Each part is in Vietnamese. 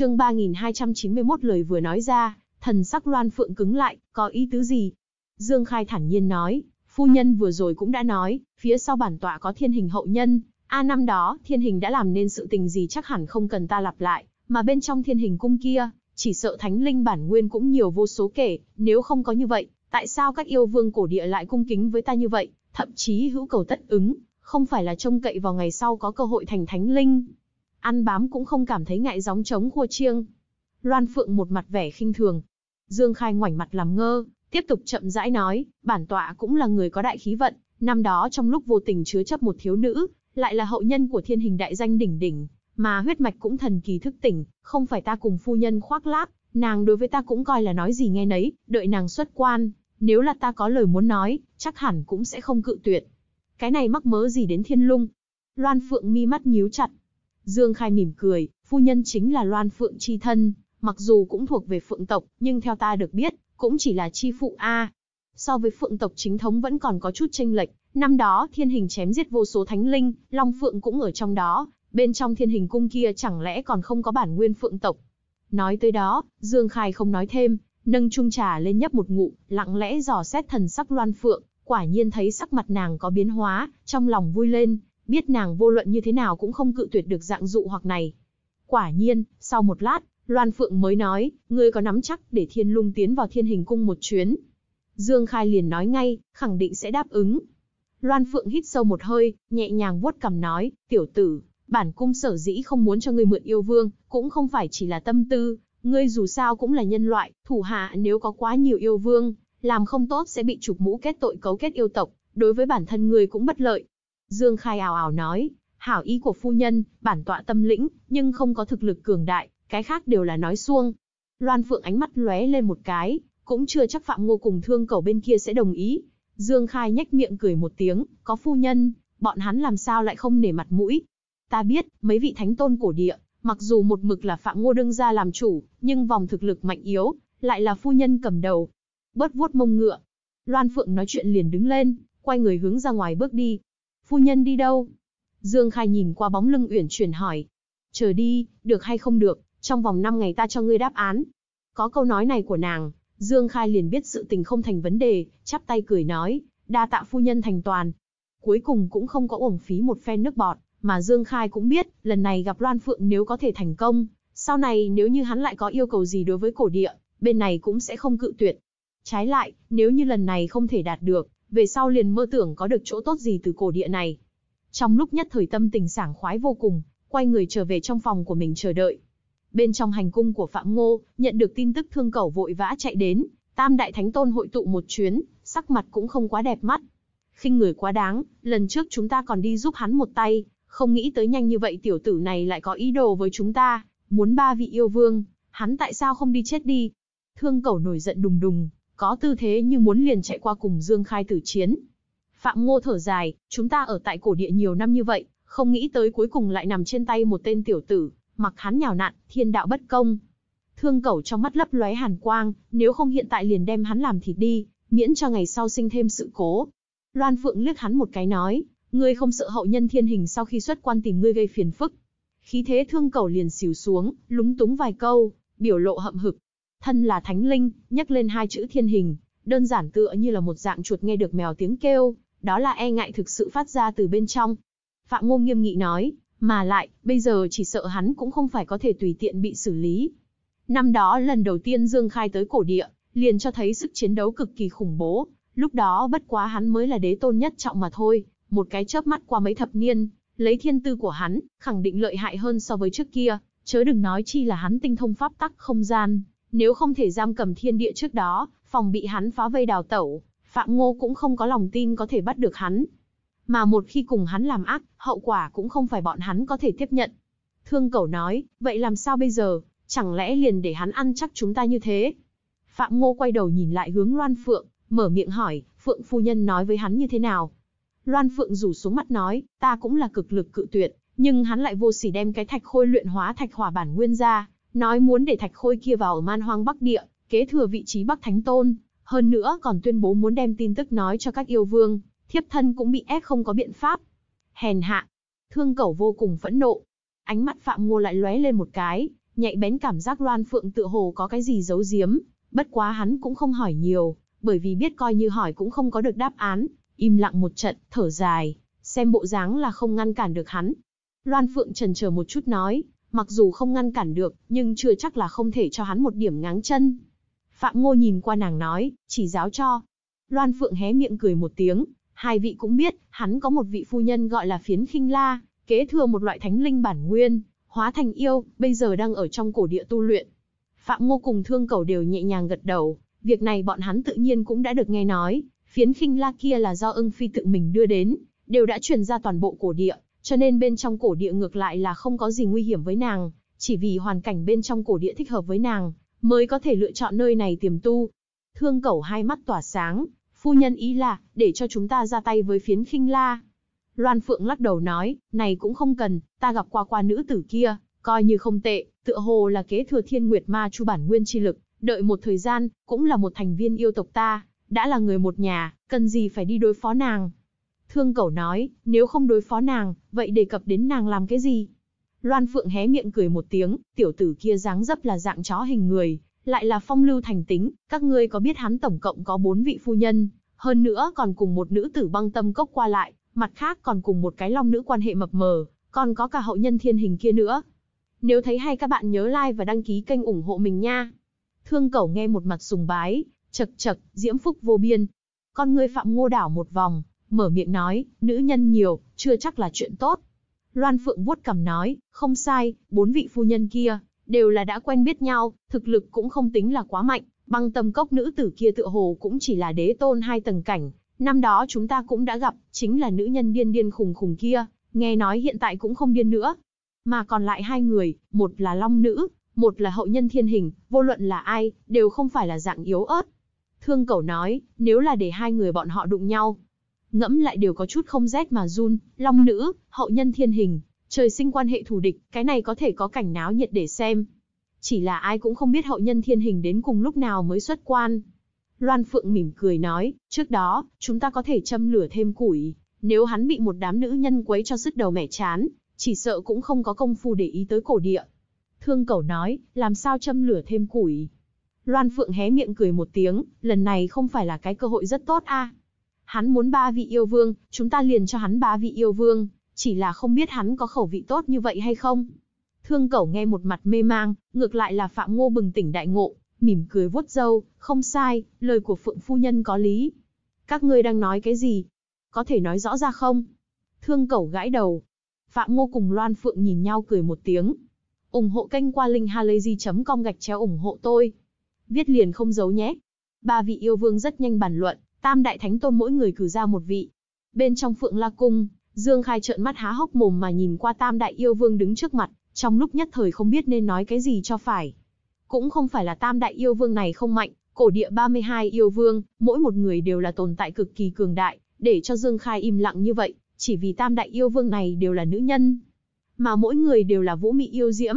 Chương 3291 lời vừa nói ra, thần sắc Loan Phượng cứng lại, có ý tứ gì? Dương Khai thản nhiên nói, phu nhân vừa rồi cũng đã nói, phía sau bản tọa có thiên hình hậu nhân, a năm đó, thiên hình đã làm nên sự tình gì chắc hẳn không cần ta lặp lại, mà bên trong thiên hình cung kia, chỉ sợ thánh linh bản nguyên cũng nhiều vô số kể, nếu không có như vậy, tại sao các yêu vương cổ địa lại cung kính với ta như vậy, thậm chí hữu cầu tất ứng, không phải là trông cậy vào ngày sau có cơ hội thành thánh linh, Ăn bám cũng không cảm thấy ngại gióng trống khua chiêng. Loan Phượng một mặt vẻ khinh thường. Dương Khai ngoảnh mặt làm ngơ, tiếp tục chậm rãi nói, bản tọa cũng là người có đại khí vận, năm đó trong lúc vô tình chứa chấp một thiếu nữ, lại là hậu nhân của thiên hình đại danh đỉnh đỉnh, mà huyết mạch cũng thần kỳ thức tỉnh, không phải ta cùng phu nhân khoác lác, nàng đối với ta cũng coi là nói gì nghe nấy, đợi nàng xuất quan, nếu là ta có lời muốn nói, chắc hẳn cũng sẽ không cự tuyệt. Cái này mắc mớ gì đến thiên lung. Loan Phượng mi mắt nhíu chặt, Dương Khai mỉm cười, phu nhân chính là Loan Phượng chi thân, mặc dù cũng thuộc về Phượng tộc, nhưng theo ta được biết, cũng chỉ là chi phụ A. So với Phượng tộc chính thống vẫn còn có chút tranh lệch, năm đó thiên hình chém giết vô số thánh linh, Long Phượng cũng ở trong đó, bên trong thiên hình cung kia chẳng lẽ còn không có bản nguyên Phượng tộc. Nói tới đó, Dương Khai không nói thêm, nâng chung trà lên nhấp một ngụm, lặng lẽ dò xét thần sắc Loan Phượng, quả nhiên thấy sắc mặt nàng có biến hóa, trong lòng vui lên, biết nàng vô luận như thế nào cũng không cự tuyệt được dạng dụ hoặc này. Quả nhiên, sau một lát, Loan Phượng mới nói, ngươi có nắm chắc để Thiên Lung tiến vào Thiên Hình Cung một chuyến. Dương Khai liền nói ngay, khẳng định sẽ đáp ứng. Loan Phượng hít sâu một hơi, nhẹ nhàng vuốt cằm nói, tiểu tử, bản cung sở dĩ không muốn cho ngươi mượn yêu vương, cũng không phải chỉ là tâm tư, ngươi dù sao cũng là nhân loại, thủ hạ nếu có quá nhiều yêu vương, làm không tốt sẽ bị chụp mũ kết tội cấu kết yêu tộc, đối với bản thân ngươi cũng bất lợi. Dương Khai ảo ảo nói, hảo ý của phu nhân, bản tọa tâm lĩnh, nhưng không có thực lực cường đại, cái khác đều là nói xuông. Loan Phượng ánh mắt lóe lên một cái, cũng chưa chắc Phạm Ngô cùng thương cầu bên kia sẽ đồng ý. Dương Khai nhếch miệng cười một tiếng, có phu nhân, bọn hắn làm sao lại không nể mặt mũi. Ta biết, mấy vị thánh tôn cổ địa, mặc dù một mực là Phạm Ngô đương gia làm chủ, nhưng vòng thực lực mạnh yếu, lại là phu nhân cầm đầu. Bớt vuốt mông ngựa. Loan Phượng nói chuyện liền đứng lên, quay người hướng ra ngoài bước đi phu nhân đi đâu? Dương Khai nhìn qua bóng lưng uyển chuyển hỏi. Chờ đi, được hay không được, trong vòng 5 ngày ta cho ngươi đáp án. Có câu nói này của nàng, Dương Khai liền biết sự tình không thành vấn đề, chắp tay cười nói, đa tạ phu nhân thành toàn. Cuối cùng cũng không có uổng phí một phen nước bọt, mà Dương Khai cũng biết, lần này gặp Loan Phượng nếu có thể thành công, sau này nếu như hắn lại có yêu cầu gì đối với cổ địa, bên này cũng sẽ không cự tuyệt. Trái lại, nếu như lần này không thể đạt được, về sau liền mơ tưởng có được chỗ tốt gì từ cổ địa này. Trong lúc nhất thời tâm tình sảng khoái vô cùng, quay người trở về trong phòng của mình chờ đợi. Bên trong hành cung của Phạm Ngô, nhận được tin tức thương cầu vội vã chạy đến, Tam Đại Thánh Tôn hội tụ một chuyến, sắc mặt cũng không quá đẹp mắt. khinh người quá đáng, lần trước chúng ta còn đi giúp hắn một tay, không nghĩ tới nhanh như vậy tiểu tử này lại có ý đồ với chúng ta, muốn ba vị yêu vương, hắn tại sao không đi chết đi? Thương cầu nổi giận đùng đùng, có tư thế như muốn liền chạy qua cùng Dương Khai tử chiến. Phạm Ngô thở dài, chúng ta ở tại cổ địa nhiều năm như vậy, không nghĩ tới cuối cùng lại nằm trên tay một tên tiểu tử, mặc hắn nhào nặn, thiên đạo bất công. Thương cẩu trong mắt lấp lóe hàn quang, nếu không hiện tại liền đem hắn làm thịt đi, miễn cho ngày sau sinh thêm sự cố. Loan Phượng liếc hắn một cái nói, ngươi không sợ hậu nhân thiên hình sau khi xuất quan tìm ngươi gây phiền phức. Khí thế thương cẩu liền xỉu xuống, lúng túng vài câu, biểu lộ hậm hực, Thân là thánh linh, nhắc lên hai chữ thiên hình, đơn giản tựa như là một dạng chuột nghe được mèo tiếng kêu, đó là e ngại thực sự phát ra từ bên trong. Phạm Ngô nghiêm nghị nói, mà lại, bây giờ chỉ sợ hắn cũng không phải có thể tùy tiện bị xử lý. Năm đó lần đầu tiên Dương Khai tới cổ địa, liền cho thấy sức chiến đấu cực kỳ khủng bố, lúc đó bất quá hắn mới là đế tôn nhất trọng mà thôi, một cái chớp mắt qua mấy thập niên, lấy thiên tư của hắn, khẳng định lợi hại hơn so với trước kia, chớ đừng nói chi là hắn tinh thông pháp tắc không gian, nếu không thể giam cầm thiên địa trước đó, phòng bị hắn phá vây đào tẩu, Phạm Ngô cũng không có lòng tin có thể bắt được hắn. Mà một khi cùng hắn làm ác, hậu quả cũng không phải bọn hắn có thể tiếp nhận. Thương Cẩu nói, vậy làm sao bây giờ, chẳng lẽ liền để hắn ăn chắc chúng ta như thế? Phạm Ngô quay đầu nhìn lại hướng Loan Phượng, mở miệng hỏi, Phượng phu nhân nói với hắn như thế nào? Loan Phượng rủ xuống mắt nói, ta cũng là cực lực cự tuyệt, nhưng hắn lại vô sỉ đem cái thạch khôi luyện hóa thạch hỏa bản nguyên ra, nói muốn để thạch khôi kia vào ở man hoang Bắc Địa, kế thừa vị trí Bắc Thánh Tôn, hơn nữa còn tuyên bố muốn đem tin tức nói cho các yêu vương, thiếp thân cũng bị ép không có biện pháp. Hèn hạ, thương cẩu vô cùng phẫn nộ, ánh mắt Phạm Ngô lại lóe lên một cái, nhạy bén cảm giác Loan Phượng tự hồ có cái gì giấu giếm, bất quá hắn cũng không hỏi nhiều, bởi vì biết coi như hỏi cũng không có được đáp án, im lặng một trận, thở dài, xem bộ dáng là không ngăn cản được hắn. Loan Phượng trần chờ một chút nói, mặc dù không ngăn cản được, nhưng chưa chắc là không thể cho hắn một điểm ngáng chân. Phạm Ngô nhìn qua nàng nói, chỉ giáo cho. Loan Phượng hé miệng cười một tiếng, hai vị cũng biết, hắn có một vị phu nhân gọi là phiến khinh la, kế thừa một loại thánh linh bản nguyên, hóa thành yêu, bây giờ đang ở trong cổ địa tu luyện. Phạm Ngô cùng Thương Cầu đều nhẹ nhàng gật đầu, việc này bọn hắn tự nhiên cũng đã được nghe nói, phiến khinh la kia là do ưng phi tự mình đưa đến, đều đã truyền ra toàn bộ cổ địa, cho nên bên trong cổ địa ngược lại là không có gì nguy hiểm với nàng, chỉ vì hoàn cảnh bên trong cổ địa thích hợp với nàng, mới có thể lựa chọn nơi này tiềm tu. Thương cẩu hai mắt tỏa sáng, phu nhân ý là, để cho chúng ta ra tay với phiến khinh la. Loan Phượng lắc đầu nói, này cũng không cần, ta gặp qua qua nữ tử kia, coi như không tệ, tựa hồ là kế thừa thiên nguyệt ma chu bản nguyên chi lực, đợi một thời gian, cũng là một thành viên yêu tộc ta, đã là người một nhà, cần gì phải đi đối phó nàng. Thương Cẩu nói, nếu không đối phó nàng, vậy đề cập đến nàng làm cái gì? Loan Phượng hé miệng cười một tiếng, tiểu tử kia dáng dấp là dạng chó hình người, lại là phong lưu thành tính, các ngươi có biết hắn tổng cộng có bốn vị phu nhân, hơn nữa còn cùng một nữ tử băng tâm cốc qua lại, mặt khác còn cùng một cái long nữ quan hệ mập mờ, còn có cả hậu nhân thiên hình kia nữa. Nếu thấy hay các bạn nhớ like và đăng ký kênh ủng hộ mình nha. Thương Cẩu nghe một mặt sùng bái, chật chật, diễm phúc vô biên. Con ngươi Phạm Ngô đảo một vòng, mở miệng nói, nữ nhân nhiều, chưa chắc là chuyện tốt. Loan Phượng vuốt cằm nói, không sai, bốn vị phu nhân kia, đều là đã quen biết nhau, thực lực cũng không tính là quá mạnh, băng tâm cốc nữ tử kia tựa hồ cũng chỉ là đế tôn hai tầng cảnh. Năm đó chúng ta cũng đã gặp, chính là nữ nhân điên điên khùng khùng kia, nghe nói hiện tại cũng không điên nữa. Mà còn lại hai người, một là long nữ, một là hậu nhân thiên hình, vô luận là ai, đều không phải là dạng yếu ớt. Thương cầu nói, nếu là để hai người bọn họ đụng nhau, ngẫm lại đều có chút không rét mà run, long nữ, hậu nhân thiên hình, trời sinh quan hệ thù địch, cái này có thể có cảnh náo nhiệt để xem. Chỉ là ai cũng không biết hậu nhân thiên hình đến cùng lúc nào mới xuất quan. Loan Phượng mỉm cười nói, trước đó, chúng ta có thể châm lửa thêm củi, nếu hắn bị một đám nữ nhân quấy cho sứt đầu mẻ chán, chỉ sợ cũng không có công phu để ý tới cổ địa. Thương Cầu nói, làm sao châm lửa thêm củi. Loan Phượng hé miệng cười một tiếng, lần này không phải là cái cơ hội rất tốt a. À. Hắn muốn ba vị yêu vương, chúng ta liền cho hắn ba vị yêu vương, chỉ là không biết hắn có khẩu vị tốt như vậy hay không. Thương cẩu nghe một mặt mê mang, ngược lại là Phạm Ngô bừng tỉnh đại ngộ, mỉm cười vuốt râu, không sai, lời của Phượng Phu Nhân có lý. Các ngươi đang nói cái gì? Có thể nói rõ ra không? Thương cẩu gãi đầu. Phạm Ngô cùng Loan Phượng nhìn nhau cười một tiếng. ủng hộ kênh qua linkhalazy.com gạch chéo ủng hộ tôi. Viết liền không giấu nhé. Ba vị yêu vương rất nhanh bàn luận, Tam đại thánh tôn mỗi người cử ra một vị. Bên trong Phượng La cung, Dương Khai trợn mắt há hốc mồm mà nhìn qua Tam đại yêu vương đứng trước mặt, trong lúc nhất thời không biết nên nói cái gì cho phải. Cũng không phải là Tam đại yêu vương này không mạnh, cổ địa 32 yêu vương, mỗi một người đều là tồn tại cực kỳ cường đại, để cho Dương Khai im lặng như vậy, chỉ vì Tam đại yêu vương này đều là nữ nhân, mà mỗi người đều là vũ mị yêu diễm.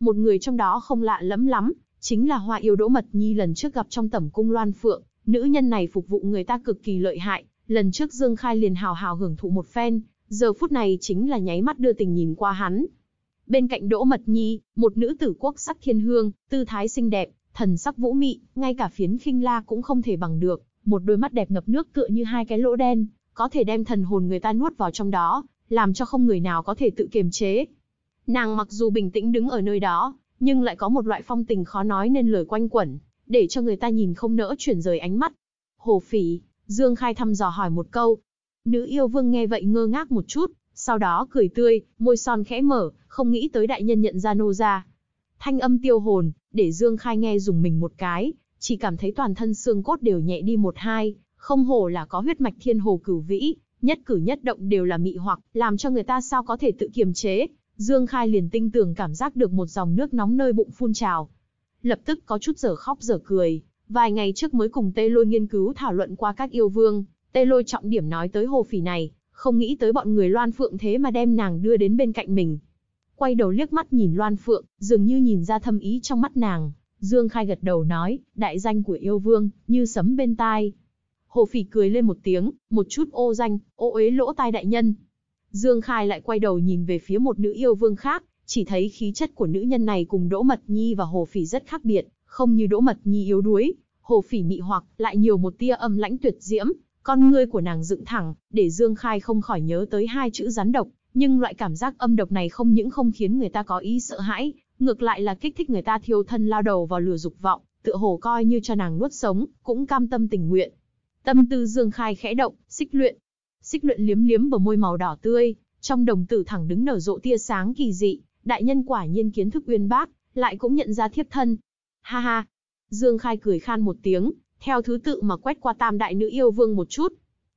Một người trong đó không lạ lẫm lắm, chính là Hoa yêu Đỗ Mật Nhi lần trước gặp trong tẩm cung Loan Phượng, Nữ nhân này phục vụ người ta cực kỳ lợi hại, lần trước Dương Khai liền hào hào hưởng thụ một phen, giờ phút này chính là nháy mắt đưa tình nhìn qua hắn. Bên cạnh Đỗ Mật Nhi, một nữ tử quốc sắc thiên hương, tư thái xinh đẹp, thần sắc vũ mị, ngay cả phiến khinh la cũng không thể bằng được, một đôi mắt đẹp ngập nước tựa như hai cái lỗ đen, có thể đem thần hồn người ta nuốt vào trong đó, làm cho không người nào có thể tự kiềm chế. Nàng mặc dù bình tĩnh đứng ở nơi đó, nhưng lại có một loại phong tình khó nói nên lời quanh quẩn để cho người ta nhìn không nỡ chuyển rời ánh mắt. Hồ phỉ, Dương Khai thăm dò hỏi một câu. Nữ yêu vương nghe vậy ngơ ngác một chút, sau đó cười tươi, môi son khẽ mở, không nghĩ tới đại nhân nhận ra nô ra. Thanh âm tiêu hồn, để Dương Khai nghe dùng mình một cái, chỉ cảm thấy toàn thân xương cốt đều nhẹ đi một hai, không hổ là có huyết mạch thiên hồ cửu vĩ, nhất cử nhất động đều là mị hoặc, làm cho người ta sao có thể tự kiềm chế. Dương Khai liền tinh tường cảm giác được một dòng nước nóng nơi bụng phun trào, lập tức có chút giờ khóc giờ cười. Vài ngày trước mới cùng Tê Lôi nghiên cứu thảo luận qua các yêu vương, Tê Lôi trọng điểm nói tới hồ phỉ này, không nghĩ tới bọn người Loan Phượng thế mà đem nàng đưa đến bên cạnh mình. Quay đầu liếc mắt nhìn Loan Phượng, dường như nhìn ra thâm ý trong mắt nàng, Dương Khai gật đầu nói, đại danh của yêu vương, như sấm bên tai. Hồ phỉ cười lên một tiếng, một chút ô danh, ô ế lỗ tai đại nhân. Dương Khai lại quay đầu nhìn về phía một nữ yêu vương khác, chỉ thấy khí chất của nữ nhân này cùng Đỗ Mật Nhi và Hồ Phỉ rất khác biệt, không như Đỗ Mật Nhi yếu đuối, Hồ Phỉ mị hoặc, lại nhiều một tia âm lãnh tuyệt diễm, con ngươi của nàng dựng thẳng, để Dương Khai không khỏi nhớ tới hai chữ rắn độc, nhưng loại cảm giác âm độc này không những không khiến người ta có ý sợ hãi, ngược lại là kích thích người ta thiêu thân lao đầu vào lửa dục vọng, tựa hồ coi như cho nàng nuốt sống, cũng cam tâm tình nguyện. Tâm tư Dương Khai khẽ động, xích luyện. Xích luyện liếm liếm bờ môi màu đỏ tươi, trong đồng tử thẳng đứng nở rộ tia sáng kỳ dị, Đại nhân quả nhiên kiến thức uyên bác, lại cũng nhận ra thiếp thân. Ha ha. Dương Khai cười khan một tiếng, theo thứ tự mà quét qua tam đại nữ yêu vương một chút.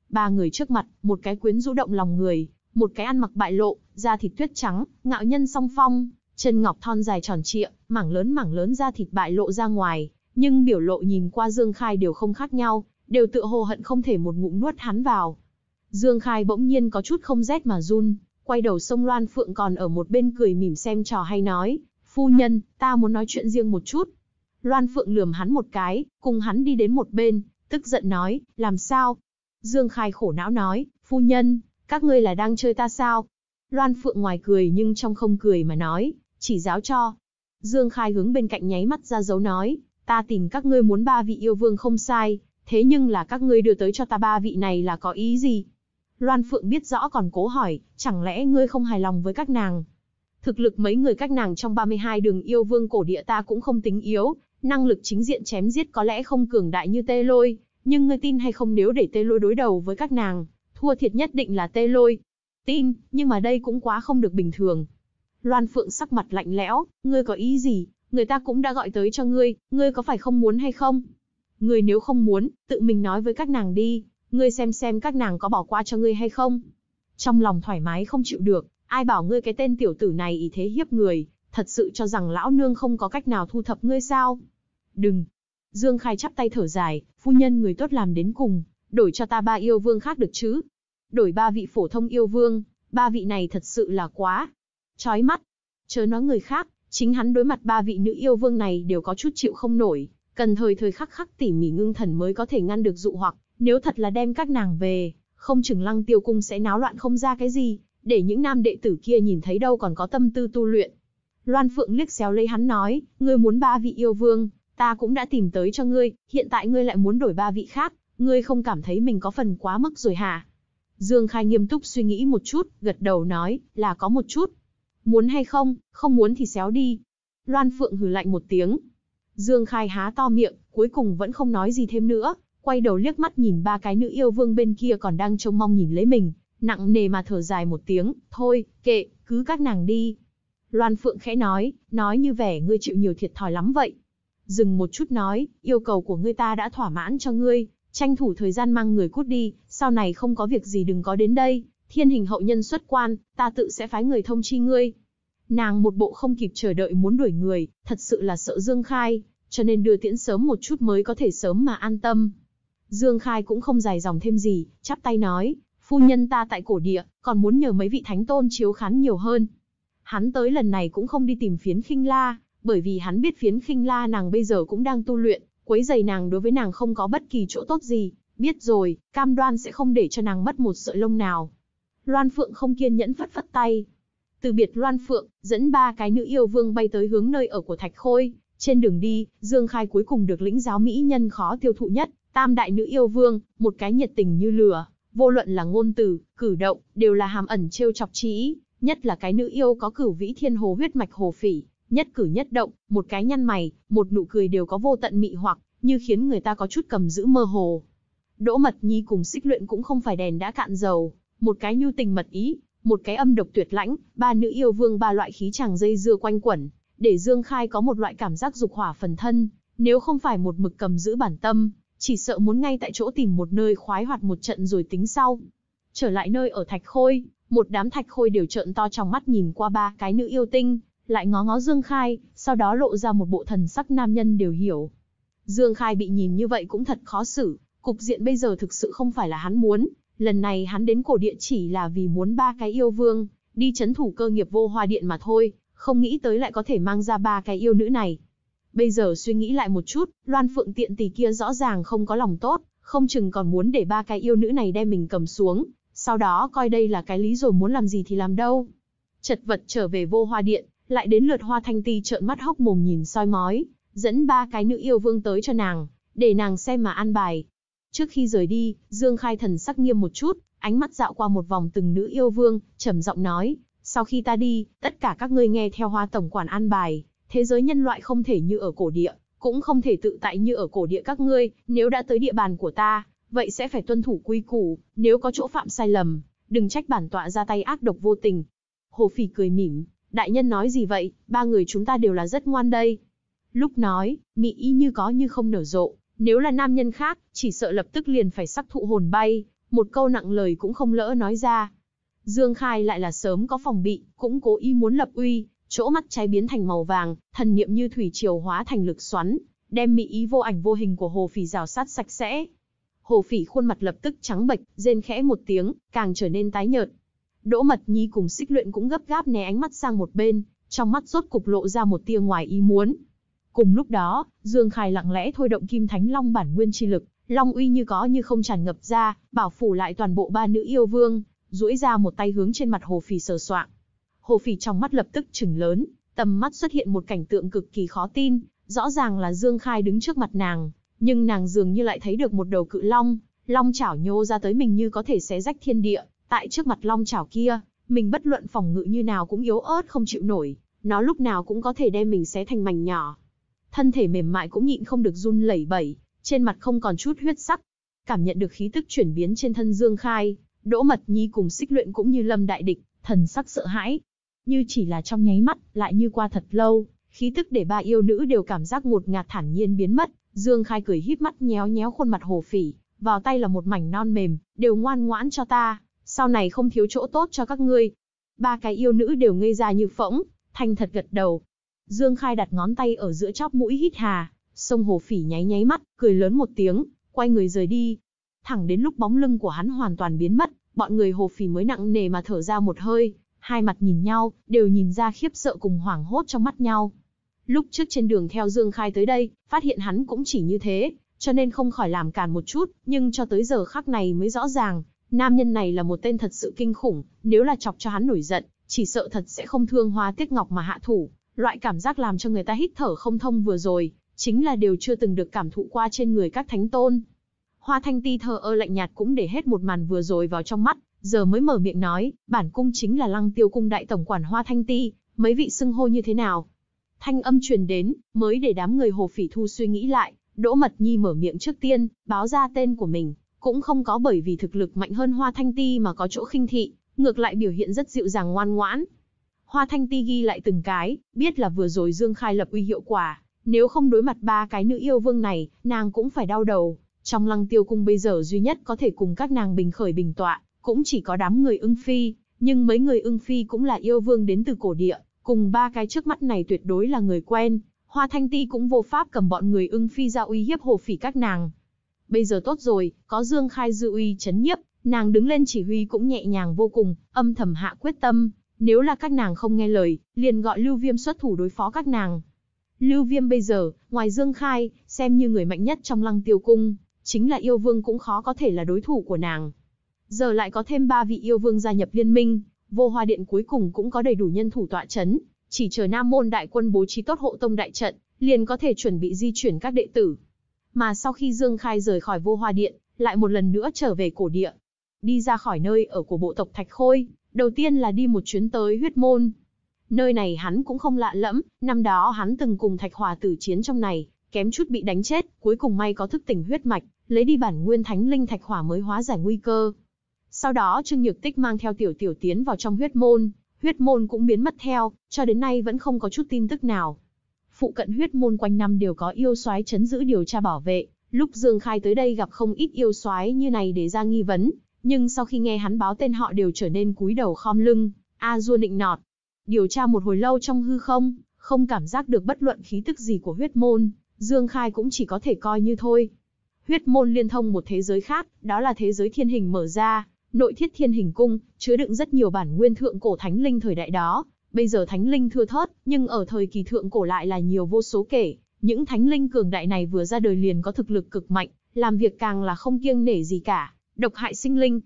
Ba người trước mặt, một cái quyến rũ động lòng người, một cái ăn mặc bại lộ, da thịt tuyết trắng, ngạo nhân song phong, chân ngọc thon dài tròn trịa, mảng lớn mảng lớn da thịt bại lộ ra ngoài, nhưng biểu lộ nhìn qua Dương Khai đều không khác nhau, đều tự hồ hận không thể một ngụm nuốt hắn vào. Dương Khai bỗng nhiên có chút không rét mà run, quay đầu sông Loan Phượng còn ở một bên cười mỉm xem trò hay nói, phu nhân, ta muốn nói chuyện riêng một chút. Loan Phượng lườm hắn một cái, cùng hắn đi đến một bên, tức giận nói, làm sao? Dương Khai khổ não nói, phu nhân, các ngươi là đang chơi ta sao? Loan Phượng ngoài cười nhưng trong không cười mà nói, chỉ giáo cho. Dương Khai hướng bên cạnh nháy mắt ra dấu nói, ta tìm các ngươi muốn ba vị yêu vương không sai, thế nhưng là các ngươi đưa tới cho ta ba vị này là có ý gì? Loan Phượng biết rõ còn cố hỏi, chẳng lẽ ngươi không hài lòng với các nàng? Thực lực mấy người các nàng trong 32 đường yêu vương cổ địa ta cũng không tính yếu, năng lực chính diện chém giết có lẽ không cường đại như tê lôi, nhưng ngươi tin hay không nếu để tê lôi đối đầu với các nàng, thua thiệt nhất định là tê lôi. Tin, nhưng mà đây cũng quá không được bình thường. Loan Phượng sắc mặt lạnh lẽo, ngươi có ý gì, người ta cũng đã gọi tới cho ngươi, ngươi có phải không muốn hay không? Ngươi nếu không muốn, tự mình nói với các nàng đi, ngươi xem xem các nàng có bỏ qua cho ngươi hay không. Trong lòng thoải mái không chịu được, ai bảo ngươi cái tên tiểu tử này ý thế hiếp người, thật sự cho rằng lão nương không có cách nào thu thập ngươi sao. Đừng. Dương Khai chắp tay thở dài, phu nhân người tốt làm đến cùng, đổi cho ta ba yêu vương khác được chứ. Đổi ba vị phổ thông yêu vương, ba vị này thật sự là quá. Chói mắt. Chớ nói người khác, chính hắn đối mặt ba vị nữ yêu vương này đều có chút chịu không nổi, cần thời thời khắc khắc tỉ mỉ ngưng thần mới có thể ngăn được dụ hoặc, nếu thật là đem các nàng về, không chừng lăng tiêu cung sẽ náo loạn không ra cái gì, để những nam đệ tử kia nhìn thấy đâu còn có tâm tư tu luyện. Loan Phượng liếc xéo lấy hắn nói, ngươi muốn ba vị yêu vương, ta cũng đã tìm tới cho ngươi, hiện tại ngươi lại muốn đổi ba vị khác, ngươi không cảm thấy mình có phần quá mức rồi hả? Dương Khai nghiêm túc suy nghĩ một chút, gật đầu nói, là có một chút. Muốn hay không, không muốn thì xéo đi. Loan Phượng hừ lạnh một tiếng. Dương Khai há to miệng, cuối cùng vẫn không nói gì thêm nữa, quay đầu liếc mắt nhìn ba cái nữ yêu vương bên kia còn đang trông mong nhìn lấy mình, nặng nề mà thở dài một tiếng, thôi, kệ, cứ các nàng đi. Loan Phượng khẽ nói, nói như vẻ ngươi chịu nhiều thiệt thòi lắm vậy. Dừng một chút nói, yêu cầu của ngươi ta đã thỏa mãn cho ngươi, tranh thủ thời gian mang người cút đi, sau này không có việc gì đừng có đến đây, thiên hình hậu nhân xuất quan, ta tự sẽ phái người thông chi ngươi. Nàng một bộ không kịp chờ đợi muốn đuổi người, thật sự là sợ Dương Khai, cho nên đưa tiễn sớm một chút mới có thể sớm mà an tâm. Dương Khai cũng không dài dòng thêm gì, chắp tay nói, phu nhân ta tại cổ địa, còn muốn nhờ mấy vị thánh tôn chiếu khán nhiều hơn. Hắn tới lần này cũng không đi tìm phiến khinh la, bởi vì hắn biết phiến khinh la nàng bây giờ cũng đang tu luyện, quấy giày nàng đối với nàng không có bất kỳ chỗ tốt gì, biết rồi, cam đoan sẽ không để cho nàng mất một sợi lông nào. Loan Phượng không kiên nhẫn phất phất tay. Từ biệt Loan Phượng, dẫn ba cái nữ yêu vương bay tới hướng nơi ở của Thạch Khôi. Trên đường đi, Dương Khai cuối cùng được lĩnh giáo mỹ nhân khó tiêu thụ nhất, Tam đại nữ yêu vương, một cái nhiệt tình như lửa, vô luận là ngôn từ, cử động, đều là hàm ẩn trêu chọc chi nhất là cái nữ yêu có cửu vĩ thiên hồ huyết mạch hồ phỉ, nhất cử nhất động, một cái nhăn mày, một nụ cười đều có vô tận mị hoặc, như khiến người ta có chút cầm giữ mơ hồ. Đỗ Mật Nhi cùng xích luyện cũng không phải đèn đã cạn dầu, một cái nhu tình mật ý, một cái âm độc tuyệt lãnh, ba nữ yêu vương ba loại khí chàng dây dưa quanh quẩn, để Dương Khai có một loại cảm giác dục hỏa phần thân, nếu không phải một mực cầm giữ bản tâm, chỉ sợ muốn ngay tại chỗ tìm một nơi khoái hoạt một trận rồi tính sau. Trở lại nơi ở Thạch Khôi, một đám Thạch Khôi đều trợn to trong mắt nhìn qua ba cái nữ yêu tinh, lại ngó ngó Dương Khai, sau đó lộ ra một bộ thần sắc nam nhân đều hiểu. Dương Khai bị nhìn như vậy cũng thật khó xử, cục diện bây giờ thực sự không phải là hắn muốn, lần này hắn đến cổ địa chỉ là vì muốn ba cái yêu vương, đi chấn thủ cơ nghiệp vô hoa điện mà thôi, không nghĩ tới lại có thể mang ra ba cái yêu nữ này. Bây giờ suy nghĩ lại một chút, Loan Phượng tiện tỷ kia rõ ràng không có lòng tốt, không chừng còn muốn để ba cái yêu nữ này đem mình cầm xuống, sau đó coi đây là cái lý rồi muốn làm gì thì làm đâu. Chật vật trở về vô hoa điện, lại đến lượt hoa thanh ti trợn mắt hốc mồm nhìn soi mói, dẫn ba cái nữ yêu vương tới cho nàng, để nàng xem mà an bài. Trước khi rời đi, Dương Khai thần sắc nghiêm một chút, ánh mắt dạo qua một vòng từng nữ yêu vương, trầm giọng nói, sau khi ta đi, tất cả các ngươi nghe theo hoa tổng quản an bài thế giới nhân loại không thể như ở cổ địa, cũng không thể tự tại như ở cổ địa các ngươi, nếu đã tới địa bàn của ta, vậy sẽ phải tuân thủ quy củ, nếu có chỗ phạm sai lầm, đừng trách bản tọa ra tay ác độc vô tình. Hồ Phỉ cười mỉm, đại nhân nói gì vậy, ba người chúng ta đều là rất ngoan đây. Lúc nói, mỹ y như có như không nở rộ, nếu là nam nhân khác, chỉ sợ lập tức liền phải sắc thụ hồn bay, một câu nặng lời cũng không lỡ nói ra. Dương Khai lại là sớm có phòng bị, cũng cố ý muốn lập uy, chỗ mắt trái biến thành màu vàng, thần niệm như thủy triều hóa thành lực xoắn, đem mỹ ý vô ảnh vô hình của hồ phỉ rào sát sạch sẽ. Hồ phỉ khuôn mặt lập tức trắng bệch, rên khẽ một tiếng, càng trở nên tái nhợt. Đỗ mật nhi cùng xích luyện cũng gấp gáp né ánh mắt sang một bên, trong mắt rốt cục lộ ra một tia ngoài ý muốn. Cùng lúc đó, Dương Khai lặng lẽ thôi động kim thánh long bản nguyên chi lực, long uy như có như không tràn ngập ra, bảo phủ lại toàn bộ ba nữ yêu vương, duỗi ra một tay hướng trên mặt hồ phỉ sờ soạng. Hồ Phỉ trong mắt lập tức chừng lớn, tầm mắt xuất hiện một cảnh tượng cực kỳ khó tin, rõ ràng là Dương Khai đứng trước mặt nàng, nhưng nàng dường như lại thấy được một đầu cự long, long chảo nhô ra tới mình như có thể xé rách thiên địa, tại trước mặt long chảo kia, mình bất luận phòng ngự như nào cũng yếu ớt không chịu nổi, nó lúc nào cũng có thể đem mình xé thành mảnh nhỏ. Thân thể mềm mại cũng nhịn không được run lẩy bẩy, trên mặt không còn chút huyết sắc. Cảm nhận được khí tức chuyển biến trên thân Dương Khai, Đỗ Mật Nhi cùng xích luyện cũng như Lâm Đại Địch, thần sắc sợ hãi như chỉ là trong nháy mắt, lại như qua thật lâu, khí tức để ba yêu nữ đều cảm giác ngột ngạt thản nhiên biến mất, Dương Khai cười híp mắt nhéo nhéo khuôn mặt hồ phỉ, vào tay là một mảnh non mềm, đều ngoan ngoãn cho ta, sau này không thiếu chỗ tốt cho các ngươi. Ba cái yêu nữ đều ngây ra như phỗng, thanh thật gật đầu. Dương Khai đặt ngón tay ở giữa chóp mũi hít hà, sông hồ phỉ nháy nháy mắt, cười lớn một tiếng, quay người rời đi. Thẳng đến lúc bóng lưng của hắn hoàn toàn biến mất, bọn người hồ phỉ mới nặng nề mà thở ra một hơi, hai mặt nhìn nhau, đều nhìn ra khiếp sợ cùng hoảng hốt trong mắt nhau. Lúc trước trên đường theo Dương Khai tới đây, phát hiện hắn cũng chỉ như thế, cho nên không khỏi làm càn một chút, nhưng cho tới giờ khắc này mới rõ ràng, nam nhân này là một tên thật sự kinh khủng, nếu là chọc cho hắn nổi giận, chỉ sợ thật sẽ không thương hoa tiếc ngọc mà hạ thủ, loại cảm giác làm cho người ta hít thở không thông vừa rồi, chính là điều chưa từng được cảm thụ qua trên người các thánh tôn. Hoa Thanh Ti thờ ơ lạnh nhạt cũng để hết một màn vừa rồi vào trong mắt, giờ mới mở miệng nói, bản cung chính là lăng tiêu cung đại tổng quản Hoa Thanh Ti, mấy vị xưng hô như thế nào? Thanh âm truyền đến, mới để đám người Hồ Phỉ Thu suy nghĩ lại, Đỗ Mật Nhi mở miệng trước tiên, báo ra tên của mình, cũng không có bởi vì thực lực mạnh hơn Hoa Thanh Ti mà có chỗ khinh thị, ngược lại biểu hiện rất dịu dàng ngoan ngoãn. Hoa Thanh Ti ghi lại từng cái, biết là vừa rồi Dương Khai lập uy hiệu quả, nếu không đối mặt ba cái nữ yêu vương này, nàng cũng phải đau đầu. Trong lăng tiêu cung bây giờ duy nhất có thể cùng các nàng bình khởi bình tọa, cũng chỉ có đám người ưng phi, nhưng mấy người ưng phi cũng là yêu vương đến từ cổ địa, cùng ba cái trước mắt này tuyệt đối là người quen, Hoa Thanh Ti cũng vô pháp cầm bọn người ưng phi ra uy hiếp hồ phỉ các nàng. Bây giờ tốt rồi, có Dương Khai dự uy chấn nhiếp, nàng đứng lên chỉ huy cũng nhẹ nhàng vô cùng, âm thầm hạ quyết tâm, nếu là các nàng không nghe lời, liền gọi Lưu Viêm xuất thủ đối phó các nàng. Lưu Viêm bây giờ, ngoài Dương Khai, xem như người mạnh nhất trong lăng tiêu cung, chính là yêu vương cũng khó có thể là đối thủ của nàng. Giờ lại có thêm ba vị yêu vương gia nhập liên minh, vô hoa điện cuối cùng cũng có đầy đủ nhân thủ tọa chấn, chỉ chờ Nam Môn đại quân bố trí tốt hộ tông đại trận, liền có thể chuẩn bị di chuyển các đệ tử. Mà sau khi Dương Khai rời khỏi vô hoa điện, lại một lần nữa trở về cổ địa. Đi ra khỏi nơi ở của bộ tộc Thạch Khôi, đầu tiên là đi một chuyến tới huyết môn. Nơi này hắn cũng không lạ lẫm, năm đó hắn từng cùng Thạch Hòa tử chiến trong này, kém chút bị đánh chết, cuối cùng may có thức tỉnh huyết mạch, lấy đi bản nguyên thánh linh Thạch Hỏa mới hóa giải nguy cơ. Sau đó Trương Nhược Tích mang theo Tiểu Tiểu tiến vào trong huyết môn, huyết môn cũng biến mất theo, cho đến nay vẫn không có chút tin tức nào. Phụ cận huyết môn quanh năm đều có yêu soái chấn giữ điều tra bảo vệ, lúc Dương Khai tới đây gặp không ít yêu soái như này để ra nghi vấn, nhưng sau khi nghe hắn báo tên họ đều trở nên cúi đầu khom lưng, a du nịnh nọt. Điều tra một hồi lâu trong hư không, không cảm giác được bất luận khí tức gì của huyết môn, Dương Khai cũng chỉ có thể coi như thôi. Huyết môn liên thông một thế giới khác, đó là thế giới thiên hình mở ra, Nội thiết thiên hình cung, chứa đựng rất nhiều bản nguyên thượng cổ thánh linh thời đại đó. Bây giờ thánh linh thưa thớt, nhưng ở thời kỳ thượng cổ lại là nhiều vô số kể. Những thánh linh cường đại này vừa ra đời liền có thực lực cực mạnh, làm việc càng là không kiêng nể gì cả, độc hại sinh linh.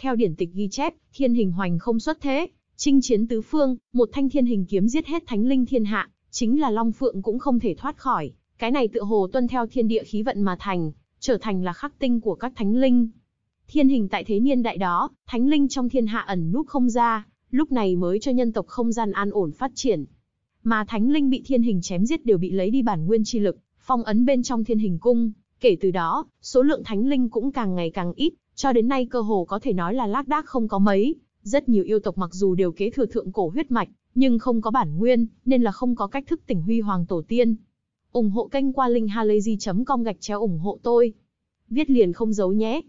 Theo điển tịch ghi chép, thiên hình hoành không xuất thế, chinh chiến tứ phương, một thanh thiên hình kiếm giết hết thánh linh thiên hạ, chính là Long Phượng cũng không thể thoát khỏi. Cái này tựa hồ tuân theo thiên địa khí vận mà thành, trở thành là khắc tinh của các thánh linh. Thiên hình tại thế niên đại đó, thánh linh trong thiên hạ ẩn núp không ra, lúc này mới cho nhân tộc không gian an ổn phát triển. Mà thánh linh bị thiên hình chém giết đều bị lấy đi bản nguyên chi lực, phong ấn bên trong thiên hình cung. Kể từ đó, số lượng thánh linh cũng càng ngày càng ít, cho đến nay cơ hồ có thể nói là lác đác không có mấy. Rất nhiều yêu tộc mặc dù đều kế thừa thượng cổ huyết mạch, nhưng không có bản nguyên, nên là không có cách thức tỉnh huy hoàng tổ tiên. ủng hộ kênh qua linkhalazy.com gạch chéo ủng hộ tôi. Viết liền không giấu nhé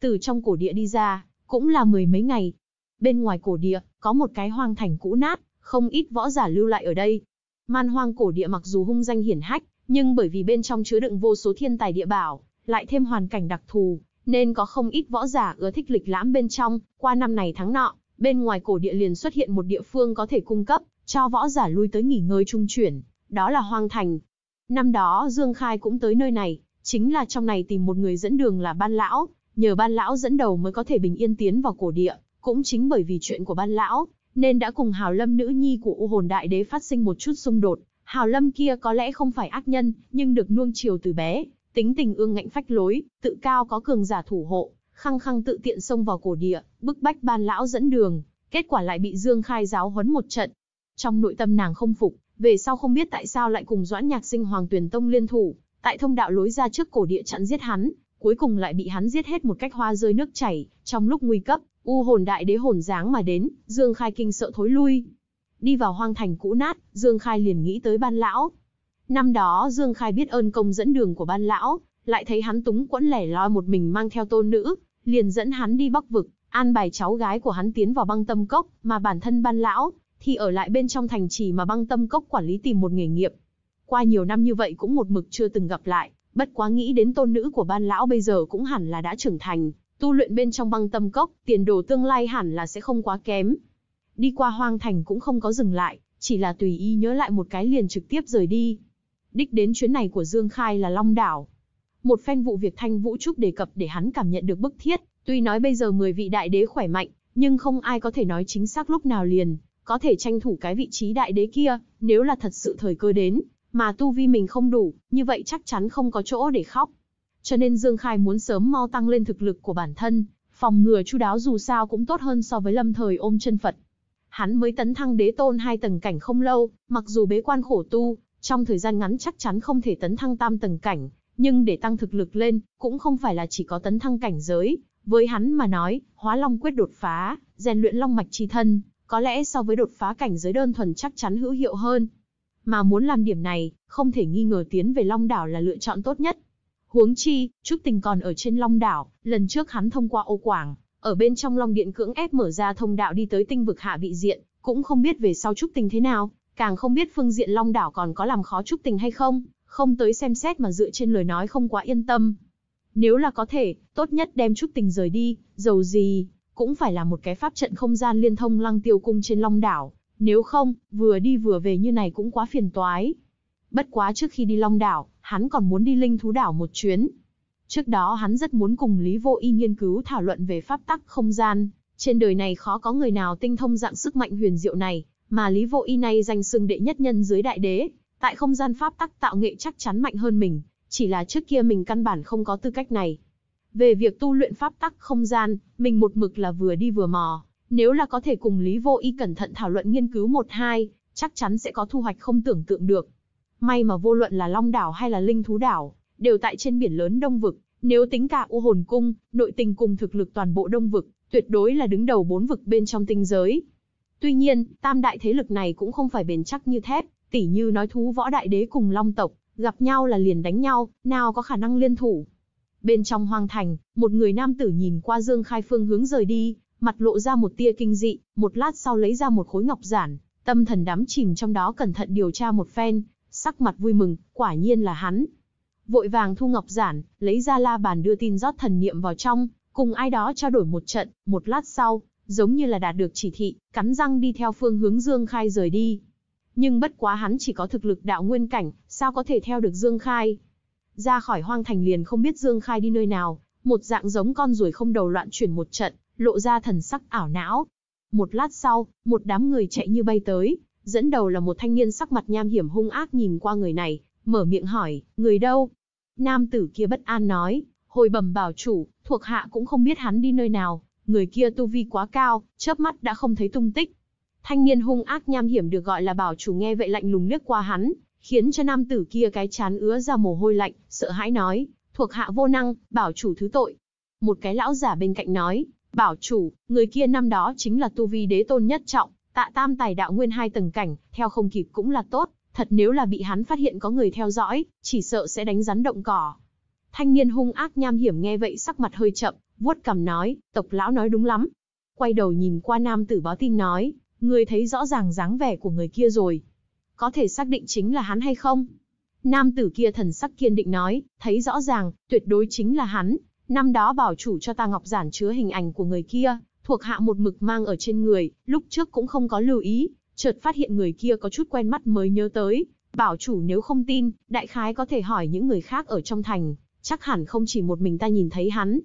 từ trong cổ địa đi ra, cũng là mười mấy ngày. Bên ngoài cổ địa, có một cái hoang thành cũ nát, không ít võ giả lưu lại ở đây. Man hoang cổ địa mặc dù hung danh hiển hách, nhưng bởi vì bên trong chứa đựng vô số thiên tài địa bảo, lại thêm hoàn cảnh đặc thù, nên có không ít võ giả ưa thích lịch lãm bên trong, qua năm này tháng nọ, bên ngoài cổ địa liền xuất hiện một địa phương có thể cung cấp cho võ giả lui tới nghỉ ngơi trung chuyển, đó là Hoang Thành. Năm đó Dương Khai cũng tới nơi này, chính là trong này tìm một người dẫn đường là Ban Lão, nhờ ban lão dẫn đầu mới có thể bình yên tiến vào cổ địa, cũng chính bởi vì chuyện của ban lão, nên đã cùng Hào Lâm nữ nhi của U Hồn Đại Đế phát sinh một chút xung đột. Hào Lâm kia có lẽ không phải ác nhân, nhưng được nuông chiều từ bé, tính tình ương ngạnh phách lối, tự cao có cường giả thủ hộ, khăng khăng tự tiện xông vào cổ địa, bức bách ban lão dẫn đường, kết quả lại bị Dương Khai giáo huấn một trận. Trong nội tâm nàng không phục, về sau không biết tại sao lại cùng Doãn Nhạc Sinh Hoàng tuyền Tông liên thủ, tại thông đạo lối ra trước cổ địa chặn giết hắn, cuối cùng lại bị hắn giết hết một cách hoa rơi nước chảy, trong lúc nguy cấp, u hồn đại đế hồn dáng mà đến, Dương Khai kinh sợ thối lui. Đi vào hoang thành cũ nát, Dương Khai liền nghĩ tới ban lão. Năm đó Dương Khai biết ơn công dẫn đường của ban lão, lại thấy hắn túng quẫn lẻ loi một mình mang theo tôn nữ, liền dẫn hắn đi bắc vực, an bài cháu gái của hắn tiến vào băng tâm cốc, mà bản thân ban lão, thì ở lại bên trong thành trì mà băng tâm cốc quản lý tìm một nghề nghiệp. Qua nhiều năm như vậy cũng một mực chưa từng gặp lại. Bất quá nghĩ đến tôn nữ của ban lão bây giờ cũng hẳn là đã trưởng thành, tu luyện bên trong băng tâm cốc, tiền đồ tương lai hẳn là sẽ không quá kém. Đi qua hoang thành cũng không có dừng lại, chỉ là tùy ý nhớ lại một cái liền trực tiếp rời đi. Đích đến chuyến này của Dương Khai là Long Đảo. Một phen vụ việc Thanh Vũ Trúc đề cập để hắn cảm nhận được bức thiết, tuy nói bây giờ 10 vị đại đế khỏe mạnh, nhưng không ai có thể nói chính xác lúc nào liền, có thể tranh thủ cái vị trí đại đế kia, nếu là thật sự thời cơ đến, mà tu vi mình không đủ, như vậy chắc chắn không có chỗ để khóc. Cho nên Dương Khai muốn sớm mau tăng lên thực lực của bản thân, phòng ngừa chu đáo dù sao cũng tốt hơn so với lâm thời ôm chân Phật. Hắn mới tấn thăng đế tôn hai tầng cảnh không lâu, mặc dù bế quan khổ tu, trong thời gian ngắn chắc chắn không thể tấn thăng tam tầng cảnh, nhưng để tăng thực lực lên, cũng không phải là chỉ có tấn thăng cảnh giới. Với hắn mà nói, hóa long quyết đột phá, rèn luyện long mạch chi thân, có lẽ so với đột phá cảnh giới đơn thuần chắc chắn hữu hiệu hơn, mà muốn làm điểm này, không thể nghi ngờ tiến về Long Đảo là lựa chọn tốt nhất. Huống chi, Trúc Tình còn ở trên Long Đảo, lần trước hắn thông qua ô quảng, ở bên trong Long Điện cưỡng ép mở ra thông đạo đi tới tinh vực hạ vị diện, cũng không biết về sau Trúc Tình thế nào, càng không biết phương diện Long Đảo còn có làm khó Trúc Tình hay không, không tới xem xét mà dựa trên lời nói không quá yên tâm. Nếu là có thể, tốt nhất đem Trúc Tình rời đi, dầu gì, cũng phải là một cái pháp trận không gian liên thông lăng tiêu cung trên Long Đảo, nếu không, vừa đi vừa về như này cũng quá phiền toái. Bất quá trước khi đi Long Đảo, hắn còn muốn đi Linh Thú Đảo một chuyến. Trước đó hắn rất muốn cùng Lý Vô Y nghiên cứu thảo luận về pháp tắc không gian. Trên đời này khó có người nào tinh thông dạng sức mạnh huyền diệu này, mà Lý Vô Y này danh xưng đệ nhất nhân dưới đại đế. Tại không gian pháp tắc tạo nghệ chắc chắn mạnh hơn mình, chỉ là trước kia mình căn bản không có tư cách này. Về việc tu luyện pháp tắc không gian, mình một mực là vừa đi vừa mò, nếu là có thể cùng Lý Vô Y cẩn thận thảo luận nghiên cứu một hai, chắc chắn sẽ có thu hoạch không tưởng tượng được. May mà vô luận là Long đảo hay là Linh thú đảo, đều tại trên biển lớn Đông vực, nếu tính cả U hồn cung, nội tình cùng thực lực toàn bộ Đông vực, tuyệt đối là đứng đầu bốn vực bên trong tinh giới. Tuy nhiên, tam đại thế lực này cũng không phải bền chắc như thép, tỉ như nói thú võ đại đế cùng Long tộc, gặp nhau là liền đánh nhau, nào có khả năng liên thủ. Bên trong hoang thành, một người nam tử nhìn qua Dương Khai Phương hướng rời đi, mặt lộ ra một tia kinh dị, một lát sau lấy ra một khối ngọc giản, tâm thần đắm chìm trong đó cẩn thận điều tra một phen, sắc mặt vui mừng, quả nhiên là hắn. Vội vàng thu ngọc giản, lấy ra la bàn đưa tin rót thần niệm vào trong, cùng ai đó trao đổi một trận, một lát sau, giống như là đạt được chỉ thị, cắn răng đi theo phương hướng Dương Khai rời đi. Nhưng bất quá hắn chỉ có thực lực đạo nguyên cảnh, sao có thể theo được Dương Khai. Ra khỏi hoang thành liền không biết Dương Khai đi nơi nào, một dạng giống con ruồi không đầu loạn chuyển một trận, lộ ra thần sắc ảo não. Một lát sau, một đám người chạy như bay tới, dẫn đầu là một thanh niên sắc mặt nham hiểm hung ác nhìn qua người này, mở miệng hỏi, người đâu? Nam tử kia bất an nói, hồi bẩm bảo chủ, thuộc hạ cũng không biết hắn đi nơi nào, người kia tu vi quá cao, chớp mắt đã không thấy tung tích. Thanh niên hung ác nham hiểm được gọi là bảo chủ nghe vậy lạnh lùng liếc qua hắn, khiến cho nam tử kia cái chán ứa ra mồ hôi lạnh, sợ hãi nói, thuộc hạ vô năng, bảo chủ thứ tội. Một cái lão giả bên cạnh nói, Bảo chủ, người kia năm đó chính là tu vi đế tôn nhất trọng, tạ tam tài đạo nguyên hai tầng cảnh, theo không kịp cũng là tốt, thật nếu là bị hắn phát hiện có người theo dõi, chỉ sợ sẽ đánh rắn động cỏ. Thanh niên hung ác nham hiểm nghe vậy sắc mặt hơi chậm, vuốt cằm nói, tộc lão nói đúng lắm. Quay đầu nhìn qua nam tử báo tin nói, người thấy rõ ràng dáng vẻ của người kia rồi. Có thể xác định chính là hắn hay không? Nam tử kia thần sắc kiên định nói, thấy rõ ràng, tuyệt đối chính là hắn, Năm đó bảo chủ cho ta ngọc giản chứa hình ảnh của người kia, thuộc hạ một mực mang ở trên người, lúc trước cũng không có lưu ý, chợt phát hiện người kia có chút quen mắt mới nhớ tới. Bảo chủ nếu không tin, đại khái có thể hỏi những người khác ở trong thành, chắc hẳn không chỉ một mình ta nhìn thấy hắn.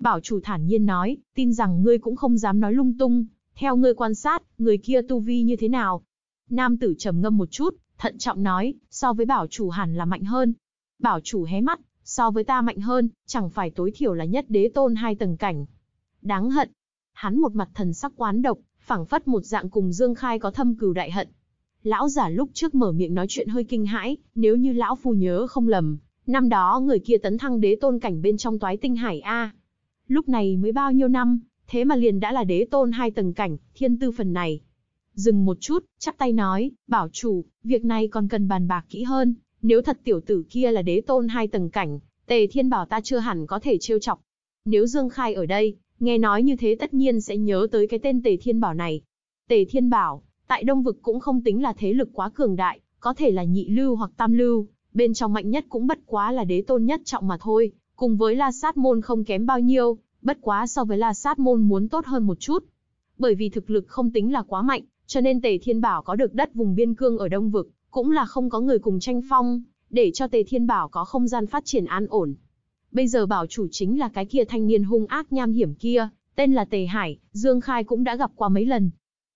Bảo chủ thản nhiên nói, tin rằng ngươi cũng không dám nói lung tung, theo ngươi quan sát, người kia tu vi như thế nào? Nam tử trầm ngâm một chút, thận trọng nói, so với bảo chủ hẳn là mạnh hơn. Bảo chủ hé mắt, so với ta mạnh hơn, chẳng phải tối thiểu là nhất đế tôn hai tầng cảnh. Đáng hận. Hắn một mặt thần sắc quán độc, phảng phất một dạng cùng Dương Khai có thâm cừu đại hận. Lão giả lúc trước mở miệng nói chuyện hơi kinh hãi, nếu như lão phu nhớ không lầm, năm đó người kia tấn thăng đế tôn cảnh bên trong toái tinh hải a. Lúc này mới bao nhiêu năm, thế mà liền đã là đế tôn hai tầng cảnh, thiên tư phần này. Dừng một chút, chắp tay nói, bảo chủ, việc này còn cần bàn bạc kỹ hơn, nếu thật tiểu tử kia là đế tôn hai tầng cảnh, Tề Thiên Bảo ta chưa hẳn có thể trêu chọc. Nếu Dương Khai ở đây, nghe nói như thế tất nhiên sẽ nhớ tới cái tên Tề Thiên Bảo này. Tề Thiên Bảo, tại Đông Vực cũng không tính là thế lực quá cường đại, có thể là nhị lưu hoặc tam lưu, bên trong mạnh nhất cũng bất quá là đế tôn nhất trọng mà thôi, cùng với La Sát Môn không kém bao nhiêu, bất quá so với La Sát Môn muốn tốt hơn một chút. Bởi vì thực lực không tính là quá mạnh, cho nên Tề Thiên Bảo có được đất vùng biên cương ở Đông Vực, cũng là không có người cùng tranh phong, để cho Tề Thiên Bảo có không gian phát triển an ổn. Bây giờ bảo chủ chính là cái kia thanh niên hung ác nham hiểm kia, tên là Tề Hải, Dương Khai cũng đã gặp qua mấy lần.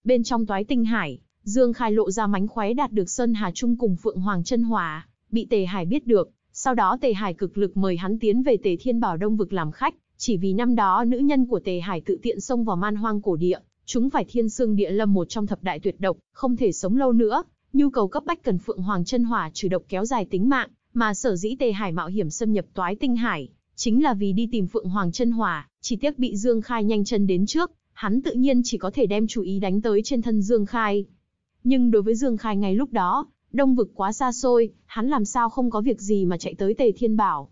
Bên trong toái tinh hải, Dương Khai lộ ra mánh khóe đạt được Sơn Hà Trung cùng Phượng Hoàng Chân Hòa, bị Tề Hải biết được, sau đó Tề Hải cực lực mời hắn tiến về Tề Thiên Bảo Đông vực làm khách, chỉ vì năm đó nữ nhân của Tề Hải tự tiện xông vào man hoang cổ địa, chúng phải thiên xương địa lâm một trong thập đại tuyệt độc, không thể sống lâu nữa, nhu cầu cấp bách cần Phượng Hoàng chân hỏa chủ động kéo dài tính mạng, mà sở dĩ Tề Hải mạo hiểm xâm nhập toái tinh hải, chính là vì đi tìm Phượng Hoàng chân hỏa, chỉ tiếc bị Dương Khai nhanh chân đến trước, hắn tự nhiên chỉ có thể đem chú ý đánh tới trên thân Dương Khai. Nhưng đối với Dương Khai ngay lúc đó, đông vực quá xa xôi, hắn làm sao không có việc gì mà chạy tới Tề Thiên Bảo.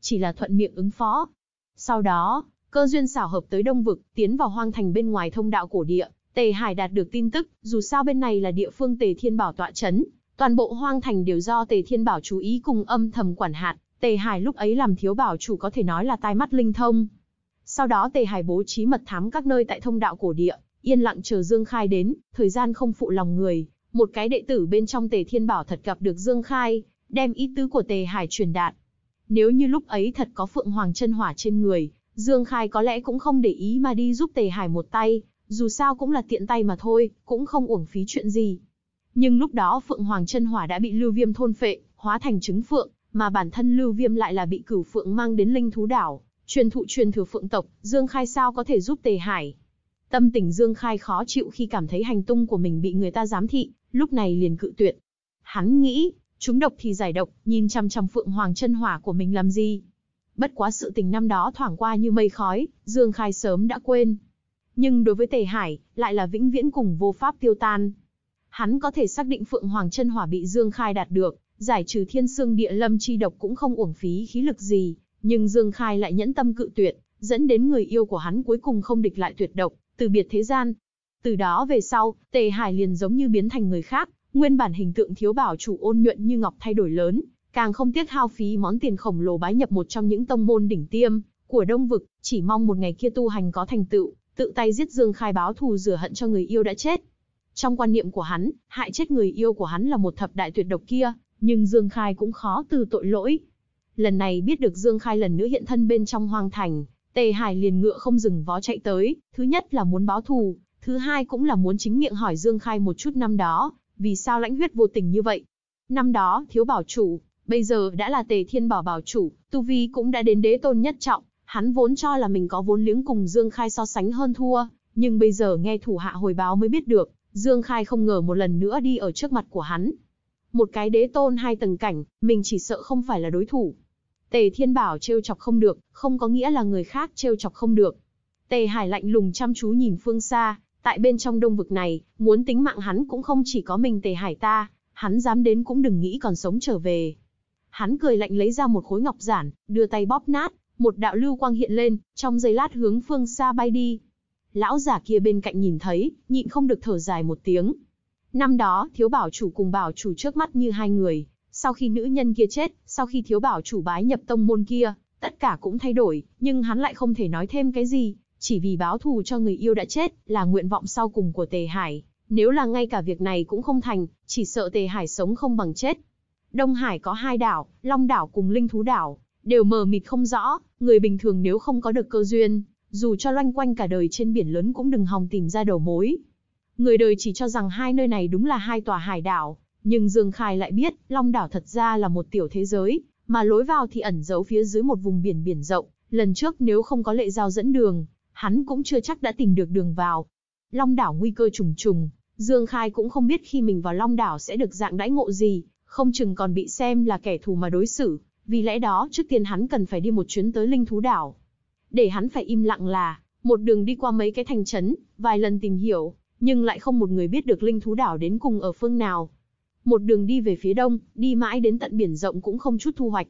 Chỉ là thuận miệng ứng phó. Sau đó, cơ duyên xảo hợp tới đông vực, tiến vào hoang thành bên ngoài thông đạo cổ địa, Tề Hải đạt được tin tức, dù sao bên này là địa phương Tề Thiên Bảo tọa chấn, toàn bộ hoang thành đều do Tề Thiên Bảo chú ý cùng âm thầm quản hạt, Tề Hải lúc ấy làm thiếu bảo chủ có thể nói là tai mắt linh thông. Sau đó Tề Hải bố trí mật thám các nơi tại thông đạo cổ địa, yên lặng chờ Dương Khai đến, thời gian không phụ lòng người, một cái đệ tử bên trong Tề Thiên Bảo thật gặp được Dương Khai, đem ý tứ của Tề Hải truyền đạt. Nếu như lúc ấy thật có Phượng Hoàng chân hỏa trên người, Dương Khai có lẽ cũng không để ý mà đi giúp Tề Hải một tay, dù sao cũng là tiện tay mà thôi, cũng không uổng phí chuyện gì. Nhưng lúc đó Phượng Hoàng chân hỏa đã bị Lưu Viêm thôn phệ, hóa thành trứng phượng, mà bản thân Lưu Viêm lại là bị Cửu Phượng mang đến Linh thú đảo, truyền thụ truyền thừa Phượng tộc, Dương Khai sao có thể giúp Tề Hải? Tâm tình Dương Khai khó chịu khi cảm thấy hành tung của mình bị người ta giám thị, lúc này liền cự tuyệt. Hắn nghĩ, chúng độc thì giải độc, nhìn chằm chằm Phượng Hoàng chân hỏa của mình làm gì? Bất quá sự tình năm đó thoảng qua như mây khói, Dương Khai sớm đã quên, nhưng đối với Tề Hải, lại là vĩnh viễn cùng vô pháp tiêu tan. Hắn có thể xác định Phượng Hoàng chân hỏa bị Dương Khai đạt được, giải trừ thiên xương địa lâm chi độc cũng không uổng phí khí lực gì, nhưng Dương Khai lại nhẫn tâm cự tuyệt, dẫn đến người yêu của hắn cuối cùng không địch lại tuyệt độc, từ biệt thế gian. Từ đó về sau, Tề Hải liền giống như biến thành người khác, nguyên bản hình tượng thiếu bảo chủ ôn nhuận như ngọc thay đổi lớn, càng không tiếc hao phí món tiền khổng lồ bái nhập một trong những tông môn đỉnh tiêm của Đông vực, chỉ mong một ngày kia tu hành có thành tựu, tự tay giết Dương Khai báo thù rửa hận cho người yêu đã chết. Trong quan niệm của hắn, hại chết người yêu của hắn là một thập đại tuyệt độc kia, nhưng Dương Khai cũng khó từ tội lỗi. Lần này biết được Dương Khai lần nữa hiện thân bên trong hoang thành, Tề Hải liền ngựa không dừng vó chạy tới, thứ nhất là muốn báo thù, thứ hai cũng là muốn chính miệng hỏi Dương Khai một chút năm đó, vì sao lãnh huyết vô tình như vậy. Năm đó, thiếu bảo chủ, bây giờ đã là Tề Thiên Bảo bảo chủ, Tu Vi cũng đã đến đế tôn nhất trọng. Hắn vốn cho là mình có vốn liếng cùng Dương Khai so sánh hơn thua, nhưng bây giờ nghe thủ hạ hồi báo mới biết được, Dương Khai không ngờ một lần nữa đi ở trước mặt của hắn. Một cái đế tôn hai tầng cảnh, mình chỉ sợ không phải là đối thủ. Tề Thiên Bảo trêu chọc không được, không có nghĩa là người khác trêu chọc không được. Tề Hải lạnh lùng chăm chú nhìn phương xa, tại bên trong đông vực này, muốn tính mạng hắn cũng không chỉ có mình Tề Hải ta, hắn dám đến cũng đừng nghĩ còn sống trở về. Hắn cười lạnh lấy ra một khối ngọc giản, đưa tay bóp nát, một đạo lưu quang hiện lên, trong giây lát hướng phương xa bay đi. Lão giả kia bên cạnh nhìn thấy, nhịn không được thở dài một tiếng. Năm đó, thiếu bảo chủ cùng bảo chủ trước mắt như hai người, sau khi nữ nhân kia chết, sau khi thiếu bảo chủ bái nhập tông môn kia, tất cả cũng thay đổi, nhưng hắn lại không thể nói thêm cái gì, chỉ vì báo thù cho người yêu đã chết, là nguyện vọng sau cùng của Tề Hải. Nếu là ngay cả việc này cũng không thành, chỉ sợ Tề Hải sống không bằng chết. Đông Hải có hai đảo, Long đảo cùng Linh Thú đảo, đều mờ mịt không rõ, người bình thường nếu không có được cơ duyên, dù cho loanh quanh cả đời trên biển lớn cũng đừng hòng tìm ra đầu mối. Người đời chỉ cho rằng hai nơi này đúng là hai tòa hải đảo, nhưng Dương Khai lại biết, Long đảo thật ra là một tiểu thế giới, mà lối vào thì ẩn giấu phía dưới một vùng biển biển rộng, lần trước nếu không có lệ giao dẫn đường, hắn cũng chưa chắc đã tìm được đường vào. Long đảo nguy cơ trùng trùng, Dương Khai cũng không biết khi mình vào Long đảo sẽ được dạng đãi ngộ gì, không chừng còn bị xem là kẻ thù mà đối xử, vì lẽ đó trước tiên hắn cần phải đi một chuyến tới linh thú đảo. Để hắn phải im lặng là, một đường đi qua mấy cái thành trấn, vài lần tìm hiểu, nhưng lại không một người biết được linh thú đảo đến cùng ở phương nào. Một đường đi về phía đông, đi mãi đến tận biển rộng cũng không chút thu hoạch.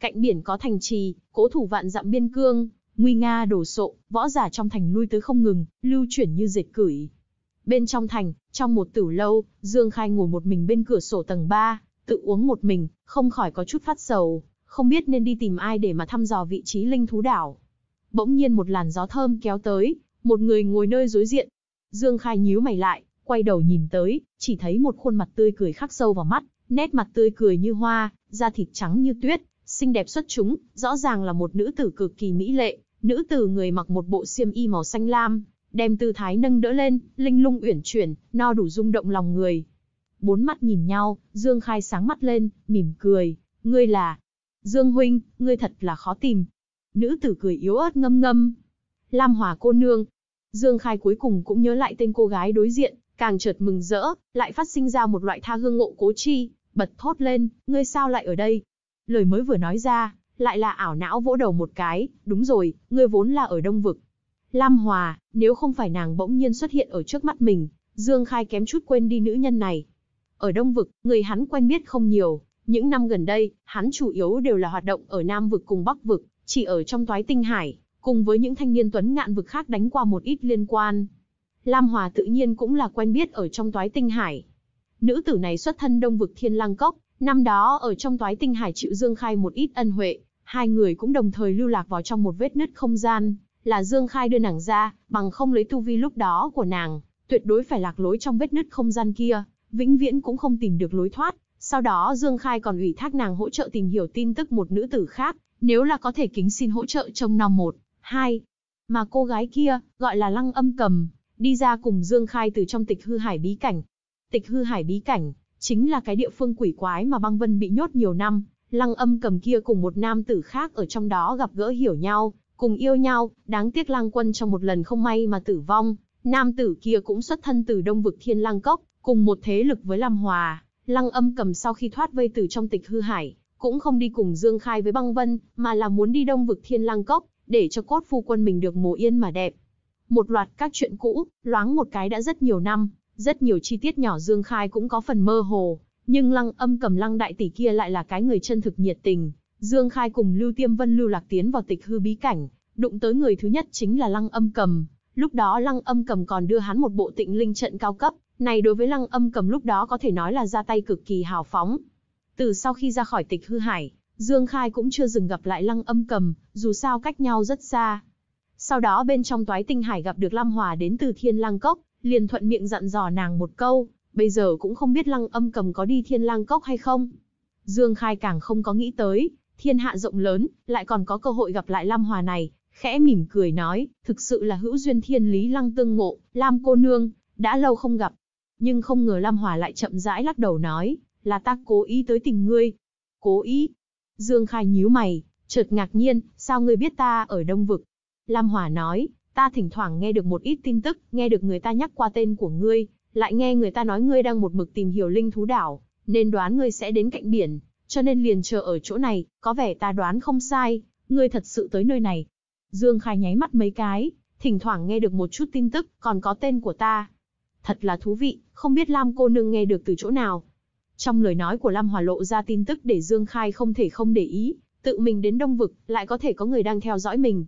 Cạnh biển có thành trì, cố thủ vạn dặm biên cương, nguy nga đổ sộ, võ giả trong thành lui tới không ngừng, lưu chuyển như dệt cửi. Bên trong thành, trong một tử lâu, Dương Khai ngồi một mình bên cửa sổ tầng 3, tự uống một mình, không khỏi có chút phát sầu không biết nên đi tìm ai để mà thăm dò vị trí linh thú đảo. Bỗng nhiên một làn gió thơm kéo tới, một người ngồi nơi đối diện. Dương Khai nhíu mày lại, quay đầu nhìn tới, chỉ thấy một khuôn mặt tươi cười khắc sâu vào mắt, nét mặt tươi cười như hoa, da thịt trắng như tuyết, xinh đẹp xuất chúng, rõ ràng là một nữ tử cực kỳ mỹ lệ, nữ tử người mặc một bộ xiêm y màu xanh lam, đem tư thái nâng đỡ lên, linh lung uyển chuyển, no đủ rung động lòng người. Bốn mắt nhìn nhau, Dương Khai sáng mắt lên, mỉm cười, ngươi là, Dương huynh, ngươi thật là khó tìm. Nữ tử cười yếu ớt ngâm ngâm. Lam Hòa cô nương. Dương Khai cuối cùng cũng nhớ lại tên cô gái đối diện, càng chợt mừng rỡ, lại phát sinh ra một loại tha hương ngộ cố chi, bật thốt lên, ngươi sao lại ở đây? Lời mới vừa nói ra, lại là ảo não vỗ đầu một cái, đúng rồi, ngươi vốn là ở Đông Vực. Lam Hòa, nếu không phải nàng bỗng nhiên xuất hiện ở trước mắt mình, Dương Khai kém chút quên đi nữ nhân này. Ở Đông Vực, người hắn quen biết không nhiều, những năm gần đây, hắn chủ yếu đều là hoạt động ở Nam vực cùng Bắc vực, chỉ ở trong toái tinh hải, cùng với những thanh niên tuấn ngạn vực khác đánh qua một ít liên quan. Lam Hòa tự nhiên cũng là quen biết ở trong toái tinh hải. Nữ tử này xuất thân đông vực thiên lang cốc, năm đó ở trong toái tinh hải chịu Dương Khai một ít ân huệ, hai người cũng đồng thời lưu lạc vào trong một vết nứt không gian, là Dương Khai đưa nàng ra, bằng không lấy tu vi lúc đó của nàng, tuyệt đối phải lạc lối trong vết nứt không gian kia, vĩnh viễn cũng không tìm được lối thoát, sau đó Dương Khai còn ủy thác nàng hỗ trợ tìm hiểu tin tức một nữ tử khác, nếu là có thể kính xin hỗ trợ trong năm một, hai. Mà cô gái kia, gọi là Lăng Âm Cầm, đi ra cùng Dương Khai từ trong tịch hư hải bí cảnh. Tịch hư hải bí cảnh, chính là cái địa phương quỷ quái mà băng vân bị nhốt nhiều năm. Lăng âm cầm kia cùng một nam tử khác ở trong đó gặp gỡ hiểu nhau, cùng yêu nhau, đáng tiếc lang quân trong một lần không may mà tử vong. Nam tử kia cũng xuất thân từ đông vực thiên lang cốc, cùng một thế lực với Lam Hòa, Lăng âm cầm sau khi thoát vây từ trong tịch hư hải, cũng không đi cùng Dương Khai với băng vân, mà là muốn đi đông vực thiên lang cốc, để cho cốt phu quân mình được mồ yên mà đẹp. Một loạt các chuyện cũ, loáng một cái đã rất nhiều năm, rất nhiều chi tiết nhỏ Dương Khai cũng có phần mơ hồ, nhưng lăng âm cầm lăng đại tỷ kia lại là cái người chân thực nhiệt tình. Dương Khai cùng Lưu Tiêm Vân Lưu Lạc tiến vào tịch hư bí cảnh, đụng tới người thứ nhất chính là lăng âm cầm. Lúc đó lăng âm cầm còn đưa hắn một bộ tịnh linh trận cao cấp, này đối với lăng âm cầm lúc đó có thể nói là ra tay cực kỳ hào phóng. Từ sau khi ra khỏi tịch hư hải, Dương Khai cũng chưa dừng gặp lại lăng âm cầm, dù sao cách nhau rất xa. Sau đó bên trong toái tinh hải gặp được Lam Hòa đến từ thiên lang cốc, liền thuận miệng dặn dò nàng một câu, bây giờ cũng không biết lăng âm cầm có đi thiên lang cốc hay không. Dương Khai càng không có nghĩ tới, thiên hạ rộng lớn, lại còn có cơ hội gặp lại Lam Hòa này, khẽ mỉm cười nói, thực sự là hữu duyên thiên lý lăng tương ngộ, Lam cô nương, đã lâu không gặp, nhưng không ngờ Lam Hòa lại chậm rãi lắc đầu nói, là ta cố ý tới tình ngươi. Cố ý? Dương Khai nhíu mày, chợt ngạc nhiên, sao ngươi biết ta ở Đông Vực? Lam Hòa nói, ta thỉnh thoảng nghe được một ít tin tức, nghe được người ta nhắc qua tên của ngươi, lại nghe người ta nói ngươi đang một mực tìm hiểu linh thú đảo, nên đoán ngươi sẽ đến cạnh biển, cho nên liền chờ ở chỗ này, có vẻ ta đoán không sai, ngươi thật sự tới nơi này. Dương Khai nháy mắt mấy cái, thỉnh thoảng nghe được một chút tin tức, còn có tên của ta, thật là thú vị, không biết Lam cô nương nghe được từ chỗ nào. Trong lời nói của Lam Hòa lộ ra tin tức để Dương Khai không thể không để ý, tự mình đến Đông Vực, lại có thể có người đang theo dõi mình.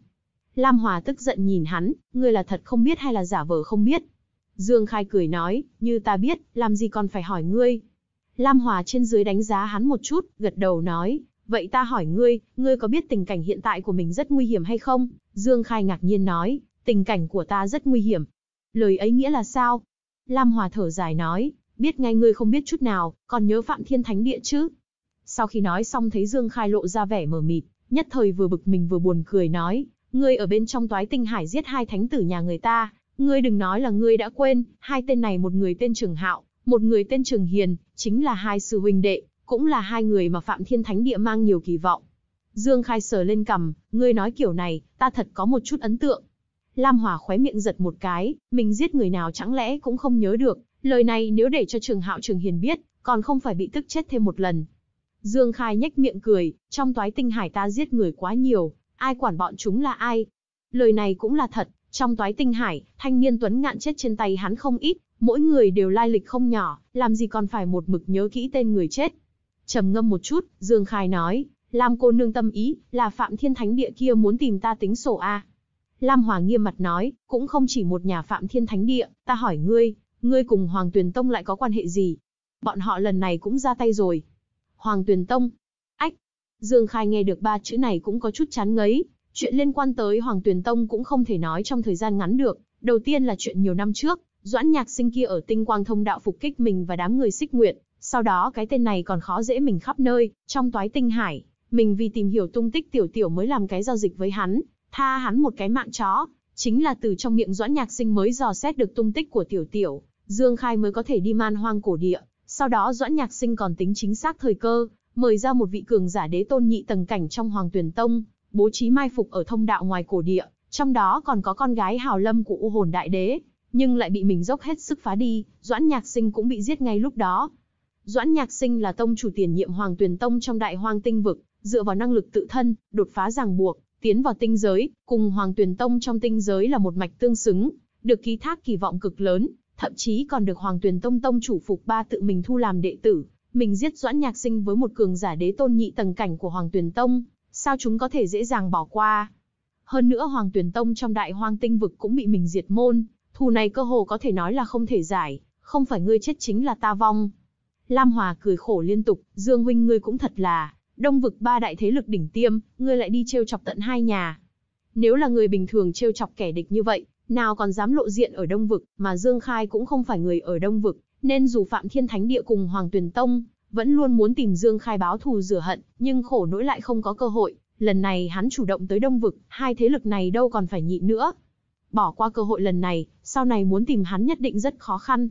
Lam Hòa tức giận nhìn hắn, ngươi là thật không biết hay là giả vờ không biết. Dương Khai cười nói, như ta biết, làm gì còn phải hỏi ngươi. Lam Hòa trên dưới đánh giá hắn một chút, gật đầu nói, vậy ta hỏi ngươi, ngươi có biết tình cảnh hiện tại của mình rất nguy hiểm hay không? Dương Khai ngạc nhiên nói, tình cảnh của ta rất nguy hiểm. Lời ấy nghĩa là sao? Lam Hòa thở dài nói, biết ngay ngươi không biết chút nào, còn nhớ Phạm Thiên Thánh Địa chứ? Sau khi nói xong thấy Dương Khai lộ ra vẻ mờ mịt, nhất thời vừa bực mình vừa buồn cười nói, ngươi ở bên trong toái tinh hải giết hai thánh tử nhà người ta, ngươi đừng nói là ngươi đã quên, hai tên này một người tên Trường Hạo, một người tên Trường Hiền, chính là hai sư huynh đệ, cũng là hai người mà Phạm Thiên Thánh Địa mang nhiều kỳ vọng. Dương Khai sờ lên cằm, ngươi nói kiểu này, ta thật có một chút ấn tượng, Lam Hòa khóe miệng giật một cái, mình giết người nào chẳng lẽ cũng không nhớ được, lời này nếu để cho Trường Hạo Trường Hiền biết, còn không phải bị tức chết thêm một lần. Dương Khai nhếch miệng cười, trong toái tinh hải ta giết người quá nhiều, ai quản bọn chúng là ai. Lời này cũng là thật, trong toái tinh hải, thanh niên Tuấn Ngạn chết trên tay hắn không ít, mỗi người đều lai lịch không nhỏ, làm gì còn phải một mực nhớ kỹ tên người chết. Trầm ngâm một chút, Dương Khai nói, Lam cô nương tâm ý, là Phạm Thiên Thánh Địa kia muốn tìm ta tính sổ a. À. Lam Hòa nghiêm mặt nói, cũng không chỉ một nhà Phạm Thiên Thánh Địa, ta hỏi ngươi, ngươi cùng Hoàng Tuyền Tông lại có quan hệ gì? Bọn họ lần này cũng ra tay rồi. Hoàng Tuyền Tông? Ách! Dương Khai nghe được ba chữ này cũng có chút chán ngấy, chuyện liên quan tới Hoàng Tuyền Tông cũng không thể nói trong thời gian ngắn được. Đầu tiên là chuyện nhiều năm trước, Doãn Nhạc Sinh kia ở Tinh Quang Thông Đạo phục kích mình và đám người xích nguyện, sau đó cái tên này còn khó dễ mình khắp nơi, trong toái tinh hải, mình vì tìm hiểu tung tích tiểu tiểu mới làm cái giao dịch với hắn, tha hắn một cái mạng chó, chính là từ trong miệng Doãn Nhạc Sinh mới dò xét được tung tích của Tiểu Tiểu, Dương Khai mới có thể đi man hoang cổ địa, sau đó Doãn Nhạc Sinh còn tính chính xác thời cơ, mời ra một vị cường giả đế tôn nhị tầng cảnh trong Hoàng Tuyền Tông, bố trí mai phục ở thông đạo ngoài cổ địa, trong đó còn có con gái Hào Lâm của U Hồn Đại Đế, nhưng lại bị mình dốc hết sức phá đi, Doãn Nhạc Sinh cũng bị giết ngay lúc đó. Doãn Nhạc Sinh là tông chủ tiền nhiệm Hoàng Tuyền Tông trong Đại Hoang Tinh vực, dựa vào năng lực tự thân, đột phá ràng buộc, tiến vào tinh giới, cùng Hoàng Tuyền Tông trong tinh giới là một mạch tương xứng, được ký thác kỳ vọng cực lớn, thậm chí còn được Hoàng Tuyền Tông tông chủ Phục Ba tự mình thu làm đệ tử, mình giết Doãn Nhạc Sinh với một cường giả đế tôn nhị tầng cảnh của Hoàng Tuyền Tông, sao chúng có thể dễ dàng bỏ qua? Hơn nữa Hoàng Tuyền Tông trong Đại Hoang Tinh vực cũng bị mình diệt môn, thù này cơ hồ có thể nói là không thể giải, không phải ngươi chết chính là ta vong. Lam Hòa cười khổ liên tục, Dương huynh ngươi cũng thật là Đông vực ba đại thế lực đỉnh tiêm, ngươi lại đi trêu chọc tận hai nhà. Nếu là người bình thường trêu chọc kẻ địch như vậy, nào còn dám lộ diện ở Đông vực, mà Dương Khai cũng không phải người ở Đông vực, nên dù Phạm Thiên Thánh Địa cùng Hoàng Tuyền Tông vẫn luôn muốn tìm Dương Khai báo thù rửa hận, nhưng khổ nỗi lại không có cơ hội, lần này hắn chủ động tới Đông vực, hai thế lực này đâu còn phải nhịn nữa. Bỏ qua cơ hội lần này, sau này muốn tìm hắn nhất định rất khó khăn.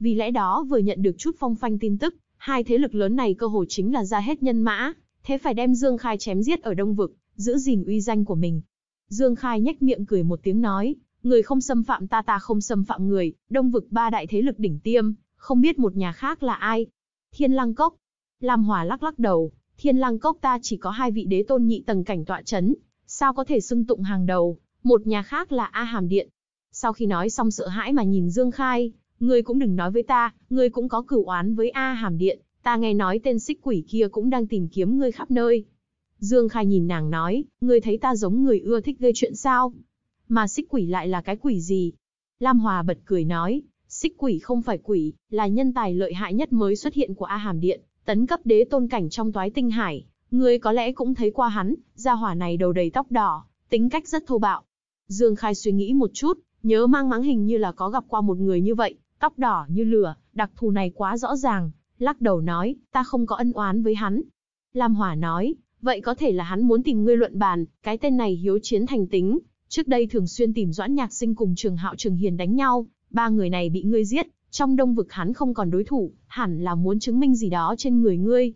Vì lẽ đó vừa nhận được chút phong phanh tin tức, hai thế lực lớn này cơ hồ chính là ra hết nhân mã, thế phải đem Dương Khai chém giết ở Đông Vực, giữ gìn uy danh của mình. Dương Khai nhếch miệng cười một tiếng nói, người không xâm phạm ta ta không xâm phạm người, Đông Vực ba đại thế lực đỉnh tiêm, không biết một nhà khác là ai. Thiên Lăng Cốc. Lam Hòa lắc lắc đầu, Thiên Lăng Cốc ta chỉ có hai vị đế tôn nhị tầng cảnh tọa chấn, sao có thể xưng tụng hàng đầu, một nhà khác là A Hàm Điện. Sau khi nói xong sợ hãi mà nhìn Dương Khai, người cũng đừng nói với ta, người cũng có cửu oán với A Hàm Điện. Ta nghe nói tên xích quỷ kia cũng đang tìm kiếm ngươi khắp nơi. Dương Khai nhìn nàng nói, ngươi thấy ta giống người ưa thích gây chuyện sao? Mà xích quỷ lại là cái quỷ gì? Lam Hòa bật cười nói, xích quỷ không phải quỷ, là nhân tài lợi hại nhất mới xuất hiện của A Hàm Điện, tấn cấp đế tôn cảnh trong toái tinh hải. Ngươi có lẽ cũng thấy qua hắn, gia hỏa này đầu đầy tóc đỏ, tính cách rất thô bạo. Dương Khai suy nghĩ một chút, nhớ mang máng hình như là có gặp qua một người như vậy, tóc đỏ như lửa, đặc thù này quá rõ ràng, lắc đầu nói, ta không có ân oán với hắn. Lam Hỏa nói, vậy có thể là hắn muốn tìm ngươi luận bàn, cái tên này hiếu chiến thành tính, trước đây thường xuyên tìm Doãn Nhạc Sinh cùng Trường Hạo Trường Hiền đánh nhau, ba người này bị ngươi giết, trong đông vực hắn không còn đối thủ, hẳn là muốn chứng minh gì đó trên người ngươi.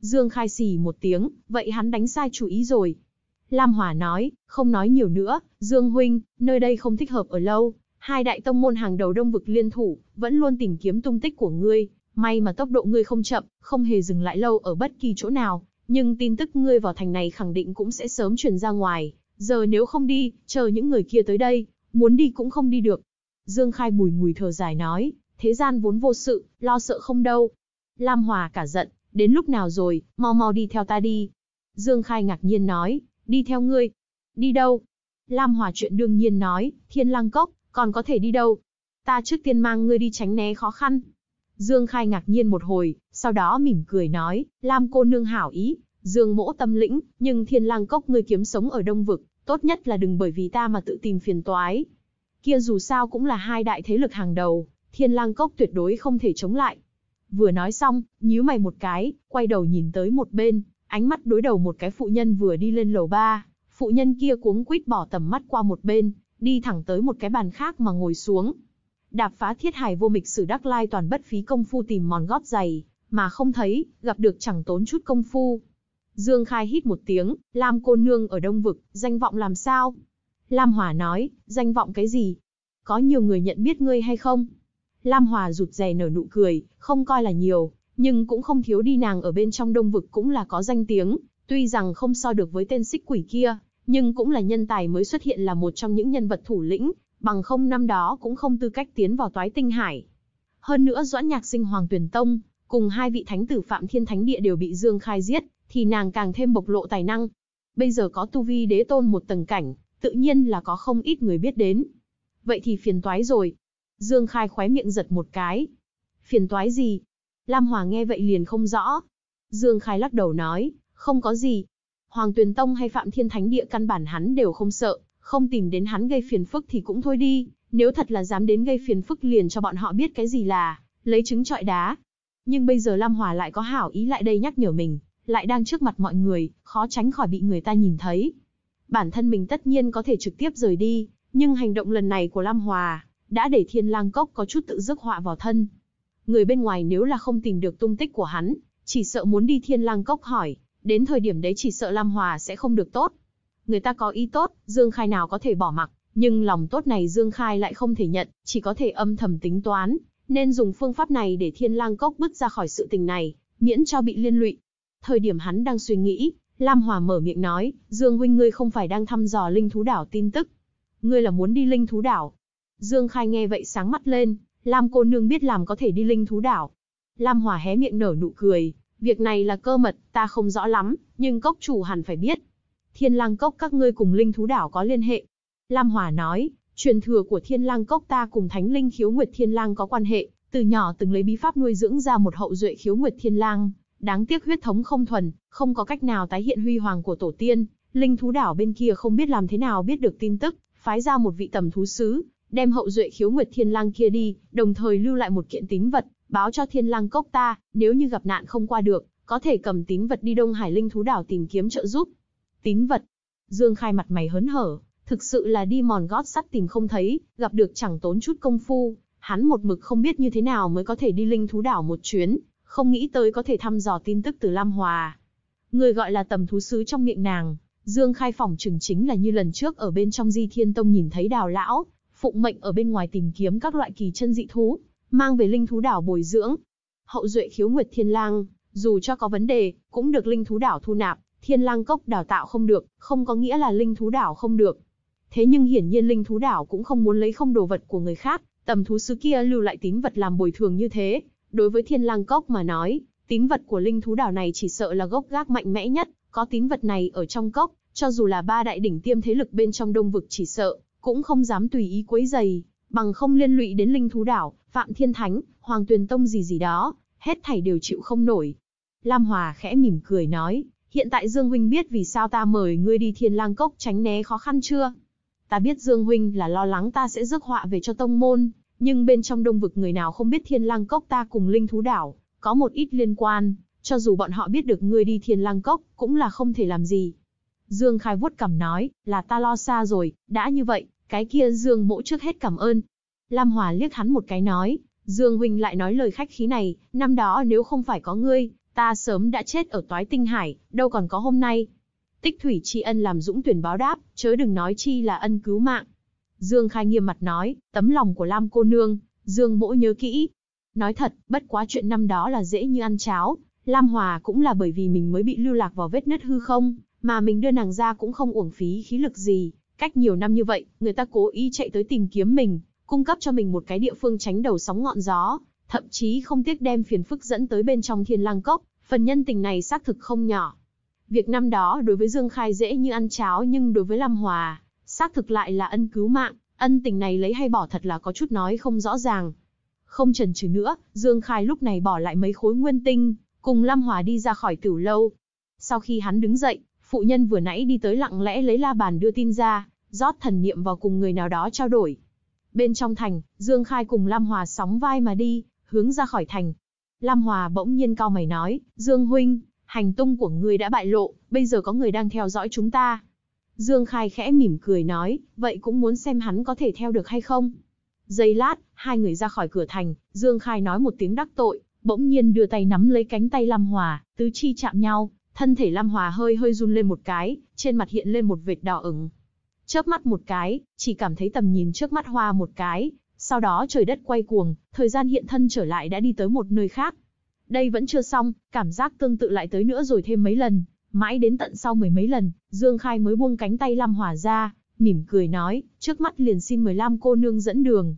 Dương Khai xì một tiếng, vậy hắn đánh sai chủ ý rồi. Lam Hỏa nói, không nói nhiều nữa, Dương Huynh, nơi đây không thích hợp ở lâu, hai đại tông môn hàng đầu đông vực liên thủ, vẫn luôn tìm kiếm tung tích của ngươi, May mà tốc độ ngươi không chậm, không hề dừng lại lâu ở bất kỳ chỗ nào, nhưng tin tức ngươi vào thành này khẳng định cũng sẽ sớm truyền ra ngoài. Giờ nếu không đi, chờ những người kia tới đây, muốn đi cũng không đi được. Dương Khai bùi ngùi thở dài nói, thế gian vốn vô sự, lo sợ không đâu. Lam Hòa cả giận, đến lúc nào rồi, mau mau đi theo ta đi. Dương Khai ngạc nhiên nói, đi theo ngươi. Đi đâu? Lam Hòa chuyện đương nhiên nói, thiên lang cốc, còn có thể đi đâu? Ta trước tiên mang ngươi đi tránh né khó khăn, Dương Khai ngạc nhiên một hồi, sau đó mỉm cười nói, Lam cô nương hảo ý, Dương mỗ tâm lĩnh, nhưng thiên lang cốc ngươi kiếm sống ở đông vực, tốt nhất là đừng bởi vì ta mà tự tìm phiền toái. Kia dù sao cũng là hai đại thế lực hàng đầu, thiên lang cốc tuyệt đối không thể chống lại. Vừa nói xong, nhíu mày một cái, quay đầu nhìn tới một bên, ánh mắt đối đầu một cái phụ nhân vừa đi lên lầu ba. Phụ nhân kia cuống quýt bỏ tầm mắt qua một bên, đi thẳng tới một cái bàn khác mà ngồi xuống, đạp phá thiết hải vô mịch sử Đắc Lai toàn bất phí công phu tìm mòn gót giày, mà không thấy, gặp được chẳng tốn chút công phu. Dương Khai hít một tiếng, Lam cô nương ở Đông Vực, danh vọng làm sao? Lam Hòa nói, danh vọng cái gì? Có nhiều người nhận biết ngươi hay không? Lam Hòa rụt rè nở nụ cười, không coi là nhiều, nhưng cũng không thiếu đi nàng ở bên trong Đông Vực cũng là có danh tiếng, tuy rằng không so được với tên xích quỷ kia, nhưng cũng là nhân tài mới xuất hiện là một trong những nhân vật thủ lĩnh, bằng không năm đó cũng không tư cách tiến vào toái tinh hải. Hơn nữa Doãn Nhạc sinh Hoàng Tuyển Tông, cùng hai vị thánh tử Phạm Thiên Thánh Địa đều bị Dương Khai giết, thì nàng càng thêm bộc lộ tài năng. Bây giờ có tu vi đế tôn một tầng cảnh, tự nhiên là có không ít người biết đến. Vậy thì phiền toái rồi. Dương Khai khóe miệng giật một cái. Phiền toái gì? Lam Hòa nghe vậy liền không rõ. Dương Khai lắc đầu nói, không có gì. Hoàng Tuyền Tông hay Phạm Thiên Thánh Địa căn bản hắn đều không sợ, không tìm đến hắn gây phiền phức thì cũng thôi đi, nếu thật là dám đến gây phiền phức liền cho bọn họ biết cái gì là lấy trứng trọi đá. Nhưng bây giờ Lam Hòa lại có hảo ý lại đây nhắc nhở mình, lại đang trước mặt mọi người, khó tránh khỏi bị người ta nhìn thấy. Bản thân mình tất nhiên có thể trực tiếp rời đi, nhưng hành động lần này của Lam Hòa đã để Thiên Lang Cốc có chút tự rước họa vào thân. Người bên ngoài nếu là không tìm được tung tích của hắn, chỉ sợ muốn đi Thiên Lang Cốc hỏi, đến thời điểm đấy chỉ sợ Lam Hòa sẽ không được tốt người ta có ý tốt, Dương Khai nào có thể bỏ mặc, nhưng lòng tốt này Dương Khai lại không thể nhận, chỉ có thể âm thầm tính toán, nên dùng phương pháp này để Thiên Lang Cốc bước ra khỏi sự tình này, miễn cho bị liên lụy. Thời điểm hắn đang suy nghĩ, Lam Hòa mở miệng nói, Dương huynh ngươi không phải đang thăm dò linh thú đảo tin tức. Ngươi là muốn đi linh thú đảo. Dương Khai nghe vậy sáng mắt lên, Lam cô nương biết làm có thể đi linh thú đảo. Lam Hòa hé miệng nở nụ cười, việc này là cơ mật, ta không rõ lắm, nhưng cốc chủ hẳn phải biết. Thiên Lang Cốc các ngươi cùng Linh Thú Đảo có liên hệ. Lam Hòa nói, truyền thừa của Thiên Lang Cốc ta cùng Thánh Linh Khiếu Nguyệt Thiên Lang có quan hệ, từ nhỏ từng lấy bí pháp nuôi dưỡng ra một hậu duệ Khiếu Nguyệt Thiên Lang, đáng tiếc huyết thống không thuần, không có cách nào tái hiện huy hoàng của tổ tiên. Linh Thú Đảo bên kia không biết làm thế nào biết được tin tức, phái ra một vị tầm thú sứ, đem hậu duệ Khiếu Nguyệt Thiên Lang kia đi, đồng thời lưu lại một kiện tín vật, báo cho Thiên Lang Cốc ta, nếu như gặp nạn không qua được, có thể cầm tín vật đi Đông Hải Linh Thú Đảo tìm kiếm trợ giúp. Tín vật. Dương Khai mặt mày hớn hở, thực sự là đi mòn gót sắt tìm không thấy, gặp được chẳng tốn chút công phu, hắn một mực không biết như thế nào mới có thể đi linh thú đảo một chuyến, không nghĩ tới có thể thăm dò tin tức từ Lam Hòa. Người gọi là tầm thú sứ trong miệng nàng, Dương Khai phòng trừng chính là như lần trước ở bên trong Di Thiên Tông nhìn thấy đào lão, phụng mệnh ở bên ngoài tìm kiếm các loại kỳ chân dị thú, mang về linh thú đảo bồi dưỡng. Hậu duệ khiếu nguyệt thiên lang, dù cho có vấn đề, cũng được linh thú đảo thu nạp, thiên lang cốc đào tạo không được, không có nghĩa là linh thú đảo không được. Thế nhưng hiển nhiên linh thú đảo cũng không muốn lấy không đồ vật của người khác, tầm thú sứ kia lưu lại tín vật làm bồi thường như thế. Đối với thiên lang cốc mà nói, tín vật của linh thú đảo này chỉ sợ là gốc gác mạnh mẽ nhất, có tín vật này ở trong cốc, cho dù là ba đại đỉnh tiêm thế lực bên trong đông vực chỉ sợ, cũng không dám tùy ý quấy dày, bằng không liên lụy đến linh thú đảo, phạm thiên thánh, hoàng tuyền tông gì gì đó, hết thảy đều chịu không nổi. Lam Hòa khẽ mỉm cười nói, hiện tại Dương Huynh biết vì sao ta mời ngươi đi thiên lang cốc tránh né khó khăn chưa? Ta biết Dương Huynh là lo lắng ta sẽ rước họa về cho tông môn, nhưng bên trong đông vực người nào không biết thiên lang cốc ta cùng linh thú đảo, có một ít liên quan, cho dù bọn họ biết được ngươi đi thiên lang cốc, cũng là không thể làm gì. Dương Khai vuốt cằm nói, là ta lo xa rồi, đã như vậy, cái kia Dương mỗ trước hết cảm ơn. Lam Hòa liếc hắn một cái nói, Dương Huynh lại nói lời khách khí này, năm đó nếu không phải có ngươi, Ta sớm đã chết ở toái tinh hải, đâu còn có hôm nay. Tích thủy tri ân làm dũng tuyển báo đáp, chớ đừng nói chi là ân cứu mạng. Dương Khai nghiêm mặt nói, tấm lòng của Lam cô nương, Dương mỗ nhớ kỹ. Nói thật, bất quá chuyện năm đó là dễ như ăn cháo, Lam Hòa cũng là bởi vì mình mới bị lưu lạc vào vết nứt hư không, mà mình đưa nàng ra cũng không uổng phí khí lực gì. Cách nhiều năm như vậy, người ta cố ý chạy tới tìm kiếm mình, cung cấp cho mình một cái địa phương tránh đầu sóng ngọn gió, thậm chí không tiếc đem phiền phức dẫn tới bên trong thiên lang cốc, phần nhân tình này xác thực không nhỏ. Việc năm đó đối với Dương Khai dễ như ăn cháo nhưng đối với lâm Hòa, xác thực lại là ân cứu mạng, ân tình này lấy hay bỏ thật là có chút nói không rõ ràng. Không chần chừ nữa, Dương Khai lúc này bỏ lại mấy khối nguyên tinh, cùng lâm Hòa đi ra khỏi tử lâu. Sau khi hắn đứng dậy, phụ nhân vừa nãy đi tới lặng lẽ lấy la bàn đưa tin ra, rót thần niệm vào cùng người nào đó trao đổi. Bên trong thành, Dương Khai cùng Lam Hòa sóng vai mà đi, hướng ra khỏi thành. Lam Hòa bỗng nhiên cao mày nói, Dương Huynh, hành tung của ngươi đã bại lộ, bây giờ có người đang theo dõi chúng ta. Dương Khai khẽ mỉm cười nói, vậy cũng muốn xem hắn có thể theo được hay không. Giây lát, hai người ra khỏi cửa thành, Dương Khai nói một tiếng đắc tội, bỗng nhiên đưa tay nắm lấy cánh tay Lam Hòa, tứ chi chạm nhau, thân thể Lam Hòa hơi hơi run lên một cái, trên mặt hiện lên một vệt đỏ ửng. Chớp mắt một cái, chỉ cảm thấy tầm nhìn trước mắt hoa một cái, sau đó trời đất quay cuồng, thời gian hiện thân trở lại đã đi tới một nơi khác. Đây vẫn chưa xong, cảm giác tương tự lại tới nữa rồi thêm mấy lần, mãi đến tận sau mười mấy lần, Dương Khai mới buông cánh tay Lam Hòa ra, mỉm cười nói, trước mắt liền xin mười Lam cô nương dẫn đường.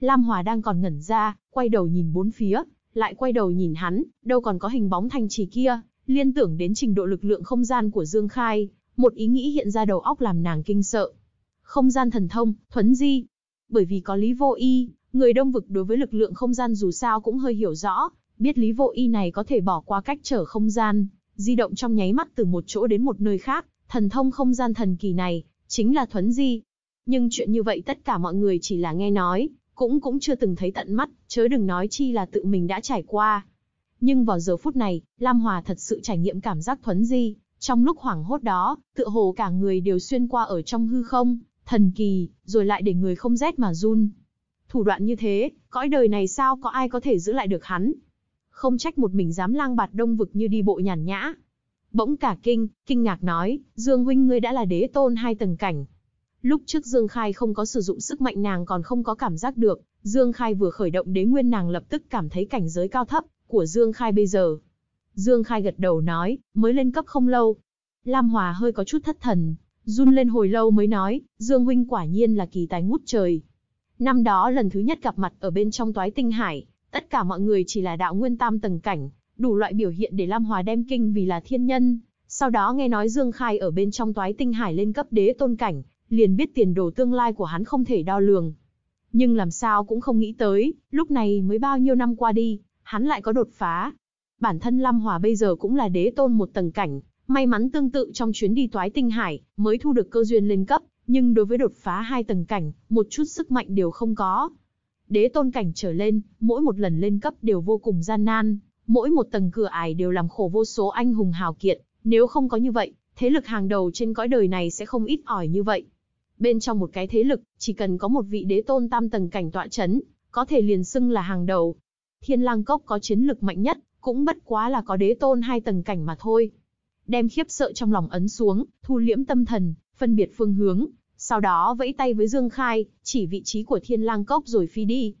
Lam Hòa đang còn ngẩn ra, quay đầu nhìn bốn phía, lại quay đầu nhìn hắn, đâu còn có hình bóng thanh trì kia, liên tưởng đến trình độ lực lượng không gian của Dương Khai, một ý nghĩ hiện ra đầu óc làm nàng kinh sợ. Không gian thần thông, thuấn di, bởi vì có Lý Vô Y, người Đông Vực đối với lực lượng không gian dù sao cũng hơi hiểu rõ, biết Lý Vô Y này có thể bỏ qua cách trở không gian, di động trong nháy mắt từ một chỗ đến một nơi khác, thần thông không gian thần kỳ này, chính là thuấn di. Nhưng chuyện như vậy tất cả mọi người chỉ là nghe nói, cũng cũng chưa từng thấy tận mắt, chớ đừng nói chi là tự mình đã trải qua. Nhưng vào giờ phút này, Lam Hòa thật sự trải nghiệm cảm giác thuấn di, trong lúc hoảng hốt đó, tựa hồ cả người đều xuyên qua ở trong hư không, thần kỳ, rồi lại để người không rét mà run. Thủ đoạn như thế, cõi đời này sao có ai có thể giữ lại được hắn? Không trách một mình dám lang bạt đông vực như đi bộ nhàn nhã. Bỗng cả kinh, kinh ngạc nói, Dương huynh ngươi đã là đế tôn hai tầng cảnh. Lúc trước Dương Khai không có sử dụng sức mạnh nàng còn không có cảm giác được, Dương Khai vừa khởi động đế nguyên nàng lập tức cảm thấy cảnh giới cao thấp của Dương Khai bây giờ. Dương Khai gật đầu nói, mới lên cấp không lâu. Lam Hòa hơi có chút thất thần, Run lên hồi lâu mới nói, Dương Huynh quả nhiên là kỳ tài ngút trời. Năm đó lần thứ nhất gặp mặt ở bên trong toái tinh hải, tất cả mọi người chỉ là đạo nguyên tam tầng cảnh, đủ loại biểu hiện để Lam Hòa đem kinh vì là thiên nhân. Sau đó nghe nói Dương Khai ở bên trong toái tinh hải lên cấp đế tôn cảnh, liền biết tiền đồ tương lai của hắn không thể đo lường. Nhưng làm sao cũng không nghĩ tới, lúc này mới bao nhiêu năm qua đi, hắn lại có đột phá. Bản thân Lam Hòa bây giờ cũng là đế tôn một tầng cảnh, May mắn tương tự trong chuyến đi toái tinh hải, mới thu được cơ duyên lên cấp, nhưng đối với đột phá hai tầng cảnh, một chút sức mạnh đều không có. Đế tôn cảnh trở lên, mỗi một lần lên cấp đều vô cùng gian nan, mỗi một tầng cửa ải đều làm khổ vô số anh hùng hào kiệt, nếu không có như vậy, thế lực hàng đầu trên cõi đời này sẽ không ít ỏi như vậy. Bên trong một cái thế lực, chỉ cần có một vị đế tôn tam tầng cảnh tọa chấn, có thể liền xưng là hàng đầu. Thiên lang cốc có chiến lực mạnh nhất, cũng bất quá là có đế tôn hai tầng cảnh mà thôi đem khiếp sợ trong lòng ấn xuống, thu liễm tâm thần, phân biệt phương hướng, sau đó vẫy tay với Dương Khai, chỉ vị trí của Thiên Lang Cốc rồi phi đi.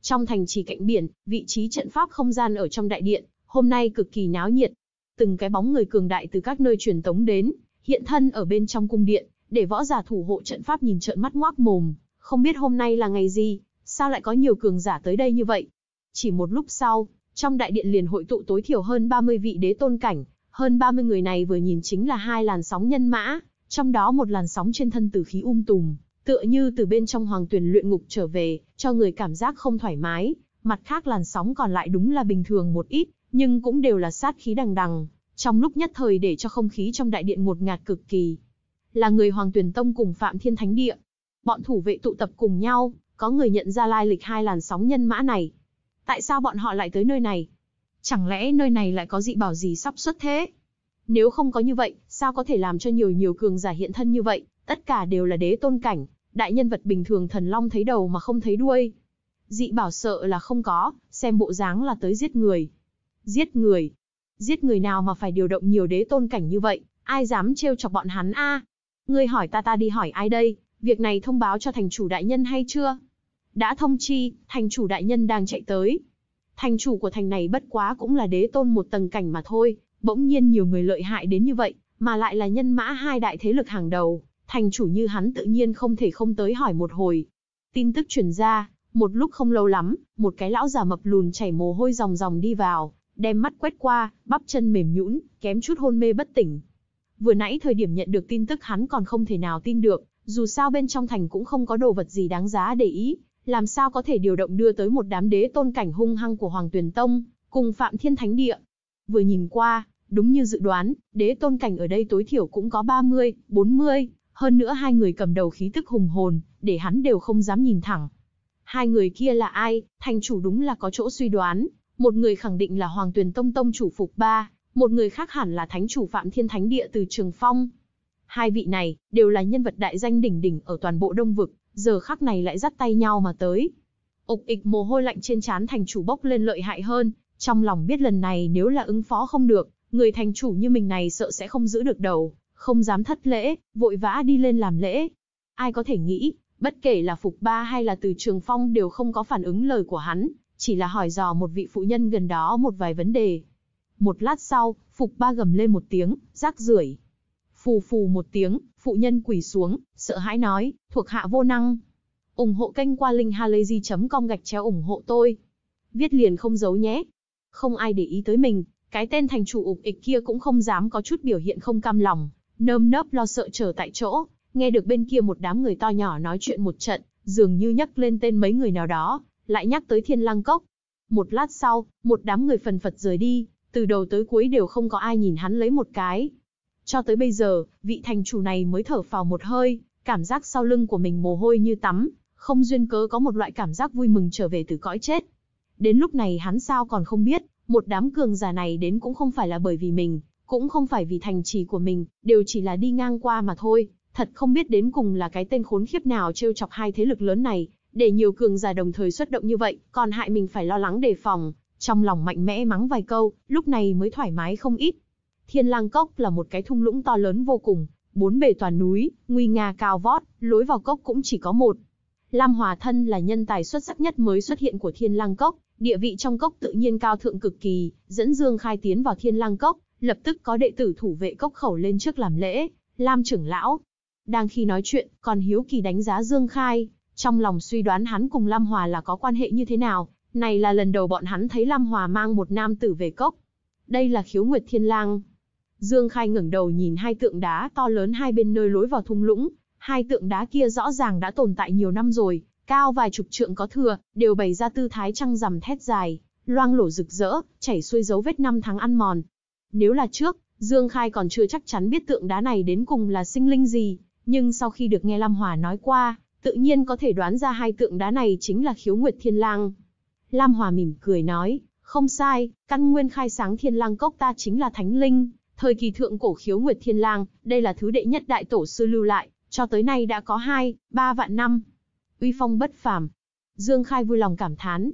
Trong thành trì cạnh biển, vị trí trận pháp không gian ở trong đại điện, hôm nay cực kỳ náo nhiệt. Từng cái bóng người cường đại từ các nơi truyền tống đến, hiện thân ở bên trong cung điện, để võ giả thủ hộ trận pháp nhìn trợn mắt ngoác mồm, không biết hôm nay là ngày gì, sao lại có nhiều cường giả tới đây như vậy. Chỉ một lúc sau, trong đại điện liền hội tụ tối thiểu hơn 30 vị đế tôn cảnh, hơn 30 người này vừa nhìn chính là hai làn sóng nhân mã, trong đó một làn sóng trên thân tử khí um tùm, tựa như từ bên trong hoàng tuyển luyện ngục trở về, cho người cảm giác không thoải mái, mặt khác làn sóng còn lại đúng là bình thường một ít, nhưng cũng đều là sát khí đằng đằng, trong lúc nhất thời để cho không khí trong đại điện một ngạt cực kỳ. Là người Hoàng Tuyển Tông cùng Phạm Thiên Thánh Địa. Bọn thủ vệ tụ tập cùng nhau, có người nhận ra lai lịch hai làn sóng nhân mã này. Tại sao bọn họ lại tới nơi này? Chẳng lẽ nơi này lại có dị bảo gì sắp xuất thế? Nếu không có như vậy, sao có thể làm cho nhiều nhiều cường giả hiện thân như vậy? Tất cả đều là đế tôn cảnh, đại nhân vật bình thường thần long thấy đầu mà không thấy đuôi. Dị bảo sợ là không có, xem bộ dáng là tới giết người. Giết người? Giết người nào mà phải điều động nhiều đế tôn cảnh như vậy, ai dám trêu chọc bọn hắn a? Ngươi hỏi ta ta đi hỏi ai đây, việc này thông báo cho thành chủ đại nhân hay chưa? Đã thông chi, thành chủ đại nhân đang chạy tới thành chủ của thành này bất quá cũng là đế tôn một tầng cảnh mà thôi, bỗng nhiên nhiều người lợi hại đến như vậy, mà lại là nhân mã hai đại thế lực hàng đầu, thành chủ như hắn tự nhiên không thể không tới hỏi một hồi. Tin tức truyền ra, một lúc không lâu lắm, một cái lão già mập lùn chảy mồ hôi ròng ròng đi vào, đem mắt quét qua, bắp chân mềm nhũn, kém chút hôn mê bất tỉnh. Vừa nãy thời điểm nhận được tin tức hắn còn không thể nào tin được, dù sao bên trong thành cũng không có đồ vật gì đáng giá để ý, làm sao có thể điều động đưa tới một đám đế tôn cảnh hung hăng của Hoàng Tuyền Tông, cùng Phạm Thiên Thánh Địa. Vừa nhìn qua, đúng như dự đoán, đế tôn cảnh ở đây tối thiểu cũng có 30, 40, hơn nữa hai người cầm đầu khí tức hùng hồn, để hắn đều không dám nhìn thẳng. Hai người kia là ai, thành chủ đúng là có chỗ suy đoán, một người khẳng định là Hoàng Tuyền Tông Tông chủ Phục Ba, một người khác hẳn là Thánh chủ Phạm Thiên Thánh Địa từ Trường Phong. Hai vị này, đều là nhân vật đại danh đỉnh đỉnh ở toàn bộ Đông Vực, giờ khắc này lại dắt tay nhau mà tới. Ục ịch mồ hôi lạnh trên trán thành chủ bốc lên lợi hại hơn, trong lòng biết lần này nếu là ứng phó không được, người thành chủ như mình này sợ sẽ không giữ được đầu, không dám thất lễ, vội vã đi lên làm lễ. Ai có thể nghĩ, bất kể là Phục Ba hay là từ Trường Phong đều không có phản ứng lời của hắn, chỉ là hỏi dò một vị phụ nhân gần đó một vài vấn đề. Một lát sau, Phục Ba gầm lên một tiếng, rác rưởi. Phù phù một tiếng, Phụ nhân quỳ xuống, sợ hãi nói, thuộc hạ vô năng. ủng hộ kênh qua linh linkhalazy.com gạch chéo ủng hộ tôi. Viết liền không giấu nhé. Không ai để ý tới mình, cái tên thành chủ ục ịch kia cũng không dám có chút biểu hiện không cam lòng, nơm nớp lo sợ chờ tại chỗ, nghe được bên kia một đám người to nhỏ nói chuyện một trận, dường như nhắc lên tên mấy người nào đó, lại nhắc tới thiên lang cốc. Một lát sau, một đám người phần phật rời đi, từ đầu tới cuối đều không có ai nhìn hắn lấy một cái. Cho tới bây giờ, vị thành chủ này mới thở phào một hơi, cảm giác sau lưng của mình mồ hôi như tắm, không duyên cớ có một loại cảm giác vui mừng trở về từ cõi chết. Đến lúc này hắn sao còn không biết, một đám cường giả này đến cũng không phải là bởi vì mình, cũng không phải vì thành trì của mình, đều chỉ là đi ngang qua mà thôi, thật không biết đến cùng là cái tên khốn khiếp nào trêu chọc hai thế lực lớn này, để nhiều cường giả đồng thời xuất động như vậy, còn hại mình phải lo lắng đề phòng, trong lòng mạnh mẽ mắng vài câu, lúc này mới thoải mái không ít. Thiên Lang Cốc là một cái thung lũng to lớn vô cùng, bốn bề toàn núi, nguy nga cao vót, lối vào cốc cũng chỉ có một. Lam Hòa Thân là nhân tài xuất sắc nhất mới xuất hiện của Thiên Lang Cốc, địa vị trong cốc tự nhiên cao thượng cực kỳ, dẫn Dương Khai tiến vào Thiên Lang Cốc, lập tức có đệ tử thủ vệ cốc khẩu lên trước làm lễ, Lam trưởng lão. Đang khi nói chuyện, còn Hiếu Kỳ đánh giá Dương Khai, trong lòng suy đoán hắn cùng Lam Hòa là có quan hệ như thế nào, này là lần đầu bọn hắn thấy Lam Hòa mang một nam tử về cốc. Đây là khiếu nguyệt thiên lang, Dương Khai ngẩng đầu nhìn hai tượng đá to lớn hai bên nơi lối vào thung lũng, hai tượng đá kia rõ ràng đã tồn tại nhiều năm rồi, cao vài chục trượng có thừa, đều bày ra tư thái trăng rằm thét dài, loang lổ rực rỡ, chảy xuôi dấu vết năm tháng ăn mòn. Nếu là trước, Dương Khai còn chưa chắc chắn biết tượng đá này đến cùng là sinh linh gì, nhưng sau khi được nghe Lam Hòa nói qua, tự nhiên có thể đoán ra hai tượng đá này chính là khiếu nguyệt thiên lang. Lam Hòa mỉm cười nói, không sai, căn nguyên khai sáng thiên lang cốc ta chính là thánh linh, Thời kỳ thượng cổ khiếu Nguyệt Thiên Lang, đây là thứ đệ nhất đại tổ sư lưu lại, cho tới nay đã có 2, 3 vạn năm. Uy phong bất phàm. Dương Khai vui lòng cảm thán.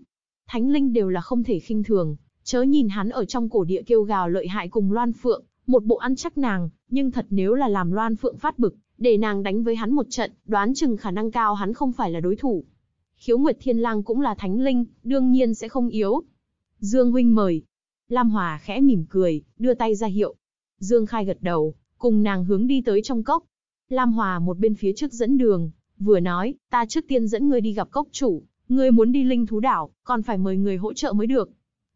Thánh linh đều là không thể khinh thường, chớ nhìn hắn ở trong cổ địa kêu gào lợi hại cùng Loan Phượng, một bộ ăn chắc nàng, nhưng thật nếu là làm Loan Phượng phát bực, để nàng đánh với hắn một trận, đoán chừng khả năng cao hắn không phải là đối thủ. Khiếu Nguyệt Thiên Lang cũng là thánh linh, đương nhiên sẽ không yếu. Dương huynh mời. Lam Hòa khẽ mỉm cười, đưa tay ra hiệu, Dương Khai gật đầu, cùng nàng hướng đi tới trong cốc. Lam Hòa một bên phía trước dẫn đường, vừa nói, ta trước tiên dẫn ngươi đi gặp cốc chủ, ngươi muốn đi linh thú đảo, còn phải mời người hỗ trợ mới được.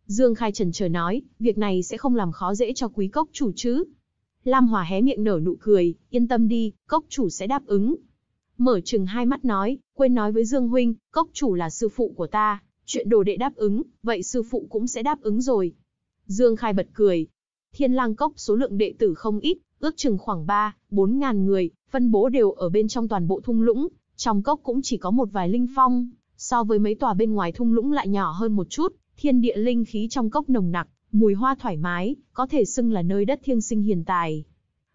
Dương Khai chần chờ nói, việc này sẽ không làm khó dễ cho quý cốc chủ chứ. Lam Hòa hé miệng nở nụ cười, yên tâm đi, cốc chủ sẽ đáp ứng. Mở chừng hai mắt nói, quên nói với Dương Huynh, cốc chủ là sư phụ của ta, chuyện đồ đệ đáp ứng, vậy sư phụ cũng sẽ đáp ứng rồi. Dương Khai bật cười, Thiên Lang Cốc số lượng đệ tử không ít, ước chừng khoảng 3, 4 ngàn người, phân bố đều ở bên trong toàn bộ thung lũng, trong cốc cũng chỉ có một vài linh phong, so với mấy tòa bên ngoài thung lũng lại nhỏ hơn một chút, thiên địa linh khí trong cốc nồng nặc, mùi hoa thoải mái, có thể xưng là nơi đất thiêng sinh hiền tài.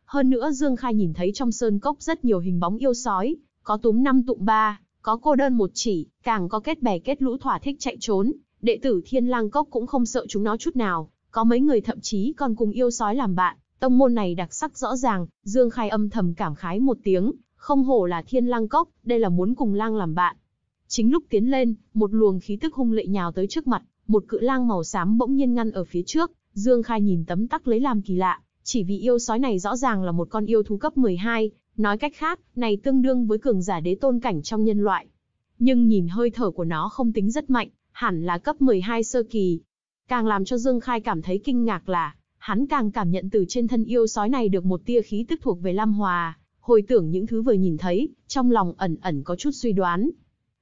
Hơn nữa Dương Khai nhìn thấy trong sơn cốc rất nhiều hình bóng yêu sói, có túm năm tụng ba, có cô đơn một chỉ, càng có kết bè kết lũ thỏa thích chạy trốn, đệ tử thiên lang cốc cũng không sợ chúng nó chút nào, có mấy người thậm chí còn cùng yêu sói làm bạn, tông môn này đặc sắc rõ ràng, Dương Khai âm thầm cảm khái một tiếng, không hổ là thiên lang cốc, đây là muốn cùng lang làm bạn. Chính lúc tiến lên, một luồng khí tức hung lệ nhào tới trước mặt, một cự lang màu xám bỗng nhiên ngăn ở phía trước, Dương Khai nhìn tấm tắc lấy làm kỳ lạ, chỉ vì yêu sói này rõ ràng là một con yêu thú cấp 12, nói cách khác, này tương đương với cường giả đế tôn cảnh trong nhân loại. Nhưng nhìn hơi thở của nó không tính rất mạnh, hẳn là cấp 12 sơ kỳ, Càng làm cho Dương Khai cảm thấy kinh ngạc là, hắn càng cảm nhận từ trên thân yêu sói này được một tia khí tức thuộc về Lam Hòa, hồi tưởng những thứ vừa nhìn thấy, trong lòng ẩn ẩn có chút suy đoán.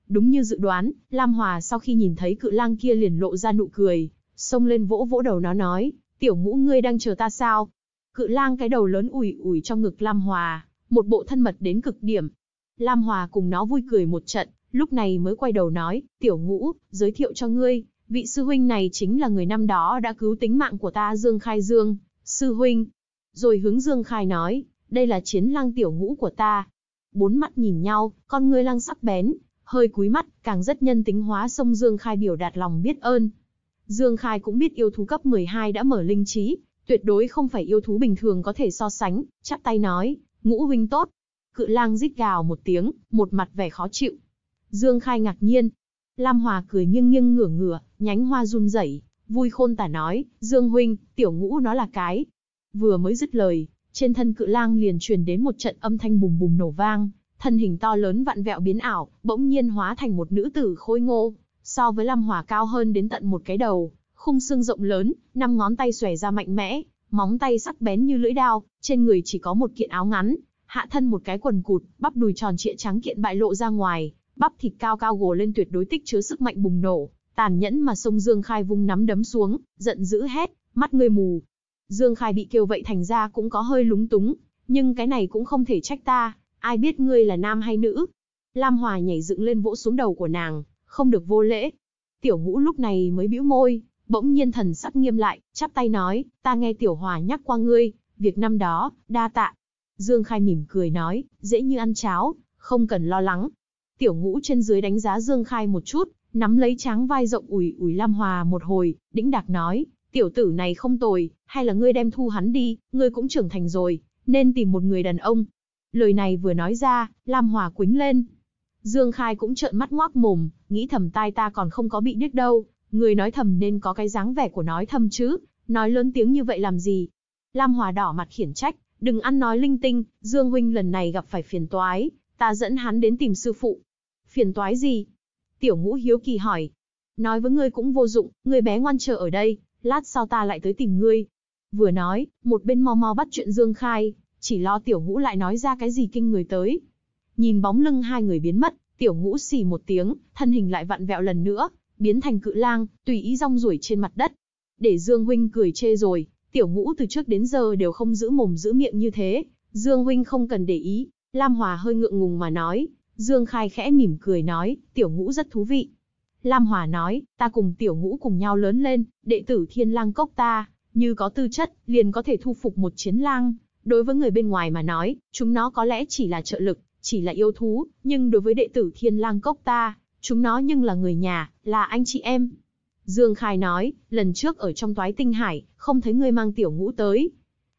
Đúng như dự đoán, Lam Hòa sau khi nhìn thấy cự lang kia liền lộ ra nụ cười, xông lên vỗ vỗ đầu nó nói, tiểu mũ ngươi đang chờ ta sao? Cự lang cái đầu lớn ủi ủi trong ngực Lam Hòa, một bộ thân mật đến cực điểm. Lam Hòa cùng nó vui cười một trận, lúc này mới quay đầu nói, tiểu ngũ, giới thiệu cho ngươi, vị sư huynh này chính là người năm đó đã cứu tính mạng của ta Dương Khai Dương, sư huynh. Rồi hướng Dương Khai nói, đây là chiến Lang tiểu ngũ của ta. Bốn mắt nhìn nhau, con ngươi lăng sắc bén, hơi cúi mắt, càng rất nhân tính hóa sông Dương Khai biểu đạt lòng biết ơn. Dương Khai cũng biết yêu thú cấp 12 đã mở linh trí, tuyệt đối không phải yêu thú bình thường có thể so sánh, chắp tay nói, ngũ huynh tốt. Cự lang rít gào một tiếng, một mặt vẻ khó chịu. Dương Khai ngạc nhiên, Lam Hòa cười nghiêng nghiêng ngửa ngửa, nhánh hoa run rẩy, vui khôn tả nói, Dương Huynh, tiểu ngũ nó là cái. Vừa mới dứt lời, trên thân cự lang liền truyền đến một trận âm thanh bùm bùm nổ vang, thân hình to lớn vặn vẹo biến ảo, bỗng nhiên hóa thành một nữ tử khôi ngô, so với Lam Hòa cao hơn đến tận một cái đầu, khung xương rộng lớn, năm ngón tay xòe ra mạnh mẽ, móng tay sắc bén như lưỡi dao, trên người chỉ có một kiện áo ngắn, hạ thân một cái quần cụt, bắp đùi tròn trịa trắng kiện bại lộ ra ngoài, bắp thịt cao cao gồ lên tuyệt đối tích chứa sức mạnh bùng nổ, tàn nhẫn mà sông Dương Khai vung nắm đấm xuống, giận dữ hét, mắt ngươi mù. Dương Khai bị kêu vậy thành ra cũng có hơi lúng túng, nhưng cái này cũng không thể trách ta, ai biết ngươi là nam hay nữ. Lam Hòa nhảy dựng lên vỗ xuống đầu của nàng, không được vô lễ. Tiểu ngũ lúc này mới bĩu môi, bỗng nhiên thần sắc nghiêm lại, chắp tay nói, ta nghe Tiểu Hòa nhắc qua ngươi, việc năm đó, đa tạ. Dương Khai mỉm cười nói, dễ như ăn cháo, không cần lo lắng, Tiểu ngũ trên dưới đánh giá Dương Khai một chút, nắm lấy tráng vai rộng ủi ủi Lam Hòa một hồi, đĩnh đạc nói, tiểu tử này không tồi, hay là ngươi đem thu hắn đi, ngươi cũng trưởng thành rồi, nên tìm một người đàn ông. Lời này vừa nói ra, Lam Hòa quính lên. Dương Khai cũng trợn mắt ngoác mồm, nghĩ thầm tai ta còn không có bị điếc đâu, người nói thầm nên có cái dáng vẻ của nói thầm chứ, nói lớn tiếng như vậy làm gì. Lam Hòa đỏ mặt khiển trách, đừng ăn nói linh tinh, Dương Huynh lần này gặp phải phiền toái, ta dẫn hắn đến tìm sư phụ, phiền toái gì? Tiểu ngũ hiếu kỳ hỏi. Nói với ngươi cũng vô dụng, ngươi bé ngoan chờ ở đây, lát sau ta lại tới tìm ngươi. Vừa nói, một bên mau mau bắt chuyện Dương Khai, chỉ lo tiểu ngũ lại nói ra cái gì kinh người tới. Nhìn bóng lưng hai người biến mất, tiểu ngũ xì một tiếng, thân hình lại vặn vẹo lần nữa, biến thành cự lang, tùy ý rong ruổi trên mặt đất. Để Dương Huynh cười chê rồi, tiểu ngũ từ trước đến giờ đều không giữ mồm giữ miệng như thế, Dương Huynh không cần để ý, Lam Hòa hơi ngượng ngùng mà nói, Dương Khai khẽ mỉm cười nói, tiểu ngũ rất thú vị. Lam Hòa nói, ta cùng tiểu ngũ cùng nhau lớn lên, đệ tử thiên lang cốc ta, như có tư chất, liền có thể thu phục một chiến lang. Đối với người bên ngoài mà nói, chúng nó có lẽ chỉ là trợ lực, chỉ là yêu thú, nhưng đối với đệ tử thiên lang cốc ta, chúng nó nhưng là người nhà, là anh chị em. Dương Khai nói, lần trước ở trong toái tinh hải, không thấy ngươi mang tiểu ngũ tới.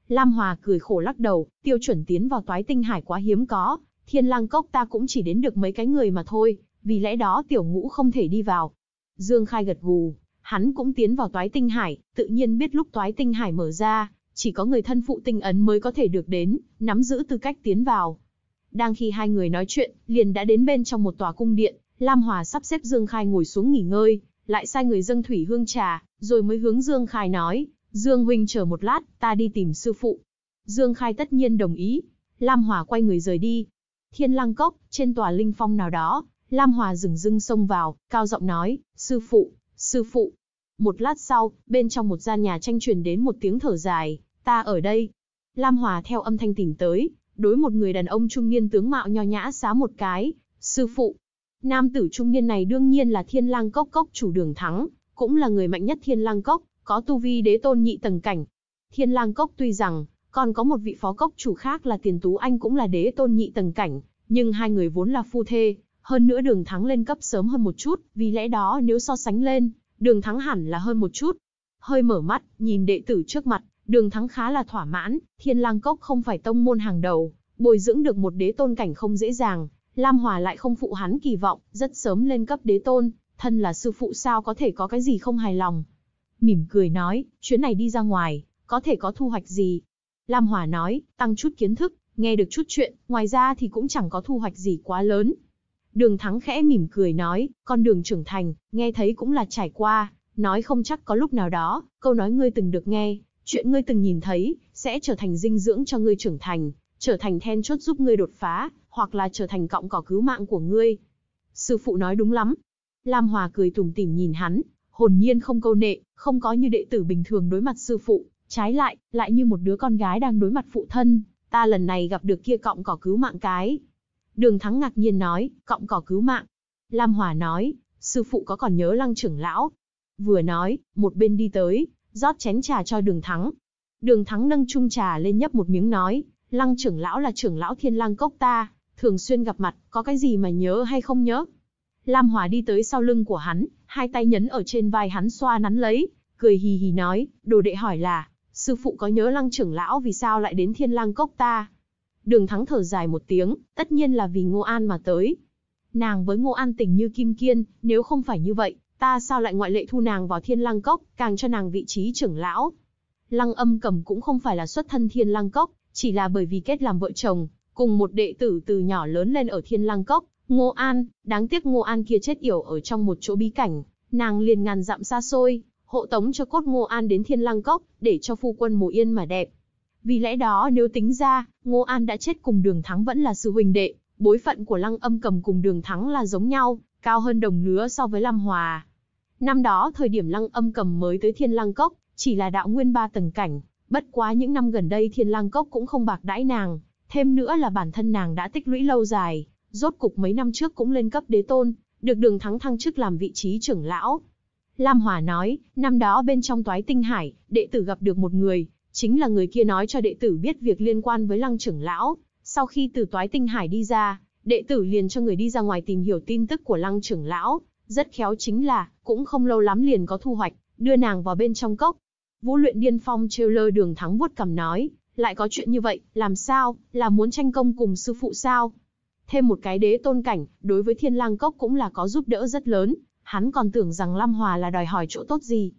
Lam Hòa cười khổ lắc đầu, tiêu chuẩn tiến vào toái tinh hải quá hiếm có, Thiên lang cốc ta cũng chỉ đến được mấy cái người mà thôi, vì lẽ đó tiểu ngũ không thể đi vào. Dương Khai gật gù, hắn cũng tiến vào toái tinh hải, tự nhiên biết lúc toái tinh hải mở ra, chỉ có người thân phụ tinh ấn mới có thể được đến, nắm giữ tư cách tiến vào. Đang khi hai người nói chuyện, liền đã đến bên trong một tòa cung điện, Lam Hòa sắp xếp Dương Khai ngồi xuống nghỉ ngơi, lại sai người dâng thủy hương trà, rồi mới hướng Dương Khai nói, Dương Huynh chờ một lát, ta đi tìm sư phụ. Dương Khai tất nhiên đồng ý, Lam Hòa quay người rời đi, Thiên Lang Cốc, trên tòa linh phong nào đó, Lam Hòa dừng dưng xông vào, cao giọng nói, sư phụ, sư phụ. Một lát sau, bên trong một gian nhà tranh truyền đến một tiếng thở dài, ta ở đây. Lam Hòa theo âm thanh tỉnh tới, đối một người đàn ông trung niên tướng mạo nho nhã xá một cái, sư phụ. Nam tử trung niên này đương nhiên là thiên lang cốc cốc chủ đường thắng, cũng là người mạnh nhất thiên lang cốc, có tu vi đế tôn nhị tầng cảnh. Thiên lang cốc tuy rằng còn có một vị phó cốc chủ khác là Tiền Tú Anh cũng là đế tôn nhị tầng cảnh, nhưng hai người vốn là phu thê, hơn nữa đường thắng lên cấp sớm hơn một chút, vì lẽ đó nếu so sánh lên, đường thắng hẳn là hơn một chút. Hơi mở mắt, nhìn đệ tử trước mặt, đường thắng khá là thỏa mãn, thiên lang cốc không phải tông môn hàng đầu, bồi dưỡng được một đế tôn cảnh không dễ dàng, Lam Hòa lại không phụ hắn kỳ vọng, rất sớm lên cấp đế tôn, thân là sư phụ sao có thể có cái gì không hài lòng. Mỉm cười nói, chuyến này đi ra ngoài, có thể có thu hoạch gì, Lam Hòa nói, tăng chút kiến thức, nghe được chút chuyện, ngoài ra thì cũng chẳng có thu hoạch gì quá lớn. Đường Thắng khẽ mỉm cười nói, con đường trưởng thành, nghe thấy cũng là trải qua, nói không chắc có lúc nào đó, câu nói ngươi từng được nghe, chuyện ngươi từng nhìn thấy, sẽ trở thành dinh dưỡng cho ngươi trưởng thành, trở thành then chốt giúp ngươi đột phá, hoặc là trở thành cọng cỏ cứu mạng của ngươi. Sư phụ nói đúng lắm. Lam Hòa cười tủm tỉm nhìn hắn, hồn nhiên không câu nệ, không có như đệ tử bình thường đối mặt sư phụ, Trái lại, lại như một đứa con gái đang đối mặt phụ thân, ta lần này gặp được kia cọng cỏ cứu mạng cái. Đường Thắng ngạc nhiên nói, cọng cỏ cứu mạng. Lam Hòa nói, sư phụ có còn nhớ lăng trưởng lão. Vừa nói, một bên đi tới, rót chén trà cho đường Thắng. Đường Thắng nâng chung trà lên nhấp một miếng nói, lăng trưởng lão là trưởng lão thiên lang cốc ta, thường xuyên gặp mặt, có cái gì mà nhớ hay không nhớ. Lam Hòa đi tới sau lưng của hắn, hai tay nhấn ở trên vai hắn xoa nắn lấy, cười hì hì nói, đồ đệ hỏi là, sư phụ có nhớ lăng trưởng lão vì sao lại đến thiên lang cốc ta? Đường thắng thở dài một tiếng, tất nhiên là vì Ngô An mà tới. Nàng với Ngô An tình như kim kiên, nếu không phải như vậy, ta sao lại ngoại lệ thu nàng vào thiên lang cốc, càng cho nàng vị trí trưởng lão. Lăng âm cầm cũng không phải là xuất thân thiên lang cốc, chỉ là bởi vì kết làm vợ chồng, cùng một đệ tử từ nhỏ lớn lên ở thiên lang cốc, Ngô An, đáng tiếc Ngô An kia chết yểu ở trong một chỗ bí cảnh, nàng liền ngàn dặm xa xôi, hộ tống cho cốt Ngô An đến Thiên Lăng Cốc, để cho phu quân Mộ Yên mà đẹp. Vì lẽ đó nếu tính ra, Ngô An đã chết cùng đường thắng vẫn là sư huynh đệ, bối phận của Lăng âm cầm cùng đường thắng là giống nhau, cao hơn đồng lứa so với Lâm Hòa. Năm đó thời điểm Lăng âm cầm mới tới Thiên Lăng Cốc, chỉ là đạo nguyên ba tầng cảnh, bất quá những năm gần đây Thiên Lăng Cốc cũng không bạc đãi nàng, thêm nữa là bản thân nàng đã tích lũy lâu dài, rốt cục mấy năm trước cũng lên cấp đế tôn, được đường thắng thăng chức làm vị trí trưởng lão, Lam Hòa nói, năm đó bên trong toái tinh hải, đệ tử gặp được một người, chính là người kia nói cho đệ tử biết việc liên quan với lăng trưởng lão. Sau khi từ toái tinh hải đi ra, đệ tử liền cho người đi ra ngoài tìm hiểu tin tức của lăng trưởng lão. Rất khéo chính là, cũng không lâu lắm liền có thu hoạch, đưa nàng vào bên trong cốc. Vũ luyện điên phong trêu lơ đường thắng vuốt cằm nói, lại có chuyện như vậy, làm sao, là muốn tranh công cùng sư phụ sao? Thêm một cái đế tôn cảnh, đối với thiên lang cốc cũng là có giúp đỡ rất lớn, hắn còn tưởng rằng Lam Hòa là đòi hỏi chỗ tốt gì.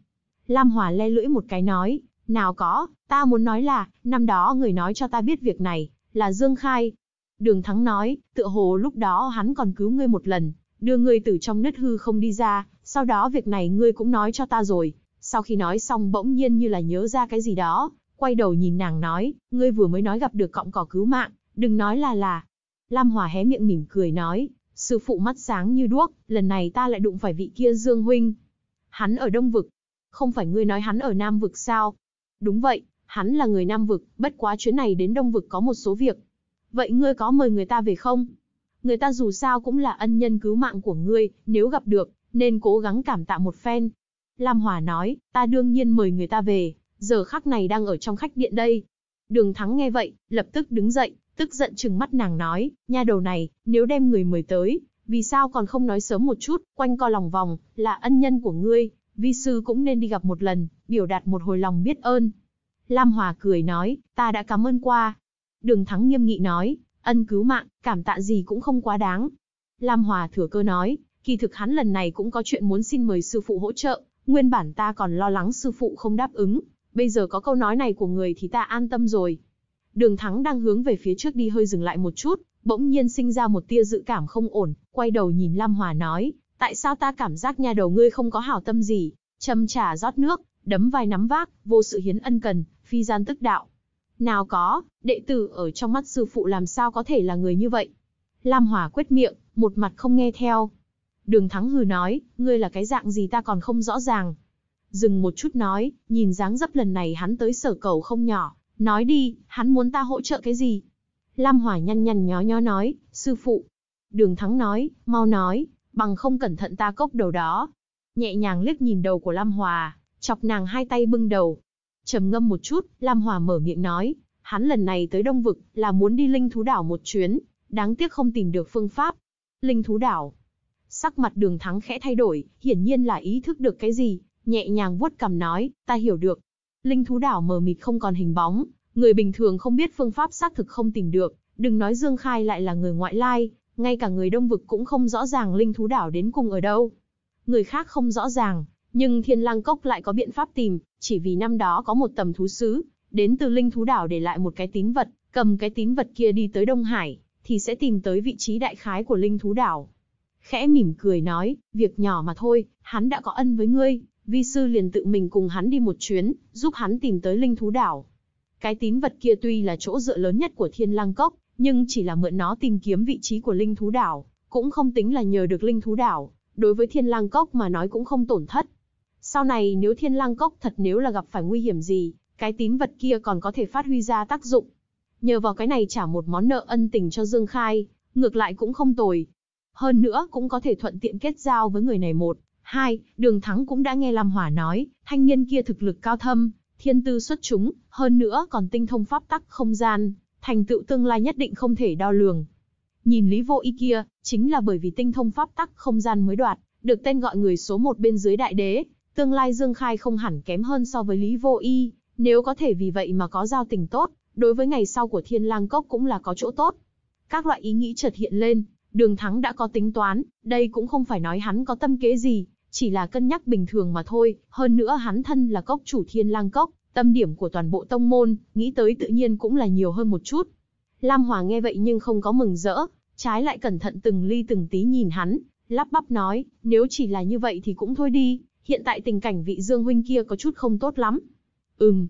Lam Hòa le lưỡi một cái nói, nào có, ta muốn nói là, năm đó người nói cho ta biết việc này, là Dương Khai. Đường Thắng nói, tựa hồ lúc đó hắn còn cứu ngươi một lần, đưa ngươi từ trong nứt hư không đi ra, sau đó việc này ngươi cũng nói cho ta rồi. Sau khi nói xong bỗng nhiên như là nhớ ra cái gì đó, quay đầu nhìn nàng nói, ngươi vừa mới nói gặp được cọng cỏ cứu mạng, đừng nói là là. Lam Hòa hé miệng mỉm cười nói, Sư phụ mắt sáng như đuốc, lần này ta lại đụng phải vị kia Dương Huynh. Hắn ở Đông Vực. Không phải ngươi nói hắn ở Nam Vực sao? Đúng vậy, hắn là người Nam Vực, bất quá chuyến này đến Đông Vực có một số việc. Vậy ngươi có mời người ta về không? Người ta dù sao cũng là ân nhân cứu mạng của ngươi, nếu gặp được, nên cố gắng cảm tạ một phen. Lam Hòa nói, ta đương nhiên mời người ta về, giờ khắc này đang ở trong khách điện đây. Đường Thắng nghe vậy, lập tức đứng dậy, Tức giận chừng mắt nàng nói, nha đầu này, nếu đem người mời tới, vì sao còn không nói sớm một chút, quanh co lòng vòng, là ân nhân của ngươi, vi sư cũng nên đi gặp một lần, biểu đạt một hồi lòng biết ơn. Lam Hòa cười nói, ta đã cảm ơn qua. Đường Thắng nghiêm nghị nói, ân cứu mạng, cảm tạ gì cũng không quá đáng. Lam Hòa thừa cơ nói, kỳ thực hắn lần này cũng có chuyện muốn xin mời sư phụ hỗ trợ, nguyên bản ta còn lo lắng sư phụ không đáp ứng, bây giờ có câu nói này của người thì ta an tâm rồi. Đường Thắng đang hướng về phía trước đi hơi dừng lại một chút, bỗng nhiên sinh ra một tia dự cảm không ổn, quay đầu nhìn Lam Hòa nói, tại sao ta cảm giác nhà đầu ngươi không có hảo tâm gì, châm trà rót nước, đấm vai nắm vác, vô sự hiến ân cần, phi gian tức đạo. Nào có, đệ tử ở trong mắt sư phụ làm sao có thể là người như vậy? Lam Hòa quyết miệng, một mặt không nghe theo. Đường Thắng hừ nói, ngươi là cái dạng gì ta còn không rõ ràng. Dừng một chút nói, nhìn dáng dấp lần này hắn tới sở cầu không nhỏ, Nói đi, hắn muốn ta hỗ trợ cái gì? Lam Hỏa nhăn nhăn nhó nhó nói, sư phụ. Đường Thắng nói, mau nói, bằng không cẩn thận ta cốc đầu đó. Nhẹ nhàng liếc nhìn đầu của Lam Hòa, chọc nàng hai tay bưng đầu. trầm ngâm một chút, Lam Hòa mở miệng nói, hắn lần này tới Đông Vực là muốn đi Linh Thú Đảo một chuyến, đáng tiếc không tìm được phương pháp. Linh Thú Đảo. Sắc mặt đường thắng khẽ thay đổi, hiển nhiên là ý thức được cái gì, nhẹ nhàng vuốt cằm nói, ta hiểu được, Linh thú đảo mờ mịt không còn hình bóng, người bình thường không biết phương pháp xác thực không tìm được, đừng nói Dương Khai lại là người ngoại lai, ngay cả người đông vực cũng không rõ ràng linh thú đảo đến cùng ở đâu. Người khác không rõ ràng, nhưng Thiên Lang Cốc lại có biện pháp tìm, chỉ vì năm đó có một tầm thú sứ, đến từ linh thú đảo để lại một cái tín vật, cầm cái tín vật kia đi tới Đông Hải, thì sẽ tìm tới vị trí đại khái của linh thú đảo. Khẽ mỉm cười nói, việc nhỏ mà thôi, hắn đã có ân với ngươi, vi sư liền tự mình cùng hắn đi một chuyến, giúp hắn tìm tới linh thú đảo. Cái tín vật kia tuy là chỗ dựa lớn nhất của thiên lang cốc, nhưng chỉ là mượn nó tìm kiếm vị trí của linh thú đảo, cũng không tính là nhờ được linh thú đảo, đối với thiên lang cốc mà nói cũng không tổn thất. Sau này nếu thiên lang cốc thật nếu là gặp phải nguy hiểm gì, cái tín vật kia còn có thể phát huy ra tác dụng. Nhờ vào cái này trả một món nợ ân tình cho Dương Khai, ngược lại cũng không tồi. Hơn nữa cũng có thể thuận tiện kết giao với người này một, hai Đường Thắng cũng đã nghe Lam Hỏa nói, thanh niên kia thực lực cao thâm, thiên tư xuất chúng, hơn nữa còn tinh thông pháp tắc không gian, thành tựu tương lai nhất định không thể đo lường. Nhìn Lý Vô Y kia, chính là bởi vì tinh thông pháp tắc không gian mới đoạt, được tên gọi người số một bên dưới đại đế, tương lai Dương Khai không hẳn kém hơn so với Lý Vô Y, nếu có thể vì vậy mà có giao tình tốt, đối với ngày sau của Thiên Lang Cốc cũng là có chỗ tốt. Các loại ý nghĩ chợt hiện lên, Đường Thắng đã có tính toán, đây cũng không phải nói hắn có tâm kế gì, chỉ là cân nhắc bình thường mà thôi, hơn nữa hắn thân là cốc chủ thiên lang cốc, tâm điểm của toàn bộ tông môn, nghĩ tới tự nhiên cũng là nhiều hơn một chút. Lam Hòa nghe vậy nhưng không có mừng rỡ, trái lại cẩn thận từng ly từng tí nhìn hắn, lắp bắp nói, nếu chỉ là như vậy thì cũng thôi đi, hiện tại tình cảnh vị Dương huynh kia có chút không tốt lắm. Ừm,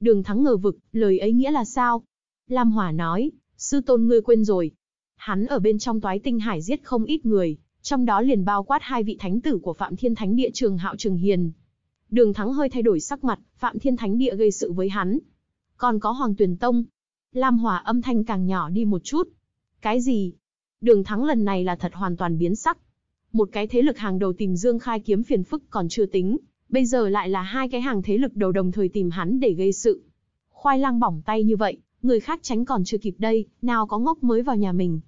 đường thắng ngờ vực, lời ấy nghĩa là sao? Lam Hòa nói, sư tôn ngươi quên rồi. Hắn ở bên trong toái tinh hải giết không ít người, trong đó liền bao quát hai vị thánh tử của Phạm Thiên Thánh Địa Trường Hạo Trường Hiền. Đường Thắng hơi thay đổi sắc mặt, Phạm Thiên Thánh Địa gây sự với hắn. Còn có Hoàng Tuyền Tông. Lam Hòa âm thanh càng nhỏ đi một chút. Cái gì? Đường Thắng lần này là thật hoàn toàn biến sắc. Một cái thế lực hàng đầu tìm Dương Khai kiếm phiền phức còn chưa tính, bây giờ lại là hai cái hàng thế lực đầu đồng thời tìm hắn để gây sự. Khoai lang bỏng tay như vậy, người khác tránh còn chưa kịp đây, nào có ngốc mới vào nhà mình,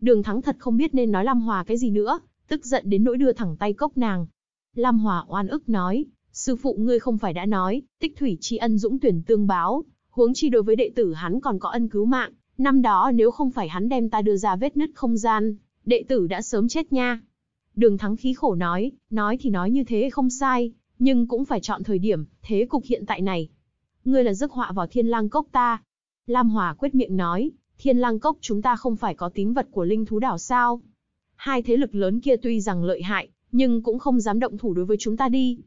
Đường Thắng thật không biết nên nói Lam Hòa cái gì nữa, tức giận đến nỗi đưa thẳng tay cốc nàng. Lam Hòa oan ức nói, sư phụ ngươi không phải đã nói, tích thủy tri ân dũng tuyển tương báo, huống chi đối với đệ tử hắn còn có ân cứu mạng, năm đó nếu không phải hắn đem ta đưa ra vết nứt không gian, đệ tử đã sớm chết nha. Đường Thắng khí khổ nói, nói thì nói như thế không sai, nhưng cũng phải chọn thời điểm, thế cục hiện tại này. Ngươi là giấc họa vào thiên lang cốc ta. Lam Hòa quyết miệng nói, Thiên Lang Cốc chúng ta không phải có tín vật của linh thú đảo sao? Hai thế lực lớn kia tuy rằng lợi hại, nhưng cũng không dám động thủ đối với chúng ta đi.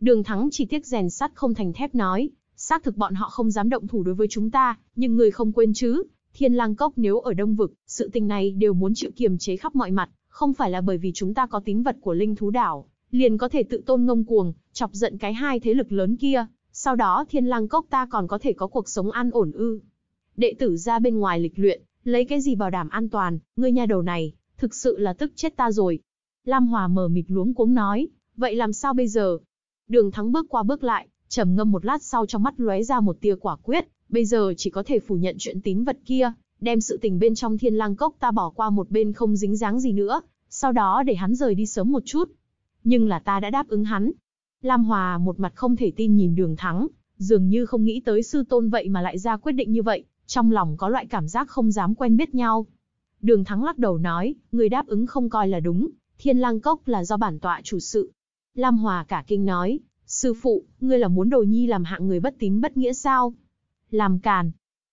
Đường Thắng chỉ tiếc rèn sắt không thành thép nói, xác thực bọn họ không dám động thủ đối với chúng ta, nhưng người không quên chứ, Thiên Lang Cốc nếu ở Đông Vực, sự tình này đều muốn chịu kiềm chế khắp mọi mặt, không phải là bởi vì chúng ta có tín vật của linh thú đảo, liền có thể tự tôn ngông cuồng, chọc giận cái hai thế lực lớn kia, sau đó Thiên Lang Cốc ta còn có thể có cuộc sống an ổn ư đệ tử ra bên ngoài lịch luyện, lấy cái gì bảo đảm an toàn, ngươi nha đầu này, thực sự là tức chết ta rồi. Lam Hòa mờ mịt luống cuống nói, vậy làm sao bây giờ? Đường thắng bước qua bước lại, trầm ngâm một lát sau trong mắt lóe ra một tia quả quyết, bây giờ chỉ có thể phủ nhận chuyện tín vật kia, đem sự tình bên trong thiên lang cốc ta bỏ qua một bên không dính dáng gì nữa, sau đó để hắn rời đi sớm một chút. Nhưng là ta đã đáp ứng hắn. Lam Hòa một mặt không thể tin nhìn đường thắng, dường như không nghĩ tới sư tôn vậy mà lại ra quyết định như vậy, trong lòng có loại cảm giác không dám quen biết nhau. Đường Thắng lắc đầu nói, người đáp ứng không coi là đúng, thiên lang cốc là do bản tọa chủ sự. Lam Hòa cả kinh nói, sư phụ, ngươi là muốn đồ nhi làm hạng người bất tín bất nghĩa sao? Làm càn.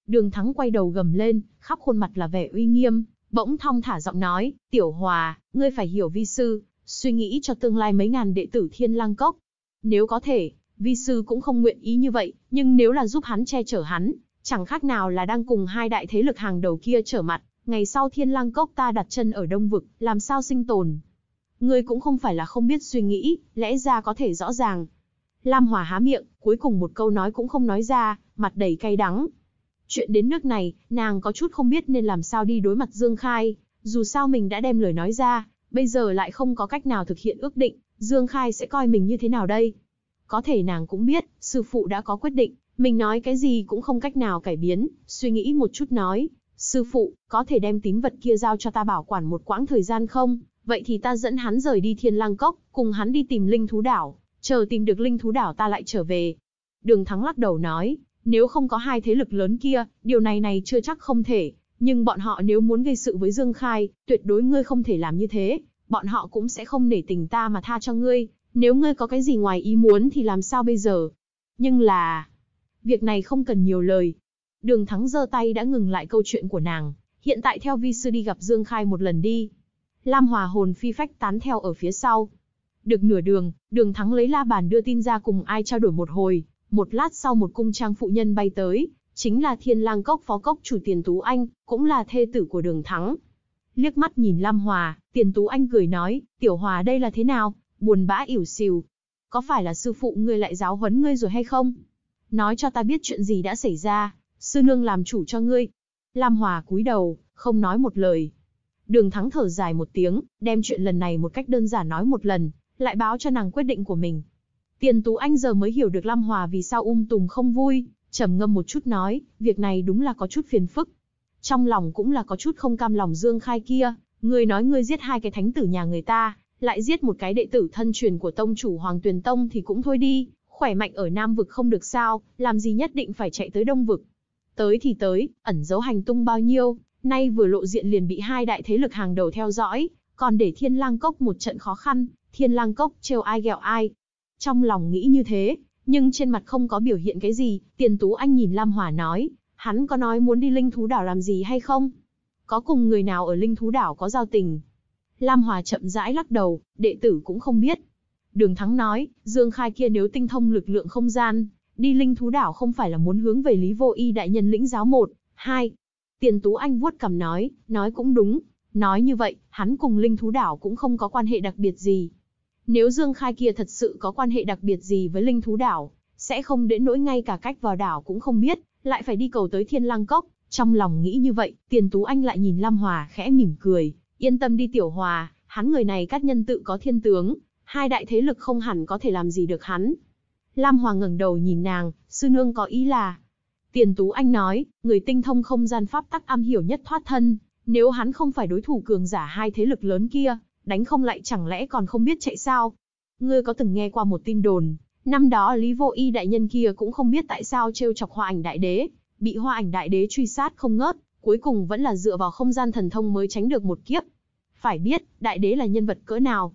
Đường Thắng quay đầu gầm lên, khắp khuôn mặt là vẻ uy nghiêm, bỗng thong thả giọng nói, tiểu hòa, ngươi phải hiểu vi sư, suy nghĩ cho tương lai mấy ngàn đệ tử thiên lang cốc. Nếu có thể, vi sư cũng không nguyện ý như vậy, nhưng nếu là giúp hắn che chở hắn, Chẳng khác nào là đang cùng hai đại thế lực hàng đầu kia trở mặt, ngày sau thiên lang cốc ta đặt chân ở đông vực, làm sao sinh tồn. Ngươi cũng không phải là không biết suy nghĩ, lẽ ra có thể rõ ràng. Lam Hòa há miệng, cuối cùng một câu nói cũng không nói ra, mặt đầy cay đắng. Chuyện đến nước này, nàng có chút không biết nên làm sao đi đối mặt Dương Khai, dù sao mình đã đem lời nói ra, bây giờ lại không có cách nào thực hiện ước định, Dương Khai sẽ coi mình như thế nào đây? Có thể nàng cũng biết, sư phụ đã có quyết định, mình nói cái gì cũng không cách nào cải biến, suy nghĩ một chút nói, sư phụ, có thể đem tín vật kia giao cho ta bảo quản một quãng thời gian không? Vậy thì ta dẫn hắn rời đi thiên lang cốc, cùng hắn đi tìm linh thú đảo, chờ tìm được linh thú đảo ta lại trở về. Đường thắng lắc đầu nói, nếu không có hai thế lực lớn kia, điều này này chưa chắc không thể, nhưng bọn họ nếu muốn gây sự với Dương Khai, tuyệt đối ngươi không thể làm như thế, bọn họ cũng sẽ không nể tình ta mà tha cho ngươi, nếu ngươi có cái gì ngoài ý muốn thì làm sao bây giờ? Nhưng là, Việc này không cần nhiều lời. Đường Thắng giơ tay đã ngừng lại câu chuyện của nàng, hiện tại theo vi sư đi gặp Dương Khai một lần đi. Lam Hòa hồn phi phách tán theo ở phía sau. Được nửa đường, đường Thắng lấy la bàn đưa tin ra cùng ai trao đổi một hồi, một lát sau một cung trang phụ nhân bay tới, chính là Thiên Lang Cốc phó cốc chủ Tiền Tú Anh, cũng là thê tử của đường Thắng. Liếc mắt nhìn Lam Hòa, Tiền Tú Anh cười nói, tiểu Hòa đây là thế nào, buồn bã ỉu xìu. Có phải là sư phụ ngươi lại giáo huấn ngươi rồi hay không? nói cho ta biết chuyện gì đã xảy ra, sư nương làm chủ cho ngươi. Lam Hòa cúi đầu, không nói một lời. Đường Thắng thở dài một tiếng, đem chuyện lần này một cách đơn giản nói một lần, lại báo cho nàng quyết định của mình. Tiền Tú Anh giờ mới hiểu được Lam Hòa vì sao um tùm không vui, trầm ngâm một chút nói, việc này đúng là có chút phiền phức. Trong lòng cũng là có chút không cam lòng Dương Khai kia, người nói người giết hai cái thánh tử nhà người ta, lại giết một cái đệ tử thân truyền của tông chủ Hoàng Tuyền Tông thì cũng thôi đi, khỏe mạnh ở Nam vực không được sao, làm gì nhất định phải chạy tới Đông vực. Tới thì tới, ẩn giấu hành tung bao nhiêu, nay vừa lộ diện liền bị hai đại thế lực hàng đầu theo dõi, còn để Thiên Lang Cốc một trận khó khăn, Thiên Lang Cốc trêu ai ghẹo ai. Trong lòng nghĩ như thế, nhưng trên mặt không có biểu hiện cái gì, Tiền Tú Anh nhìn Lam Hỏa nói, hắn có nói muốn đi linh thú đảo làm gì hay không? Có cùng người nào ở linh thú đảo có giao tình? Lam Hòa chậm rãi lắc đầu, đệ tử cũng không biết, Đường Thắng nói, Dương Khai kia nếu tinh thông lực lượng không gian, đi linh thú đảo không phải là muốn hướng về Lý Vô Y đại nhân lĩnh giáo một, hai. Tiền Tú Anh vuốt cầm nói, nói cũng đúng, nói như vậy, hắn cùng linh thú đảo cũng không có quan hệ đặc biệt gì. Nếu Dương Khai kia thật sự có quan hệ đặc biệt gì với linh thú đảo, sẽ không đến nỗi ngay cả cách vào đảo cũng không biết, lại phải đi cầu tới Thiên Lang Cốc. Trong lòng nghĩ như vậy, Tiền Tú Anh lại nhìn Lam Hòa khẽ mỉm cười, yên tâm đi Tiểu Hòa, hắn người này các nhân tự có thiên tướng, hai đại thế lực không hẳn có thể làm gì được hắn. Lam Hòa ngẩng đầu nhìn nàng, sư nương có ý là. Tiền Tú Anh nói, người tinh thông không gian pháp tắc am hiểu nhất thoát thân, nếu hắn không phải đối thủ cường giả hai thế lực lớn kia, đánh không lại chẳng lẽ còn không biết chạy sao? Ngươi có từng nghe qua một tin đồn, năm đó Lý Vô Y đại nhân kia cũng không biết tại sao trêu chọc Hoa Ảnh Đại Đế, bị Hoa Ảnh Đại Đế truy sát không ngớt, cuối cùng vẫn là dựa vào không gian thần thông mới tránh được một kiếp. Phải biết, Đại Đế là nhân vật cỡ nào,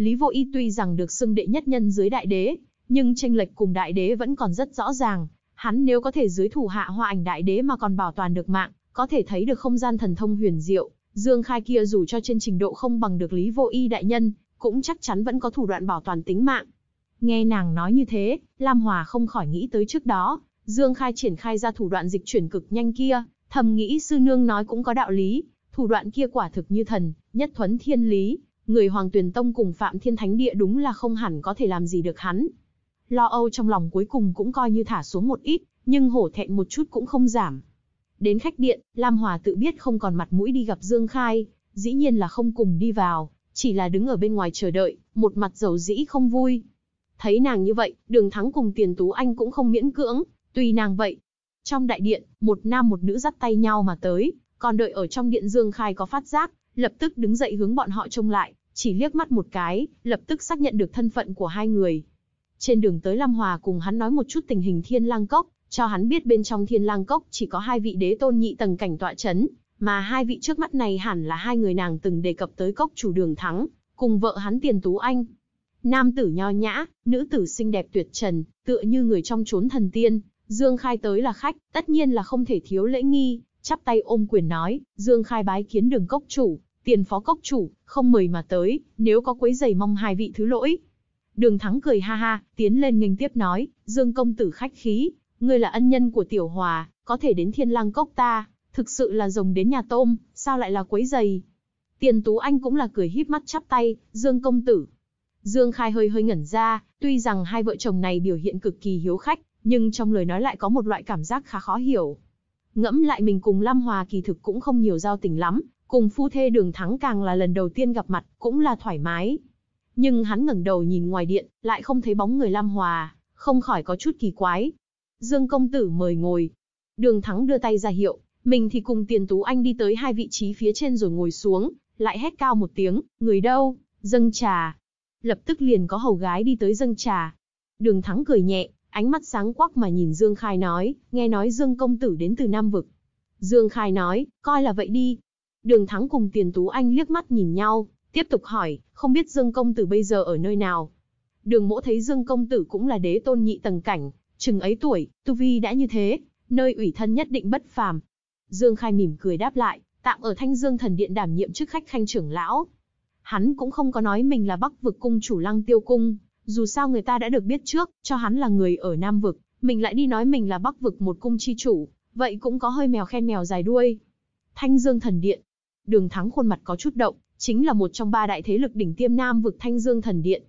Lý Vô Y tuy rằng được xưng đệ nhất nhân dưới đại đế, nhưng tranh lệch cùng đại đế vẫn còn rất rõ ràng. Hắn nếu có thể dưới thủ hạ hoa ảnh đại đế mà còn bảo toàn được mạng, có thể thấy được không gian thần thông huyền diệu. Dương Khai kia dù cho trên trình độ không bằng được Lý Vô Y đại nhân, cũng chắc chắn vẫn có thủ đoạn bảo toàn tính mạng. Nghe nàng nói như thế, Lam Hòa không khỏi nghĩ tới trước đó, Dương Khai triển khai ra thủ đoạn dịch chuyển cực nhanh kia, thầm nghĩ sư nương nói cũng có đạo lý, thủ đoạn kia quả thực như thần, nhất thuấn thiên lý, người Hoàng Tuyền Tông cùng Phạm Thiên Thánh Địa đúng là không hẳn có thể làm gì được hắn. Lo âu trong lòng cuối cùng cũng coi như thả xuống một ít, nhưng hổ thẹn một chút cũng không giảm. Đến khách điện, Lam Hòa tự biết không còn mặt mũi đi gặp Dương Khai, dĩ nhiên là không cùng đi vào, chỉ là đứng ở bên ngoài chờ đợi, một mặt dầu dĩ không vui. Thấy nàng như vậy, đường thắng cùng tiền tú anh cũng không miễn cưỡng, tùy nàng vậy. Trong đại điện, một nam một nữ dắt tay nhau mà tới, còn đợi ở trong điện Dương Khai có phát giác, lập tức đứng dậy hướng bọn họ trông lại, chỉ liếc mắt một cái, lập tức xác nhận được thân phận của hai người. Trên đường tới Lam Hòa cùng hắn nói một chút tình hình Thiên Lang Cốc, cho hắn biết bên trong Thiên Lang Cốc chỉ có hai vị đế tôn nhị tầng cảnh tọa chấn, mà hai vị trước mắt này hẳn là hai người nàng từng đề cập tới cốc chủ đường thắng, cùng vợ hắn tiền tú anh. Nam tử nho nhã, nữ tử xinh đẹp tuyệt trần, tựa như người trong chốn thần tiên, Dương Khai tới là khách, tất nhiên là không thể thiếu lễ nghi, chắp tay ôm quyền nói, Dương Khai bái kiến đường cốc chủ, tiền phó cốc chủ, không mời mà tới, nếu có quấy giày mong hai vị thứ lỗi. Đường Thắng cười ha ha, tiến lên nghênh tiếp nói, Dương công tử khách khí, ngươi là ân nhân của tiểu hòa, có thể đến thiên lang cốc ta, thực sự là rồng đến nhà tôm, sao lại là quấy giày. Tiền Tú Anh cũng là cười híp mắt chắp tay, Dương công tử. Dương Khai hơi hơi ngẩn ra, tuy rằng hai vợ chồng này biểu hiện cực kỳ hiếu khách, nhưng trong lời nói lại có một loại cảm giác khá khó hiểu. Ngẫm lại mình cùng Lam Hòa kỳ thực cũng không nhiều giao tình lắm, Cùng phu thê đường thắng càng là lần đầu tiên gặp mặt, cũng là thoải mái. Nhưng hắn ngẩng đầu nhìn ngoài điện, lại không thấy bóng người Lam Hòa, không khỏi có chút kỳ quái. Dương công tử mời ngồi. Đường thắng đưa tay ra hiệu, mình thì cùng tiền tú anh đi tới hai vị trí phía trên rồi ngồi xuống, lại hét cao một tiếng, người đâu, dâng trà. Lập tức liền có hầu gái đi tới dâng trà. Đường thắng cười nhẹ, ánh mắt sáng quắc mà nhìn Dương Khai nói, nghe nói Dương công tử đến từ Nam Vực. Dương Khai nói, coi là vậy đi, Đường Thắng cùng Tiền Tú Anh liếc mắt nhìn nhau, tiếp tục hỏi, không biết Dương Công Tử bây giờ ở nơi nào. Đường mỗ thấy Dương Công Tử cũng là đế tôn nhị tầng cảnh, chừng ấy tuổi, Tu Vi đã như thế, nơi ủy thân nhất định bất phàm. Dương Khai mỉm cười đáp lại, tạm ở Thanh Dương Thần Điện đảm nhiệm chức khách khanh trưởng lão. Hắn cũng không có nói mình là bắc vực cung chủ lăng tiêu cung, dù sao người ta đã được biết trước, cho hắn là người ở Nam Vực, mình lại đi nói mình là bắc vực một cung chi chủ, vậy cũng có hơi mèo khen mèo dài đuôi. Thanh Dương Thần Điện, Đường Thắng khuôn mặt có chút động, chính là một trong ba đại thế lực đỉnh tiêm Nam vực Thanh Dương Thần Điện.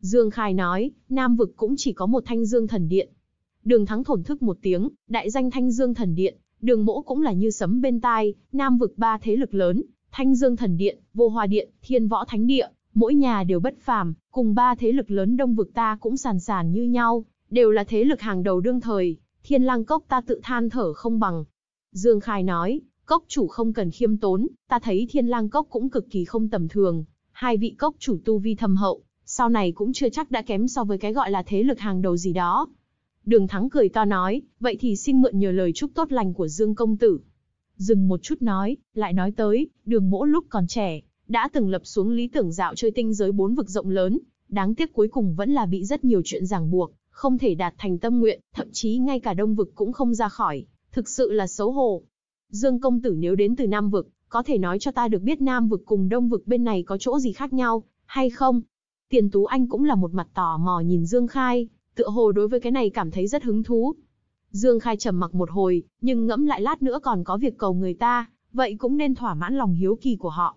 Dương Khai nói, Nam vực cũng chỉ có một Thanh Dương Thần Điện. Đường Thắng thổn thức một tiếng, đại danh Thanh Dương Thần Điện, đường mỗ cũng là như sấm bên tai, Nam vực ba thế lực lớn, Thanh Dương Thần Điện, Vô Hoa Điện, Thiên Võ Thánh Địa, mỗi nhà đều bất phàm, cùng ba thế lực lớn Đông vực ta cũng sàn sàn như nhau, đều là thế lực hàng đầu đương thời, Thiên Lang Cốc ta tự than thở không bằng. Dương Khai nói, Cốc chủ không cần khiêm tốn, ta thấy thiên lang cốc cũng cực kỳ không tầm thường. Hai vị cốc chủ tu vi thâm hậu, sau này cũng chưa chắc đã kém so với cái gọi là thế lực hàng đầu gì đó. Đường Thắng cười to nói, vậy thì xin mượn nhờ lời chúc tốt lành của Dương Công Tử. Dừng một chút nói, lại nói tới, đường mỗ lúc còn trẻ, đã từng lập xuống lý tưởng dạo chơi tinh giới bốn vực rộng lớn, đáng tiếc cuối cùng vẫn là bị rất nhiều chuyện ràng buộc, không thể đạt thành tâm nguyện, thậm chí ngay cả đông vực cũng không ra khỏi, thực sự là xấu hổ. Dương công tử nếu đến từ Nam vực, có thể nói cho ta được biết Nam vực cùng Đông vực bên này có chỗ gì khác nhau, hay không? Tiền Tú Anh cũng là một mặt tò mò nhìn Dương Khai, tựa hồ đối với cái này cảm thấy rất hứng thú. Dương Khai trầm mặc một hồi, nhưng ngẫm lại lát nữa còn có việc cầu người ta, vậy cũng nên thỏa mãn lòng hiếu kỳ của họ.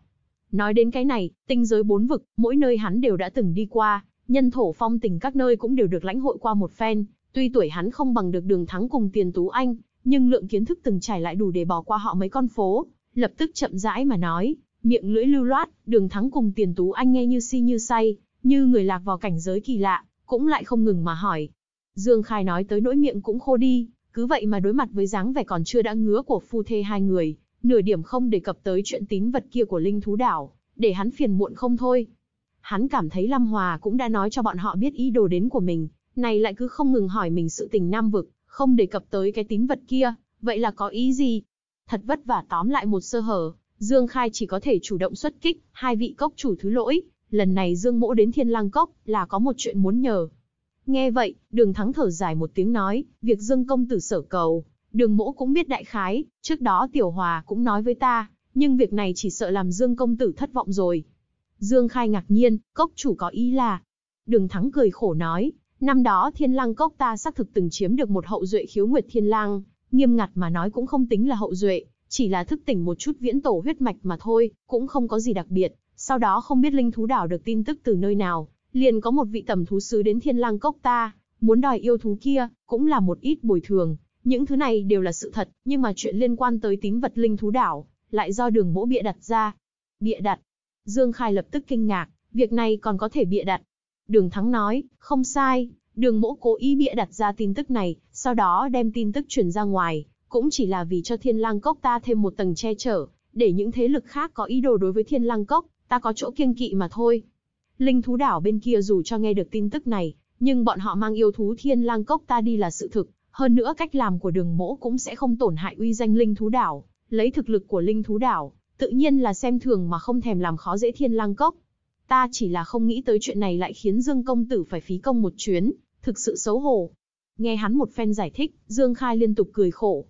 Nói đến cái này, tinh giới bốn vực, mỗi nơi hắn đều đã từng đi qua, nhân thổ phong tình các nơi cũng đều được lãnh hội qua một phen, tuy tuổi hắn không bằng được đường thắng cùng tiền tú anh, nhưng lượng kiến thức từng trải lại đủ để bỏ qua họ mấy con phố, lập tức chậm rãi mà nói, miệng lưỡi lưu loát, đường thắng cùng tiền tú anh nghe như si như say, như người lạc vào cảnh giới kỳ lạ, cũng lại không ngừng mà hỏi. Dương Khai nói tới nỗi miệng cũng khô đi, cứ vậy mà đối mặt với dáng vẻ còn chưa đã ngứa của phu thê hai người, nửa điểm không đề cập tới chuyện tín vật kia của linh thú đảo, để hắn phiền muộn không thôi. Hắn cảm thấy Lâm Hòa cũng đã nói cho bọn họ biết ý đồ đến của mình, này lại cứ không ngừng hỏi mình sự tình nam vực, không đề cập tới cái tín vật kia, vậy là có ý gì? Thật vất vả tóm lại một sơ hở, Dương Khai chỉ có thể chủ động xuất kích, hai vị cốc chủ thứ lỗi, lần này Dương Mỗ đến Thiên Lang Cốc là có một chuyện muốn nhờ. Nghe vậy, đường thắng thở dài một tiếng nói, việc Dương Công Tử sở cầu, đường mỗ cũng biết đại khái, trước đó Tiểu Hòa cũng nói với ta, nhưng việc này chỉ sợ làm Dương Công Tử thất vọng rồi. Dương Khai ngạc nhiên, cốc chủ có ý là. Đường thắng cười khổ nói, Năm đó Thiên Lang cốc ta xác thực từng chiếm được một hậu duệ khiếu nguyệt Thiên Lang, nghiêm ngặt mà nói cũng không tính là hậu duệ, chỉ là thức tỉnh một chút viễn tổ huyết mạch mà thôi, cũng không có gì đặc biệt. Sau đó không biết linh thú đảo được tin tức từ nơi nào, liền có một vị tầm thú sứ đến Thiên Lang cốc ta, muốn đòi yêu thú kia, cũng là một ít bồi thường. Những thứ này đều là sự thật, nhưng mà chuyện liên quan tới tín vật linh thú đảo, lại do đường mỗ bịa đặt ra. Bịa đặt. Dương Khai lập tức kinh ngạc, việc này còn có thể bịa đặt, Đường Thắng nói, không sai, đường mỗ cố ý bịa đặt ra tin tức này, sau đó đem tin tức truyền ra ngoài, cũng chỉ là vì cho thiên lang cốc ta thêm một tầng che chở, để những thế lực khác có ý đồ đối với thiên lang cốc, ta có chỗ kiêng kỵ mà thôi. Linh thú đảo bên kia dù cho nghe được tin tức này, nhưng bọn họ mang yêu thú thiên lang cốc ta đi là sự thực, hơn nữa cách làm của đường mỗ cũng sẽ không tổn hại uy danh linh thú đảo, lấy thực lực của linh thú đảo, tự nhiên là xem thường mà không thèm làm khó dễ thiên lang cốc. Ta chỉ là không nghĩ tới chuyện này lại khiến Dương công tử phải phí công một chuyến, thực sự xấu hổ. Nghe hắn một phen giải thích, Dương Khai liên tục cười khổ.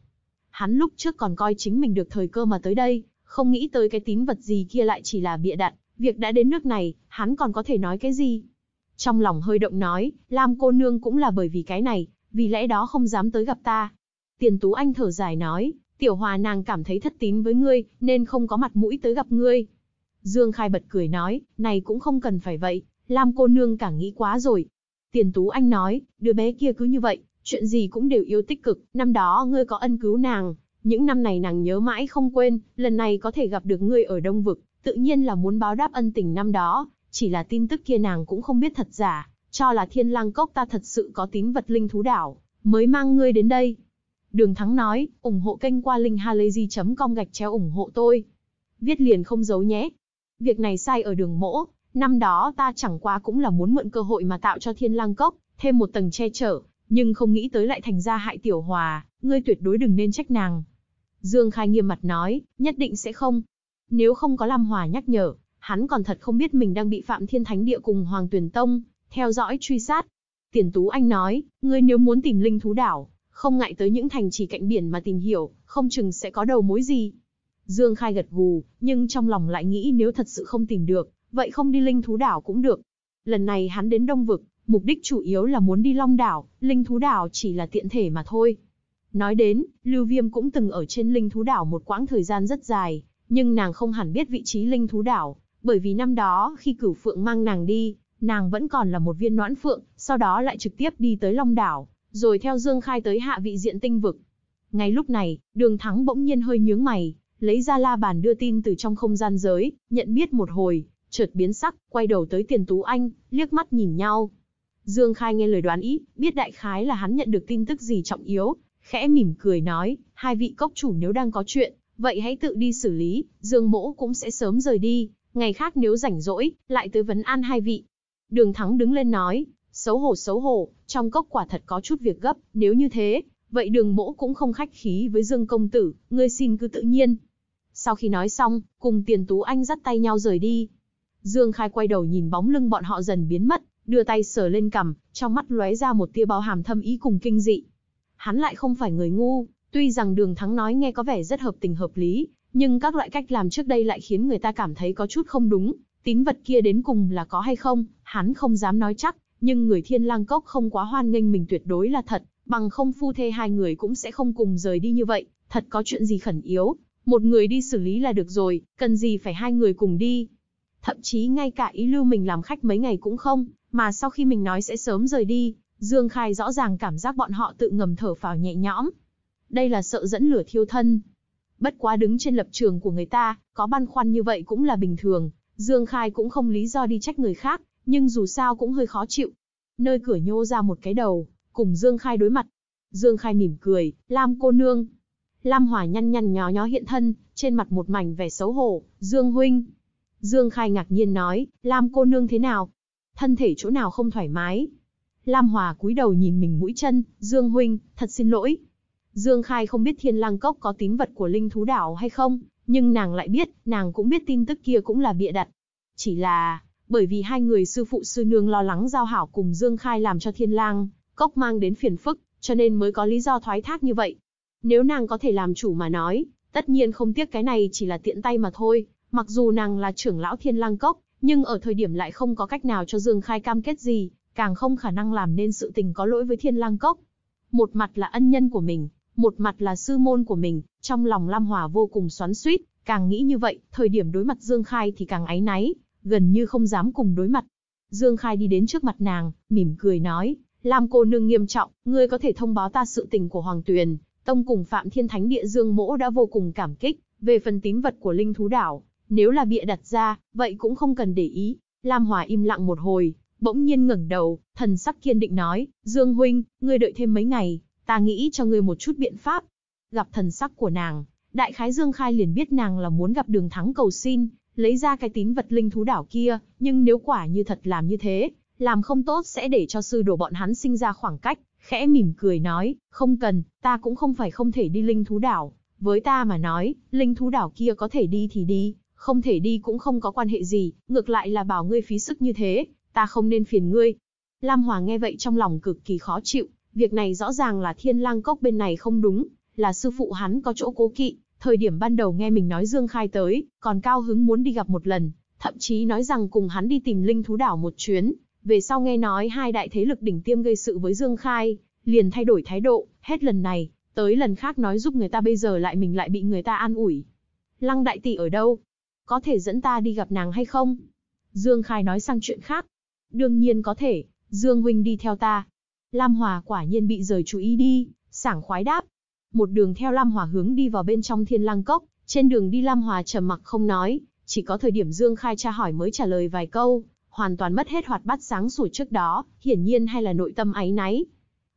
Hắn lúc trước còn coi chính mình được thời cơ mà tới đây, không nghĩ tới cái tín vật gì kia lại chỉ là bịa đặt, việc đã đến nước này, hắn còn có thể nói cái gì? Trong lòng hơi động nói, Lam cô nương cũng là bởi vì cái này, vì lẽ đó không dám tới gặp ta. Tiền Tú Anh thở dài nói, tiểu hòa nàng cảm thấy thất tín với ngươi, nên không có mặt mũi tới gặp ngươi, Dương Khai bật cười nói, này cũng không cần phải vậy, Lam cô nương càng nghĩ quá rồi. Tiền Tú Anh nói, đứa bé kia cứ như vậy, chuyện gì cũng đều yêu tích cực, năm đó ngươi có ân cứu nàng, những năm này nàng nhớ mãi không quên, lần này có thể gặp được ngươi ở Đông Vực, tự nhiên là muốn báo đáp ân tình năm đó, chỉ là tin tức kia nàng cũng không biết thật giả, cho là thiên lang cốc ta thật sự có tín vật linh thú đảo, mới mang ngươi đến đây. Đường Thắng nói, ủng hộ kênh qua linkhalazy.com gạch chéo ủng hộ tôi. Viết liền không giấu nhé việc này sai ở đường mỗ, năm đó ta chẳng qua cũng là muốn mượn cơ hội mà tạo cho thiên lang cốc, thêm một tầng che chở, nhưng không nghĩ tới lại thành ra hại tiểu hòa, ngươi tuyệt đối đừng nên trách nàng. Dương Khai nghiêm mặt nói, nhất định sẽ không. Nếu không có Lam Hòa nhắc nhở, hắn còn thật không biết mình đang bị Phạm Thiên Thánh Địa cùng Hoàng Tuyền Tông, theo dõi truy sát. Tiền Tú Anh nói, ngươi nếu muốn tìm linh thú đảo, không ngại tới những thành trì cạnh biển mà tìm hiểu, không chừng sẽ có đầu mối gì. Dương Khai gật gù, nhưng trong lòng lại nghĩ nếu thật sự không tìm được, vậy không đi linh thú đảo cũng được. Lần này hắn đến Đông Vực, mục đích chủ yếu là muốn đi Long đảo, linh thú đảo chỉ là tiện thể mà thôi. Nói đến, Lưu Viêm cũng từng ở trên linh thú đảo một quãng thời gian rất dài, nhưng nàng không hẳn biết vị trí linh thú đảo, bởi vì năm đó khi cửu phượng mang nàng đi, nàng vẫn còn là một viên noãn phượng, sau đó lại trực tiếp đi tới Long đảo, rồi theo Dương Khai tới hạ vị diện tinh vực. Ngay lúc này, đường thắng bỗng nhiên hơi nhướng mày, lấy ra la bàn đưa tin từ trong không gian giới, nhận biết một hồi, chợt biến sắc, quay đầu tới Tiền Tú Anh, liếc mắt nhìn nhau. Dương Khai nghe lời đoán ý, biết đại khái là hắn nhận được tin tức gì trọng yếu, khẽ mỉm cười nói, hai vị cốc chủ nếu đang có chuyện, vậy hãy tự đi xử lý, Dương Mỗ cũng sẽ sớm rời đi, ngày khác nếu rảnh rỗi, lại tới vấn an hai vị. Đường Thắng đứng lên nói, xấu hổ xấu hổ, trong cốc quả thật có chút việc gấp, nếu như thế, vậy đường mỗ cũng không khách khí với Dương Công Tử, ngươi xin cứ tự nhiên, sau khi nói xong, cùng Tiền Tú Anh dắt tay nhau rời đi. Dương Khai quay đầu nhìn bóng lưng bọn họ dần biến mất, đưa tay sờ lên cằm, trong mắt lóe ra một tia bao hàm thâm ý cùng kinh dị. Hắn lại không phải người ngu, tuy rằng đường thắng nói nghe có vẻ rất hợp tình hợp lý, nhưng các loại cách làm trước đây lại khiến người ta cảm thấy có chút không đúng. Tín vật kia đến cùng là có hay không, hắn không dám nói chắc, nhưng người thiên lang cốc không quá hoan nghênh mình tuyệt đối là thật, bằng không phu thê hai người cũng sẽ không cùng rời đi như vậy, thật có chuyện gì khẩn yếu, một người đi xử lý là được rồi, cần gì phải hai người cùng đi. Thậm chí ngay cả ý lưu mình làm khách mấy ngày cũng không, mà sau khi mình nói sẽ sớm rời đi, Dương Khai rõ ràng cảm giác bọn họ tự ngầm thở phào nhẹ nhõm. Đây là sợ dẫn lửa thiêu thân. Bất quá đứng trên lập trường của người ta, có băn khoăn như vậy cũng là bình thường, Dương Khai cũng không lý do đi trách người khác, nhưng dù sao cũng hơi khó chịu. Nơi cửa nhô ra một cái đầu, cùng Dương Khai đối mặt. Dương Khai mỉm cười, Lam cô nương, Lam Hòa nhăn nhăn nhó nhó hiện thân, trên mặt một mảnh vẻ xấu hổ, Dương Huynh. Dương Khai ngạc nhiên nói, Lam cô nương thế nào? Thân thể chỗ nào không thoải mái? Lam Hòa cúi đầu nhìn mình mũi chân, Dương Huynh, thật xin lỗi. Dương Khai không biết thiên lang cốc có tín vật của linh thú đảo hay không, nhưng nàng lại biết, nàng cũng biết tin tức kia cũng là bịa đặt. Chỉ là, bởi vì hai người sư phụ sư nương lo lắng giao hảo cùng Dương Khai làm cho thiên lang, cốc mang đến phiền phức, cho nên mới có lý do thoái thác như vậy. Nếu nàng có thể làm chủ mà nói, tất nhiên không tiếc cái này chỉ là tiện tay mà thôi. Mặc dù nàng là trưởng lão thiên lang cốc, nhưng ở thời điểm lại không có cách nào cho Dương Khai cam kết gì, càng không khả năng làm nên sự tình có lỗi với thiên lang cốc. Một mặt là ân nhân của mình, một mặt là sư môn của mình, trong lòng Lam Hòa vô cùng xoắn suýt, càng nghĩ như vậy, thời điểm đối mặt Dương Khai thì càng áy náy, gần như không dám cùng đối mặt. Dương Khai đi đến trước mặt nàng, mỉm cười nói, Lam cô nương nghiêm trọng, ngươi có thể thông báo ta sự tình của Hoàng Tuyền, Tông cùng Phạm Thiên Thánh Địa Dương Mỗ đã vô cùng cảm kích, về phần tín vật của linh thú đảo, nếu là bịa đặt ra, vậy cũng không cần để ý. Lam Hòa im lặng một hồi, bỗng nhiên ngẩng đầu, thần sắc kiên định nói, Dương Huynh, ngươi đợi thêm mấy ngày, ta nghĩ cho ngươi một chút biện pháp. Gặp thần sắc của nàng, đại khái Dương Khai liền biết nàng là muốn gặp đường thắng cầu xin, lấy ra cái tín vật linh thú đảo kia, nhưng nếu quả như thật làm như thế, làm không tốt sẽ để cho sư đồ bọn hắn sinh ra khoảng cách, khẽ mỉm cười nói, không cần, ta cũng không phải không thể đi linh thú đảo. Với ta mà nói, linh thú đảo kia có thể đi thì đi, không thể đi cũng không có quan hệ gì, ngược lại là bảo ngươi phí sức như thế, ta không nên phiền ngươi. Lam Hòa nghe vậy trong lòng cực kỳ khó chịu, việc này rõ ràng là thiên lang cốc bên này không đúng, là sư phụ hắn có chỗ cố kỵ, thời điểm ban đầu nghe mình nói Dương Khai tới, còn cao hứng muốn đi gặp một lần, thậm chí nói rằng cùng hắn đi tìm linh thú đảo một chuyến, về sau nghe nói hai đại thế lực đỉnh tiêm gây sự với Dương Khai, liền thay đổi thái độ, hết lần này, tới lần khác nói giúp người ta bây giờ lại mình lại bị người ta an ủi. Lăng đại tỷ ở đâu? Có thể dẫn ta đi gặp nàng hay không? Dương Khai nói sang chuyện khác. Đương nhiên có thể, Dương Huynh đi theo ta. Lam Hòa quả nhiên bị rời chú ý đi, sảng khoái đáp. Một đường theo Lam Hòa hướng đi vào bên trong thiên lang cốc, trên đường đi Lam Hòa trầm mặc không nói, chỉ có thời điểm Dương Khai tra hỏi mới trả lời vài câu, hoàn toàn mất hết hoạt bát sáng sủi trước đó, hiển nhiên hay là nội tâm áy náy.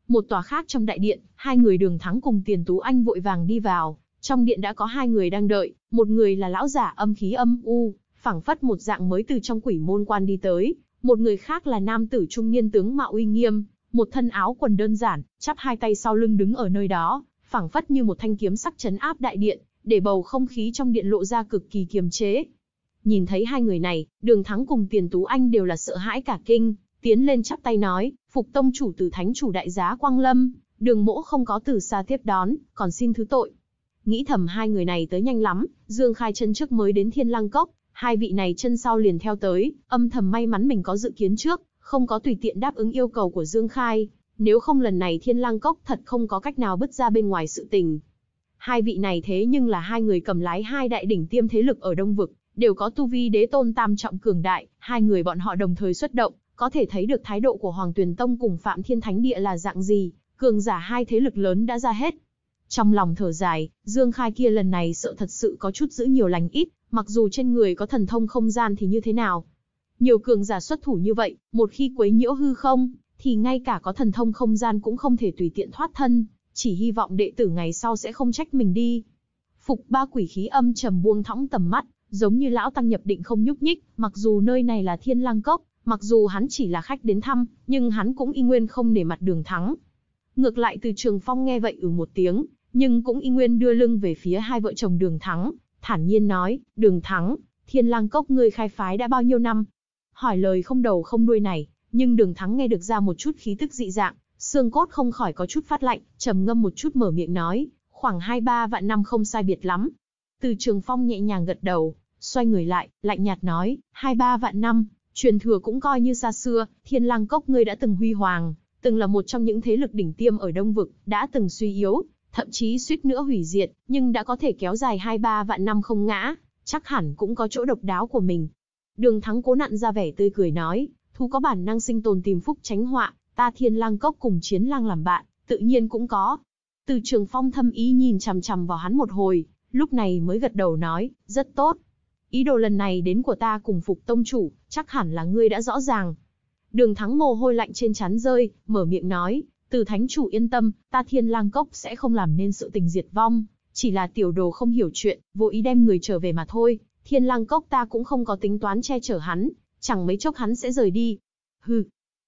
Một tòa khác trong đại điện, hai người đường thắng cùng tiền tú anh vội vàng đi vào, trong điện đã có hai người đang đợi, một người là lão giả âm khí âm u, phảng phất một dạng mới từ trong quỷ môn quan đi tới, một người khác là nam tử trung niên tướng mạo uy nghiêm, một thân áo quần đơn giản, chắp hai tay sau lưng đứng ở nơi đó, phảng phất như một thanh kiếm sắc chấn áp đại điện, để bầu không khí trong điện lộ ra cực kỳ kiềm chế, Nhìn thấy hai người này, Đường Thắng cùng Tiền Tú Anh đều là sợ hãi cả kinh, tiến lên chắp tay nói, phục tông chủ từ thánh chủ đại giá Quang Lâm, đường mỗ không có từ xa tiếp đón, còn xin thứ tội. Nghĩ thầm hai người này tới nhanh lắm, Dương Khai chân trước mới đến Thiên Lăng Cốc, hai vị này chân sau liền theo tới, âm thầm may mắn mình có dự kiến trước, không có tùy tiện đáp ứng yêu cầu của Dương Khai, nếu không lần này Thiên Lăng Cốc thật không có cách nào bứt ra bên ngoài sự tình. Hai vị này thế nhưng là hai người cầm lái hai đại đỉnh tiêm thế lực ở Đông Vực, đều có tu vi đế tôn tam trọng cường đại, hai người bọn họ đồng thời xuất động, có thể thấy được thái độ của Hoàng Tuyền Tông cùng Phạm Thiên Thánh Địa là dạng gì, cường giả hai thế lực lớn đã ra hết. Trong lòng thở dài, Dương Khai kia lần này sợ thật sự có chút giữ nhiều lành ít, mặc dù trên người có thần thông không gian thì như thế nào. Nhiều cường giả xuất thủ như vậy, một khi quấy nhiễu hư không, thì ngay cả có thần thông không gian cũng không thể tùy tiện thoát thân, chỉ hy vọng đệ tử ngày sau sẽ không trách mình đi. Phục ba quỷ khí âm trầm buông thõng tầm mắt, giống như lão tăng nhập định không nhúc nhích, mặc dù nơi này là thiên lang cốc, mặc dù hắn chỉ là khách đến thăm, nhưng hắn cũng y nguyên không để mặt đường thắng. Ngược lại từ trường phong nghe vậy ừ một tiếng, nhưng cũng y nguyên đưa lưng về phía hai vợ chồng đường thắng, thản nhiên nói, đường thắng, thiên lang cốc ngươi khai phái đã bao nhiêu năm? Hỏi lời không đầu không đuôi này, nhưng đường thắng nghe được ra một chút khí tức dị dạng, xương cốt không khỏi có chút phát lạnh, trầm ngâm một chút mở miệng nói, khoảng hai ba vạn năm không sai biệt lắm. Từ trường phong nhẹ nhàng gật đầu, Xoay người lại, lạnh nhạt nói, hai ba vạn năm, truyền thừa cũng coi như xa xưa, thiên lang cốc ngươi đã từng huy hoàng, từng là một trong những thế lực đỉnh tiêm ở Đông Vực, đã từng suy yếu, thậm chí suýt nữa hủy diệt, nhưng đã có thể kéo dài hai ba vạn năm không ngã, chắc hẳn cũng có chỗ độc đáo của mình. Đường thắng cố nặn ra vẻ tươi cười nói, thú có bản năng sinh tồn tìm phúc tránh họa, ta thiên lang cốc cùng chiến lang làm bạn, tự nhiên cũng có. Từ trường phong thâm ý nhìn chằm chằm vào hắn một hồi, lúc này mới gật đầu nói, rất tốt, Ý đồ lần này đến của ta cùng phục tông chủ, chắc hẳn là ngươi đã rõ ràng. Đường thắng mồ hôi lạnh trên chán rơi, mở miệng nói, từ thánh chủ yên tâm, ta thiên lang cốc sẽ không làm nên sự tình diệt vong, chỉ là tiểu đồ không hiểu chuyện, vô ý đem người trở về mà thôi, thiên lang cốc ta cũng không có tính toán che chở hắn, chẳng mấy chốc hắn sẽ rời đi. Hừ,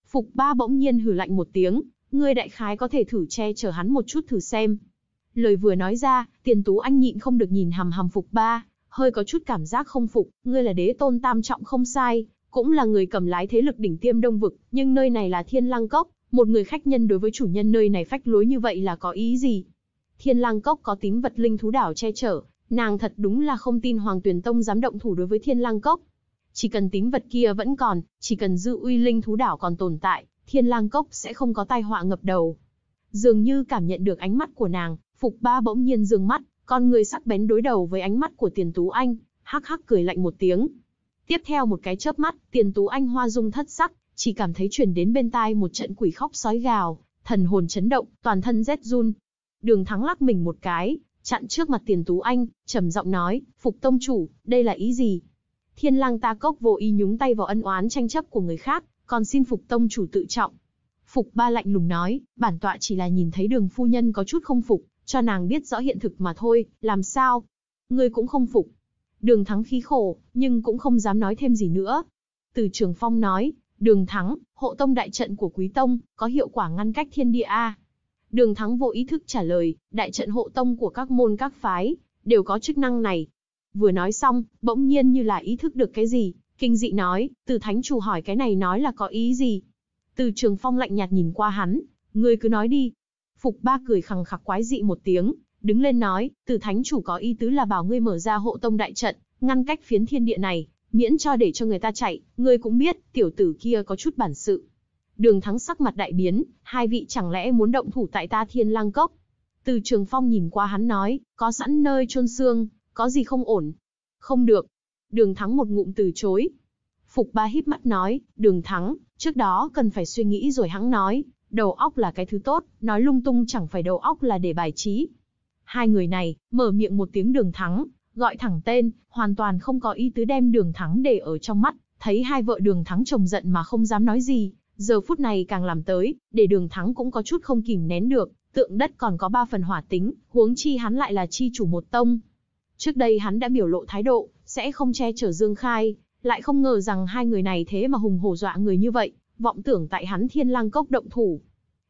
phục ba bỗng nhiên hừ lạnh một tiếng, ngươi đại khái có thể thử che chở hắn một chút thử xem. Lời vừa nói ra, tiền tú anh nhịn không được nhìn hầm hầm phục ba, hơi có chút cảm giác không phục, ngươi là đế tôn tam trọng không sai, cũng là người cầm lái thế lực đỉnh tiêm đông vực, nhưng nơi này là thiên lang cốc, một người khách nhân đối với chủ nhân nơi này phách lối như vậy là có ý gì? Thiên lang cốc có tím vật linh thú đảo che chở, nàng thật đúng là không tin Hoàng Tuyền Tông dám động thủ đối với thiên lang cốc. Chỉ cần tím vật kia vẫn còn, chỉ cần dư uy linh thú đảo còn tồn tại, thiên lang cốc sẽ không có tai họa ngập đầu. Dường như cảm nhận được ánh mắt của nàng, Phục Ba bỗng nhiên dương mắt, con người sắc bén đối đầu với ánh mắt của Tiền Tú Anh, hắc hắc cười lạnh một tiếng. Tiếp theo một cái chớp mắt, Tiền Tú Anh hoa dung thất sắc, chỉ cảm thấy truyền đến bên tai một trận quỷ khóc sói gào, thần hồn chấn động, toàn thân rét run. Đường Thắng lắc mình một cái, chặn trước mặt Tiền Tú Anh, trầm giọng nói, "Phục tông chủ, đây là ý gì?" Thiên Lang ta cốc vô ý nhúng tay vào ân oán tranh chấp của người khác, còn xin Phục tông chủ tự trọng. Phục ba lạnh lùng nói, bản tọa chỉ là nhìn thấy đường phu nhân có chút không phục, cho nàng biết rõ hiện thực mà thôi, làm sao? Ngươi cũng không phục. Đường thắng khí khổ, nhưng cũng không dám nói thêm gì nữa. Từ trường phong nói, đường thắng, hộ tông đại trận của quý tông, có hiệu quả ngăn cách thiên địa A. Đường thắng vô ý thức trả lời, đại trận hộ tông của các môn các phái, đều có chức năng này. Vừa nói xong, bỗng nhiên như là ý thức được cái gì, kinh dị nói, từ thánh chủ hỏi cái này nói là có ý gì. Từ trường phong lạnh nhạt nhìn qua hắn, người cứ nói đi, Phục ba cười khằng khặc quái dị một tiếng, đứng lên nói, từ thánh chủ có ý tứ là bảo ngươi mở ra hộ tông đại trận, ngăn cách phiến thiên địa này, miễn cho để cho người ta chạy, ngươi cũng biết, tiểu tử kia có chút bản sự. Đường thắng sắc mặt đại biến, hai vị chẳng lẽ muốn động thủ tại ta thiên lang cốc. Từ trường phong nhìn qua hắn nói, có sẵn nơi chôn xương, có gì không ổn. Không được. Đường thắng một ngụm từ chối. Phục ba híp mắt nói, đường thắng, trước đó cần phải suy nghĩ rồi hắn nói, đầu óc là cái thứ tốt, nói lung tung chẳng phải đầu óc là để bài trí. Hai người này, mở miệng một tiếng đường thắng, gọi thẳng tên, hoàn toàn không có ý tứ đem đường thắng để ở trong mắt, thấy hai vợ đường thắng chồng giận mà không dám nói gì, giờ phút này càng làm tới, để đường thắng cũng có chút không kìm nén được, tượng đất còn có ba phần hỏa tính, huống chi hắn lại là chi chủ một tông. Trước đây hắn đã biểu lộ thái độ, sẽ không che chở Dương Khai, lại không ngờ rằng hai người này thế mà hùng hổ dọa người như vậy, vọng tưởng tại hắn thiên lang cốc động thủ.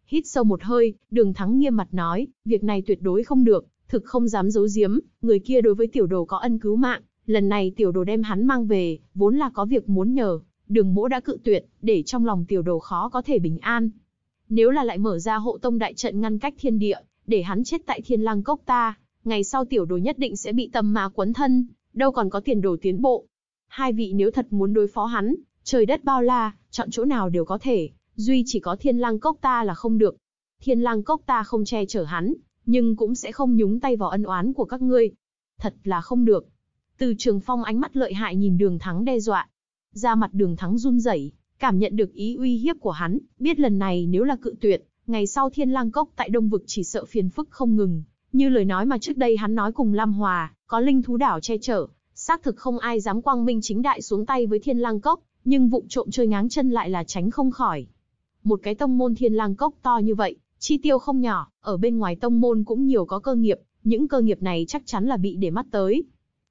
Hít sâu một hơi, đường thắng nghiêm mặt nói, việc này tuyệt đối không được, thực không dám giấu giếm, người kia đối với tiểu đồ có ân cứu mạng, lần này tiểu đồ đem hắn mang về, vốn là có việc muốn nhờ, đường mỗ đã cự tuyệt, để trong lòng tiểu đồ khó có thể bình an. Nếu là lại mở ra hộ tông đại trận ngăn cách thiên địa, để hắn chết tại thiên lang cốc ta, ngày sau tiểu đồ nhất định sẽ bị tâm ma quấn thân, đâu còn có tiền đồ tiến bộ. Hai vị nếu thật muốn đối phó hắn, Trời đất bao la, chọn chỗ nào đều có thể, duy chỉ có thiên lang cốc ta là không được. Thiên lang cốc ta không che chở hắn, nhưng cũng sẽ không nhúng tay vào ân oán của các ngươi. Thật là không được. Từ trường phong ánh mắt lợi hại nhìn đường thắng đe dọa. Ra mặt đường thắng run rẩy, cảm nhận được ý uy hiếp của hắn, biết lần này nếu là cự tuyệt, ngày sau thiên lang cốc tại đông vực chỉ sợ phiền phức không ngừng. Như lời nói mà trước đây hắn nói cùng Lam Hòa, có linh thú đảo che chở, xác thực không ai dám quang minh chính đại xuống tay với thiên lang cốc, nhưng vụng trộm chơi ngáng chân lại là tránh không khỏi. Một cái tông môn thiên lang cốc to như vậy, chi tiêu không nhỏ, ở bên ngoài tông môn cũng nhiều có cơ nghiệp, những cơ nghiệp này chắc chắn là bị để mắt tới.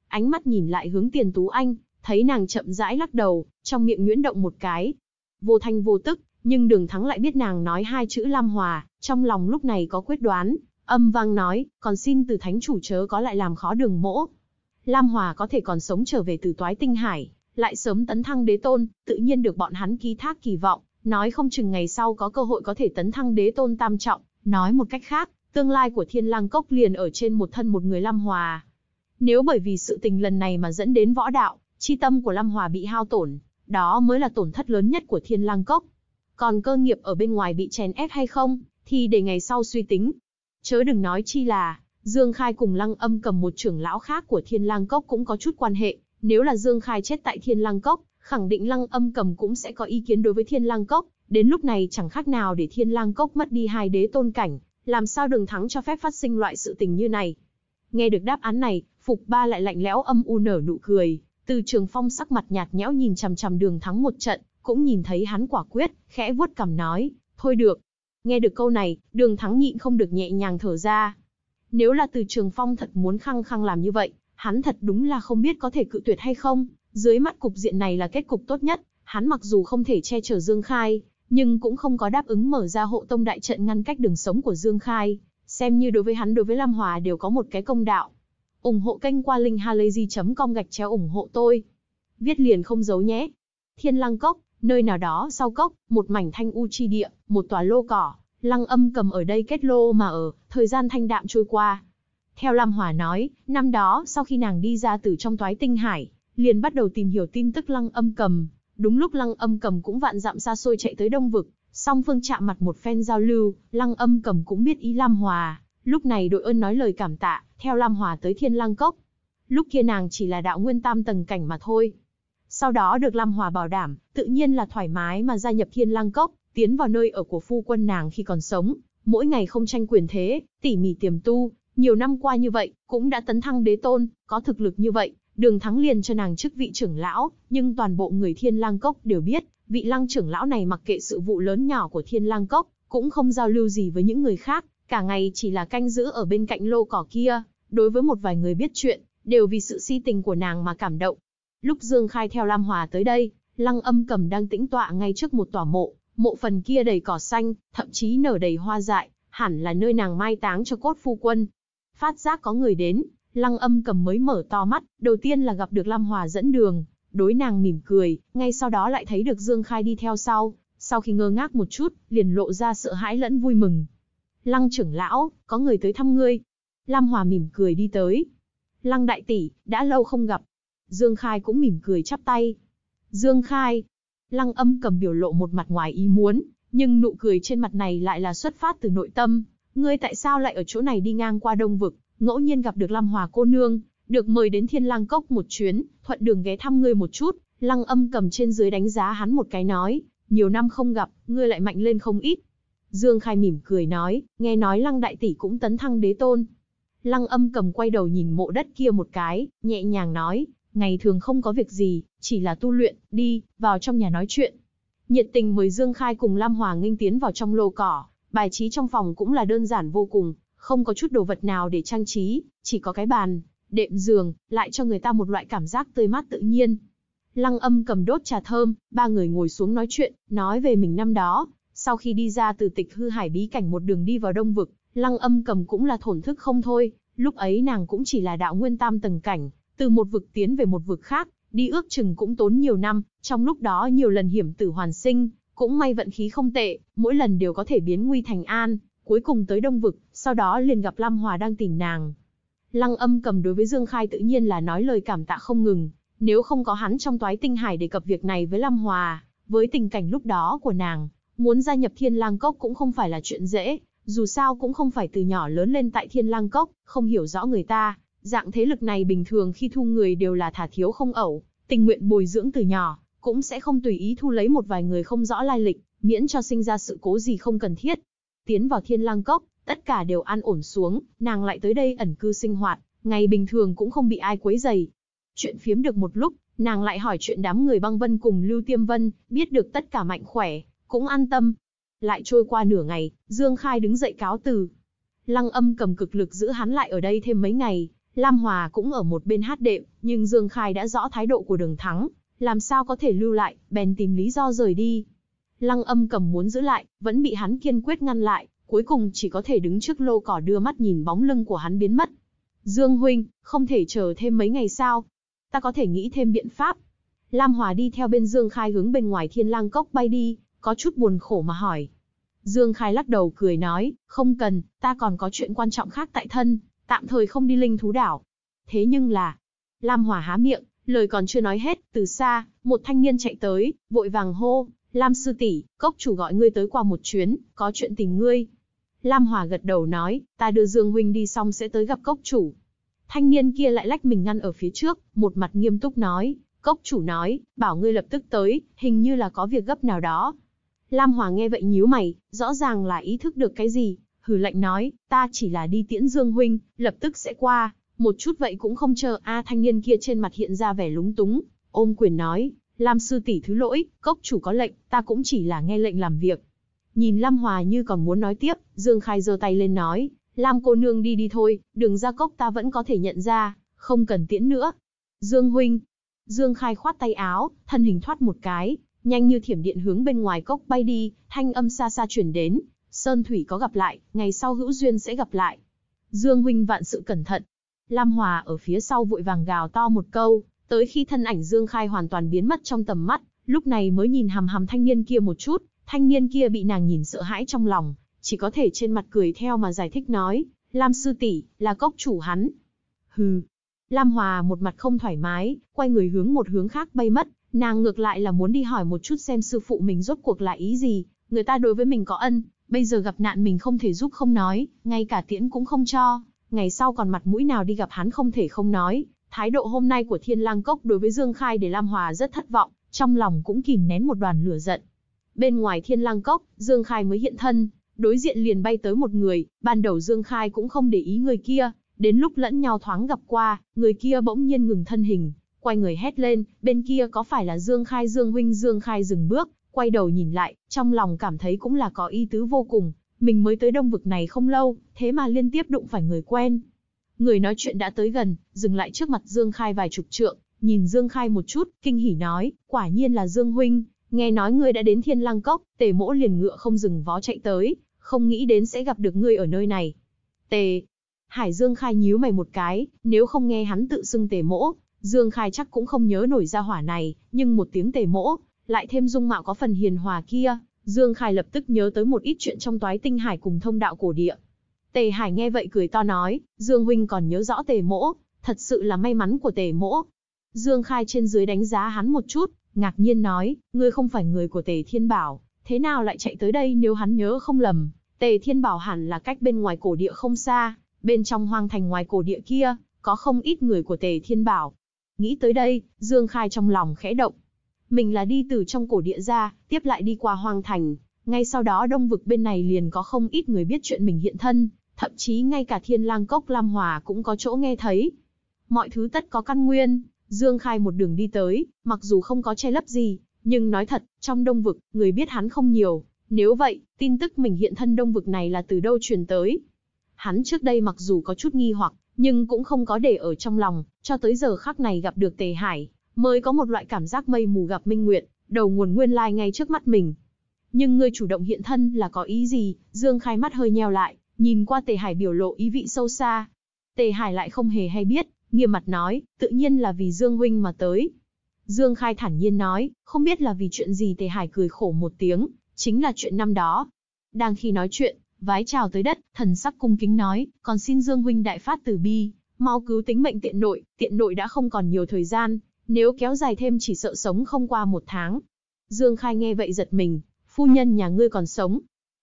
Ánh mắt nhìn lại hướng tiền tú anh, thấy nàng chậm rãi lắc đầu, trong miệng nhuyễn động một cái. Vô thanh vô tức, nhưng đường thắng lại biết nàng nói hai chữ Lam Hòa, trong lòng lúc này có quyết đoán, âm vang nói, còn xin từ thánh chủ chớ có lại làm khó đường mỗ. Lam Hòa có thể còn sống trở về từ toái tinh hải, lại sớm tấn thăng đế tôn, tự nhiên được bọn hắn ký thác kỳ vọng, nói không chừng ngày sau có cơ hội có thể tấn thăng đế tôn tam trọng, nói một cách khác, tương lai của thiên lang cốc liền ở trên một thân một người Lam Hòa. Nếu bởi vì sự tình lần này mà dẫn đến võ đạo, chi tâm của Lam Hòa bị hao tổn, đó mới là tổn thất lớn nhất của thiên lang cốc. Còn cơ nghiệp ở bên ngoài bị chèn ép hay không, thì để ngày sau suy tính. Chớ đừng nói chi là, Dương Khai cùng Lăng Âm cầm một trưởng lão khác của Thiên Lang Cốc cũng có chút quan hệ, nếu là Dương Khai chết tại Thiên Lăng Cốc, khẳng định Lăng Âm Cầm cũng sẽ có ý kiến đối với Thiên Lăng Cốc, đến lúc này chẳng khác nào để Thiên Lang Cốc mất đi hai đế tôn cảnh, làm sao đường thắng cho phép phát sinh loại sự tình như này. Nghe được đáp án này, Phục Ba lại lạnh lẽo âm u nở nụ cười, từ trường phong sắc mặt nhạt nhẽo nhìn chằm chằm đường thắng một trận, cũng nhìn thấy hắn quả quyết, khẽ vuốt cằm nói, thôi được. Nghe được câu này, đường thắng nhịn không được nhẹ nhàng thở ra. Nếu là từ trường phong thật muốn khăng khăng làm như vậy, hắn thật đúng là không biết có thể cự tuyệt hay không, dưới mắt cục diện này là kết cục tốt nhất, hắn mặc dù không thể che chở Dương Khai, nhưng cũng không có đáp ứng mở ra hộ tông đại trận ngăn cách đường sống của Dương Khai, xem như đối với hắn đối với Lam Hòa đều có một cái công đạo. ủng hộ kênh qua linh linkhalazy.com gạch chéo ủng hộ tôi. Viết liền không giấu nhé. Thiên Lăng Cốc, nơi nào đó sau cốc, một mảnh thanh u chi địa, một tòa lô cỏ, Lăng Âm cầm ở đây kết lô mà ở, thời gian thanh đạm trôi qua, theo Lam Hòa nói, năm đó sau khi nàng đi ra từ trong toái tinh hải, liền bắt đầu tìm hiểu tin tức lăng âm cầm. Đúng lúc lăng âm cầm cũng vạn dặm xa xôi chạy tới Đông Vực, song phương chạm mặt một phen giao lưu, lăng âm cầm cũng biết ý Lam Hòa. Lúc này đội ơn nói lời cảm tạ, theo Lam Hòa tới thiên lăng cốc. Lúc kia nàng chỉ là đạo nguyên tam tầng cảnh mà thôi. Sau đó được Lam Hòa bảo đảm, tự nhiên là thoải mái mà gia nhập thiên lăng cốc, tiến vào nơi ở của phu quân nàng khi còn sống, mỗi ngày không tranh quyền thế, tỉ mỉ tiềm tu, nhiều năm qua như vậy, cũng đã tấn thăng đế tôn, có thực lực như vậy, đường thắng liền cho nàng chức vị trưởng lão, nhưng toàn bộ người thiên lang cốc đều biết, vị lăng trưởng lão này mặc kệ sự vụ lớn nhỏ của thiên lang cốc, cũng không giao lưu gì với những người khác, cả ngày chỉ là canh giữ ở bên cạnh lô cỏ kia, đối với một vài người biết chuyện, đều vì sự si tình của nàng mà cảm động. Lúc Dương Khai theo Lam Hòa tới đây, lăng âm cầm đang tĩnh tọa ngay trước một tòa mộ, mộ phần kia đầy cỏ xanh, thậm chí nở đầy hoa dại, hẳn là nơi nàng mai táng cho cốt phu quân, Phát giác có người đến, lăng âm cầm mới mở to mắt, đầu tiên là gặp được Lam Hòa dẫn đường, đối nàng mỉm cười, ngay sau đó lại thấy được Dương Khai đi theo sau, sau khi ngơ ngác một chút, liền lộ ra sợ hãi lẫn vui mừng. Lăng trưởng lão, có người tới thăm ngươi. Lam Hòa mỉm cười đi tới. Lăng đại tỷ, đã lâu không gặp. Dương Khai cũng mỉm cười chắp tay. Dương Khai. Lăng âm cầm biểu lộ một mặt ngoài ý muốn, nhưng nụ cười trên mặt này lại là xuất phát từ nội tâm, Ngươi tại sao lại ở chỗ này đi ngang qua đông vực, ngẫu nhiên gặp được Lam Hòa cô nương, được mời đến Thiên Lang Cốc một chuyến, thuận đường ghé thăm ngươi một chút, Lăng âm cầm trên dưới đánh giá hắn một cái nói, nhiều năm không gặp, ngươi lại mạnh lên không ít. Dương Khai mỉm cười nói, nghe nói Lăng Đại Tỷ cũng tấn thăng đế tôn. Lăng âm cầm quay đầu nhìn mộ đất kia một cái, nhẹ nhàng nói, ngày thường không có việc gì, chỉ là tu luyện, đi, vào trong nhà nói chuyện. Nhiệt tình mời Dương Khai cùng Lam Hòa nghênh tiến vào trong lô cỏ. Bài trí trong phòng cũng là đơn giản vô cùng, không có chút đồ vật nào để trang trí, chỉ có cái bàn, đệm giường, lại cho người ta một loại cảm giác tươi mát tự nhiên. Lăng âm cầm đốt trà thơm, ba người ngồi xuống nói chuyện, nói về mình năm đó. Sau khi đi ra từ tịch hư hải bí cảnh một đường đi vào đông vực, lăng âm cầm cũng là thổn thức không thôi. Lúc ấy nàng cũng chỉ là đạo nguyên tam tầng cảnh, từ một vực tiến về một vực khác, đi ước chừng cũng tốn nhiều năm, trong lúc đó nhiều lần hiểm tử hoàn sinh, cũng may vận khí không tệ, mỗi lần đều có thể biến nguy thành an, cuối cùng tới Đông Vực, sau đó liền gặp Lam Hòa đang tìm nàng. Lăng âm cầm đối với Dương Khai tự nhiên là nói lời cảm tạ không ngừng, nếu không có hắn trong toái tinh hải đề cập việc này với Lam Hòa, với tình cảnh lúc đó của nàng, muốn gia nhập thiên lang cốc cũng không phải là chuyện dễ, dù sao cũng không phải từ nhỏ lớn lên tại thiên lang cốc, không hiểu rõ người ta, dạng thế lực này bình thường khi thu người đều là thả thiếu không ẩu, tình nguyện bồi dưỡng từ nhỏ, cũng sẽ không tùy ý thu lấy một vài người không rõ lai lịch, miễn cho sinh ra sự cố gì không cần thiết. Tiến vào thiên lang cốc, tất cả đều an ổn xuống, nàng lại tới đây ẩn cư sinh hoạt, ngày bình thường cũng không bị ai quấy rầy. Chuyện phiếm được một lúc, nàng lại hỏi chuyện đám người băng vân cùng Lưu Tiêm Vân, biết được tất cả mạnh khỏe, cũng an tâm. Lại trôi qua nửa ngày, Dương Khai đứng dậy cáo từ. Lăng âm cầm cực lực giữ hắn lại ở đây thêm mấy ngày, Lam Hòa cũng ở một bên hát đệm, nhưng Dương Khai đã rõ thái độ của đường thắng, làm sao có thể lưu lại, bèn tìm lý do rời đi. Lăng âm cầm muốn giữ lại, vẫn bị hắn kiên quyết ngăn lại, cuối cùng chỉ có thể đứng trước lô cỏ đưa mắt nhìn bóng lưng của hắn biến mất. Dương Huynh, không thể chờ thêm mấy ngày sao? Ta có thể nghĩ thêm biện pháp. Lam Hòa đi theo bên Dương Khai hướng bên ngoài thiên lang cốc bay đi, có chút buồn khổ mà hỏi. Dương Khai lắc đầu cười nói, không cần, ta còn có chuyện quan trọng khác tại thân, tạm thời không đi linh thú đảo. Thế nhưng là, Lam Hòa há miệng, Lời còn chưa nói hết, từ xa, một thanh niên chạy tới, vội vàng hô, Lam sư tỷ, cốc chủ gọi ngươi tới qua một chuyến, có chuyện tình ngươi. Lam Hòa gật đầu nói, ta đưa Dương Huynh đi xong sẽ tới gặp cốc chủ. Thanh niên kia lại lách mình ngăn ở phía trước, một mặt nghiêm túc nói, cốc chủ nói, bảo ngươi lập tức tới, hình như là có việc gấp nào đó. Lam Hòa nghe vậy nhíu mày, rõ ràng là ý thức được cái gì, hừ lạnh nói, ta chỉ là đi tiễn Dương Huynh, lập tức sẽ qua. Một chút vậy cũng không chờ A thanh niên kia trên mặt hiện ra vẻ lúng túng, ôm quyền nói, Lam sư tỷ thứ lỗi, cốc chủ có lệnh, ta cũng chỉ là nghe lệnh làm việc. Nhìn Lam Hòa như còn muốn nói tiếp, Dương Khai giơ tay lên nói, Lam cô nương đi đi thôi, đường ra cốc ta vẫn có thể nhận ra, không cần tiễn nữa. Dương huynh, Dương Khai khoát tay áo, thân hình thoát một cái, nhanh như thiểm điện hướng bên ngoài cốc bay đi, thanh âm xa xa chuyển đến, Sơn Thủy có gặp lại, ngày sau hữu duyên sẽ gặp lại. Dương huynh vạn sự cẩn thận, Lam Hòa ở phía sau vội vàng gào to một câu, tới khi thân ảnh Dương Khai hoàn toàn biến mất trong tầm mắt, lúc này mới nhìn hằm hằm thanh niên kia một chút, thanh niên kia bị nàng nhìn sợ hãi trong lòng, chỉ có thể trên mặt cười theo mà giải thích nói, Lam sư tỷ là cốc chủ hắn. Hừ, Lam Hòa một mặt không thoải mái, quay người hướng một hướng khác bay mất, nàng ngược lại là muốn đi hỏi một chút xem sư phụ mình rốt cuộc là ý gì, người ta đối với mình có ân, bây giờ gặp nạn mình không thể giúp không nói, ngay cả tiễn cũng không cho, ngày sau còn mặt mũi nào đi gặp hắn không thể không nói, thái độ hôm nay của Thiên Lang Cốc đối với Dương Khai để Lam Hòa rất thất vọng, trong lòng cũng kìm nén một đoàn lửa giận. Bên ngoài Thiên Lang Cốc, Dương Khai mới hiện thân, đối diện liền bay tới một người, ban đầu Dương Khai cũng không để ý người kia, đến lúc lẫn nhau thoáng gặp qua, người kia bỗng nhiên ngừng thân hình, quay người hét lên, bên kia có phải là Dương Khai Dương Huynh Dương Khai dừng bước, quay đầu nhìn lại, trong lòng cảm thấy cũng là có ý tứ vô cùng, mình mới tới đông vực này không lâu, thế mà liên tiếp đụng phải người quen. Người nói chuyện đã tới gần, dừng lại trước mặt Dương Khai vài chục trượng, nhìn Dương Khai một chút, kinh hỉ nói, quả nhiên là Dương Huynh, nghe nói ngươi đã đến Thiên Lăng Cốc, tề mỗ liền ngựa không dừng vó chạy tới, không nghĩ đến sẽ gặp được ngươi ở nơi này. Tề, Hải Dương Khai nhíu mày một cái, nếu không nghe hắn tự xưng tề mỗ, Dương Khai chắc cũng không nhớ nổi ra hỏa này, nhưng một tiếng tề mỗ, lại thêm dung mạo có phần hiền hòa kia, Dương Khai lập tức nhớ tới một ít chuyện trong toái tinh hải cùng thông đạo cổ địa. Tề Hải nghe vậy cười to nói, Dương Huynh còn nhớ rõ tề mỗ, thật sự là may mắn của tề mỗ. Dương Khai trên dưới đánh giá hắn một chút, ngạc nhiên nói, ngươi không phải người của tề thiên bảo, thế nào lại chạy tới đây nếu hắn nhớ không lầm. Tề thiên bảo hẳn là cách bên ngoài cổ địa không xa, bên trong hoang thành ngoài cổ địa kia, có không ít người của tề thiên bảo. Nghĩ tới đây, Dương Khai trong lòng khẽ động, mình là đi từ trong cổ địa ra, tiếp lại đi qua hoang thành. Ngay sau đó đông vực bên này liền có không ít người biết chuyện mình hiện thân, thậm chí ngay cả thiên lang cốc Lam Hòa cũng có chỗ nghe thấy. Mọi thứ tất có căn nguyên, Dương Khai một đường đi tới, mặc dù không có che lấp gì, nhưng nói thật, trong đông vực, người biết hắn không nhiều. Nếu vậy, tin tức mình hiện thân đông vực này là từ đâu truyền tới? Hắn trước đây mặc dù có chút nghi hoặc, nhưng cũng không có để ở trong lòng, cho tới giờ khắc này gặp được Tề Hải, mới có một loại cảm giác mây mù gặp minh nguyệt, đầu nguồn nguyên lai ngay trước mắt mình. Nhưng ngươi chủ động hiện thân là có ý gì? Dương Khai mắt hơi nheo lại, nhìn qua Tề Hải biểu lộ ý vị sâu xa. Tề Hải lại không hề hay biết, nghiêm mặt nói, tự nhiên là vì Dương huynh mà tới. Dương Khai thản nhiên nói, không biết là vì chuyện gì Tề Hải cười khổ một tiếng, chính là chuyện năm đó. Đang khi nói chuyện, vái chào tới đất, thần sắc cung kính nói, còn xin Dương huynh đại phát từ bi, mau cứu tính mệnh tiện nội, tiện nội đã không còn nhiều thời gian, nếu kéo dài thêm chỉ sợ sống không qua một tháng. Dương Khai nghe vậy giật mình, phu nhân nhà ngươi còn sống.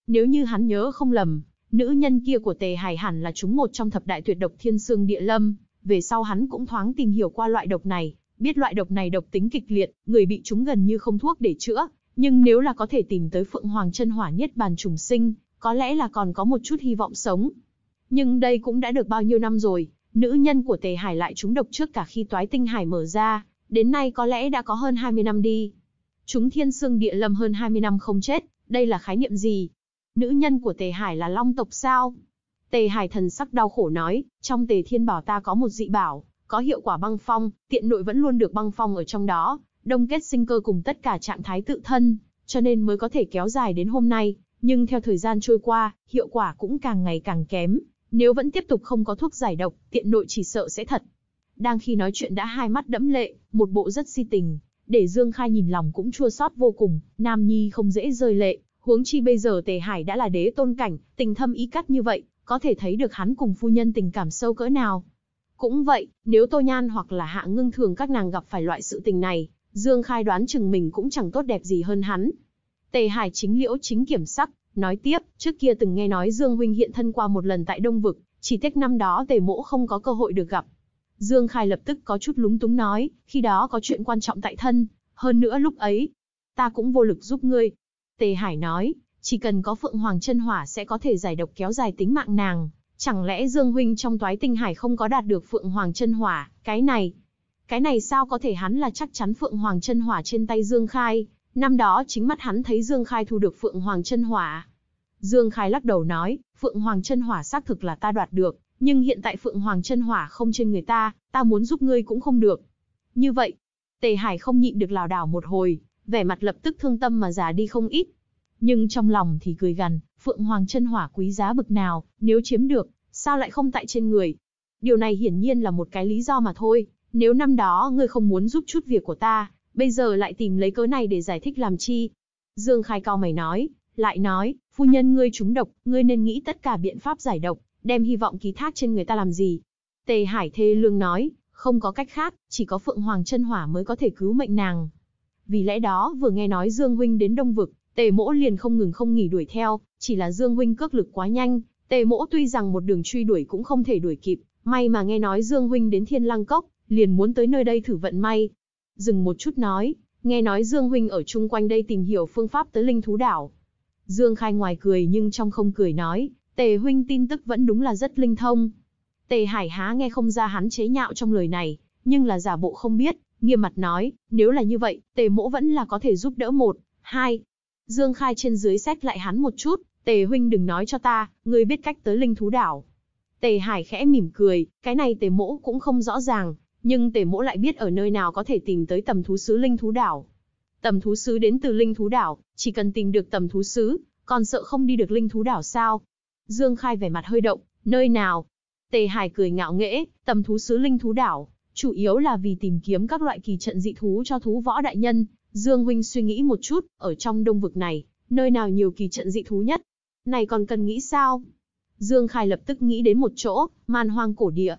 Nếu như hắn nhớ không lầm, nữ nhân kia của tề hải hẳn là chúng một trong thập đại tuyệt độc thiên xương địa lâm. Về sau hắn cũng thoáng tìm hiểu qua loại độc này, biết loại độc này độc tính kịch liệt, người bị chúng gần như không thuốc để chữa. Nhưng nếu là có thể tìm tới Phượng Hoàng chân hỏa nhất bàn trùng sinh, có lẽ là còn có một chút hy vọng sống. Nhưng đây cũng đã được bao nhiêu năm rồi, nữ nhân của Tề Hải lại chúng độc trước cả khi toái tinh hải mở ra, đến nay có lẽ đã có hơn 20 năm đi. Chúng thiên xương địa lâm hơn 20 năm không chết, đây là khái niệm gì? Nữ nhân của Tề Hải là long tộc sao? Tề Hải thần sắc đau khổ nói, trong Tề Thiên Bảo ta có một dị bảo, có hiệu quả băng phong, tiện nội vẫn luôn được băng phong ở trong đó, đông kết sinh cơ cùng tất cả trạng thái tự thân, cho nên mới có thể kéo dài đến hôm nay, nhưng theo thời gian trôi qua, hiệu quả cũng càng ngày càng kém, nếu vẫn tiếp tục không có thuốc giải độc, tiện nội chỉ sợ sẽ thật đang khi nói chuyện đã hai mắt đẫm lệ, một bộ rất si tình, để Dương Khai nhìn lòng cũng chua xót vô cùng, Nam Nhi không dễ rơi lệ, huống chi bây giờ Tề Hải đã là đế tôn cảnh, tình thâm ý cắt như vậy, có thể thấy được hắn cùng phu nhân tình cảm sâu cỡ nào. Cũng vậy, nếu Tô Nhan hoặc là Hạ Ngưng thường các nàng gặp phải loại sự tình này, Dương Khai đoán chừng mình cũng chẳng tốt đẹp gì hơn hắn. Tề Hải chính liễu chính kiểm sắc, nói tiếp, trước kia từng nghe nói Dương Huynh hiện thân qua một lần tại Đông Vực, chỉ tiếc năm đó Tề Mỗ không có cơ hội được gặp. Dương Khai lập tức có chút lúng túng nói, khi đó có chuyện quan trọng tại thân, hơn nữa lúc ấy, ta cũng vô lực giúp ngươi. Tề Hải nói, chỉ cần có Phượng Hoàng chân hỏa sẽ có thể giải độc kéo dài tính mạng nàng, chẳng lẽ Dương huynh trong toái tinh hải không có đạt được Phượng Hoàng chân hỏa, cái này, cái này sao có thể hắn là chắc chắn Phượng Hoàng chân hỏa trên tay Dương Khai, năm đó chính mắt hắn thấy Dương Khai thu được Phượng Hoàng chân hỏa. Dương Khai lắc đầu nói, Phượng Hoàng chân hỏa xác thực là ta đoạt được, nhưng hiện tại Phượng Hoàng chân hỏa không trên người ta, ta muốn giúp ngươi cũng không được. Như vậy, Tề Hải không nhịn được lảo đảo một hồi, vẻ mặt lập tức thương tâm mà già đi không ít. Nhưng trong lòng thì cười gằn, Phượng Hoàng chân hỏa quý giá bực nào, nếu chiếm được, sao lại không tại trên người? Điều này hiển nhiên là một cái lý do mà thôi, nếu năm đó ngươi không muốn giúp chút việc của ta, bây giờ lại tìm lấy cớ này để giải thích làm chi? Dương Khai cao mày nói, lại nói, phu nhân ngươi trúng độc, ngươi nên nghĩ tất cả biện pháp giải độc, đem hy vọng ký thác trên người ta làm gì? Tề Hải Thê Lương nói, không có cách khác, chỉ có Phượng Hoàng chân hỏa mới có thể cứu mệnh nàng. Vì lẽ đó vừa nghe nói Dương Huynh đến Đông Vực, Tề Mỗ liền không ngừng không nghỉ đuổi theo, chỉ là Dương Huynh cước lực quá nhanh, Tề Mỗ tuy rằng một đường truy đuổi cũng không thể đuổi kịp, may mà nghe nói Dương Huynh đến Thiên Lăng Cốc, liền muốn tới nơi đây thử vận may. Dừng một chút nói, nghe nói Dương Huynh ở chung quanh đây tìm hiểu phương pháp tới linh thú đảo. Dương Khai ngoài cười nhưng trong không cười nói, Tề huynh tin tức vẫn đúng là rất linh thông. Tề Hải há nghe không ra hắn chế nhạo trong lời này, nhưng là giả bộ không biết, nghiêm mặt nói, nếu là như vậy, Tề mỗ vẫn là có thể giúp đỡ một, hai. Dương Khai trên dưới xét lại hắn một chút, Tề huynh đừng nói cho ta, ngươi biết cách tới linh thú đảo. Tề Hải khẽ mỉm cười, cái này Tề mỗ cũng không rõ ràng, nhưng Tề mỗ lại biết ở nơi nào có thể tìm tới tầm thú sứ linh thú đảo. Tầm thú sứ đến từ linh thú đảo, chỉ cần tìm được tầm thú sứ, còn sợ không đi được linh thú đảo sao, Dương Khai vẻ mặt hơi động, nơi nào? Tề Hải cười ngạo nghễ, tầm thú sứ linh thú đảo, chủ yếu là vì tìm kiếm các loại kỳ trận dị thú cho thú võ đại nhân. Dương Huynh suy nghĩ một chút, ở trong đông vực này, nơi nào nhiều kỳ trận dị thú nhất? Này còn cần nghĩ sao? Dương Khai lập tức nghĩ đến một chỗ, man hoang cổ địa.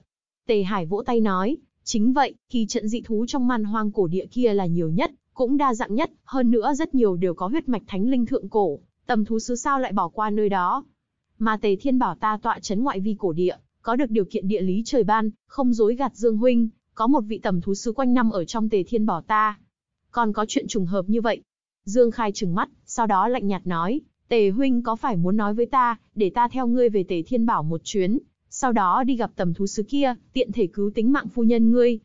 Tề Hải vỗ tay nói, chính vậy, kỳ trận dị thú trong man hoang cổ địa kia là nhiều nhất, cũng đa dạng nhất, hơn nữa rất nhiều đều có huyết mạch thánh linh thượng cổ, tầm thú sứ sao lại bỏ qua nơi đó mà Tề Thiên bảo ta tọa chấn ngoại vi cổ địa, có được điều kiện địa lý trời ban, không dối gạt Dương huynh, có một vị tầm thú sứ quanh năm ở trong Tề Thiên bảo ta. Còn có chuyện trùng hợp như vậy. Dương Khai trừng mắt, sau đó lạnh nhạt nói, Tề huynh có phải muốn nói với ta, để ta theo ngươi về Tề Thiên bảo một chuyến, sau đó đi gặp tầm thú sứ kia, tiện thể cứu tính mạng phu nhân ngươi.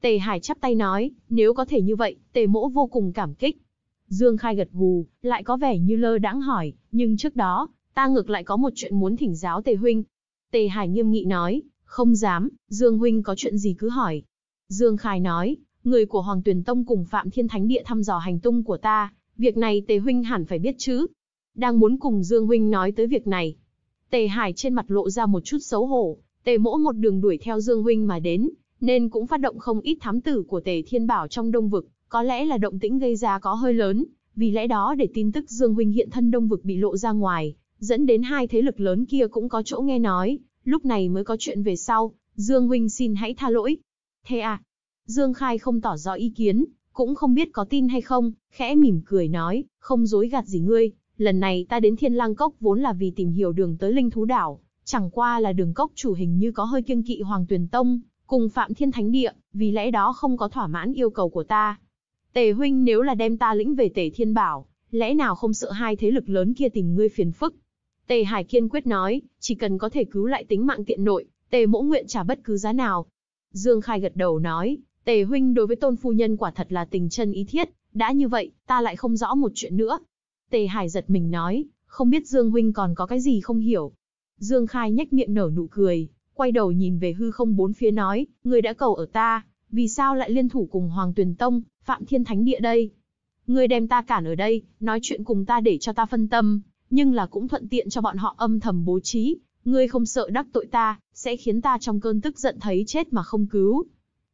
Tề Hải chắp tay nói, nếu có thể như vậy, Tề mỗ vô cùng cảm kích. Dương Khai gật gù, lại có vẻ như lơ đãng hỏi, nhưng trước đó, ta ngược lại có một chuyện muốn thỉnh giáo Tề Huynh. Tề Hải nghiêm nghị nói, không dám, Dương Huynh có chuyện gì cứ hỏi. Dương Khai nói, người của Hoàng Tuyền Tông cùng Phạm Thiên Thánh Địa thăm dò hành tung của ta, việc này Tề Huynh hẳn phải biết chứ. Đang muốn cùng Dương Huynh nói tới việc này. Tề Hải trên mặt lộ ra một chút xấu hổ, Tề mỗ một đường đuổi theo Dương Huynh mà đến, nên cũng phát động không ít thám tử của Tề Thiên Bảo trong Đông Vực, có lẽ là động tĩnh gây ra có hơi lớn, vì lẽ đó để tin tức Dương Huynh hiện thân Đông Vực bị lộ ra ngoài, dẫn đến hai thế lực lớn kia cũng có chỗ nghe nói, lúc này mới có chuyện về sau, Dương Huynh xin hãy tha lỗi. Thế à? Dương Khai không tỏ rõ ý kiến, cũng không biết có tin hay không, khẽ mỉm cười nói, không dối gạt gì ngươi, lần này ta đến Thiên Lang Cốc vốn là vì tìm hiểu đường tới Linh Thú Đảo, chẳng qua là đường cốc chủ hình như có hơi kiêng kỵ Hoàng Tuyền Tông, cùng Phạm Thiên Thánh Địa, vì lẽ đó không có thỏa mãn yêu cầu của ta. Tề huynh nếu là đem ta lĩnh về Tề Thiên Bảo, lẽ nào không sợ hai thế lực lớn kia tìm ngươi phiền phức, Tề Hải kiên quyết nói, chỉ cần có thể cứu lại tính mạng tiện nội, Tề mỗ nguyện trả bất cứ giá nào. Dương Khai gật đầu nói, Tề huynh đối với tôn phu nhân quả thật là tình chân ý thiết, đã như vậy, ta lại không rõ một chuyện nữa. Tề Hải giật mình nói, không biết Dương huynh còn có cái gì không hiểu. Dương Khai nhếch miệng nở nụ cười, quay đầu nhìn về hư không bốn phía nói, người đã cầu ở ta, vì sao lại liên thủ cùng Hoàng Tuyền Tông, Phạm Thiên Thánh Địa đây? Người đem ta cản ở đây, nói chuyện cùng ta để cho ta phân tâm, nhưng là cũng thuận tiện cho bọn họ âm thầm bố trí, ngươi không sợ đắc tội ta, sẽ khiến ta trong cơn tức giận thấy chết mà không cứu.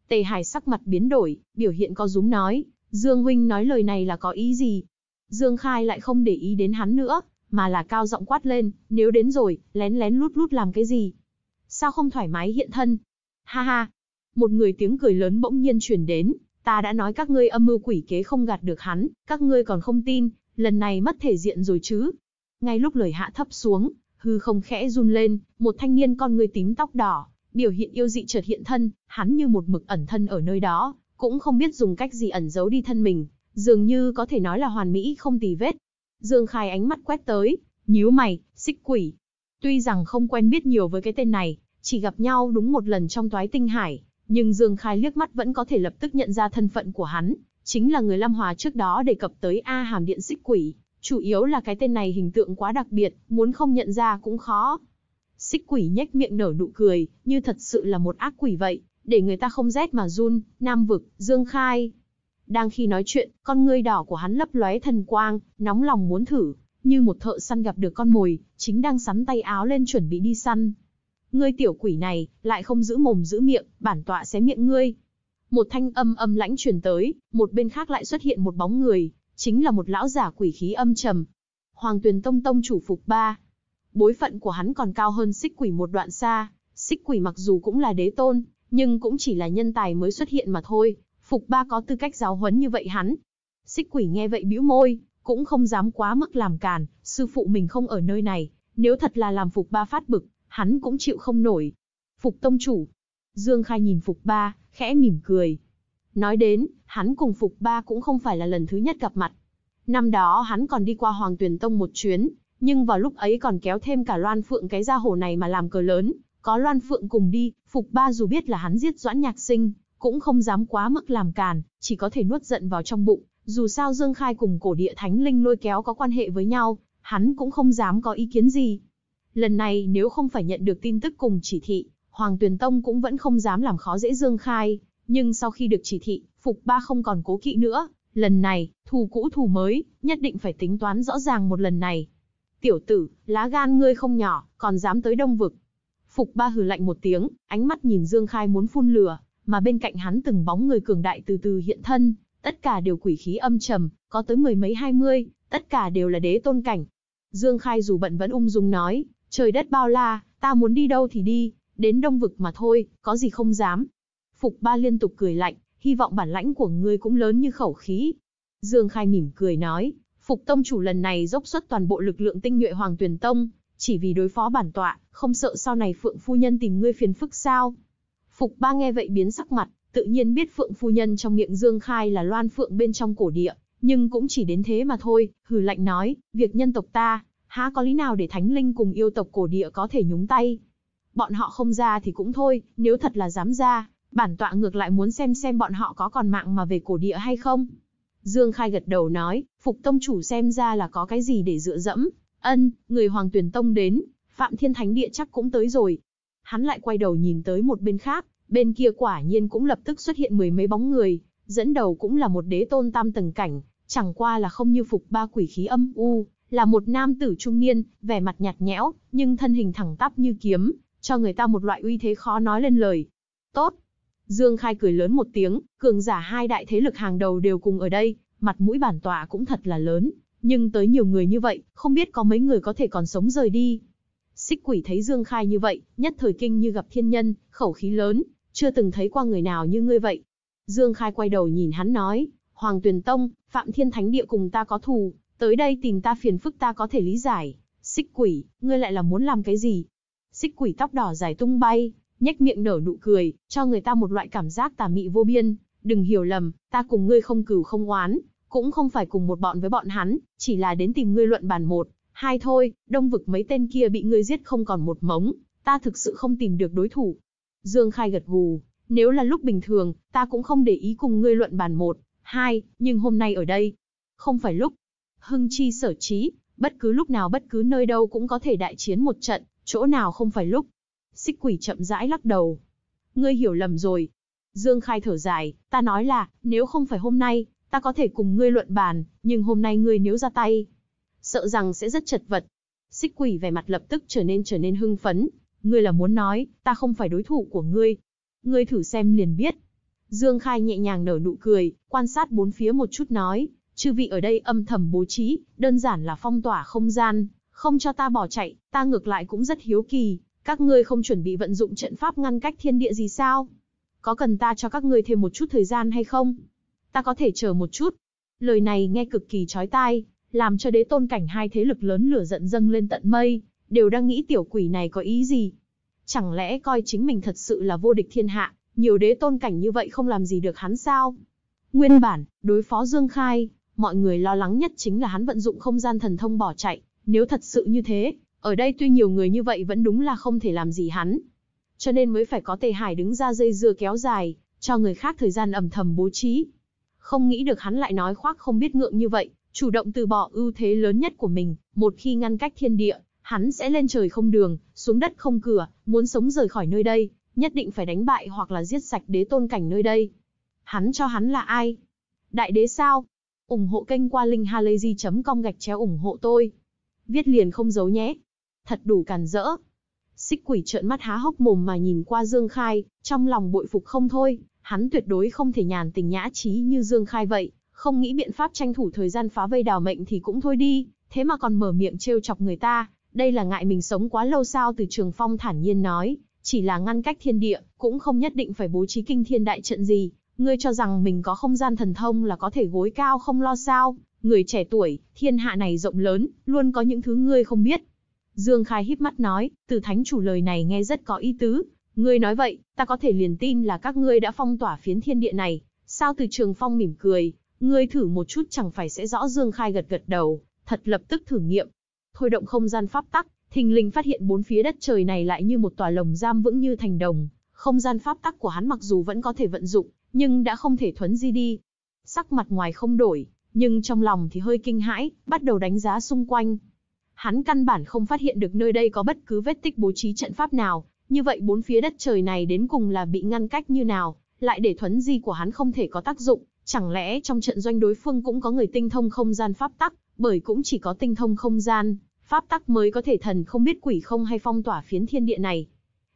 Tề Hải sắc mặt biến đổi, biểu hiện có rúm nói, Dương Huynh nói lời này là có ý gì? Dương Khai lại không để ý đến hắn nữa, mà là cao giọng quát lên, nếu đến rồi, lén lén lút lút làm cái gì? Sao không thoải mái hiện thân? Ha ha! Một người tiếng cười lớn bỗng nhiên chuyển đến, ta đã nói các ngươi âm mưu quỷ kế không gạt được hắn, các ngươi còn không tin, lần này mất thể diện rồi chứ, ngay lúc lời hạ thấp xuống, hư không khẽ run lên, một thanh niên con người tím tóc đỏ, biểu hiện yêu dị chợt hiện thân, hắn như một mực ẩn thân ở nơi đó, cũng không biết dùng cách gì ẩn giấu đi thân mình, dường như có thể nói là hoàn mỹ không tì vết. Dương Khai ánh mắt quét tới, nhíu mày, xích quỷ. Tuy rằng không quen biết nhiều với cái tên này, chỉ gặp nhau đúng một lần trong toái tinh hải, nhưng Dương Khai liếc mắt vẫn có thể lập tức nhận ra thân phận của hắn, chính là người Lam Hòa trước đó đề cập tới A Hàm Điện xích quỷ, Chủ yếu là cái tên này hình tượng quá đặc biệt, muốn không nhận ra cũng khó. Xích quỷ nhếch miệng nở nụ cười, như thật sự là một ác quỷ vậy, để người ta không rét mà run, Nam Vực, Dương Khai. Đang khi nói chuyện, con ngươi đỏ của hắn lấp lóe thần quang, nóng lòng muốn thử, như một thợ săn gặp được con mồi, chính đang sắn tay áo lên chuẩn bị đi săn. Ngươi tiểu quỷ này, lại không giữ mồm giữ miệng, bản tọa xé miệng ngươi. Một thanh âm âm lãnh truyền tới, một bên khác lại xuất hiện một bóng người, chính là một lão giả quỷ khí âm trầm. Hoàng Tuyền Tông Tông chủ Phục Ba. Bối phận của hắn còn cao hơn xích quỷ một đoạn xa, xích quỷ mặc dù cũng là đế tôn, nhưng cũng chỉ là nhân tài mới xuất hiện mà thôi, Phục Ba có tư cách giáo huấn như vậy hắn. Xích quỷ nghe vậy bĩu môi, cũng không dám quá mức làm càn, sư phụ mình không ở nơi này, nếu thật là làm Phục Ba phát bực, hắn cũng chịu không nổi. Phục Tông chủ. Dương Khai nhìn Phục Ba, khẽ mỉm cười, Nói đến, hắn cùng Phục Ba cũng không phải là lần thứ nhất gặp mặt. Năm đó hắn còn đi qua Hoàng Tuyền Tông một chuyến, nhưng vào lúc ấy còn kéo thêm cả Loan Phượng cái gia hồ này mà làm cờ lớn. Có Loan Phượng cùng đi, Phục Ba dù biết là hắn giết Doãn Nhạc Sinh, cũng không dám quá mức làm càn, chỉ có thể nuốt giận vào trong bụng. Dù sao Dương Khai cùng cổ địa thánh linh lôi kéo có quan hệ với nhau, hắn cũng không dám có ý kiến gì. Lần này nếu không phải nhận được tin tức cùng chỉ thị, Hoàng Tuyền Tông cũng vẫn không dám làm khó dễ Dương Khai, nhưng sau khi được chỉ thị, Phục Ba không còn cố kỵ nữa, lần này, thù cũ thù mới, nhất định phải tính toán rõ ràng một lần này. Tiểu tử, lá gan ngươi không nhỏ, còn dám tới đông vực. Phục Ba hừ lạnh một tiếng, ánh mắt nhìn Dương Khai muốn phun lửa, mà bên cạnh hắn từng bóng người cường đại từ từ hiện thân, tất cả đều quỷ khí âm trầm, có tới mười mấy hai mươi, tất cả đều là đế tôn cảnh. Dương Khai dù bận vẫn ung dung nói, trời đất bao la, ta muốn đi đâu thì đi, đến đông vực mà thôi, có gì không dám, Phục ba liên tục cười lạnh, hy vọng bản lãnh của ngươi cũng lớn như khẩu khí. Dương Khai mỉm cười nói, Phục tông chủ lần này dốc xuất toàn bộ lực lượng tinh nhuệ Hoàng Tuyền Tông, chỉ vì đối phó bản tọa, không sợ sau này Phượng Phu Nhân tìm ngươi phiền phức sao. Phục ba nghe vậy biến sắc mặt, tự nhiên biết Phượng Phu Nhân trong miệng Dương Khai là loan phượng bên trong cổ địa, nhưng cũng chỉ đến thế mà thôi, hừ lạnh nói, việc nhân tộc ta, há có lý nào để thánh linh cùng yêu tộc cổ địa có thể nhúng tay. Bọn họ không ra thì cũng thôi, nếu thật là dám ra, Bản tọa ngược lại muốn xem xem bọn họ có còn mạng mà về cổ địa hay không. Dương Khai gật đầu nói, Phục Tông chủ xem ra là có cái gì để dựa dẫm. Ân, người Hoàng Tuyển Tông đến, Phạm Thiên Thánh Địa chắc cũng tới rồi. Hắn lại quay đầu nhìn tới một bên khác, bên kia quả nhiên cũng lập tức xuất hiện mười mấy bóng người, dẫn đầu cũng là một đế tôn tam tầng cảnh, chẳng qua là không như Phục ba quỷ khí âm u, là một nam tử trung niên, vẻ mặt nhạt nhẽo, nhưng thân hình thẳng tắp như kiếm, cho người ta một loại uy thế khó nói lên lời. Tốt, Dương Khai cười lớn một tiếng, cường giả hai đại thế lực hàng đầu đều cùng ở đây, mặt mũi bản tọa cũng thật là lớn, nhưng tới nhiều người như vậy, không biết có mấy người có thể còn sống rời đi. Xích quỷ thấy Dương Khai như vậy, nhất thời kinh như gặp thiên nhân, khẩu khí lớn, chưa từng thấy qua người nào như ngươi vậy. Dương Khai quay đầu nhìn hắn nói, Hoàng Tuyền Tông, Phạm Thiên Thánh Địa cùng ta có thù, tới đây tìm ta phiền phức ta có thể lý giải. Xích quỷ, ngươi lại là muốn làm cái gì? Xích quỷ tóc đỏ dài tung bay, nhếch miệng nở nụ cười, cho người ta một loại cảm giác tà mị vô biên, đừng hiểu lầm, ta cùng ngươi không cừu không oán, cũng không phải cùng một bọn với bọn hắn, chỉ là đến tìm ngươi luận bàn một, hai thôi, đông vực mấy tên kia bị ngươi giết không còn một mống, ta thực sự không tìm được đối thủ. Dương Khai gật gù, nếu là lúc bình thường, ta cũng không để ý cùng ngươi luận bàn một, hai, nhưng hôm nay ở đây, không phải lúc. Hưng chi sở trí, bất cứ lúc nào bất cứ nơi đâu cũng có thể đại chiến một trận, chỗ nào không phải lúc, Xích quỷ chậm rãi lắc đầu. Ngươi hiểu lầm rồi. Dương Khai thở dài, ta nói là, nếu không phải hôm nay, ta có thể cùng ngươi luận bàn, nhưng hôm nay ngươi nếu ra tay, sợ rằng sẽ rất chật vật. Xích quỷ vẻ mặt lập tức trở nên trở nên hưng phấn. Ngươi là muốn nói, ta không phải đối thủ của ngươi. Ngươi thử xem liền biết. Dương Khai nhẹ nhàng nở nụ cười, quan sát bốn phía một chút nói, chư vị ở đây âm thầm bố trí, đơn giản là phong tỏa không gian, không cho ta bỏ chạy, ta ngược lại cũng rất hiếu kỳ, các ngươi không chuẩn bị vận dụng trận pháp ngăn cách thiên địa gì sao? Có cần ta cho các ngươi thêm một chút thời gian hay không? Ta có thể chờ một chút. Lời này nghe cực kỳ chói tai, làm cho đế tôn cảnh hai thế lực lớn lửa giận dâng lên tận mây, đều đang nghĩ tiểu quỷ này có ý gì. Chẳng lẽ coi chính mình thật sự là vô địch thiên hạ, nhiều đế tôn cảnh như vậy không làm gì được hắn sao? Nguyên bản, đối phó Dương Khai, mọi người lo lắng nhất chính là hắn vận dụng không gian thần thông bỏ chạy, nếu thật sự như thế, ở đây tuy nhiều người như vậy vẫn đúng là không thể làm gì hắn. Cho nên mới phải có Tề Hải đứng ra dây dưa kéo dài, cho người khác thời gian ẩm thầm bố trí. Không nghĩ được hắn lại nói khoác không biết ngượng như vậy, chủ động từ bỏ ưu thế lớn nhất của mình, một khi ngăn cách thiên địa, hắn sẽ lên trời không đường, xuống đất không cửa, muốn sống rời khỏi nơi đây, nhất định phải đánh bại hoặc là giết sạch đế tôn cảnh nơi đây. Hắn cho hắn là ai? Đại đế sao? ủng hộ kênh qua linkhalazy.com gạch chéo ủng hộ tôi. Viết liền không giấu nhé thật đủ càn rỡ. Xích quỷ trợn mắt há hốc mồm mà nhìn qua Dương Khai, trong lòng bội phục không thôi, hắn tuyệt đối không thể nhàn tình nhã trí như Dương Khai vậy, không nghĩ biện pháp tranh thủ thời gian phá vây đào mệnh thì cũng thôi đi, thế mà còn mở miệng trêu chọc người ta, đây là ngại mình sống quá lâu sao từ trường phong thản nhiên nói, chỉ là ngăn cách thiên địa, cũng không nhất định phải bố trí kinh thiên đại trận gì, ngươi cho rằng mình có không gian thần thông là có thể gối cao không lo sao, người trẻ tuổi, thiên hạ này rộng lớn, luôn có những thứ ngươi không biết, Dương Khai híp mắt nói, từ thánh chủ lời này nghe rất có ý tứ. Ngươi nói vậy, ta có thể liền tin là các ngươi đã phong tỏa phiến thiên địa này. Sao từ trường phong mỉm cười, ngươi thử một chút chẳng phải sẽ rõ Dương Khai gật gật đầu, thật lập tức thử nghiệm. Thôi động không gian pháp tắc, thình lình phát hiện bốn phía đất trời này lại như một tòa lồng giam vững như thành đồng. Không gian pháp tắc của hắn mặc dù vẫn có thể vận dụng, nhưng đã không thể thuấn di đi. Sắc mặt ngoài không đổi, nhưng trong lòng thì hơi kinh hãi, bắt đầu đánh giá xung quanh, Hắn căn bản không phát hiện được nơi đây có bất cứ vết tích bố trí trận pháp nào, như vậy bốn phía đất trời này đến cùng là bị ngăn cách như nào, lại để thuấn di của hắn không thể có tác dụng, chẳng lẽ trong trận doanh đối phương cũng có người tinh thông không gian pháp tắc, bởi cũng chỉ có tinh thông không gian, pháp tắc mới có thể thần không biết quỷ không hay phong tỏa phiến thiên địa này.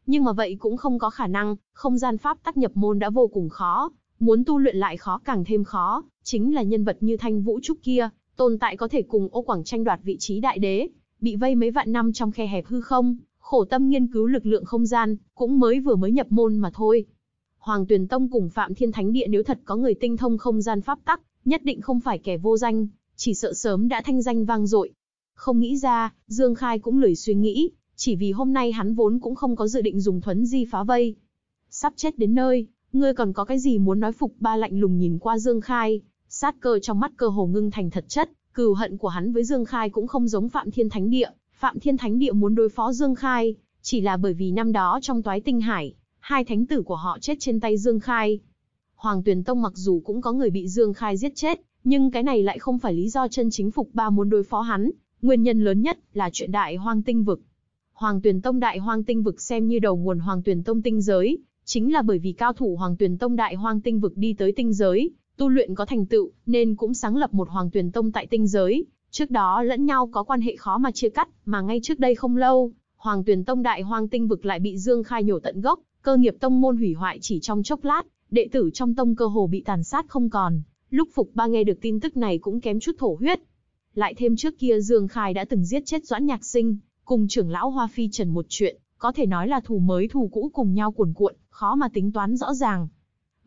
Nhưng mà vậy cũng không có khả năng, không gian pháp tắc nhập môn đã vô cùng khó, muốn tu luyện lại khó càng thêm khó, chính là nhân vật như thanh vũ trúc kia, Tồn tại có thể cùng Ô Quảng tranh đoạt vị trí đại đế, bị vây mấy vạn năm trong khe hẹp hư không, khổ tâm nghiên cứu lực lượng không gian, cũng mới vừa mới nhập môn mà thôi. Hoàng Tuyền Tông cùng Phạm Thiên Thánh Địa nếu thật có người tinh thông không gian pháp tắc, nhất định không phải kẻ vô danh, chỉ sợ sớm đã thanh danh vang dội. Không nghĩ ra, Dương Khai cũng lười suy nghĩ, chỉ vì hôm nay hắn vốn cũng không có dự định dùng thuấn di phá vây. Sắp chết đến nơi, ngươi còn có cái gì muốn nói phục ba lạnh lùng nhìn qua Dương Khai, Sát cơ trong mắt cơ hồ ngưng thành thật chất, cừu hận của hắn với Dương Khai cũng không giống Phạm Thiên Thánh Địa. Phạm Thiên Thánh Địa muốn đối phó Dương Khai, chỉ là bởi vì năm đó trong toái tinh hải, hai thánh tử của họ chết trên tay Dương Khai. Hoàng Tuyền Tông mặc dù cũng có người bị Dương Khai giết chết, nhưng cái này lại không phải lý do chân chính Phục Ba muốn đối phó hắn. Nguyên nhân lớn nhất là chuyện đại hoang tinh vực. Hoàng Tuyền Tông đại hoang tinh vực xem như đầu nguồn Hoàng Tuyền Tông tinh giới, chính là bởi vì cao thủ Hoàng Tuyền Tông đại hoang tinh vực đi tới tinh giới, tu luyện có thành tựu, nên cũng sáng lập một hoàng tuyển tông tại tinh giới. Trước đó lẫn nhau có quan hệ khó mà chia cắt, mà ngay trước đây không lâu, hoàng tuyển tông đại hoàng tinh vực lại bị Dương Khai nhổ tận gốc, cơ nghiệp tông môn hủy hoại chỉ trong chốc lát, đệ tử trong tông cơ hồ bị tàn sát không còn. Lúc Phục Ba nghe được tin tức này cũng kém chút thổ huyết. Lại thêm trước kia Dương Khai đã từng giết chết Doãn Nhạc Sinh, cùng trưởng lão Hoa Phi Trần một chuyện, có thể nói là thù mới thù cũ cùng nhau cuồn cuộn, khó mà tính toán rõ ràng.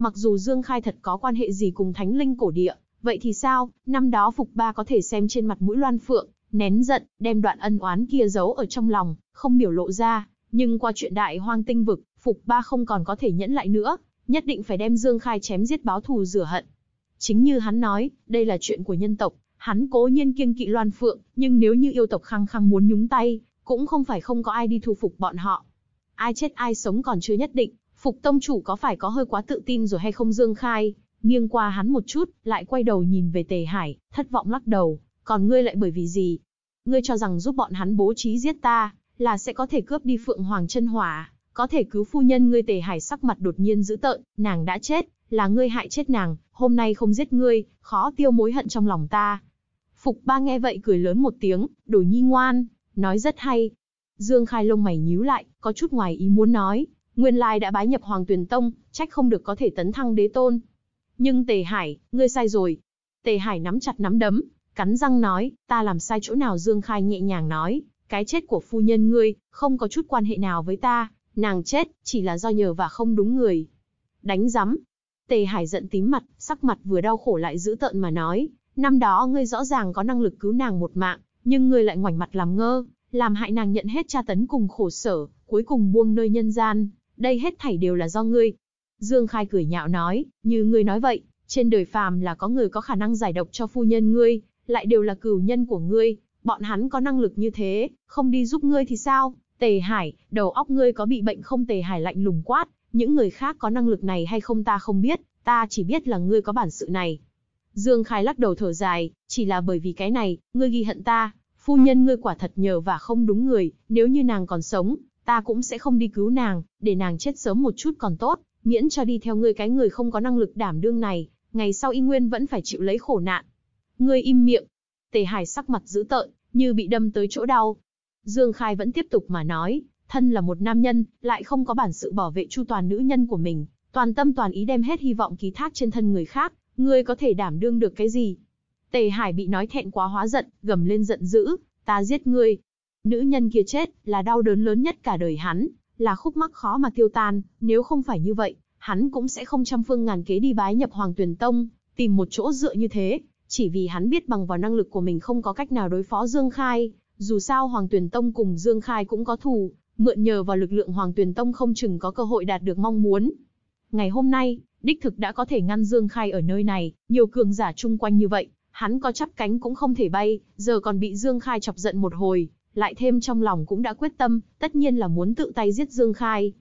Mặc dù Dương Khai thật có quan hệ gì cùng thánh linh cổ địa, vậy thì sao, năm đó Phục Ba có thể xem trên mặt mũi Loan Phượng, nén giận, đem đoạn ân oán kia giấu ở trong lòng, không biểu lộ ra, nhưng qua chuyện đại hoang tinh vực, Phục Ba không còn có thể nhẫn lại nữa, nhất định phải đem Dương Khai chém giết báo thù rửa hận. Chính như hắn nói, đây là chuyện của nhân tộc, hắn cố nhiên kiêng kỵ Loan Phượng, nhưng nếu như yêu tộc khăng khăng muốn nhúng tay, cũng không phải không có ai đi thu phục bọn họ. Ai chết ai sống còn chưa nhất định, Phục tông chủ có phải có hơi quá tự tin rồi hay không Dương Khai, nghiêng qua hắn một chút, lại quay đầu nhìn về Tề Hải, thất vọng lắc đầu, còn ngươi lại bởi vì gì? Ngươi cho rằng giúp bọn hắn bố trí giết ta, là sẽ có thể cướp đi Phượng Hoàng chân hỏa, có thể cứu phu nhân ngươi Tề Hải sắc mặt đột nhiên dữ tợn, nàng đã chết, là ngươi hại chết nàng, hôm nay không giết ngươi, khó tiêu mối hận trong lòng ta. Phục ba nghe vậy cười lớn một tiếng, đổi nhi ngoan, nói rất hay. Dương Khai lông mày nhíu lại, có chút ngoài ý muốn nói, Nguyên Lai đã bái nhập Hoàng Tuyền Tông, trách không được có thể tấn thăng đế tôn. Nhưng Tề Hải, ngươi sai rồi. Tề Hải nắm chặt nắm đấm, cắn răng nói, ta làm sai chỗ nào Dương Khai nhẹ nhàng nói, cái chết của phu nhân ngươi, không có chút quan hệ nào với ta, nàng chết, chỉ là do nhờ và không đúng người. Đánh rắm. Tề Hải giận tím mặt, sắc mặt vừa đau khổ lại giữ tợn mà nói, năm đó ngươi rõ ràng có năng lực cứu nàng một mạng, nhưng ngươi lại ngoảnh mặt làm ngơ, làm hại nàng nhận hết tra tấn cùng khổ sở, cuối cùng buông nơi nhân gian đây hết thảy đều là do ngươi. Dương Khai cười nhạo nói, như ngươi nói vậy, trên đời phàm là có người có khả năng giải độc cho phu nhân ngươi, lại đều là cửu nhân của ngươi, bọn hắn có năng lực như thế, không đi giúp ngươi thì sao? Tề Hải, đầu óc ngươi có bị bệnh không Tề Hải lạnh lùng quát, những người khác có năng lực này hay không ta không biết, ta chỉ biết là ngươi có bản sự này. Dương Khai lắc đầu thở dài, chỉ là bởi vì cái này, ngươi ghi hận ta, phu nhân ngươi quả thật nhờ và không đúng người, nếu như nàng còn sống, ta cũng sẽ không đi cứu nàng, để nàng chết sớm một chút còn tốt, miễn cho đi theo ngươi cái người không có năng lực đảm đương này, ngày sau y nguyên vẫn phải chịu lấy khổ nạn. Ngươi im miệng. Tề Hải sắc mặt dữ tợn, như bị đâm tới chỗ đau. Dương Khai vẫn tiếp tục mà nói, thân là một nam nhân, lại không có bản sự bảo vệ chu toàn nữ nhân của mình, toàn tâm toàn ý đem hết hy vọng ký thác trên thân người khác, ngươi có thể đảm đương được cái gì? Tề Hải bị nói thẹn quá hóa giận, gầm lên giận dữ, ta giết ngươi, Nữ nhân kia chết là đau đớn lớn nhất cả đời hắn, là khúc mắc khó mà tiêu tan, nếu không phải như vậy, hắn cũng sẽ không trăm phương ngàn kế đi bái nhập Hoàng Tuyền Tông, tìm một chỗ dựa như thế, chỉ vì hắn biết bằng vào năng lực của mình không có cách nào đối phó Dương Khai, dù sao Hoàng Tuyền Tông cùng Dương Khai cũng có thù, mượn nhờ vào lực lượng Hoàng Tuyền Tông không chừng có cơ hội đạt được mong muốn. Ngày hôm nay, đích thực đã có thể ngăn Dương Khai ở nơi này, nhiều cường giả chung quanh như vậy, hắn có chắp cánh cũng không thể bay, giờ còn bị Dương Khai chọc giận một hồi, lại thêm trong lòng cũng đã quyết tâm, tất nhiên là muốn tự tay giết Dương Khai.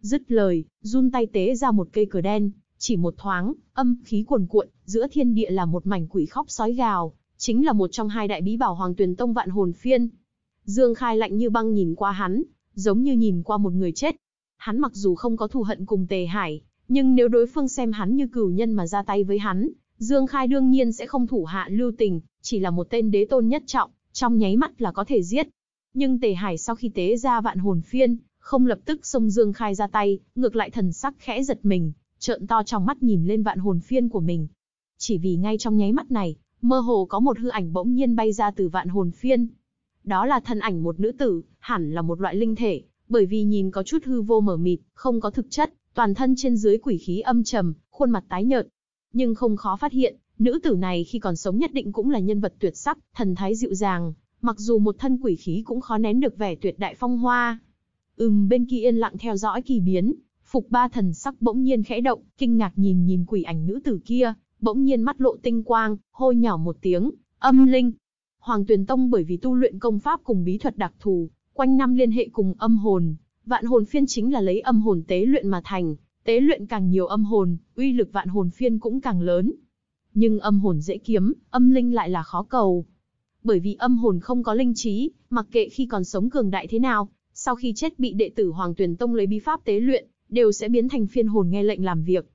Dứt lời, run tay tế ra một cây cờ đen, chỉ một thoáng, âm khí cuồn cuộn, giữa thiên địa là một mảnh quỷ khóc sói gào, chính là một trong hai đại bí bảo Hoàng Tuyền Tông vạn hồn phiên. Dương Khai lạnh như băng nhìn qua hắn, giống như nhìn qua một người chết. Hắn mặc dù không có thù hận cùng Tề Hải, nhưng nếu đối phương xem hắn như cửu nhân mà ra tay với hắn, Dương Khai đương nhiên sẽ không thủ hạ lưu tình, chỉ là một tên đế tôn nhất trọng, trong nháy mắt là có thể giết nhưng Tề Hải sau khi tế ra vạn hồn phiên, không lập tức xông Dương Khai ra tay, ngược lại thần sắc khẽ giật mình, trợn to trong mắt nhìn lên vạn hồn phiên của mình. Chỉ vì ngay trong nháy mắt này, mơ hồ có một hư ảnh bỗng nhiên bay ra từ vạn hồn phiên. Đó là thân ảnh một nữ tử, hẳn là một loại linh thể, bởi vì nhìn có chút hư vô mờ mịt, không có thực chất, toàn thân trên dưới quỷ khí âm trầm, khuôn mặt tái nhợt. Nhưng không khó phát hiện, nữ tử này khi còn sống nhất định cũng là nhân vật tuyệt sắc, thần thái dịu dàng, mặc dù một thân quỷ khí cũng khó nén được vẻ tuyệt đại phong hoa. Ừm bên kia yên lặng theo dõi kỳ biến, phục ba thần sắc bỗng nhiên khẽ động, kinh ngạc nhìn nhìn quỷ ảnh nữ tử kia, bỗng nhiên mắt lộ tinh quang, hô nhỏ một tiếng, âm linh. Hoàng Tuyền Tông bởi vì tu luyện công pháp cùng bí thuật đặc thù, quanh năm liên hệ cùng âm hồn, vạn hồn phiên chính là lấy âm hồn tế luyện mà thành, tế luyện càng nhiều âm hồn, uy lực vạn hồn phiên cũng càng lớn. Nhưng âm hồn dễ kiếm, âm linh lại là khó cầu, bởi vì âm hồn không có linh trí, mặc kệ khi còn sống cường đại thế nào, sau khi chết bị đệ tử Hoàng Tuyền Tông lấy bí pháp tế luyện, đều sẽ biến thành phiên hồn nghe lệnh làm việc.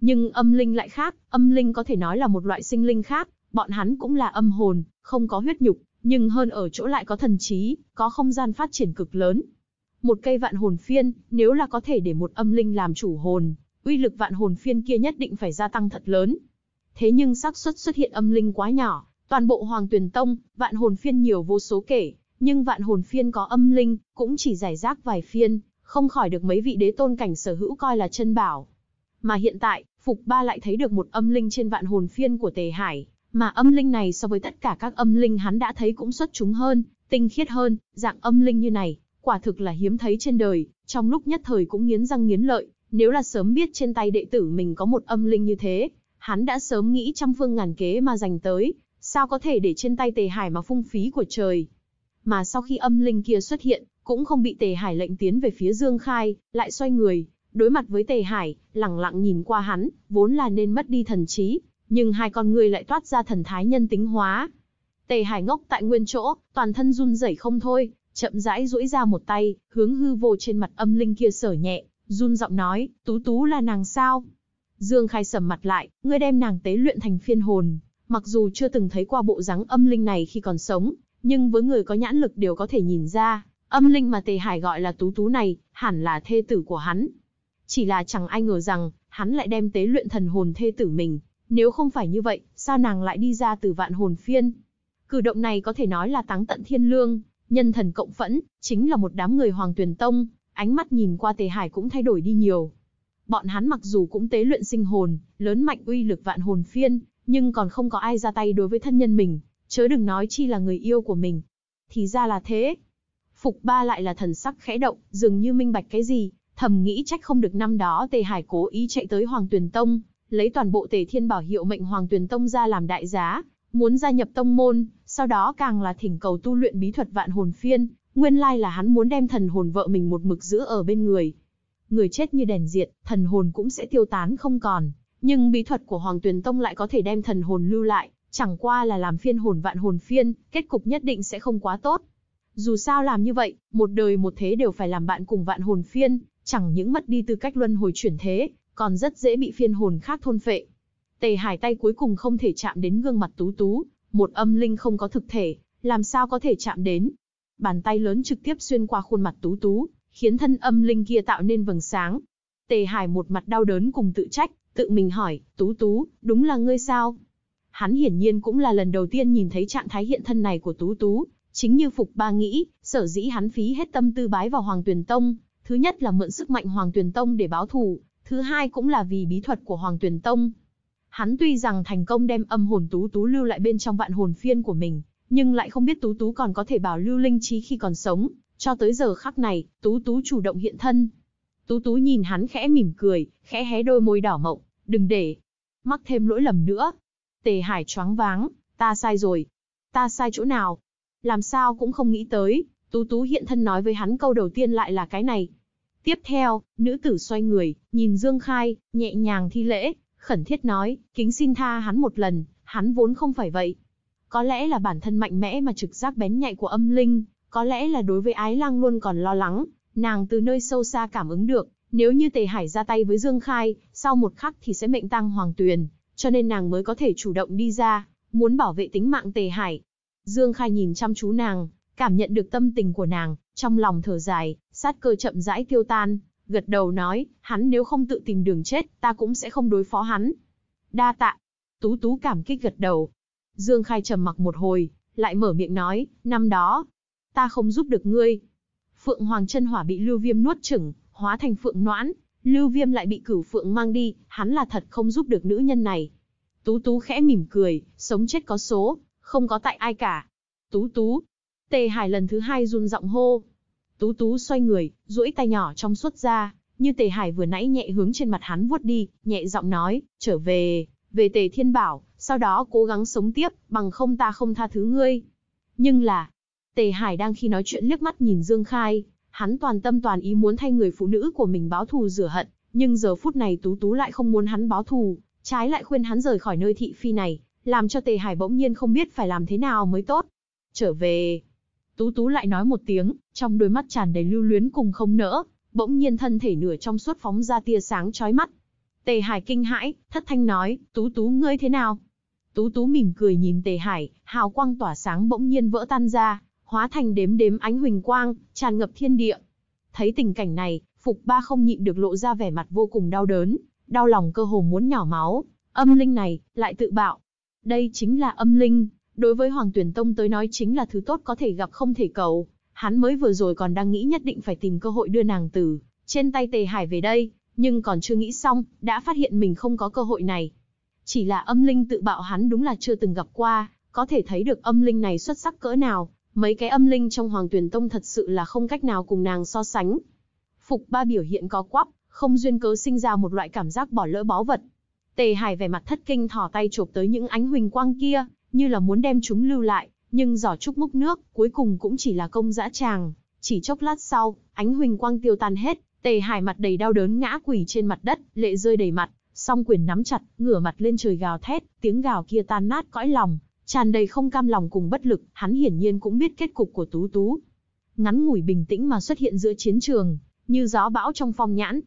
Nhưng âm linh lại khác, âm linh có thể nói là một loại sinh linh khác, bọn hắn cũng là âm hồn, không có huyết nhục, nhưng hơn ở chỗ lại có thần trí, có không gian phát triển cực lớn. Một cây vạn hồn phiên, nếu là có thể để một âm linh làm chủ hồn, uy lực vạn hồn phiên kia nhất định phải gia tăng thật lớn. Thế nhưng xác suất xuất hiện âm linh quá nhỏ, Toàn bộ Hoàng Tuyền Tông, vạn hồn phiên nhiều vô số kể, nhưng vạn hồn phiên có âm linh, cũng chỉ giải rác vài phiên, không khỏi được mấy vị đế tôn cảnh sở hữu coi là chân bảo. Mà hiện tại, Phục Ba lại thấy được một âm linh trên vạn hồn phiên của Tề Hải, mà âm linh này so với tất cả các âm linh hắn đã thấy cũng xuất chúng hơn, tinh khiết hơn, dạng âm linh như này, quả thực là hiếm thấy trên đời, trong lúc nhất thời cũng nghiến răng nghiến lợi, nếu là sớm biết trên tay đệ tử mình có một âm linh như thế, hắn đã sớm nghĩ trăm phương ngàn kế mà dành tới, Sao có thể để trên tay tề hải mà phung phí của trời? Mà sau khi âm linh kia xuất hiện, cũng không bị tề hải lệnh tiến về phía Dương Khai, lại xoay người, đối mặt với tề hải, lẳng lặng nhìn qua hắn, vốn là nên mất đi thần trí, nhưng hai con người lại toát ra thần thái nhân tính hóa. Tề hải ngốc tại nguyên chỗ, toàn thân run rẩy không thôi, chậm rãi duỗi ra một tay, hướng hư vô trên mặt âm linh kia sở nhẹ, run giọng nói, tú tú là nàng sao? Dương Khai sầm mặt lại, ngươi đem nàng tế luyện thành phiên hồn, Mặc dù chưa từng thấy qua bộ dáng âm linh này khi còn sống, nhưng với người có nhãn lực đều có thể nhìn ra, âm linh mà Tề Hải gọi là Tú Tú này, hẳn là thê tử của hắn. Chỉ là chẳng ai ngờ rằng, hắn lại đem tế luyện thần hồn thê tử mình, nếu không phải như vậy, sao nàng lại đi ra từ vạn hồn phiên? Cử động này có thể nói là táng tận thiên lương, nhân thần cộng phẫn, chính là một đám người hoàng tuyển tông, ánh mắt nhìn qua Tề Hải cũng thay đổi đi nhiều. Bọn hắn mặc dù cũng tế luyện sinh hồn, lớn mạnh uy lực vạn hồn phiên, nhưng còn không có ai ra tay đối với thân nhân mình, chớ đừng nói chi là người yêu của mình. Thì ra là thế. Phục ba lại là thần sắc khẽ động, dường như minh bạch cái gì, thầm nghĩ trách không được năm đó Tề Hải cố ý chạy tới Hoàng Tuyền Tông, lấy toàn bộ Tề Thiên Bảo hiệu mệnh Hoàng Tuyền Tông ra làm đại giá, muốn gia nhập tông môn, sau đó càng là thỉnh cầu tu luyện bí thuật vạn hồn phiên, nguyên lai là hắn muốn đem thần hồn vợ mình một mực giữ ở bên người. Người chết như đèn diệt, thần hồn cũng sẽ tiêu tán không còn nhưng bí thuật của Hoàng Tuyền Tông lại có thể đem thần hồn lưu lại, chẳng qua là làm phiên hồn vạn hồn phiên, kết cục nhất định sẽ không quá tốt. Dù sao làm như vậy, một đời một thế đều phải làm bạn cùng vạn hồn phiên, chẳng những mất đi tư cách luân hồi chuyển thế, còn rất dễ bị phiên hồn khác thôn phệ. Tề Hải tay cuối cùng không thể chạm đến gương mặt Tú Tú, một âm linh không có thực thể, làm sao có thể chạm đến. Bàn tay lớn trực tiếp xuyên qua khuôn mặt Tú Tú, khiến thân âm linh kia tạo nên vầng sáng. Tề Hải một mặt đau đớn cùng tự trách, tự mình hỏi, Tú Tú, đúng là ngươi sao? Hắn hiển nhiên cũng là lần đầu tiên nhìn thấy trạng thái hiện thân này của Tú Tú, chính như Phục Ba nghĩ, sở dĩ hắn phí hết tâm tư bái vào Hoàng Tuyền Tông, thứ nhất là mượn sức mạnh Hoàng Tuyền Tông để báo thù, thứ hai cũng là vì bí thuật của Hoàng Tuyền Tông. Hắn tuy rằng thành công đem âm hồn Tú Tú lưu lại bên trong vạn hồn phiên của mình, nhưng lại không biết Tú Tú còn có thể bảo lưu linh trí khi còn sống, cho tới giờ khắc này, Tú Tú chủ động hiện thân. Tú Tú nhìn hắn khẽ mỉm cười, khẽ hé đôi môi đỏ mộng, Đừng để, mắc thêm lỗi lầm nữa. Tề Hải choáng váng, ta sai rồi. Ta sai chỗ nào? Làm sao cũng không nghĩ tới, Tú Tú hiện thân nói với hắn câu đầu tiên lại là cái này. Tiếp theo, nữ tử xoay người, nhìn Dương Khai, nhẹ nhàng thi lễ, khẩn thiết nói, kính xin tha hắn một lần, hắn vốn không phải vậy. Có lẽ là bản thân mạnh mẽ mà trực giác bén nhạy của âm linh, có lẽ là đối với ái lang luôn còn lo lắng, nàng từ nơi sâu xa cảm ứng được, nếu như Tề Hải ra tay với Dương Khai, sau một khắc thì sẽ mệnh tăng Hoàng Tuyền, cho nên nàng mới có thể chủ động đi ra, muốn bảo vệ tính mạng Tề Hải. Dương Khai nhìn chăm chú nàng, cảm nhận được tâm tình của nàng, trong lòng thở dài, sát cơ chậm rãi tiêu tan, gật đầu nói, hắn nếu không tự tìm đường chết, ta cũng sẽ không đối phó hắn. Đa tạ. Tú Tú cảm kích gật đầu. Dương Khai trầm mặc một hồi, lại mở miệng nói, năm đó, ta không giúp được ngươi. Phượng Hoàng chân hỏa bị Lưu Viêm nuốt chửng, hóa thành phượng noãn, Lưu Viêm lại bị cửu phượng mang đi, hắn là thật không giúp được nữ nhân này. Tú Tú khẽ mỉm cười, sống chết có số, không có tại ai cả. Tú Tú. Tề Hải lần thứ hai run giọng hô. Tú Tú xoay người, duỗi tay nhỏ trong suốt ra, như Tề Hải vừa nãy nhẹ hướng trên mặt hắn vuốt đi, nhẹ giọng nói, trở về, về Tề Thiên Bảo, sau đó cố gắng sống tiếp, bằng không ta không tha thứ ngươi. Nhưng là, Tề Hải đang khi nói chuyện liếc mắt nhìn Dương Khai, Hắn toàn tâm toàn ý muốn thay người phụ nữ của mình báo thù rửa hận, nhưng giờ phút này Tú Tú lại không muốn hắn báo thù, trái lại khuyên hắn rời khỏi nơi thị phi này, làm cho Tề Hải bỗng nhiên không biết phải làm thế nào mới tốt. Trở về, Tú Tú lại nói một tiếng, trong đôi mắt tràn đầy lưu luyến cùng không nỡ, bỗng nhiên thân thể nửa trong suốt phóng ra tia sáng chói mắt. Tề Hải kinh hãi, thất thanh nói, Tú Tú ngươi thế nào? Tú Tú mỉm cười nhìn Tề Hải, hào quang tỏa sáng bỗng nhiên vỡ tan ra, hóa thành đếm đếm ánh huỳnh quang, tràn ngập thiên địa. Thấy tình cảnh này, Phục Ba không nhịn được lộ ra vẻ mặt vô cùng đau đớn, đau lòng cơ hồ muốn nhỏ máu, âm linh này lại tự bạo. Đây chính là âm linh, đối với Hoàng Tuyển Tông tới nói chính là thứ tốt có thể gặp không thể cầu. Hắn mới vừa rồi còn đang nghĩ nhất định phải tìm cơ hội đưa nàng từ trên tay Tề Hải về đây, nhưng còn chưa nghĩ xong, đã phát hiện mình không có cơ hội này. Chỉ là âm linh tự bạo hắn đúng là chưa từng gặp qua, có thể thấy được âm linh này xuất sắc cỡ nào, Mấy cái âm linh trong Hoàng Tuyển Tông thật sự là không cách nào cùng nàng so sánh. Phục ba biểu hiện có quắp, không duyên cớ sinh ra một loại cảm giác bỏ lỡ báu vật. Tề Hải vẻ mặt thất kinh thò tay chộp tới những ánh huỳnh quang kia, như là muốn đem chúng lưu lại, nhưng giỏ trúc múc nước, cuối cùng cũng chỉ là công dã tràng. Chỉ chốc lát sau, ánh huỳnh quang tiêu tan hết, Tề Hải mặt đầy đau đớn ngã quỳ trên mặt đất, lệ rơi đầy mặt, song quyền nắm chặt, ngửa mặt lên trời gào thét, tiếng gào kia tan nát cõi lòng, tràn đầy không cam lòng cùng bất lực, hắn hiển nhiên cũng biết kết cục của Tú Tú. Ngắn ngủi bình tĩnh mà xuất hiện giữa chiến trường, như gió bão trong phong nhãn.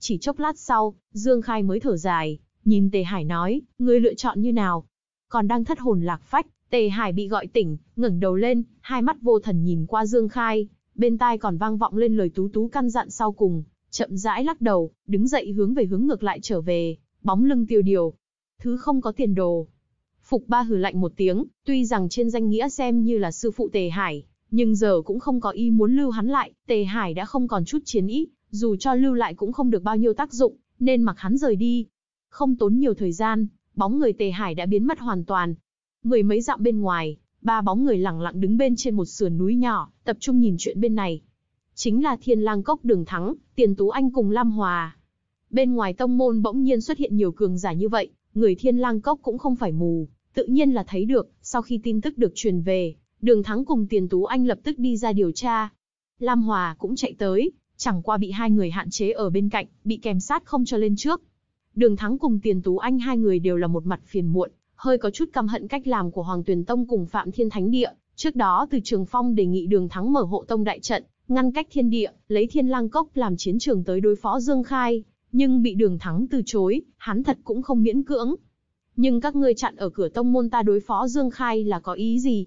Chỉ chốc lát sau, Dương Khai mới thở dài, nhìn Tề Hải nói, ngươi lựa chọn như nào? Còn đang thất hồn lạc phách, Tề Hải bị gọi tỉnh, ngẩng đầu lên, hai mắt vô thần nhìn qua Dương Khai, bên tai còn vang vọng lên lời Tú Tú căn dặn sau cùng, chậm rãi lắc đầu, đứng dậy hướng về hướng ngược lại trở về, bóng lưng tiêu điều. Thứ không có tiền đồ, Phục ba hừ lạnh một tiếng, tuy rằng trên danh nghĩa xem như là sư phụ Tề Hải, nhưng giờ cũng không có ý muốn lưu hắn lại, Tề Hải đã không còn chút chiến ý, dù cho lưu lại cũng không được bao nhiêu tác dụng, nên mặc hắn rời đi. Không tốn nhiều thời gian, bóng người Tề Hải đã biến mất hoàn toàn. Mười mấy dặm bên ngoài, ba bóng người lặng lặng đứng bên trên một sườn núi nhỏ, tập trung nhìn chuyện bên này. Chính là Thiên Lang Cốc Đường Thắng, Tiền Tú Anh cùng Lam Hòa. Bên ngoài tông môn bỗng nhiên xuất hiện nhiều cường giả như vậy, người Thiên Lang Cốc cũng không phải mù, Tự nhiên là thấy được, sau khi tin tức được truyền về, Đường Thắng cùng Tiền Tú Anh lập tức đi ra điều tra. Lam Hòa cũng chạy tới, chẳng qua bị hai người hạn chế ở bên cạnh, bị kèm sát không cho lên trước. Đường Thắng cùng Tiền Tú Anh hai người đều là một mặt phiền muộn, hơi có chút căm hận cách làm của Hoàng Tuyền Tông cùng Phạm Thiên Thánh Địa. Trước đó từ Trường Phong đề nghị Đường Thắng mở hộ tông đại trận, ngăn cách thiên địa, lấy Thiên Lang Cốc làm chiến trường tới đối phó Dương Khai, nhưng bị Đường Thắng từ chối, hắn thật cũng không miễn cưỡng, nhưng các ngươi chặn ở cửa tông môn ta đối phó Dương Khai là có ý gì?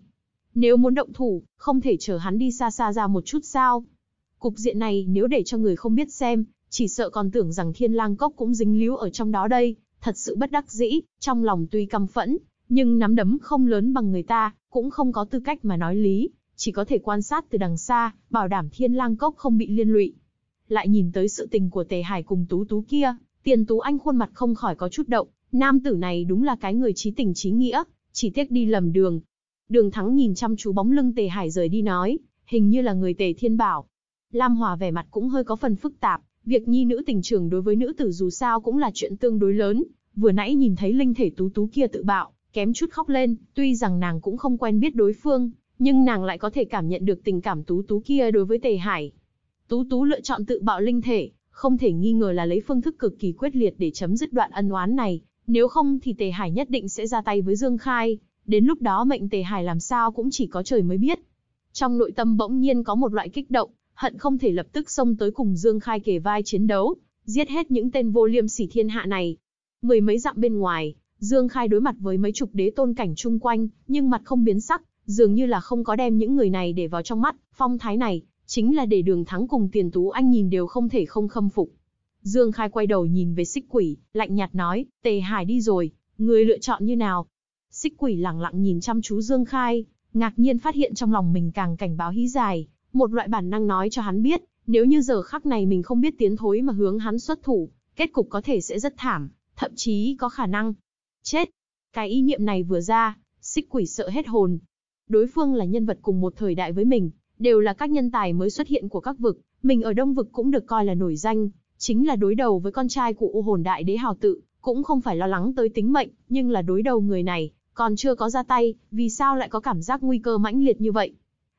Nếu muốn động thủ, không thể chờ hắn đi xa xa ra một chút sao? Cục diện này nếu để cho người không biết xem, chỉ sợ còn tưởng rằng thiên lang cốc cũng dính líu ở trong đó đây, thật sự bất đắc dĩ, trong lòng tuy căm phẫn, nhưng nắm đấm không lớn bằng người ta, cũng không có tư cách mà nói lý, chỉ có thể quan sát từ đằng xa, bảo đảm thiên lang cốc không bị liên lụy. Lại nhìn tới sự tình của tề hải cùng tú tú kia, tiền tú anh khuôn mặt không khỏi có chút động, Nam tử này đúng là cái người trí tình trí nghĩa, chỉ tiếc đi lầm đường. Đường Thắng nhìn chăm chú bóng lưng Tề Hải rời đi nói, hình như là người Tề Thiên Bảo. Lam Hòa vẻ mặt cũng hơi có phần phức tạp, việc nhi nữ tình trường đối với nữ tử dù sao cũng là chuyện tương đối lớn, vừa nãy nhìn thấy linh thể tú tú kia tự bạo, kém chút khóc lên, tuy rằng nàng cũng không quen biết đối phương, nhưng nàng lại có thể cảm nhận được tình cảm tú tú kia đối với Tề Hải. Tú tú lựa chọn tự bạo linh thể, không thể nghi ngờ là lấy phương thức cực kỳ quyết liệt để chấm dứt đoạn ân oán này, nếu không thì Tề Hải nhất định sẽ ra tay với Dương Khai, đến lúc đó mệnh Tề Hải làm sao cũng chỉ có trời mới biết. Trong nội tâm bỗng nhiên có một loại kích động, hận không thể lập tức xông tới cùng Dương Khai kề vai chiến đấu, giết hết những tên vô liêm sỉ thiên hạ này. Mười mấy dặm bên ngoài, Dương Khai đối mặt với mấy chục đế tôn cảnh chung quanh, nhưng mặt không biến sắc, dường như là không có đem những người này để vào trong mắt, phong thái này, chính là để đường thắng cùng tiền tú anh nhìn đều không thể không khâm phục. Dương Khai quay đầu nhìn về xích quỷ, lạnh nhạt nói, Tề Hải đi rồi, người lựa chọn như nào? Xích quỷ lặng lặng nhìn chăm chú Dương Khai, ngạc nhiên phát hiện trong lòng mình càng cảnh báo hí dài, một loại bản năng nói cho hắn biết, nếu như giờ khắc này mình không biết tiến thối mà hướng hắn xuất thủ, kết cục có thể sẽ rất thảm, thậm chí có khả năng chết. Cái ý niệm này vừa ra, xích quỷ sợ hết hồn. Đối phương là nhân vật cùng một thời đại với mình, đều là các nhân tài mới xuất hiện của các vực, mình ở Đông vực cũng được coi là nổi danh, chính là đối đầu với con trai của U hồn đại đế hào tự, cũng không phải lo lắng tới tính mệnh, nhưng là đối đầu người này, còn chưa có ra tay, vì sao lại có cảm giác nguy cơ mãnh liệt như vậy?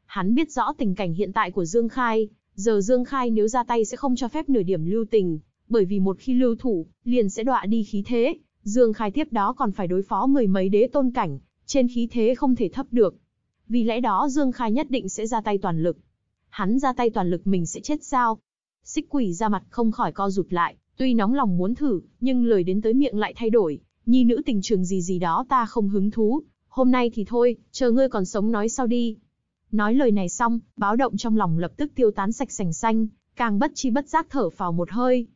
Hắn biết rõ tình cảnh hiện tại của Dương Khai, giờ Dương Khai nếu ra tay sẽ không cho phép nửa điểm lưu tình, bởi vì một khi lưu thủ, liền sẽ đọa đi khí thế, Dương Khai tiếp đó còn phải đối phó mười mấy đế tôn cảnh, trên khí thế không thể thấp được. Vì lẽ đó Dương Khai nhất định sẽ ra tay toàn lực. Hắn ra tay toàn lực mình sẽ chết sao, Xích quỷ ra mặt không khỏi co rụt lại, tuy nóng lòng muốn thử, nhưng lời đến tới miệng lại thay đổi. Nhi nữ tình trường gì gì đó ta không hứng thú, hôm nay thì thôi, chờ ngươi còn sống nói sau đi. Nói lời này xong, báo động trong lòng lập tức tiêu tán sạch sành xanh, càng bất chi bất giác thở phào một hơi.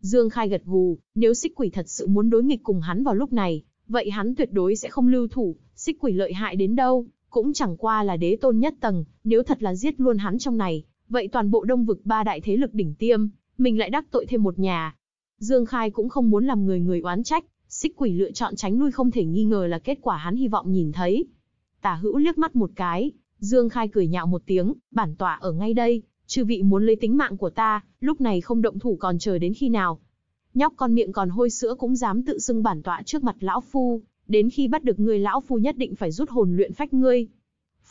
Dương Khai gật gù, nếu xích quỷ thật sự muốn đối nghịch cùng hắn vào lúc này, vậy hắn tuyệt đối sẽ không lưu thủ, xích quỷ lợi hại đến đâu, cũng chẳng qua là đế tôn nhất tầng, nếu thật là giết luôn hắn trong này, Vậy toàn bộ đông vực ba đại thế lực đỉnh tiêm, mình lại đắc tội thêm một nhà. Dương Khai cũng không muốn làm người người oán trách, xích quỷ lựa chọn tránh lui không thể nghi ngờ là kết quả hắn hy vọng nhìn thấy. Tả hữu liếc mắt một cái, Dương Khai cười nhạo một tiếng, bản tọa ở ngay đây, chư vị muốn lấy tính mạng của ta, lúc này không động thủ còn chờ đến khi nào. Nhóc con miệng còn hôi sữa cũng dám tự xưng bản tọa trước mặt lão phu, đến khi bắt được ngươi lão phu nhất định phải rút hồn luyện phách ngươi.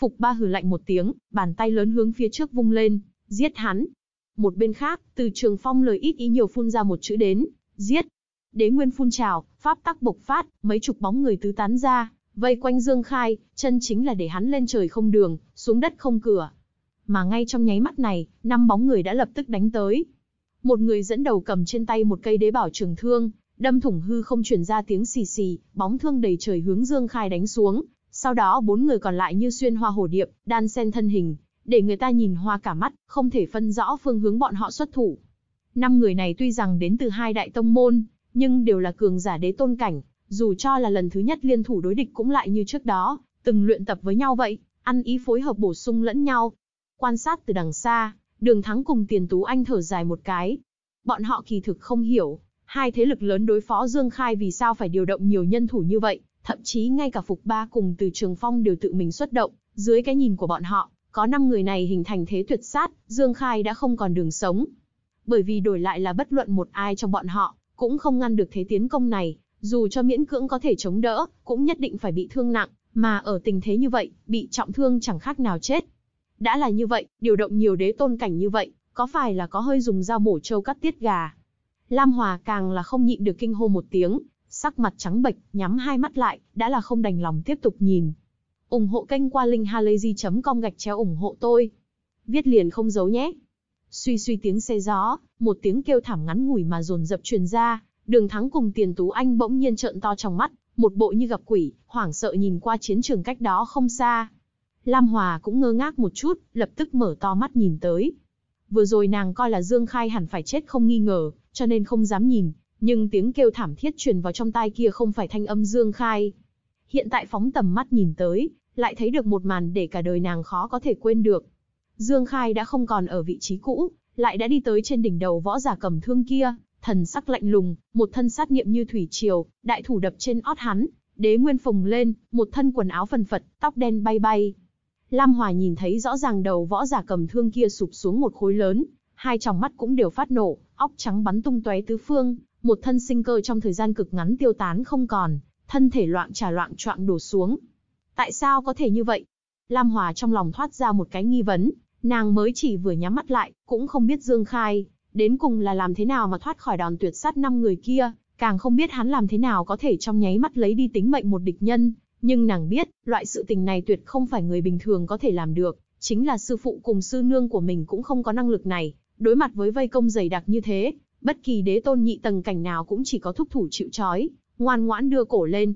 Phục ba hừ lạnh một tiếng, bàn tay lớn hướng phía trước vung lên, giết hắn. Một bên khác, từ trường phong lời ít ý nhiều phun ra một chữ đến, giết. Đế nguyên phun trào, pháp tắc bộc phát, mấy chục bóng người tứ tán ra, vây quanh Dương Khai, chân chính là để hắn lên trời không đường, xuống đất không cửa. Mà ngay trong nháy mắt này, năm bóng người đã lập tức đánh tới. Một người dẫn đầu cầm trên tay một cây đế bảo trường thương, đâm thủng hư không chuyển ra tiếng xì xì, bóng thương đầy trời hướng Dương Khai đánh xuống, sau đó bốn người còn lại như xuyên hoa hồ điệp, đan sen thân hình, để người ta nhìn hoa cả mắt, không thể phân rõ phương hướng bọn họ xuất thủ. Năm người này tuy rằng đến từ hai đại tông môn, nhưng đều là cường giả đế tôn cảnh, dù cho là lần thứ nhất liên thủ đối địch cũng lại như trước đó, từng luyện tập với nhau vậy, ăn ý phối hợp bổ sung lẫn nhau. Quan sát từ đằng xa, đường thắng cùng tiền tú anh thở dài một cái. Bọn họ kỳ thực không hiểu, hai thế lực lớn đối phó Dương Khai vì sao phải điều động nhiều nhân thủ như vậy, thậm chí ngay cả Phục Ba cùng Từ Trường Phong đều tự mình xuất động, dưới cái nhìn của bọn họ, có 5 người này hình thành thế tuyệt sát, Dương Khai đã không còn đường sống. Bởi vì đổi lại là bất luận một ai trong bọn họ, cũng không ngăn được thế tiến công này, dù cho miễn cưỡng có thể chống đỡ, cũng nhất định phải bị thương nặng, mà ở tình thế như vậy, bị trọng thương chẳng khác nào chết. Đã là như vậy, điều động nhiều đế tôn cảnh như vậy, có phải là có hơi dùng dao mổ trâu cắt tiết gà? Lam Hòa càng là không nhịn được kinh hô một tiếng, sắc mặt trắng bệch, nhắm hai mắt lại, đã là không đành lòng tiếp tục nhìn. ủng hộ kênh qua linkhalazy.com gạch chéo ủng hộ tôi. Viết liền không giấu nhé. Suy suy tiếng xe gió, một tiếng kêu thảm ngắn ngủi mà dồn dập truyền ra, Đường Thắng cùng Tiền Tú Anh bỗng nhiên trợn to trong mắt, một bộ như gặp quỷ, hoảng sợ nhìn qua chiến trường cách đó không xa. Lam Hòa cũng ngơ ngác một chút, lập tức mở to mắt nhìn tới. Vừa rồi nàng coi là Dương Khai hẳn phải chết không nghi ngờ, cho nên không dám nhìn, nhưng tiếng kêu thảm thiết truyền vào trong tai kia không phải thanh âm Dương Khai. Hiện tại phóng tầm mắt nhìn tới, lại thấy được một màn để cả đời nàng khó có thể quên được. Dương Khai đã không còn ở vị trí cũ, lại đã đi tới trên đỉnh đầu võ giả cầm thương kia, thần sắc lạnh lùng, một thân sát niệm như thủy triều, đại thủ đập trên ót hắn, đế nguyên phồng lên, một thân quần áo phần phật, tóc đen bay bay. Lam Hòa nhìn thấy rõ ràng đầu võ giả cầm thương kia sụp xuống một khối lớn, hai tròng mắt cũng đều phát nổ, óc trắng bắn tung tóe tứ phương, một thân sinh cơ trong thời gian cực ngắn tiêu tán không còn, thân thể loạn trả loạn trọng đổ xuống. Tại sao có thể như vậy? Lam Hòa trong lòng thoát ra một cái nghi vấn, nàng mới chỉ vừa nhắm mắt lại, cũng không biết Dương Khai, đến cùng là làm thế nào mà thoát khỏi đòn tuyệt sát năm người kia, càng không biết hắn làm thế nào có thể trong nháy mắt lấy đi tính mệnh một địch nhân, nhưng nàng biết, loại sự tình này tuyệt không phải người bình thường có thể làm được, chính là sư phụ cùng sư nương của mình cũng không có năng lực này, đối mặt với vây công dày đặc như thế, bất kỳ đế tôn nhị tầng cảnh nào cũng chỉ có thúc thủ chịu trói, ngoan ngoãn đưa cổ lên.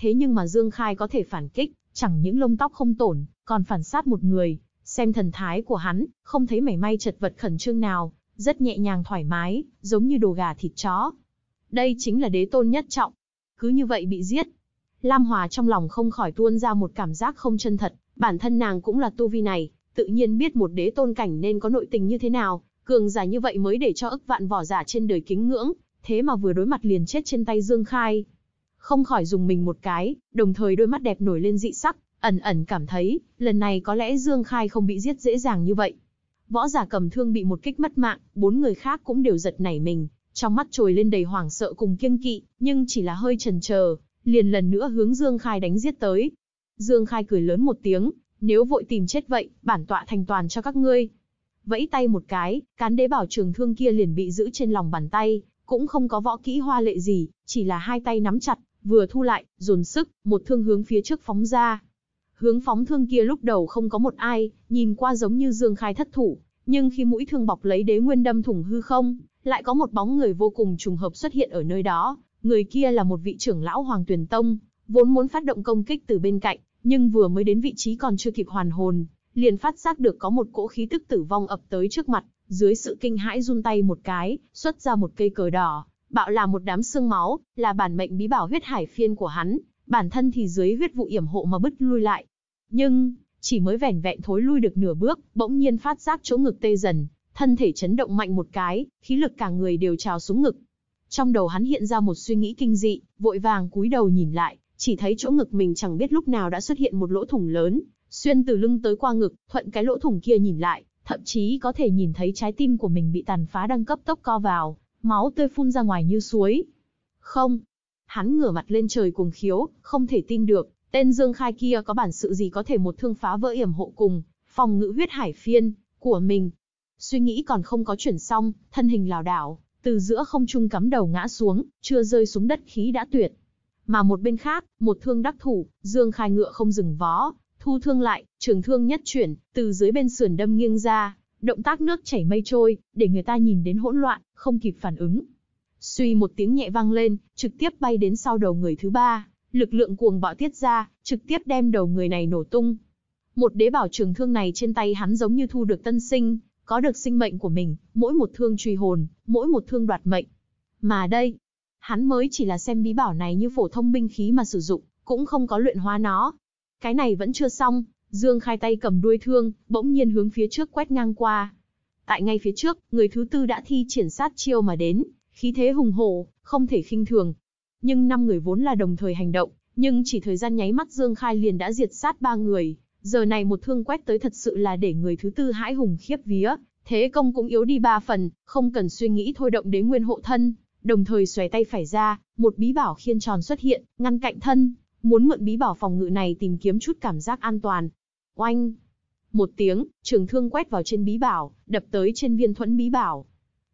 Thế nhưng mà Dương Khai có thể phản kích, chẳng những lông tóc không tổn, còn phản sát một người, xem thần thái của hắn, không thấy mảy may chật vật khẩn trương nào, rất nhẹ nhàng thoải mái, giống như đồ gà thịt chó. Đây chính là đế tôn nhất trọng. Cứ như vậy bị giết. Lam Hòa trong lòng không khỏi tuôn ra một cảm giác không chân thật, bản thân nàng cũng là tu vi này, tự nhiên biết một đế tôn cảnh nên có nội tình như thế nào, Cường giả như vậy mới để cho ức vạn vỏ giả trên đời kính ngưỡng, thế mà vừa đối mặt liền chết trên tay Dương Khai. Không khỏi dùng mình một cái, đồng thời đôi mắt đẹp nổi lên dị sắc, ẩn ẩn cảm thấy, lần này có lẽ Dương Khai không bị giết dễ dàng như vậy. Võ giả cầm thương bị một kích mất mạng, bốn người khác cũng đều giật nảy mình, trong mắt trồi lên đầy hoảng sợ cùng kiêng kỵ, nhưng chỉ là hơi chần chờ, liền lần nữa hướng Dương Khai đánh giết tới. Dương Khai cười lớn một tiếng, nếu vội tìm chết vậy, bản tọa thành toàn cho các ngươi vẫy tay một cái, cán đế bảo trường thương kia liền bị giữ trên lòng bàn tay, cũng không có võ kỹ hoa lệ gì, chỉ là hai tay nắm chặt, vừa thu lại, dồn sức, một thương hướng phía trước phóng ra. Hướng phóng thương kia lúc đầu không có một ai, nhìn qua giống như Dương Khai thất thủ, nhưng khi mũi thương bọc lấy đế nguyên đâm thủng hư không, lại có một bóng người vô cùng trùng hợp xuất hiện ở nơi đó, người kia là một vị trưởng lão Hoàng Tuyền Tông, vốn muốn phát động công kích từ bên cạnh, nhưng vừa mới đến vị trí còn chưa kịp hoàn hồn, liền phát giác được có một cỗ khí tức tử vong ập tới trước mặt, dưới sự kinh hãi run tay một cái, xuất ra một cây cờ đỏ, bạo là một đám xương máu, là bản mệnh bí bảo huyết hải phiên của hắn, bản thân thì dưới huyết vụ yểm hộ mà bứt lui lại. Nhưng, chỉ mới vẻn vẹn thối lui được nửa bước, bỗng nhiên phát giác chỗ ngực tê dần, thân thể chấn động mạnh một cái, khí lực cả người đều trào xuống ngực. Trong đầu hắn hiện ra một suy nghĩ kinh dị, vội vàng cúi đầu nhìn lại, chỉ thấy chỗ ngực mình chẳng biết lúc nào đã xuất hiện một lỗ thủng lớn, xuyên từ lưng tới qua ngực, thuận cái lỗ thủng kia nhìn lại, thậm chí có thể nhìn thấy trái tim của mình bị tàn phá đang cấp tốc co vào, máu tươi phun ra ngoài như suối. Không, hắn ngửa mặt lên trời cuồng khiếu, không thể tin được, tên Dương Khai kia có bản sự gì có thể một thương phá vỡ yểm hộ cùng, phòng ngự huyết hải phiên của mình. Suy nghĩ còn không có chuyển xong, thân hình lảo đảo, từ giữa không trung cắm đầu ngã xuống, chưa rơi xuống đất khí đã tuyệt. Mà một bên khác, một thương đắc thủ, Dương Khai ngựa không dừng vó, thu thương lại, trường thương nhất chuyển, từ dưới bên sườn đâm nghiêng ra, động tác nước chảy mây trôi, để người ta nhìn đến hỗn loạn, không kịp phản ứng. Suy một tiếng nhẹ vang lên, trực tiếp bay đến sau đầu người thứ ba, lực lượng cuồng bạo tiết ra, trực tiếp đem đầu người này nổ tung. Một đế bảo trường thương này trên tay hắn giống như thu được tân sinh, có được sinh mệnh của mình, mỗi một thương truy hồn, mỗi một thương đoạt mệnh. Mà đây, hắn mới chỉ là xem bí bảo này như phổ thông binh khí mà sử dụng, cũng không có luyện hóa nó, cái này vẫn chưa xong, Dương Khai tay cầm đuôi thương, bỗng nhiên hướng phía trước quét ngang qua. Tại ngay phía trước, người thứ tư đã thi triển sát chiêu mà đến, khí thế hùng hổ, không thể khinh thường. Nhưng năm người vốn là đồng thời hành động, nhưng chỉ thời gian nháy mắt Dương Khai liền đã diệt sát ba người, giờ này một thương quét tới thật sự là để người thứ tư hãi hùng khiếp vía, thế công cũng yếu đi ba phần, không cần suy nghĩ thôi động đến nguyên hộ thân, đồng thời xòe tay phải ra, một bí bảo khiên tròn xuất hiện, ngăn cạnh thân, muốn mượn bí bảo phòng ngự này tìm kiếm chút cảm giác an toàn. Oanh! Một tiếng, trường thương quét vào trên bí bảo, đập tới trên viên thuẫn bí bảo.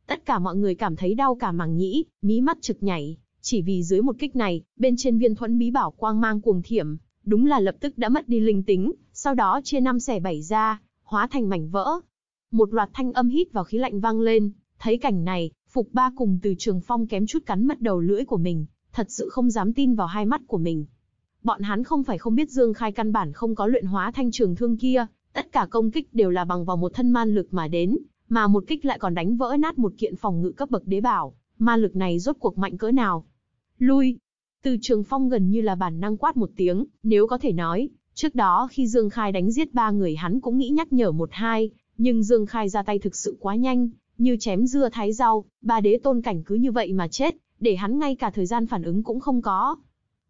Tất cả mọi người cảm thấy đau cả màng nhĩ, mí mắt trực nhảy, chỉ vì dưới một kích này, bên trên viên thuẫn bí bảo quang mang cuồng thiểm, đúng là lập tức đã mất đi linh tính, sau đó chia năm xẻ bảy ra, hóa thành mảnh vỡ. Một loạt thanh âm hít vào khí lạnh vang lên, thấy cảnh này, Phục Ba cùng Từ Trường Phong kém chút cắn mất đầu lưỡi của mình, thật sự không dám tin vào hai mắt của mình. Bọn hắn không phải không biết Dương Khai căn bản không có luyện hóa thanh trường thương kia, tất cả công kích đều là bằng vào một thân man lực mà đến, mà một kích lại còn đánh vỡ nát một kiện phòng ngự cấp bậc đế bảo, ma lực này rốt cuộc mạnh cỡ nào. Lui! Từ Trường Phong gần như là bản năng quát một tiếng, nếu có thể nói, trước đó khi Dương Khai đánh giết ba người hắn cũng nghĩ nhắc nhở một hai, nhưng Dương Khai ra tay thực sự quá nhanh, như chém dưa thái rau, ba đế tôn cảnh cứ như vậy mà chết, để hắn ngay cả thời gian phản ứng cũng không có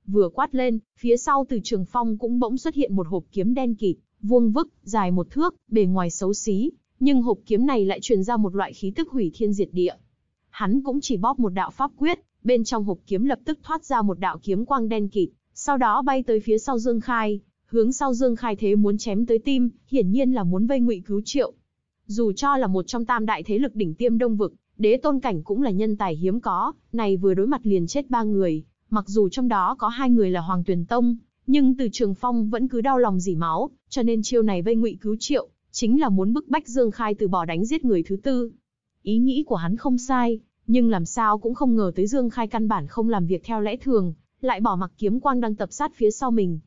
vừa quát lên, phía sau từ trường phong cũng bỗng xuất hiện một hộp kiếm đen kịt, vuông vức, dài một thước, bề ngoài xấu xí, nhưng hộp kiếm này lại truyền ra một loại khí tức hủy thiên diệt địa. Hắn cũng chỉ bóp một đạo pháp quyết, bên trong hộp kiếm lập tức thoát ra một đạo kiếm quang đen kịt, sau đó bay tới phía sau Dương Khai, hướng sau Dương Khai thế muốn chém tới tim, hiển nhiên là muốn vây ngụy cứu triệu. Dù cho là một trong tam đại thế lực đỉnh tiêm đông vực, đế tôn cảnh cũng là nhân tài hiếm có, này vừa đối mặt liền chết ba người, Mặc dù trong đó có hai người là Hoàng Tuyền Tông, nhưng từ Trường Phong vẫn cứ đau lòng dỉ máu, cho nên chiêu này vây ngụy cứu triệu, chính là muốn bức bách Dương Khai từ bỏ đánh giết người thứ tư. Ý nghĩ của hắn không sai, nhưng làm sao cũng không ngờ tới Dương Khai căn bản không làm việc theo lẽ thường, lại bỏ mặc kiếm quang đang tập sát phía sau mình.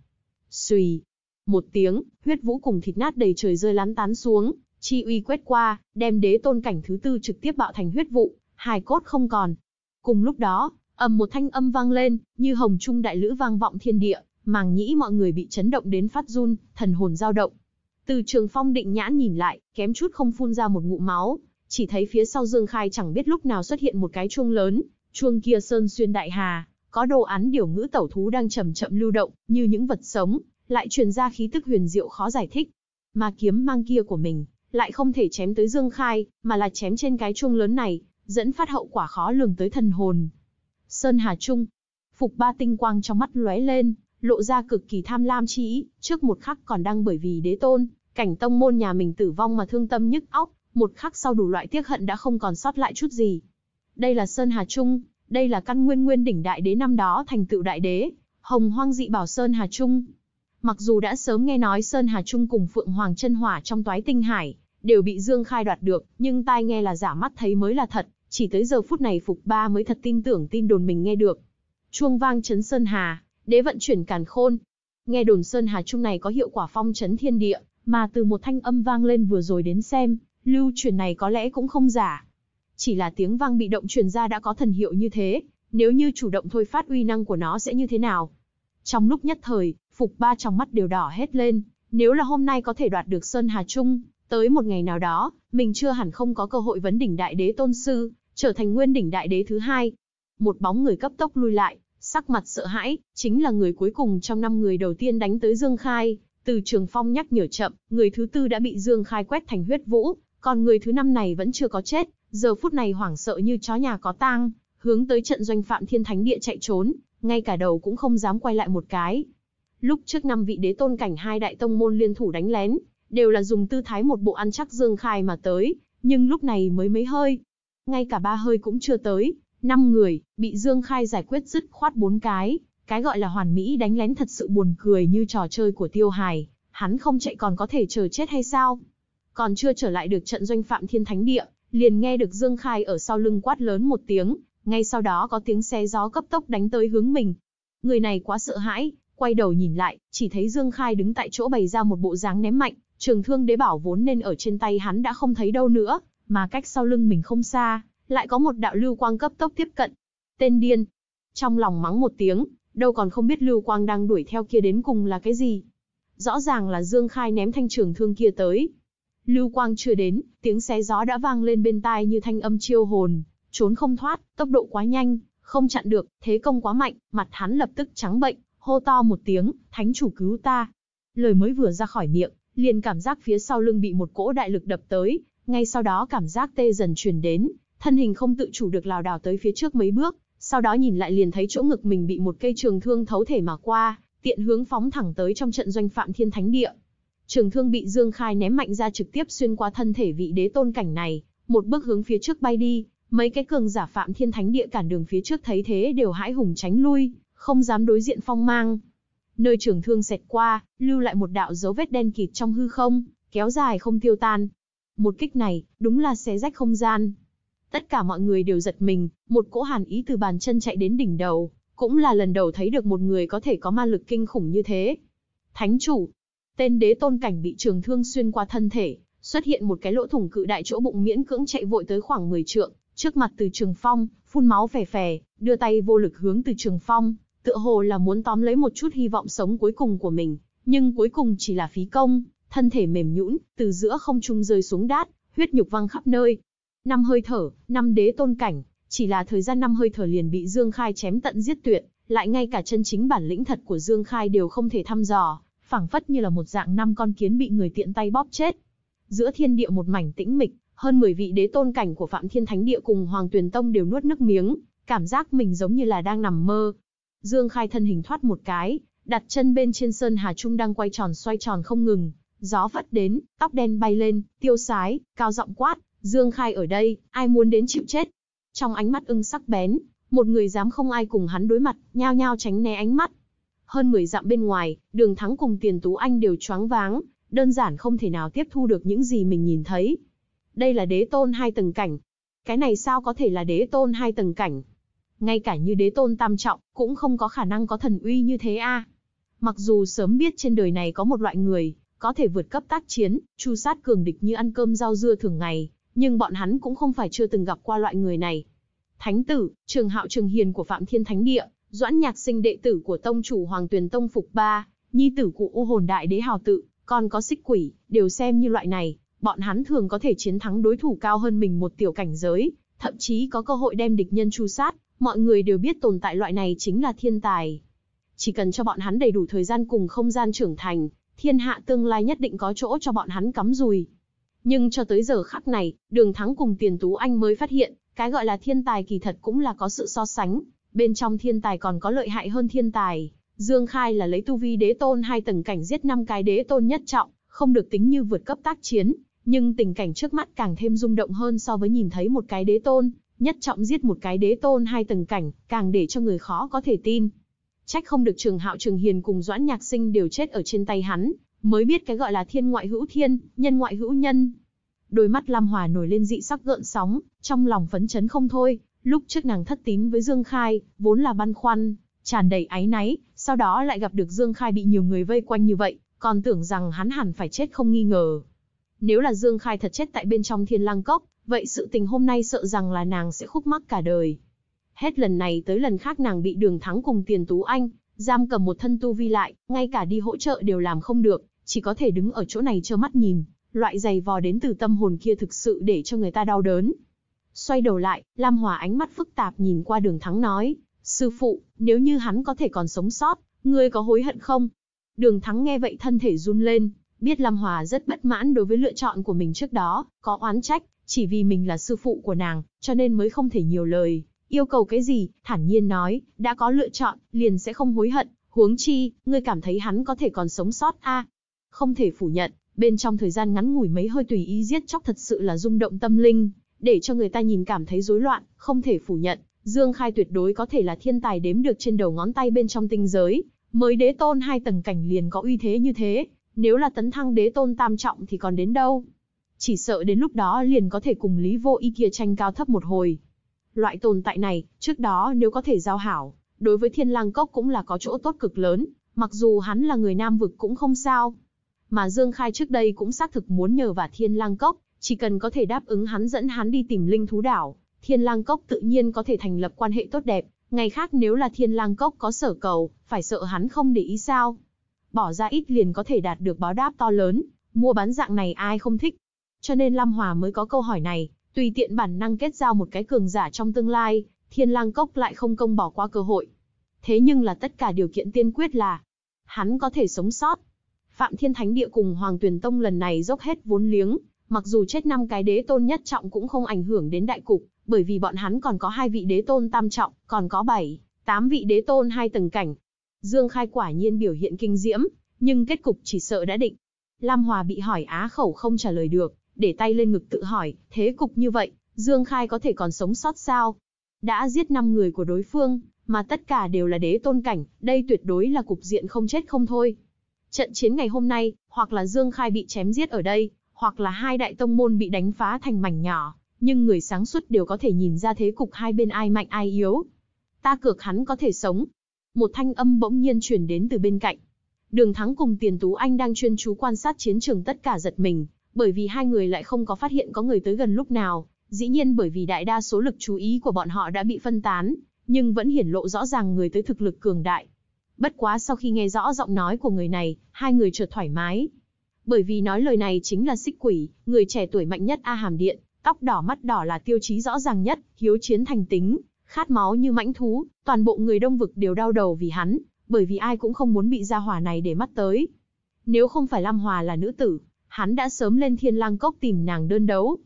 Xùy, một tiếng, huyết vũ cùng thịt nát đầy trời rơi lán tán xuống, chi uy quét qua, đem đế tôn cảnh thứ tư trực tiếp bạo thành huyết vụ, hài cốt không còn. Cùng lúc đó, ầm một thanh âm vang lên, như hồng trung đại lữ vang vọng thiên địa, màng nhĩ mọi người bị chấn động đến phát run, thần hồn dao động. Từ Trường Phong định nhãn nhìn lại, kém chút không phun ra một ngụm máu, chỉ thấy phía sau Dương Khai chẳng biết lúc nào xuất hiện một cái chuông lớn, chuông kia sơn xuyên đại hà, có đồ án điều ngữ tẩu thú đang chậm chậm lưu động, như những vật sống, lại truyền ra khí tức huyền diệu khó giải thích. Mà kiếm mang kia của mình, lại không thể chém tới Dương Khai, mà là chém trên cái chuông lớn này, dẫn phát hậu quả khó lường tới thần hồn, Sơn Hà Trung. Phục ba tinh quang trong mắt lóe lên, lộ ra cực kỳ tham lam chi ý, trước một khắc còn đang bởi vì đế tôn, cảnh tông môn nhà mình tử vong mà thương tâm nhức óc, một khắc sau đủ loại tiếc hận đã không còn sót lại chút gì. Đây là Sơn Hà Trung, đây là căn nguyên nguyên đỉnh đại đế năm đó thành tựu đại đế, hồng hoang dị bảo Sơn Hà Trung. Mặc dù đã sớm nghe nói Sơn Hà Trung cùng Phượng Hoàng chân Hỏa trong toái tinh hải, đều bị Dương Khai đoạt được, nhưng tai nghe là giả mắt thấy mới là thật, chỉ tới giờ phút này Phục Ba mới thật tin tưởng tin đồn mình nghe được. Chuông vang chấn Sơn Hà, đế vận chuyển càn khôn. Nghe đồn Sơn Hà Trung này có hiệu quả phong chấn thiên địa, mà từ một thanh âm vang lên vừa rồi đến xem, lưu truyền này có lẽ cũng không giả. Chỉ là tiếng vang bị động truyền ra đã có thần hiệu như thế, nếu như chủ động thôi phát uy năng của nó sẽ như thế nào? Trong lúc nhất thời, Phục Ba trong mắt đều đỏ hết lên, nếu là hôm nay có thể đoạt được Sơn Hà Trung, Tới một ngày nào đó, mình chưa hẳn không có cơ hội vấn đỉnh đại đế tôn sư, trở thành nguyên đỉnh đại đế thứ hai. Một bóng người cấp tốc lui lại, sắc mặt sợ hãi, chính là người cuối cùng trong năm người đầu tiên đánh tới Dương Khai. Từ Trường Phong nhắc nhở chậm, người thứ tư đã bị Dương Khai quét thành huyết vũ, còn người thứ năm này vẫn chưa có chết, giờ phút này hoảng sợ như chó nhà có tang, hướng tới trận doanh Phạm Thiên Thánh Địa chạy trốn, ngay cả đầu cũng không dám quay lại một cái. Lúc trước năm vị đế tôn cảnh hai đại tông môn liên thủ đánh lén, đều là dùng tư thái một bộ ăn chắc dương khai mà tới, nhưng lúc này mới mấy hơi. Ngay cả ba hơi cũng chưa tới, năm người, bị dương khai giải quyết dứt khoát bốn cái, cái gọi là hoàn mỹ đánh lén thật sự buồn cười như trò chơi của tiêu hài, hắn không chạy còn có thể chờ chết hay sao? Còn chưa trở lại được trận doanh phạm thiên thánh địa, liền nghe được Dương Khai ở sau lưng quát lớn một tiếng, ngay sau đó có tiếng xe gió cấp tốc đánh tới hướng mình. Người này quá sợ hãi, quay đầu nhìn lại, chỉ thấy Dương Khai đứng tại chỗ bày ra một bộ dáng ném mạnh, Trường thương đế bảo vốn nên ở trên tay hắn đã không thấy đâu nữa, mà cách sau lưng mình không xa, lại có một đạo lưu quang cấp tốc tiếp cận. Tên điên. Trong lòng mắng một tiếng, đâu còn không biết lưu quang đang đuổi theo kia đến cùng là cái gì. Rõ ràng là Dương Khai ném thanh trường thương kia tới. Lưu quang chưa đến, tiếng xé gió đã vang lên bên tai như thanh âm chiêu hồn, trốn không thoát, tốc độ quá nhanh, không chặn được, thế công quá mạnh, mặt hắn lập tức trắng bệnh, hô to một tiếng, thánh chủ cứu ta. Lời mới vừa ra khỏi miệng, liền cảm giác phía sau lưng bị một cỗ đại lực đập tới, ngay sau đó cảm giác tê dần truyền đến, thân hình không tự chủ được lào đảo tới phía trước mấy bước, sau đó nhìn lại liền thấy chỗ ngực mình bị một cây trường thương thấu thể mà qua, tiện hướng phóng thẳng tới trong trận doanh Phạm Thiên Thánh Địa. Trường thương bị Dương Khai ném mạnh ra trực tiếp xuyên qua thân thể vị đế tôn cảnh này, một bước hướng phía trước bay đi, mấy cái cường giả Phạm Thiên Thánh Địa cản đường phía trước thấy thế đều hãi hùng tránh lui, không dám đối diện phong mang. Nơi trường thương xẹt qua, lưu lại một đạo dấu vết đen kịt trong hư không, kéo dài không tiêu tan. Một kích này, đúng là xé rách không gian. Tất cả mọi người đều giật mình, một cỗ hàn ý từ bàn chân chạy đến đỉnh đầu, cũng là lần đầu thấy được một người có thể có ma lực kinh khủng như thế. Thánh chủ, tên đế tôn cảnh bị trường thương xuyên qua thân thể, xuất hiện một cái lỗ thủng cự đại chỗ bụng miễn cưỡng chạy vội tới khoảng 10 trượng, trước mặt từ trường phong, phun máu phè phè, đưa tay vô lực hướng từ trường phong, tựa hồ là muốn tóm lấy một chút hy vọng sống cuối cùng của mình, nhưng cuối cùng chỉ là phí công, thân thể mềm nhũn, từ giữa không trung rơi xuống đát, huyết nhục văng khắp nơi. Năm hơi thở, năm đế tôn cảnh, chỉ là thời gian năm hơi thở liền bị Dương Khai chém tận giết tuyệt, lại ngay cả chân chính bản lĩnh thật của Dương Khai đều không thể thăm dò, phảng phất như là một dạng năm con kiến bị người tiện tay bóp chết. Giữa thiên địa một mảnh tĩnh mịch, hơn 10 vị đế tôn cảnh của Phạm Thiên Thánh Địa cùng Hoàng Tuyền Tông đều nuốt nước miếng, cảm giác mình giống như là đang nằm mơ, Dương Khai thân hình thoát một cái, đặt chân bên trên sơn hà trung đang quay tròn xoay tròn không ngừng, gió vất đến, tóc đen bay lên, tiêu sái, cao giọng quát, Dương Khai ở đây, ai muốn đến chịu chết. Trong ánh mắt ưng sắc bén, một người dám không ai cùng hắn đối mặt, nhao nhao tránh né ánh mắt. Hơn 10 dặm bên ngoài, đường thắng cùng tiền tú anh đều choáng váng, đơn giản không thể nào tiếp thu được những gì mình nhìn thấy. Đây là đế tôn hai tầng cảnh. Cái này sao có thể là đế tôn hai tầng cảnh? ngay cả như đế tôn tam trọng, cũng không có khả năng có thần uy như thế a. Mặc dù sớm biết trên đời này có một loại người, có thể vượt cấp tác chiến, chu sát cường địch như ăn cơm rau dưa thường ngày, nhưng bọn hắn cũng không phải chưa từng gặp qua loại người này. Thánh tử, trường hạo trường hiền của Phạm Thiên Thánh Địa, doãn nhạc sinh đệ tử của tông chủ Hoàng Tuyền Tông Phục Ba, nhi tử của U Hồn Đại Đế Hào Tự, còn có xích quỷ, đều xem như loại này, bọn hắn thường có thể chiến thắng đối thủ cao hơn mình một tiểu cảnh giới, thậm chí có cơ hội đem địch nhân chu sát, mọi người đều biết tồn tại loại này chính là thiên tài. Chỉ cần cho bọn hắn đầy đủ thời gian cùng không gian trưởng thành, thiên hạ tương lai nhất định có chỗ cho bọn hắn cắm rùi. Nhưng cho tới giờ khắc này, đường thắng cùng tiền tú anh mới phát hiện, cái gọi là thiên tài kỳ thật cũng là có sự so sánh, bên trong thiên tài còn có lợi hại hơn thiên tài. Dương Khai là lấy tu vi đế tôn hai tầng cảnh giết năm cái đế tôn nhất trọng, không được tính như vượt cấp tác chiến, nhưng tình cảnh trước mắt càng thêm rung động hơn so với nhìn thấy một cái đế tôn, nhất trọng giết một cái đế tôn hai tầng cảnh, càng để cho người khó có thể tin. Trách không được Trường Hạo Trường Hiền cùng Doãn Nhạc Sinh đều chết ở trên tay hắn, mới biết cái gọi là thiên ngoại hữu thiên, nhân ngoại hữu nhân. Đôi mắt Lam Hòa nổi lên dị sắc gợn sóng, trong lòng phấn chấn không thôi, lúc trước nàng thất tín với Dương Khai, vốn là băn khoăn, tràn đầy áy náy, sau đó lại gặp được Dương Khai bị nhiều người vây quanh như vậy, còn tưởng rằng hắn hẳn phải chết không nghi ngờ. Nếu là Dương Khai thật chết tại bên trong thiên lang cốc, vậy sự tình hôm nay sợ rằng là nàng sẽ khúc mắc cả đời. Hết lần này tới lần khác nàng bị đường thắng cùng tiền tú anh, giam cầm một thân tu vi lại, ngay cả đi hỗ trợ đều làm không được, chỉ có thể đứng ở chỗ này trơ mắt nhìn, loại giày vò đến từ tâm hồn kia thực sự để cho người ta đau đớn. Xoay đầu lại, Lam Hòa ánh mắt phức tạp nhìn qua đường thắng nói, sư phụ, nếu như hắn có thể còn sống sót, ngươi có hối hận không? Đường thắng nghe vậy thân thể run lên, biết Lâm Hòa rất bất mãn đối với lựa chọn của mình trước đó, có oán trách, chỉ vì mình là sư phụ của nàng, cho nên mới không thể nhiều lời, yêu cầu cái gì, thản nhiên nói, đã có lựa chọn, liền sẽ không hối hận, huống chi, ngươi cảm thấy hắn có thể còn sống sót a? À, không thể phủ nhận, bên trong thời gian ngắn ngủi mấy hơi tùy ý giết chóc thật sự là rung động tâm linh, để cho người ta nhìn cảm thấy rối loạn, không thể phủ nhận, Dương Khai tuyệt đối có thể là thiên tài đếm được trên đầu ngón tay bên trong tinh giới, mới đế tôn hai tầng cảnh liền có uy thế như thế, nếu là tấn thăng đế tôn tam trọng thì còn đến đâu? Chỉ sợ đến lúc đó liền có thể cùng Lý Vô Y kia tranh cao thấp một hồi. Loại tồn tại này, trước đó nếu có thể giao hảo, đối với thiên lang cốc cũng là có chỗ tốt cực lớn, mặc dù hắn là người nam vực cũng không sao. Mà Dương Khai trước đây cũng xác thực muốn nhờ vả thiên lang cốc, chỉ cần có thể đáp ứng hắn dẫn hắn đi tìm linh thú đảo, thiên lang cốc tự nhiên có thể thành lập quan hệ tốt đẹp, ngày khác nếu là thiên lang cốc có sở cầu, phải sợ hắn không để ý sao bỏ ra ít liền có thể đạt được báo đáp to lớn, mua bán dạng này ai không thích. Cho nên Lam Hòa mới có câu hỏi này, tùy tiện bản năng kết giao một cái cường giả trong tương lai, thiên lang cốc lại không công bỏ qua cơ hội. Thế nhưng là tất cả điều kiện tiên quyết là, hắn có thể sống sót. Phạm Thiên Thánh Địa cùng Hoàng Tuyền Tông lần này dốc hết vốn liếng, mặc dù chết năm cái đế tôn nhất trọng cũng không ảnh hưởng đến đại cục, bởi vì bọn hắn còn có hai vị đế tôn tam trọng, còn có bảy, tám vị đế tôn hai tầng cảnh, Dương Khai quả nhiên biểu hiện kinh diễm, nhưng kết cục chỉ sợ đã định. Lam Hòa bị hỏi á khẩu không trả lời được, để tay lên ngực tự hỏi, thế cục như vậy, Dương Khai có thể còn sống sót sao? Đã giết 5 người của đối phương, mà tất cả đều là đế tôn cảnh, đây tuyệt đối là cục diện không chết không thôi. Trận chiến ngày hôm nay, hoặc là Dương Khai bị chém giết ở đây, hoặc là hai đại tông môn bị đánh phá thành mảnh nhỏ, nhưng người sáng suốt đều có thể nhìn ra thế cục hai bên ai mạnh ai yếu. Ta cược hắn có thể sống, một thanh âm bỗng nhiên chuyển đến từ bên cạnh. Đường Thắng cùng Tiền Tú Anh đang chuyên chú quan sát chiến trường tất cả giật mình, bởi vì hai người lại không có phát hiện có người tới gần lúc nào, dĩ nhiên bởi vì đại đa số lực chú ý của bọn họ đã bị phân tán, nhưng vẫn hiển lộ rõ ràng người tới thực lực cường đại. Bất quá sau khi nghe rõ giọng nói của người này, hai người chợt thoải mái. Bởi vì nói lời này chính là xích quỷ, người trẻ tuổi mạnh nhất A Hàm Điện, tóc đỏ mắt đỏ là tiêu chí rõ ràng nhất, hiếu chiến thành tính, khát máu như mãnh thú, toàn bộ người đông vực đều đau đầu vì hắn, bởi vì ai cũng không muốn bị gia hỏa này để mắt tới. Nếu không phải Lam Hòa là nữ tử, hắn đã sớm lên thiên lang cốc tìm nàng đơn đấu.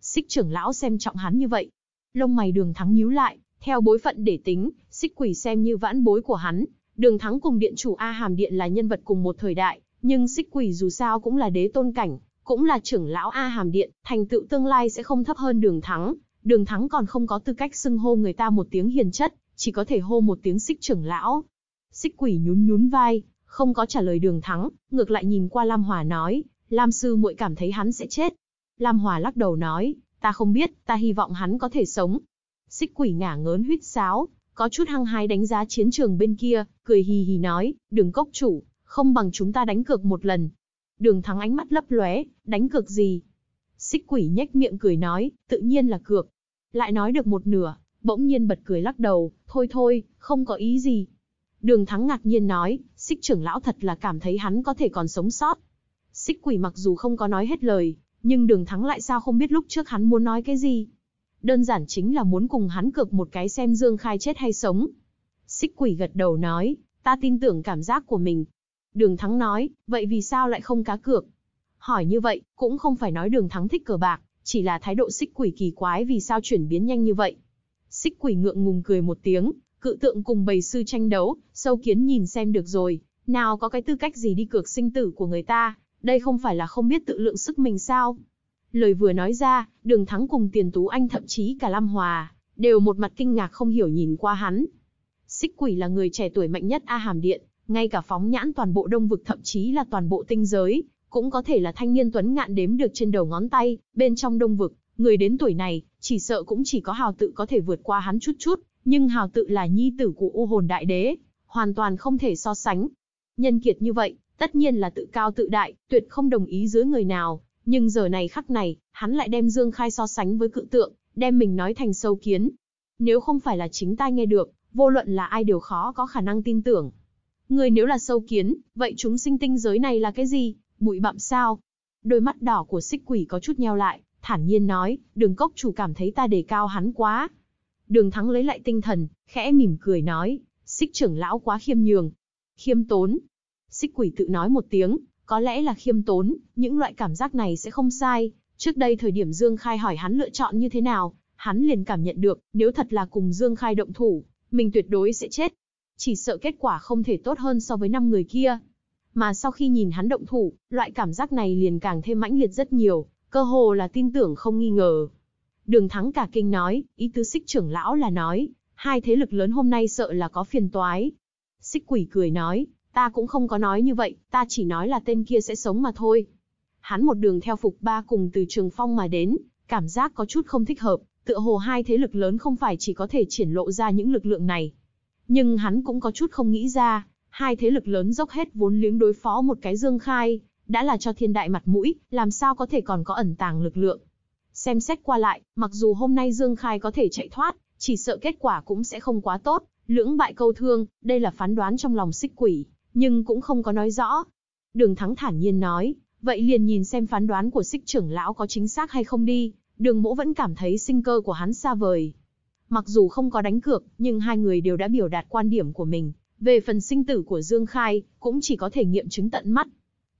Xích trưởng lão xem trọng hắn như vậy. Lông mày đường thắng nhíu lại, theo bối phận để tính, xích quỷ xem như vãn bối của hắn. Đường thắng cùng điện chủ A Hàm Điện là nhân vật cùng một thời đại, nhưng xích quỷ dù sao cũng là đế tôn cảnh, cũng là trưởng lão A Hàm Điện, thành tựu tương lai sẽ không thấp hơn đường thắng, đường thắng còn không có tư cách xưng hô người ta một tiếng hiền chất, chỉ có thể hô một tiếng xích trưởng lão. Xích quỷ nhún nhún vai, không có trả lời đường thắng, ngược lại nhìn qua Lam Hòa nói, Lam Sư muội cảm thấy hắn sẽ chết. Lam Hòa lắc đầu nói, ta không biết, ta hy vọng hắn có thể sống. Xích quỷ ngả ngớn huyết sáo, có chút hăng hái đánh giá chiến trường bên kia, cười hì hì nói, đường cốc chủ, không bằng chúng ta đánh cược một lần. Đường thắng ánh mắt lấp lóe, đánh cược gì, Xích quỷ nhếch miệng cười nói, tự nhiên là cược. Lại nói được một nửa, bỗng nhiên bật cười lắc đầu, thôi thôi, không có ý gì. Đường thắng ngạc nhiên nói, xích trưởng lão thật là cảm thấy hắn có thể còn sống sót. Xích quỷ mặc dù không có nói hết lời, nhưng đường thắng lại sao không biết lúc trước hắn muốn nói cái gì. Đơn giản chính là muốn cùng hắn cược một cái xem Dương Khai chết hay sống. Xích quỷ gật đầu nói, ta tin tưởng cảm giác của mình. Đường thắng nói, vậy vì sao lại không cá cược? Hỏi như vậy, cũng không phải nói đường thắng thích cờ bạc, chỉ là thái độ xích quỷ kỳ quái vì sao chuyển biến nhanh như vậy. Xích quỷ ngượng ngùng cười một tiếng, cự tượng cùng bầy sư tranh đấu, sâu kiến nhìn xem được rồi, nào có cái tư cách gì đi cược sinh tử của người ta, đây không phải là không biết tự lượng sức mình sao. Lời vừa nói ra, đường thắng cùng tiền tú anh thậm chí cả Lam Hòa, đều một mặt kinh ngạc không hiểu nhìn qua hắn. Xích quỷ là người trẻ tuổi mạnh nhất A Hàm Điện, ngay cả phóng nhãn toàn bộ đông vực thậm chí là toàn bộ tinh giới, cũng có thể là thanh niên tuấn ngạn đếm được trên đầu ngón tay, bên trong đông vực, người đến tuổi này, chỉ sợ cũng chỉ có hào tự có thể vượt qua hắn chút chút, nhưng hào tự là nhi tử của u hồn đại đế, hoàn toàn không thể so sánh. Nhân kiệt như vậy, tất nhiên là tự cao tự đại, tuyệt không đồng ý dưới người nào, nhưng giờ này khắc này, hắn lại đem Dương Khai so sánh với cự tượng, đem mình nói thành sâu kiến. Nếu không phải là chính tai nghe được, vô luận là ai đều khó có khả năng tin tưởng. Người nếu là sâu kiến, vậy chúng sinh tinh giới này là cái gì? Bụi bặm sao? Đôi mắt đỏ của xích quỷ có chút nheo lại, thản nhiên nói, đường cốc chủ cảm thấy ta đề cao hắn quá. Đường thắng lấy lại tinh thần, khẽ mỉm cười nói, xích trưởng lão quá khiêm nhường. Khiêm tốn. Xích quỷ tự nói một tiếng, có lẽ là khiêm tốn, những loại cảm giác này sẽ không sai. Trước đây thời điểm Dương Khai hỏi hắn lựa chọn như thế nào, hắn liền cảm nhận được, nếu thật là cùng Dương Khai động thủ, mình tuyệt đối sẽ chết. Chỉ sợ kết quả không thể tốt hơn so với năm người kia. Mà sau khi nhìn hắn động thủ, loại cảm giác này liền càng thêm mãnh liệt rất nhiều, cơ hồ là tin tưởng không nghi ngờ. Đường thắng cả kinh nói, ý tứ Sích trưởng lão là nói, hai thế lực lớn hôm nay sợ là có phiền toái. Sích quỷ cười nói, ta cũng không có nói như vậy, ta chỉ nói là tên kia sẽ sống mà thôi. Hắn một đường theo phục ba cùng từ trường phong mà đến, cảm giác có chút không thích hợp, tựa hồ hai thế lực lớn không phải chỉ có thể triển lộ ra những lực lượng này. Nhưng hắn cũng có chút không nghĩ ra, Hai thế lực lớn dốc hết vốn liếng đối phó một cái Dương Khai, đã là cho thiên đại mặt mũi, làm sao có thể còn có ẩn tàng lực lượng. Xem xét qua lại, mặc dù hôm nay Dương Khai có thể chạy thoát, chỉ sợ kết quả cũng sẽ không quá tốt, lưỡng bại câu thương, đây là phán đoán trong lòng xích quỷ, nhưng cũng không có nói rõ. Đường Thắng thản nhiên nói, vậy liền nhìn xem phán đoán của xích trưởng lão có chính xác hay không đi, đường mỗ vẫn cảm thấy sinh cơ của hắn xa vời. Mặc dù không có đánh cược, nhưng hai người đều đã biểu đạt quan điểm của mình, về phần sinh tử của Dương Khai, cũng chỉ có thể nghiệm chứng tận mắt.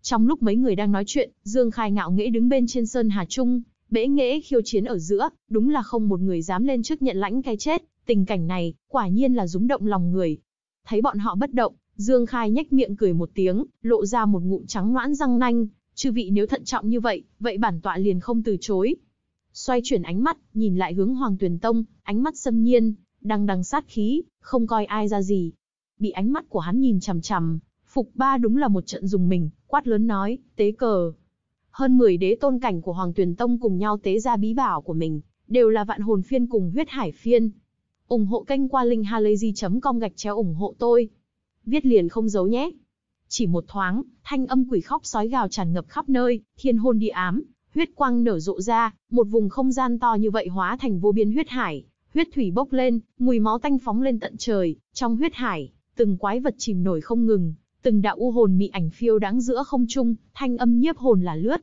Trong lúc mấy người đang nói chuyện, Dương Khai ngạo nghễ đứng bên trên sơn Hà Trung, bẽ nghễ khiêu chiến ở giữa, đúng là không một người dám lên trước nhận lãnh cái chết, tình cảnh này, quả nhiên là rúng động lòng người. Thấy bọn họ bất động, Dương Khai nhếch miệng cười một tiếng, lộ ra một ngụm trắng noãn răng nanh, chư vị nếu thận trọng như vậy, vậy bản tọa liền không từ chối. Xoay chuyển ánh mắt, nhìn lại hướng Hoàng Tuyền Tông, ánh mắt xâm nhiên, đằng đằng sát khí, không coi ai ra gì bị ánh mắt của hắn nhìn chằm chằm, Phục Ba đúng là một trận dùng mình, quát lớn nói, tế cờ. Hơn 10 đế tôn cảnh của Hoàng Tuyền Tông cùng nhau tế ra bí bảo của mình, đều là vạn hồn phiên cùng huyết hải phiên. ủng hộ kênh qua linkhalazy.com gạch chéo ủng hộ tôi. Viết liền không giấu nhé. Chỉ một thoáng, thanh âm quỷ khóc sói gào tràn ngập khắp nơi, thiên hôn đi ám, huyết quang nở rộ ra, một vùng không gian to như vậy hóa thành vô biên huyết hải, huyết thủy bốc lên, mùi máu tanh phóng lên tận trời, trong huyết hải, từng quái vật chìm nổi không ngừng, từng đạo u hồn mị ảnh phiêu đáng giữa không trung, thanh âm nhiếp hồn là lướt.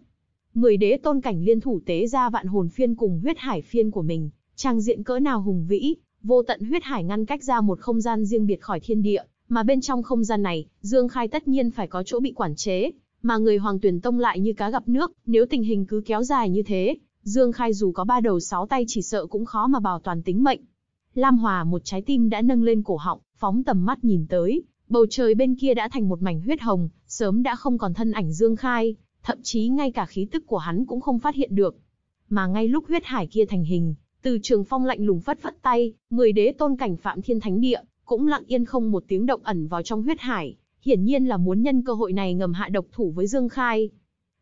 Mười đế tôn cảnh liên thủ tế ra vạn hồn phiên cùng huyết hải phiên của mình, trang diện cỡ nào hùng vĩ, vô tận huyết hải ngăn cách ra một không gian riêng biệt khỏi thiên địa, mà bên trong không gian này, Dương Khai tất nhiên phải có chỗ bị quản chế, mà người Hoàng Tuyển Tông lại như cá gặp nước, nếu tình hình cứ kéo dài như thế, Dương Khai dù có ba đầu sáu tay chỉ sợ cũng khó mà bảo toàn tính mệnh. Lam Hòa một trái tim đã nâng lên cổ họng, phóng tầm mắt nhìn tới, bầu trời bên kia đã thành một mảnh huyết hồng, sớm đã không còn thân ảnh Dương Khai, thậm chí ngay cả khí tức của hắn cũng không phát hiện được. Mà ngay lúc huyết hải kia thành hình, từ trường phong lạnh lùng phất phất tay, người đế tôn cảnh phạm thiên thánh địa, cũng lặng yên không một tiếng động ẩn vào trong huyết hải, hiển nhiên là muốn nhân cơ hội này ngầm hạ độc thủ với Dương Khai.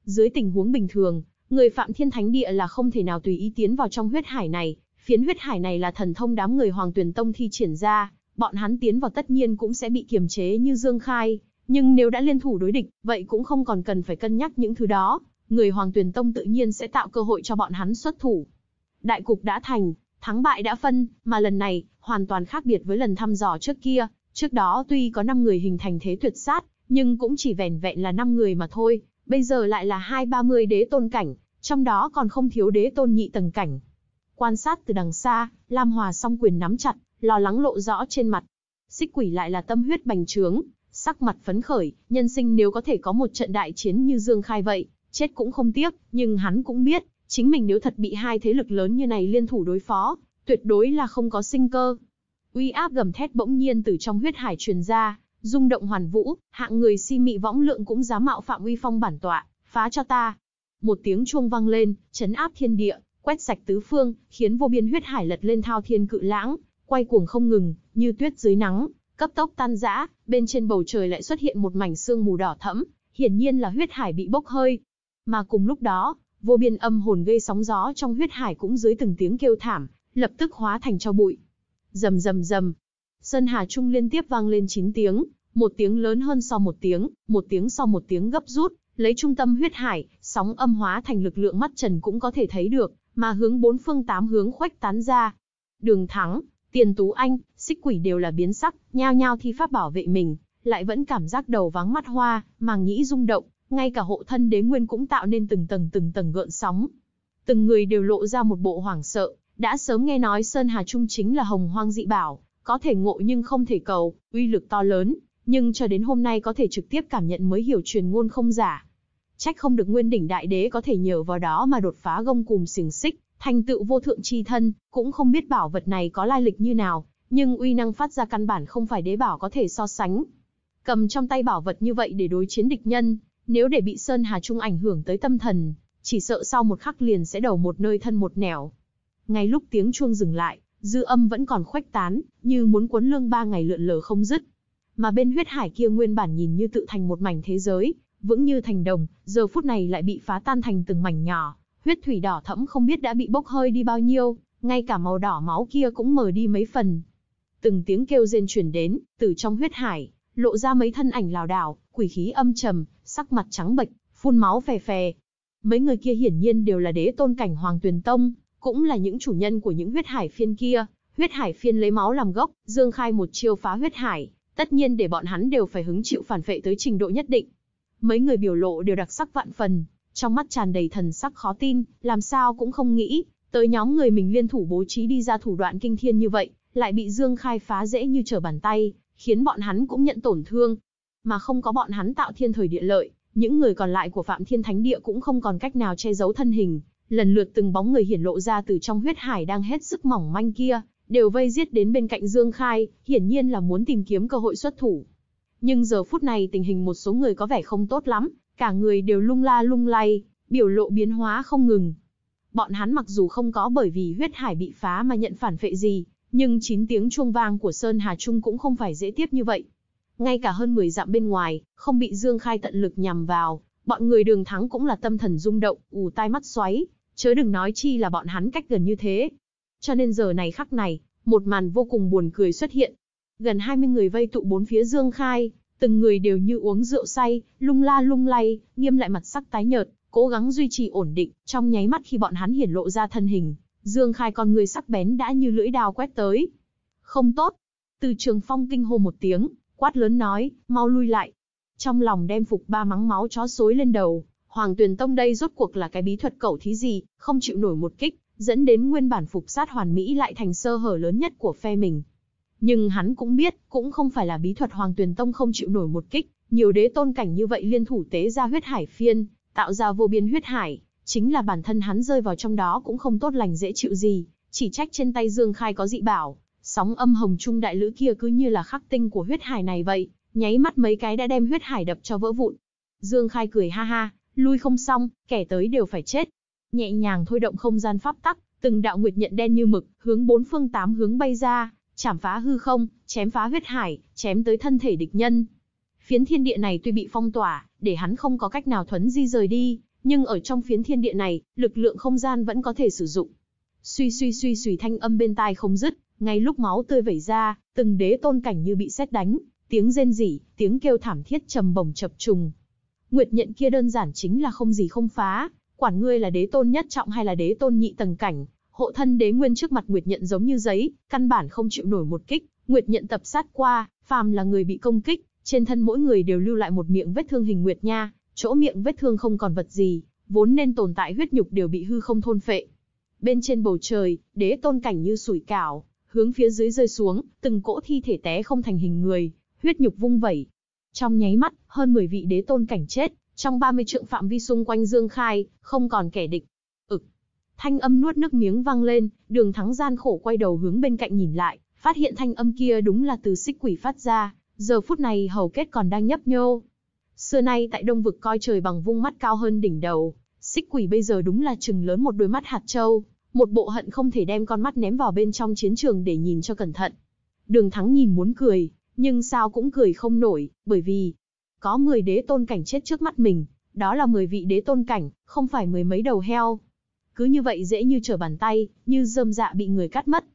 Dưới tình huống bình thường, người phạm thiên thánh địa là không thể nào tùy ý tiến vào trong huyết hải này, Phiến huyết hải này là thần thông đám người Hoàng tuyển Tông thi triển ra, bọn hắn tiến vào tất nhiên cũng sẽ bị kiềm chế như Dương Khai, nhưng nếu đã liên thủ đối địch, vậy cũng không còn cần phải cân nhắc những thứ đó, người Hoàng tuyển Tông tự nhiên sẽ tạo cơ hội cho bọn hắn xuất thủ. Đại cục đã thành, thắng bại đã phân, mà lần này, hoàn toàn khác biệt với lần thăm dò trước kia, trước đó tuy có 5 người hình thành thế tuyệt sát, nhưng cũng chỉ vẻn vẹn là 5 người mà thôi, bây giờ lại là hai ba mươi đế tôn cảnh, trong đó còn không thiếu đế tôn nhị tầng cảnh, Quan sát từ đằng xa, Lam Hòa song quyền nắm chặt, lo lắng lộ rõ trên mặt. Xích quỷ lại là tâm huyết bành trướng, sắc mặt phấn khởi, nhân sinh nếu có thể có một trận đại chiến như Dương Khai vậy, chết cũng không tiếc, nhưng hắn cũng biết, chính mình nếu thật bị hai thế lực lớn như này liên thủ đối phó, tuyệt đối là không có sinh cơ. Uy áp gầm thét bỗng nhiên từ trong huyết hải truyền ra, rung động hoàn vũ, hạng người si mị võng lượng cũng dám mạo phạm uy phong bản tọa, phá cho ta. Một tiếng chuông vang lên, chấn áp thiên địa, quét sạch tứ phương, khiến vô biên huyết hải lật lên thao thiên cự lãng, quay cuồng không ngừng, như tuyết dưới nắng, cấp tốc tan rã, bên trên bầu trời lại xuất hiện một mảnh sương mù đỏ thẫm, hiển nhiên là huyết hải bị bốc hơi. Mà cùng lúc đó, vô biên âm hồn gây sóng gió trong huyết hải cũng dưới từng tiếng kêu thảm, lập tức hóa thành cho bụi. Rầm rầm rầm. Sơn Hà Trung liên tiếp vang lên 9 tiếng, một tiếng lớn hơn sau so một tiếng, một tiếng sau so một tiếng gấp rút, lấy trung tâm huyết hải, sóng âm hóa thành lực lượng mắt trần cũng có thể thấy được, mà hướng bốn phương tám hướng khuếch tán ra. Đường Thắng, Tiền Tú Anh, Xích Quỷ đều là biến sắc, nhao nhao thi pháp bảo vệ mình, lại vẫn cảm giác đầu váng mắt hoa, màng nhĩ rung động, ngay cả hộ thân đế nguyên cũng tạo nên từng tầng từng tầng gợn sóng. Từng người đều lộ ra một bộ hoảng sợ, đã sớm nghe nói Sơn Hà Trung chính là hồng hoang dị bảo, có thể ngộ nhưng không thể cầu, uy lực to lớn, nhưng cho đến hôm nay có thể trực tiếp cảm nhận mới hiểu truyền ngôn không giả, Trách không được nguyên đỉnh đại đế có thể nhờ vào đó mà đột phá gông cùm xiềng xích, thành tựu vô thượng chi thân, cũng không biết bảo vật này có lai lịch như nào, nhưng uy năng phát ra căn bản không phải đế bảo có thể so sánh. Cầm trong tay bảo vật như vậy để đối chiến địch nhân, nếu để bị Sơn Hà Trung ảnh hưởng tới tâm thần, chỉ sợ sau một khắc liền sẽ đầu một nơi thân một nẻo. Ngay lúc tiếng chuông dừng lại, dư âm vẫn còn khuếch tán, như muốn cuốn lương ba ngày lượn lờ không dứt. Mà bên huyết hải kia nguyên bản nhìn như tự thành một mảnh thế giới, vững như thành đồng, giờ phút này lại bị phá tan thành từng mảnh nhỏ, huyết thủy đỏ thẫm không biết đã bị bốc hơi đi bao nhiêu, ngay cả màu đỏ máu kia cũng mờ đi mấy phần. Từng tiếng kêu rên truyền đến, từ trong huyết hải, lộ ra mấy thân ảnh lào đảo, quỷ khí âm trầm, sắc mặt trắng bệch, phun máu phè phè. Mấy người kia hiển nhiên đều là đế tôn cảnh Hoàng Tuyền Tông, cũng là những chủ nhân của những huyết hải phiên kia. Huyết hải phiên lấy máu làm gốc, dương khai một chiêu phá huyết hải, tất nhiên để bọn hắn đều phải hứng chịu phản phệ tới trình độ nhất định. Mấy người biểu lộ đều đặc sắc vạn phần, trong mắt tràn đầy thần sắc khó tin, làm sao cũng không nghĩ, tới nhóm người mình liên thủ bố trí đi ra thủ đoạn kinh thiên như vậy, lại bị Dương Khai phá dễ như trở bàn tay, khiến bọn hắn cũng nhận tổn thương. Mà không có bọn hắn tạo thiên thời địa lợi, những người còn lại của Phạm Thiên Thánh Địa cũng không còn cách nào che giấu thân hình, lần lượt từng bóng người hiển lộ ra từ trong huyết hải đang hết sức mỏng manh kia, đều vây giết đến bên cạnh Dương Khai, hiển nhiên là muốn tìm kiếm cơ hội xuất thủ. Nhưng giờ phút này tình hình một số người có vẻ không tốt lắm, cả người đều lung la lung lay, biểu lộ biến hóa không ngừng. Bọn hắn mặc dù không có bởi vì huyết hải bị phá mà nhận phản phệ gì, nhưng chín tiếng chuông vang của Sơn Hà Trung cũng không phải dễ tiếp như vậy. Ngay cả hơn 10 dặm bên ngoài, không bị Dương Khai tận lực nhằm vào, bọn người đường thắng cũng là tâm thần rung động, ù tai mắt xoáy, chớ đừng nói chi là bọn hắn cách gần như thế. Cho nên giờ này khắc này, một màn vô cùng buồn cười xuất hiện, Gần 20 người vây tụ bốn phía Dương Khai, từng người đều như uống rượu say, lung la lung lay, nghiêm lại mặt sắc tái nhợt, cố gắng duy trì ổn định, trong nháy mắt khi bọn hắn hiển lộ ra thân hình, Dương Khai con người sắc bén đã như lưỡi đao quét tới. Không tốt. Từ Trường Phong kinh hô một tiếng, quát lớn nói, mau lui lại. Trong lòng đem phục ba mắng máu chó xối lên đầu, Hoàng Tuyền Tông đây rốt cuộc là cái bí thuật cẩu thí gì, không chịu nổi một kích, dẫn đến nguyên bản phục sát hoàn mỹ lại thành sơ hở lớn nhất của phe mình, nhưng hắn cũng biết, cũng không phải là bí thuật Hoàng Tuyền Tông không chịu nổi một kích, nhiều đế tôn cảnh như vậy liên thủ tế ra huyết hải phiên, tạo ra vô biên huyết hải, chính là bản thân hắn rơi vào trong đó cũng không tốt lành dễ chịu gì, chỉ trách trên tay Dương Khai có dị bảo, sóng âm hồng trung đại lữ kia cứ như là khắc tinh của huyết hải này vậy, nháy mắt mấy cái đã đem huyết hải đập cho vỡ vụn. Dương Khai cười ha ha, lui không xong, kẻ tới đều phải chết. Nhẹ nhàng thôi động không gian pháp tắc, từng đạo nguyệt nhận đen như mực, hướng bốn phương tám hướng bay ra, chảm phá hư không, chém phá huyết hải, chém tới thân thể địch nhân. Phiến thiên địa này tuy bị phong tỏa, để hắn không có cách nào thuấn di rời đi, nhưng ở trong phiến thiên địa này, lực lượng không gian vẫn có thể sử dụng. Suy suy suy suy thanh âm bên tai không dứt, ngay lúc máu tươi vẩy ra, từng đế tôn cảnh như bị sét đánh, tiếng rên rỉ, tiếng kêu thảm thiết trầm bồng chập trùng. Nguyệt nhận kia đơn giản chính là không gì không phá, quản ngươi là đế tôn nhất trọng hay là đế tôn nhị tầng cảnh, hộ thân đế nguyên trước mặt Nguyệt Nhận giống như giấy, căn bản không chịu nổi một kích, Nguyệt Nhận tập sát qua, phàm là người bị công kích, trên thân mỗi người đều lưu lại một miệng vết thương hình nguyệt nha, chỗ miệng vết thương không còn vật gì, vốn nên tồn tại huyết nhục đều bị hư không thôn phệ. Bên trên bầu trời, đế tôn cảnh như sủi cảo, hướng phía dưới rơi xuống, từng cỗ thi thể té không thành hình người, huyết nhục vung vẩy. Trong nháy mắt, hơn 10 vị đế tôn cảnh chết, trong 30 trượng phạm vi xung quanh Dương Khai, không còn kẻ địch. Thanh âm nuốt nước miếng vang lên, đường thắng gian khổ quay đầu hướng bên cạnh nhìn lại, phát hiện thanh âm kia đúng là từ xích quỷ phát ra, giờ phút này hầu kết còn đang nhấp nhô. Xưa nay tại đông vực coi trời bằng vung mắt cao hơn đỉnh đầu, xích quỷ bây giờ đúng là chừng lớn một đôi mắt hạt châu, một bộ hận không thể đem con mắt ném vào bên trong chiến trường để nhìn cho cẩn thận. Đường thắng nhìn muốn cười, nhưng sao cũng cười không nổi, bởi vì có 10 đế tôn cảnh chết trước mắt mình, đó là 10 vị đế tôn cảnh, không phải mười mấy đầu heo cứ như vậy dễ như trở bàn tay, như rơm dạ bị người cắt mất.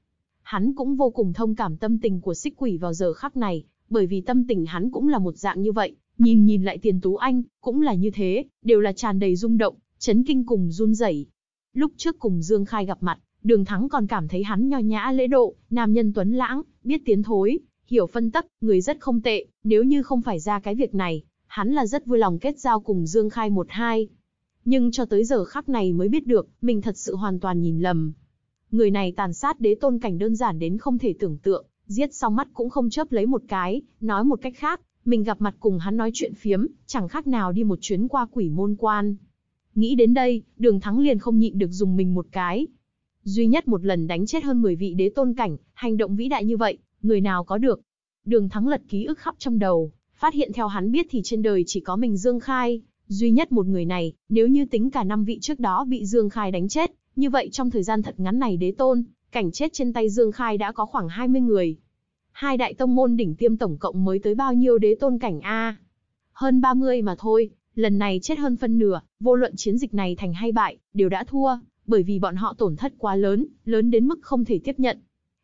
Hắn cũng vô cùng thông cảm tâm tình của xích quỷ vào giờ khắc này, bởi vì tâm tình hắn cũng là một dạng như vậy, nhìn nhìn lại tiền tú anh, cũng là như thế, đều là tràn đầy rung động, chấn kinh cùng run rẩy. Lúc trước cùng Dương Khai gặp mặt, đường thắng còn cảm thấy hắn nho nhã lễ độ, nam nhân tuấn lãng, biết tiến thối, hiểu phân tắc, người rất không tệ, nếu như không phải ra cái việc này, hắn là rất vui lòng kết giao cùng Dương Khai một hai nhưng cho tới giờ khắc này mới biết được, mình thật sự hoàn toàn nhìn lầm. Người này tàn sát đế tôn cảnh đơn giản đến không thể tưởng tượng, giết xong mắt cũng không chớp lấy một cái, nói một cách khác, mình gặp mặt cùng hắn nói chuyện phiếm, chẳng khác nào đi một chuyến qua quỷ môn quan. Nghĩ đến đây, đường thắng liền không nhịn được dùng mình một cái. Duy nhất một lần đánh chết hơn 10 vị đế tôn cảnh, hành động vĩ đại như vậy, người nào có được. Đường thắng lật ký ức khắp trong đầu, phát hiện theo hắn biết thì trên đời chỉ có mình Dương Khai, Duy nhất một người này, nếu như tính cả năm vị trước đó bị Dương Khai đánh chết, như vậy trong thời gian thật ngắn này đế tôn, cảnh chết trên tay Dương Khai đã có khoảng 20 người. Hai đại tông môn đỉnh tiêm tổng cộng mới tới bao nhiêu đế tôn cảnh A? Hơn 30 mà thôi, lần này chết hơn phân nửa, vô luận chiến dịch này thành hay bại, đều đã thua, bởi vì bọn họ tổn thất quá lớn, lớn đến mức không thể tiếp nhận.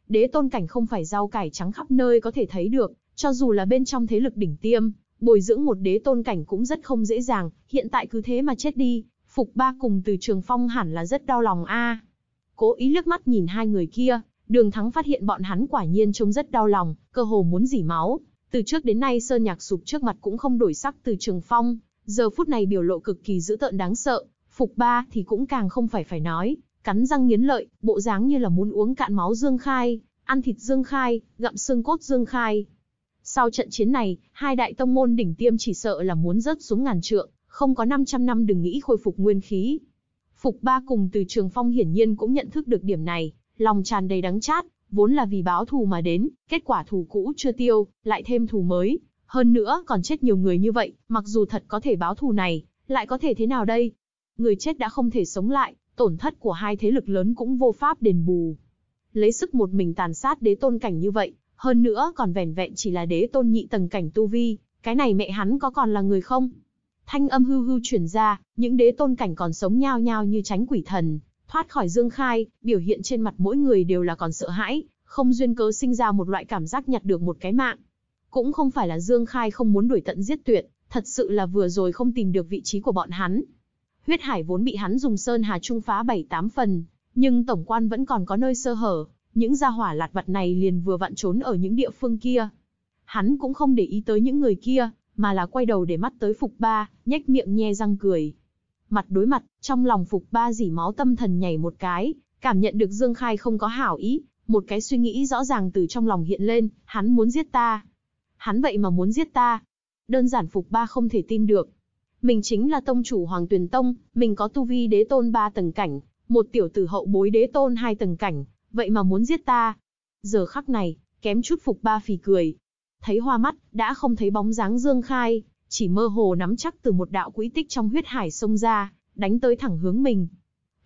Đế tôn cảnh không phải rau cải trắng khắp nơi có thể thấy được, cho dù là bên trong thế lực đỉnh tiêm, bồi dưỡng một đế tôn cảnh cũng rất không dễ dàng, hiện tại cứ thế mà chết đi, Phục Ba cùng Từ Trường Phong hẳn là rất đau lòng a. Cố ý lướt mắt nhìn hai người kia, Đường Thắng phát hiện bọn hắn quả nhiên trông rất đau lòng, cơ hồ muốn dỉ máu. Từ trước đến nay Sơn Nhạc sụp trước mặt cũng không đổi sắc Từ Trường Phong, giờ phút này biểu lộ cực kỳ dữ tợn đáng sợ, Phục Ba thì cũng càng không phải phải nói, cắn răng nghiến lợi, bộ dáng như là muốn uống cạn máu Dương Khai, ăn thịt Dương Khai, gặm xương cốt Dương Khai. Sau trận chiến này, hai đại tông môn đỉnh tiêm chỉ sợ là muốn rớt xuống ngàn trượng, không có 500 năm đừng nghĩ khôi phục nguyên khí. Phục ba cùng từ trường phong hiển nhiên cũng nhận thức được điểm này, lòng tràn đầy đắng chát, vốn là vì báo thù mà đến, kết quả thù cũ chưa tiêu, lại thêm thù mới. Hơn nữa còn chết nhiều người như vậy, mặc dù thật có thể báo thù này, lại có thể thế nào đây? Người chết đã không thể sống lại, tổn thất của hai thế lực lớn cũng vô pháp đền bù. Lấy sức một mình tàn sát đế tôn cảnh như vậy, hơn nữa còn vẻn vẹn chỉ là đế tôn nhị tầng cảnh tu vi, cái này mẹ hắn có còn là người không? Thanh âm hưu hưu truyền ra, những đế tôn cảnh còn sống nhao nhao như tránh quỷ thần, thoát khỏi dương khai, biểu hiện trên mặt mỗi người đều là còn sợ hãi, không duyên cớ sinh ra một loại cảm giác nhặt được một cái mạng. Cũng không phải là dương khai không muốn đuổi tận giết tuyệt, thật sự là vừa rồi không tìm được vị trí của bọn hắn. Huyết hải vốn bị hắn dùng sơn hà trung phá 7-8 phần, nhưng tổng quan vẫn còn có nơi sơ hở, những gia hỏa lạt vặt này liền vừa vặn trốn ở những địa phương kia. Hắn cũng không để ý tới những người kia, mà là quay đầu để mắt tới Phục Ba, nhếch miệng nhe răng cười. Mặt đối mặt, trong lòng Phục Ba dỉ máu tâm thần nhảy một cái, cảm nhận được Dương Khai không có hảo ý, một cái suy nghĩ rõ ràng từ trong lòng hiện lên, hắn muốn giết ta. Hắn vậy mà muốn giết ta. Đơn giản Phục Ba không thể tin được. Mình chính là tông chủ Hoàng Tuyền Tông, mình có tu vi đế tôn 3 tầng cảnh, một tiểu tử hậu bối đế tôn 2 tầng cảnh, vậy mà muốn giết ta. Giờ khắc này, kém chút phục ba phì cười. Thấy hoa mắt, đã không thấy bóng dáng Dương Khai, chỉ mơ hồ nắm chắc từ một đạo quỹ tích trong huyết hải sông ra, đánh tới thẳng hướng mình.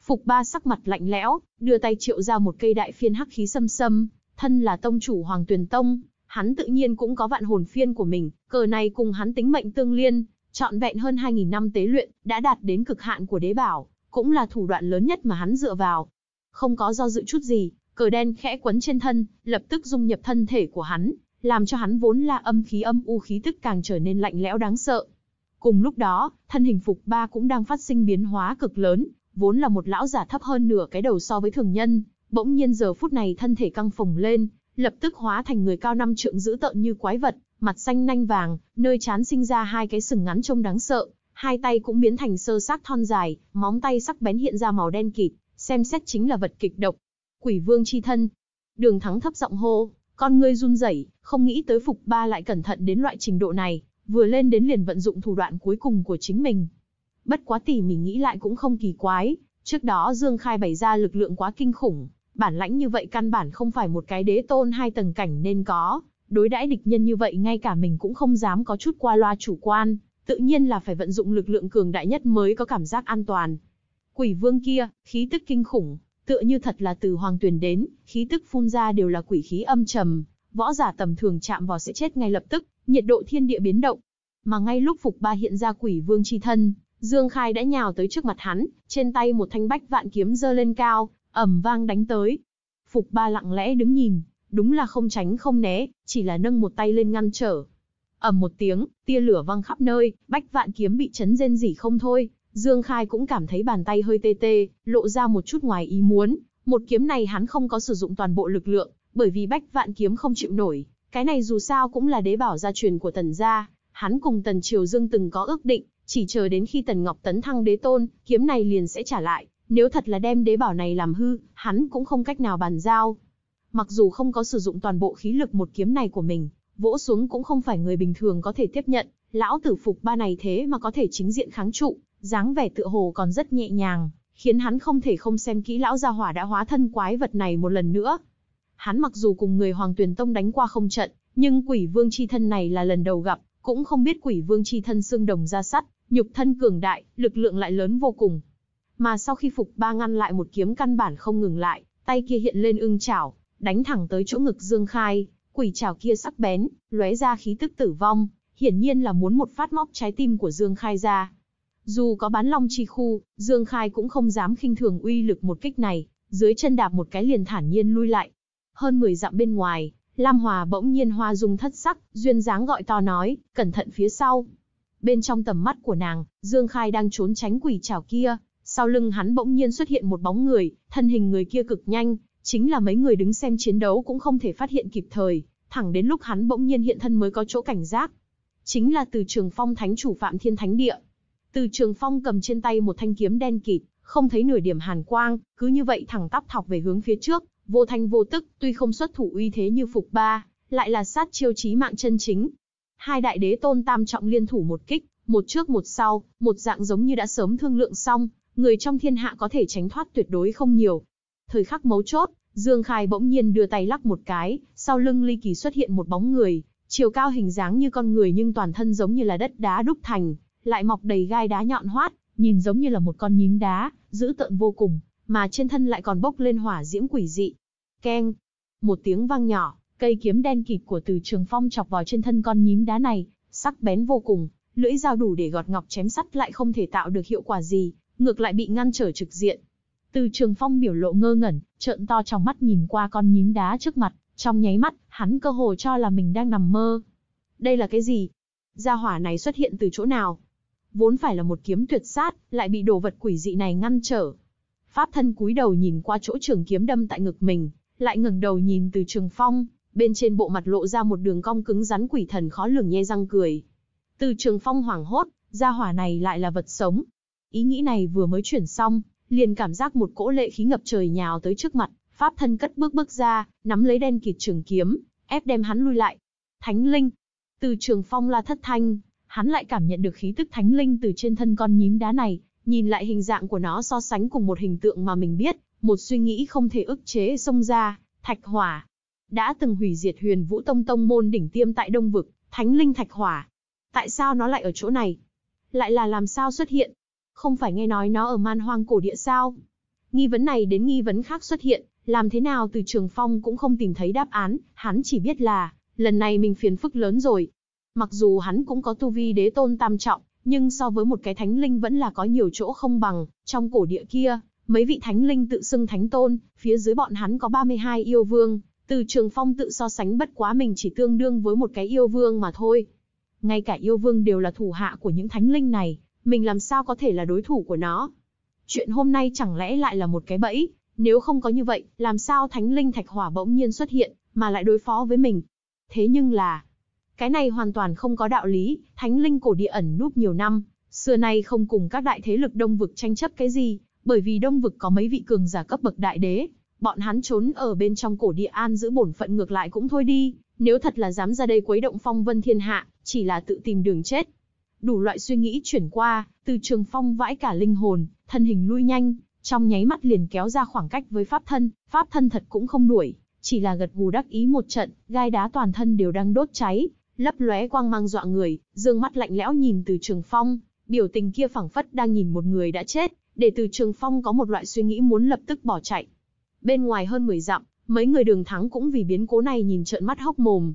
Phục ba sắc mặt lạnh lẽo, đưa tay triệu ra một cây đại phiên hắc khí xâm xâm, thân là tông chủ Hoàng Tuyền Tông, hắn tự nhiên cũng có vạn hồn phiên của mình, cờ này cùng hắn tính mệnh tương liên, trọn vẹn hơn 2.000 năm tế luyện, đã đạt đến cực hạn của đế bảo, cũng là thủ đoạn lớn nhất mà hắn dựa vào. Không có do dự chút gì, Cờ đen khẽ quấn trên thân, lập tức dung nhập thân thể của hắn, làm cho hắn vốn là âm khí âm u khí tức càng trở nên lạnh lẽo đáng sợ. Cùng lúc đó, thân hình Phục Ba cũng đang phát sinh biến hóa cực lớn, vốn là một lão giả thấp hơn nửa cái đầu so với thường nhân, bỗng nhiên giờ phút này thân thể căng phồng lên, lập tức hóa thành người cao năm trượng dữ tợn như quái vật, mặt xanh nanh vàng, nơi chán sinh ra hai cái sừng ngắn trông đáng sợ, hai tay cũng biến thành sơ xác thon dài, móng tay sắc bén hiện ra màu đen kịt, xem xét chính là vật kịch độc, quỷ vương chi thân. Đường thắng thấp giọng hô, con ngươi run rẩy, không nghĩ tới phục ba lại cẩn thận đến loại trình độ này, vừa lên đến liền vận dụng thủ đoạn cuối cùng của chính mình. Bất quá tỉ mỉ nghĩ lại cũng không kỳ quái, trước đó Dương Khai bày ra lực lượng quá kinh khủng, bản lãnh như vậy căn bản không phải một cái đế tôn hai tầng cảnh nên có, đối đãi địch nhân như vậy ngay cả mình cũng không dám có chút qua loa chủ quan, tự nhiên là phải vận dụng lực lượng cường đại nhất mới có cảm giác an toàn. Quỷ vương kia, khí tức kinh khủng, tựa như thật là từ hoàng tuyển đến, khí tức phun ra đều là quỷ khí âm trầm, võ giả tầm thường chạm vào sẽ chết ngay lập tức, nhiệt độ thiên địa biến động. Mà ngay lúc Phục Ba hiện ra quỷ vương chi thân, Dương Khai đã nhào tới trước mặt hắn, trên tay một thanh bách vạn kiếm giơ lên cao, ầm vang đánh tới. Phục Ba lặng lẽ đứng nhìn, đúng là không tránh không né, chỉ là nâng một tay lên ngăn trở. Ầm một tiếng, tia lửa văng khắp nơi, bách vạn kiếm bị chấn rên rỉ không thôi, Dương Khai cũng cảm thấy bàn tay hơi tê tê, lộ ra một chút ngoài ý muốn. Một kiếm này hắn không có sử dụng toàn bộ lực lượng, bởi vì bách vạn kiếm không chịu nổi. Cái này dù sao cũng là đế bảo gia truyền của tần gia. Hắn cùng tần triều dương từng có ước định, chỉ chờ đến khi tần ngọc tấn thăng đế tôn, kiếm này liền sẽ trả lại. Nếu thật là đem đế bảo này làm hư, hắn cũng không cách nào bàn giao. Mặc dù không có sử dụng toàn bộ khí lực một kiếm này của mình, vỗ xuống cũng không phải người bình thường có thể tiếp nhận. Lão tử phục ba này thế mà có thể chính diện kháng trụ, dáng vẻ tựa hồ còn rất nhẹ nhàng, khiến hắn không thể không xem kỹ lão gia hỏa đã hóa thân quái vật này một lần nữa. Hắn mặc dù cùng người Hoàng Tuyền Tông đánh qua không trận, nhưng quỷ vương chi thân này là lần đầu gặp, cũng không biết quỷ vương chi thân xương đồng ra sắt, nhục thân cường đại, lực lượng lại lớn vô cùng. Mà sau khi phục ba ngăn lại một kiếm căn bản không ngừng lại, tay kia hiện lên ưng chảo, đánh thẳng tới chỗ ngực Dương Khai, quỷ chảo kia sắc bén, lóe ra khí tức tử vong, hiển nhiên là muốn một phát móc trái tim của Dương Khai ra. Dù có bán long chi khu, Dương Khai cũng không dám khinh thường uy lực một kích này, dưới chân đạp một cái liền thản nhiên lui lại. Hơn 10 dặm bên ngoài, Lam Hòa bỗng nhiên hoa dung thất sắc, duyên dáng gọi to nói, cẩn thận phía sau. Bên trong tầm mắt của nàng, Dương Khai đang trốn tránh quỷ trảo kia, sau lưng hắn bỗng nhiên xuất hiện một bóng người, thân hình người kia cực nhanh, chính là mấy người đứng xem chiến đấu cũng không thể phát hiện kịp thời, thẳng đến lúc hắn bỗng nhiên hiện thân mới có chỗ cảnh giác. Chính là từ trường phong thánh chủ Phạm Thiên Thánh Địa. Từ Trường Phong cầm trên tay một thanh kiếm đen kịt, không thấy nửa điểm hàn quang, cứ như vậy thẳng tắp thọc về hướng phía trước, vô thanh vô tức, tuy không xuất thủ uy thế như phục ba, lại là sát chiêu chí mạng chân chính. Hai đại đế tôn tam trọng liên thủ một kích, một trước một sau, một dạng giống như đã sớm thương lượng xong, người trong thiên hạ có thể tránh thoát tuyệt đối không nhiều. Thời khắc mấu chốt, Dương Khai bỗng nhiên đưa tay lắc một cái, sau lưng Ly Kỳ xuất hiện một bóng người, chiều cao hình dáng như con người nhưng toàn thân giống như là đất đá đúc thành, lại mọc đầy gai đá nhọn hoắt, nhìn giống như là một con nhím đá, dữ tợn vô cùng, mà trên thân lại còn bốc lên hỏa diễm quỷ dị. Keng! Một tiếng vang nhỏ, cây kiếm đen kịt của Từ Trường Phong chọc vào trên thân con nhím đá này, sắc bén vô cùng, lưỡi dao đủ để gọt ngọc chém sắt lại không thể tạo được hiệu quả gì, ngược lại bị ngăn trở trực diện. Từ Trường Phong biểu lộ ngơ ngẩn, trợn to trong mắt nhìn qua con nhím đá trước mặt, trong nháy mắt, hắn cơ hồ cho là mình đang nằm mơ. Đây là cái gì? Gia hỏa này xuất hiện từ chỗ nào? vốn phải là một kiếm tuyệt sát, lại bị đồ vật quỷ dị này ngăn trở. Pháp thân cúi đầu nhìn qua chỗ trường kiếm đâm tại ngực mình, lại ngẩng đầu nhìn từ trường phong, bên trên bộ mặt lộ ra một đường cong cứng rắn quỷ thần khó lường nhe răng cười. Từ trường phong hoảng hốt, gia hỏa này lại là vật sống. Ý nghĩ này vừa mới chuyển xong, liền cảm giác một cỗ lệ khí ngập trời nhào tới trước mặt, pháp thân cất bước bước ra, nắm lấy đen kịt trường kiếm, ép đem hắn lui lại. Thánh linh, từ trường phong la thất thanh, hắn lại cảm nhận được khí tức thánh linh từ trên thân con nhím đá này, nhìn lại hình dạng của nó so sánh cùng một hình tượng mà mình biết, một suy nghĩ không thể ức chế xông ra, thạch hỏa. Đã từng hủy diệt huyền vũ tông tông môn đỉnh tiêm tại Đông Vực, thánh linh thạch hỏa. Tại sao nó lại ở chỗ này? Lại là làm sao xuất hiện? Không phải nghe nói nó ở man hoang cổ địa sao? Nghi vấn này đến nghi vấn khác xuất hiện, làm thế nào từ trường phong cũng không tìm thấy đáp án, hắn chỉ biết là, lần này mình phiền phức lớn rồi. Mặc dù hắn cũng có tu vi đế tôn tam trọng, nhưng so với một cái thánh linh vẫn là có nhiều chỗ không bằng, trong cổ địa kia, mấy vị thánh linh tự xưng thánh tôn, phía dưới bọn hắn có 32 yêu vương, từ trường phong tự so sánh bất quá mình chỉ tương đương với một cái yêu vương mà thôi. Ngay cả yêu vương đều là thủ hạ của những thánh linh này, mình làm sao có thể là đối thủ của nó. Chuyện hôm nay chẳng lẽ lại là một cái bẫy, nếu không có như vậy, làm sao thánh linh thạch hỏa bỗng nhiên xuất hiện, mà lại đối phó với mình. Thế nhưng là, cái này hoàn toàn không có đạo lý, thánh linh cổ địa ẩn núp nhiều năm, xưa nay không cùng các đại thế lực đông vực tranh chấp cái gì, bởi vì đông vực có mấy vị cường giả cấp bậc đại đế, bọn hắn trốn ở bên trong cổ địa an giữ bổn phận ngược lại cũng thôi đi, nếu thật là dám ra đây quấy động phong vân thiên hạ, chỉ là tự tìm đường chết. Đủ loại suy nghĩ chuyển qua, từ trường phong vãi cả linh hồn, thân hình lui nhanh, trong nháy mắt liền kéo ra khoảng cách với pháp thân, pháp thân thật cũng không đuổi, chỉ là gật gù đắc ý một trận, gai đá toàn thân đều đang đốt cháy, lấp lóe quang mang dọa người, dương mắt lạnh lẽo nhìn Từ Trường Phong, biểu tình kia phảng phất đang nhìn một người đã chết, để Từ Trường Phong có một loại suy nghĩ muốn lập tức bỏ chạy. Bên ngoài hơn 10 dặm, mấy người đường thắng cũng vì biến cố này nhìn trợn mắt hốc mồm.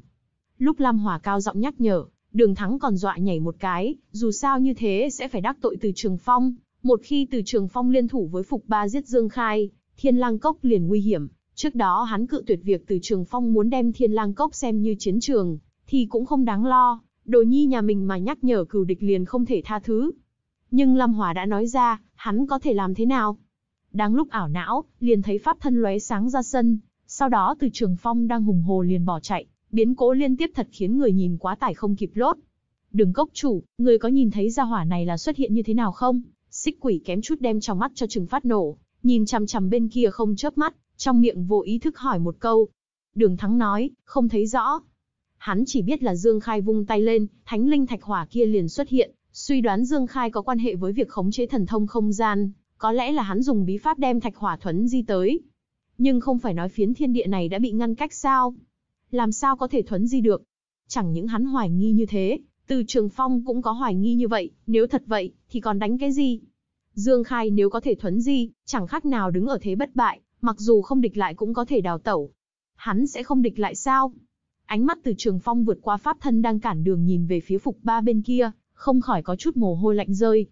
Lúc Lam Hỏa cao giọng nhắc nhở, đường thắng còn dọa nhảy một cái, dù sao như thế sẽ phải đắc tội Từ Trường Phong. Một khi Từ Trường Phong liên thủ với Phục Ba giết Dương Khai, Thiên Lang Cốc liền nguy hiểm. Trước đó hắn cự tuyệt việc Từ Trường Phong muốn đem Thiên Lang Cốc xem như chiến trường, thì cũng không đáng lo, đồ nhi nhà mình mà nhắc nhở cửu địch liền không thể tha thứ. Nhưng Lâm Hòa đã nói ra, hắn có thể làm thế nào? Đang lúc ảo não, liền thấy pháp thân lóe sáng ra sân, sau đó từ trường phong đang hùng hồ liền bỏ chạy, biến cố liên tiếp thật khiến người nhìn quá tải không kịp lốt. Đường cốc chủ, người có nhìn thấy gia hỏa này là xuất hiện như thế nào không? Xích quỷ kém chút đem trong mắt cho trừng phát nổ, nhìn chằm chằm bên kia không chớp mắt, trong miệng vô ý thức hỏi một câu. Đường thắng nói, không thấy rõ, Hắn chỉ biết là Dương Khai vung tay lên, thánh linh thạch hỏa kia liền xuất hiện, suy đoán Dương Khai có quan hệ với việc khống chế thần thông không gian, có lẽ là hắn dùng bí pháp đem thạch hỏa thuấn di tới. Nhưng không phải nói phiến thiên địa này đã bị ngăn cách sao? Làm sao có thể thuấn di được? Chẳng những hắn hoài nghi như thế, từ trường phong cũng có hoài nghi như vậy, nếu thật vậy, thì còn đánh cái gì? Dương Khai nếu có thể thuấn di, chẳng khác nào đứng ở thế bất bại, mặc dù không địch lại cũng có thể đào tẩu. Hắn sẽ không địch lại sao? Ánh mắt từ Trường Phong vượt qua pháp thân đang cản đường nhìn về phía Phục Ba bên kia, không khỏi có chút mồ hôi lạnh rơi.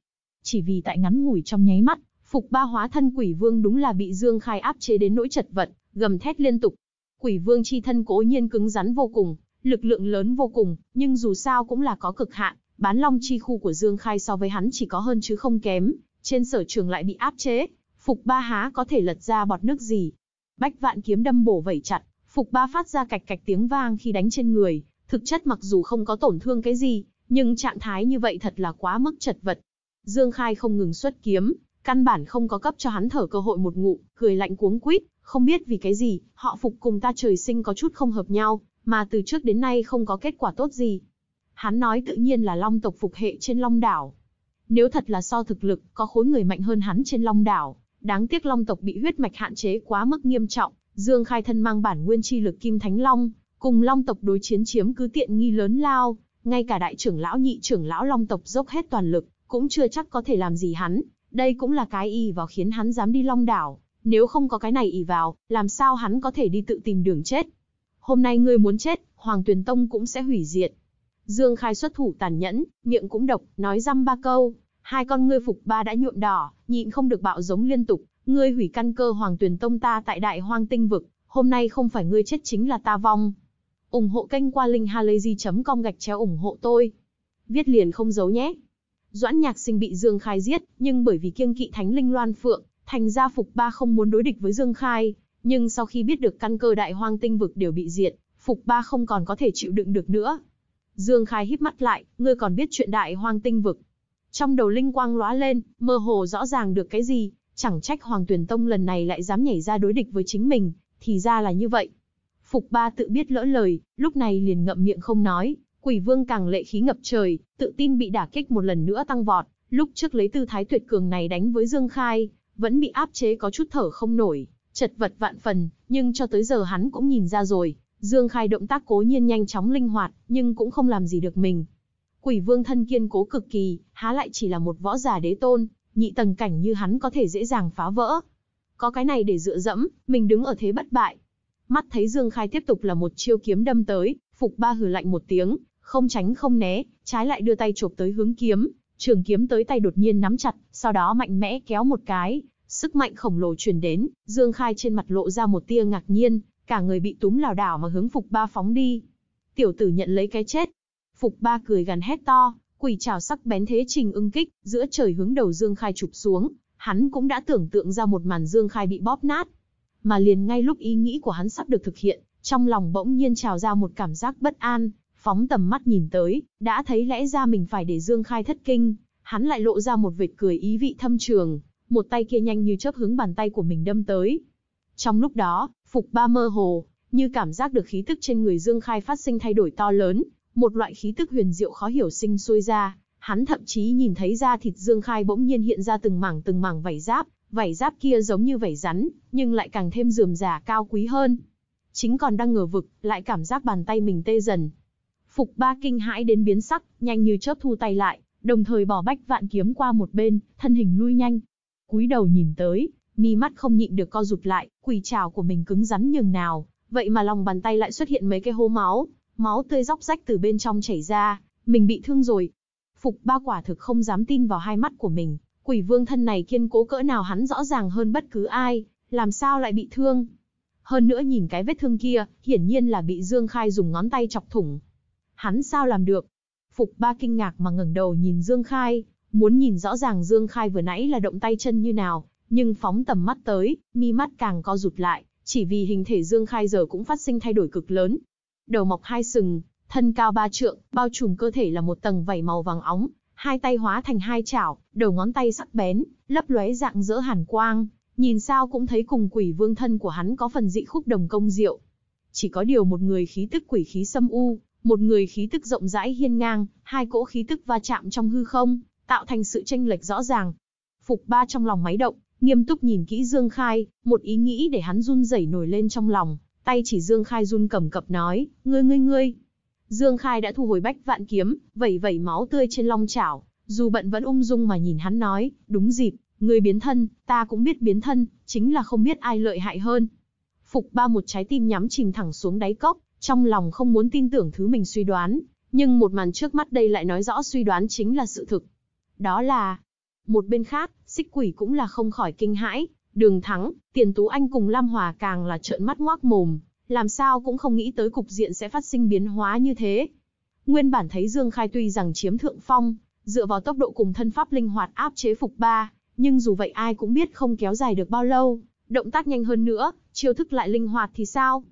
Chỉ vì tại ngắn ngủi trong nháy mắt, Phục Ba hóa thân Quỷ Vương đúng là bị Dương Khai áp chế đến nỗi chật vật, gầm thét liên tục. Quỷ Vương chi thân cố nhiên cứng rắn vô cùng, lực lượng lớn vô cùng, nhưng dù sao cũng là có cực hạn, bán long chi khu của Dương Khai so với hắn chỉ có hơn chứ không kém, trên sở trường lại bị áp chế, Phục Ba há có thể lật ra bọt nước gì. Bách vạn kiếm đâm bổ vẩy chặt, Phục ba phát ra cạch cạch tiếng vang khi đánh trên người, thực chất mặc dù không có tổn thương cái gì, nhưng trạng thái như vậy thật là quá mức chật vật. Dương Khai không ngừng xuất kiếm, căn bản không có cấp cho hắn thở cơ hội một ngụ, cười lạnh cuống quýt, không biết vì cái gì, họ phục cùng ta trời sinh có chút không hợp nhau, mà từ trước đến nay không có kết quả tốt gì. Hắn nói tự nhiên là long tộc phục hệ trên long đảo. Nếu thật là so thực lực, có khối người mạnh hơn hắn trên long đảo, đáng tiếc long tộc bị huyết mạch hạn chế quá mức nghiêm trọng, Dương Khai thân mang bản nguyên chi lực Kim Thánh Long, cùng Long tộc đối chiến chiếm cứ tiện nghi lớn lao, ngay cả đại trưởng lão nhị trưởng lão Long tộc dốc hết toàn lực, cũng chưa chắc có thể làm gì hắn, đây cũng là cái y vào khiến hắn dám đi Long đảo, nếu không có cái này y vào, làm sao hắn có thể đi tự tìm đường chết. Hôm nay ngươi muốn chết, Hoàng Tuyền Tông cũng sẽ hủy diệt. Dương Khai xuất thủ tàn nhẫn, miệng cũng độc, nói răm ba câu, hai con ngươi phục ba đã nhuộm đỏ, nhịn không được bạo giống liên tục, ngươi hủy căn cơ hoàng Tuyền tông ta tại đại hoang tinh vực, hôm nay không phải ngươi chết chính là ta vong. ủng hộ kênh qua linkhalazy.com gạch chéo ủng hộ tôi. Viết liền không giấu nhé. Doãn Nhạc Sinh bị Dương Khai giết, nhưng bởi vì kiêng kỵ Thánh Linh Loan Phượng, thành gia Phục Ba không muốn đối địch với Dương Khai, nhưng sau khi biết được căn cơ đại hoang tinh vực đều bị diệt, Phục Ba không còn có thể chịu đựng được nữa. Dương Khai híp mắt lại, ngươi còn biết chuyện đại hoang tinh vực. Trong đầu linh quang lóa lên, mơ hồ rõ ràng được cái gì, Chẳng trách Hoàng tuyển Tông lần này lại dám nhảy ra đối địch với chính mình, thì ra là như vậy. Phục ba tự biết lỡ lời, lúc này liền ngậm miệng không nói, quỷ vương càng lệ khí ngập trời, tự tin bị đả kích một lần nữa tăng vọt, lúc trước lấy tư thái tuyệt cường này đánh với Dương Khai, vẫn bị áp chế có chút thở không nổi, chật vật vạn phần, nhưng cho tới giờ hắn cũng nhìn ra rồi, Dương Khai động tác cố nhiên nhanh chóng linh hoạt, nhưng cũng không làm gì được mình. Quỷ vương thân kiên cố cực kỳ, há lại chỉ là một võ giả đế tôn, nhị tầng cảnh như hắn có thể dễ dàng phá vỡ. Có cái này để dựa dẫm, mình đứng ở thế bất bại. Mắt thấy Dương Khai tiếp tục là một chiêu kiếm đâm tới, Phục Ba hừ lạnh một tiếng, không tránh không né, trái lại đưa tay chộp tới hướng kiếm, trường kiếm tới tay đột nhiên nắm chặt, sau đó mạnh mẽ kéo một cái, sức mạnh khổng lồ truyền đến, Dương Khai trên mặt lộ ra một tia ngạc nhiên, cả người bị túm lảo đảo mà hướng Phục Ba phóng đi. Tiểu tử nhận lấy cái chết. Phục Ba cười gằn hét to, Quỷ trảo sắc bén thế trình ưng kích, giữa trời hướng đầu Dương Khai chụp xuống, hắn cũng đã tưởng tượng ra một màn Dương Khai bị bóp nát. Mà liền ngay lúc ý nghĩ của hắn sắp được thực hiện, trong lòng bỗng nhiên trào ra một cảm giác bất an, phóng tầm mắt nhìn tới, đã thấy lẽ ra mình phải để Dương Khai thất kinh, hắn lại lộ ra một vệt cười ý vị thâm trường, một tay kia nhanh như chớp hướng bàn tay của mình đâm tới. Trong lúc đó, Phục Ba mơ hồ, như cảm giác được khí tức trên người Dương Khai phát sinh thay đổi to lớn, một loại khí tức huyền diệu khó hiểu sinh sôi ra, hắn thậm chí nhìn thấy da thịt Dương Khai bỗng nhiên hiện ra từng mảng từng mảng vảy giáp, vảy giáp kia giống như vảy rắn, nhưng lại càng thêm rườm rà cao quý hơn. Chính còn đang ngờ vực, lại cảm giác bàn tay mình tê dần. Phục ba kinh hãi đến biến sắc, nhanh như chớp thu tay lại, đồng thời bỏ bách vạn kiếm qua một bên, thân hình lui nhanh. cúi đầu nhìn tới, mi mắt không nhịn được co rụt lại, quỳ trào của mình cứng rắn nhường nào, vậy mà lòng bàn tay lại xuất hiện mấy cái hố máu, Máu tươi róc rách từ bên trong chảy ra, mình bị thương rồi. Phục ba quả thực không dám tin vào hai mắt của mình, quỷ vương thân này kiên cố cỡ nào hắn rõ ràng hơn bất cứ ai, làm sao lại bị thương. Hơn nữa nhìn cái vết thương kia, hiển nhiên là bị Dương Khai dùng ngón tay chọc thủng. Hắn sao làm được? Phục ba kinh ngạc mà ngẩng đầu nhìn Dương Khai, muốn nhìn rõ ràng Dương Khai vừa nãy là động tay chân như nào, nhưng phóng tầm mắt tới, mi mắt càng co rụt lại, chỉ vì hình thể Dương Khai giờ cũng phát sinh thay đổi cực lớn, đầu mọc hai sừng, thân cao ba trượng, bao trùm cơ thể là một tầng vảy màu vàng óng, hai tay hóa thành hai chảo, đầu ngón tay sắc bén, lấp lóe dạng dỡ hàn quang, nhìn sao cũng thấy cùng quỷ vương thân của hắn có phần dị khúc đồng công diệu. Chỉ có điều một người khí tức quỷ khí xâm u, một người khí tức rộng rãi hiên ngang, hai cỗ khí tức va chạm trong hư không, tạo thành sự tranh lệch rõ ràng. Phục ba trong lòng máy động, nghiêm túc nhìn kỹ Dương Khai, một ý nghĩ để hắn run rẩy nổi lên trong lòng. Tay chỉ Dương Khai run cầm cập nói, ngươi ngươi ngươi. Dương Khai đã thu hồi bách vạn kiếm, vẩy vẩy máu tươi trên long chảo, dù bận vẫn ung dung mà nhìn hắn nói, đúng dịp, ngươi biến thân, ta cũng biết biến thân, chính là không biết ai lợi hại hơn. Phục ba một trái tim nhắm chìm thẳng xuống đáy cốc, trong lòng không muốn tin tưởng thứ mình suy đoán, nhưng một màn trước mắt đây lại nói rõ suy đoán chính là sự thực. Đó là, một bên khác, xích quỷ cũng là không khỏi kinh hãi, Đường Thắng, Tiền Tú Anh cùng Lam Hòa càng là trợn mắt ngoác mồm, làm sao cũng không nghĩ tới cục diện sẽ phát sinh biến hóa như thế. Nguyên bản thấy Dương Khai tuy rằng chiếm thượng phong, dựa vào tốc độ cùng thân pháp linh hoạt áp chế phục ba, nhưng dù vậy ai cũng biết không kéo dài được bao lâu, động tác nhanh hơn nữa, chiêu thức lại linh hoạt thì sao?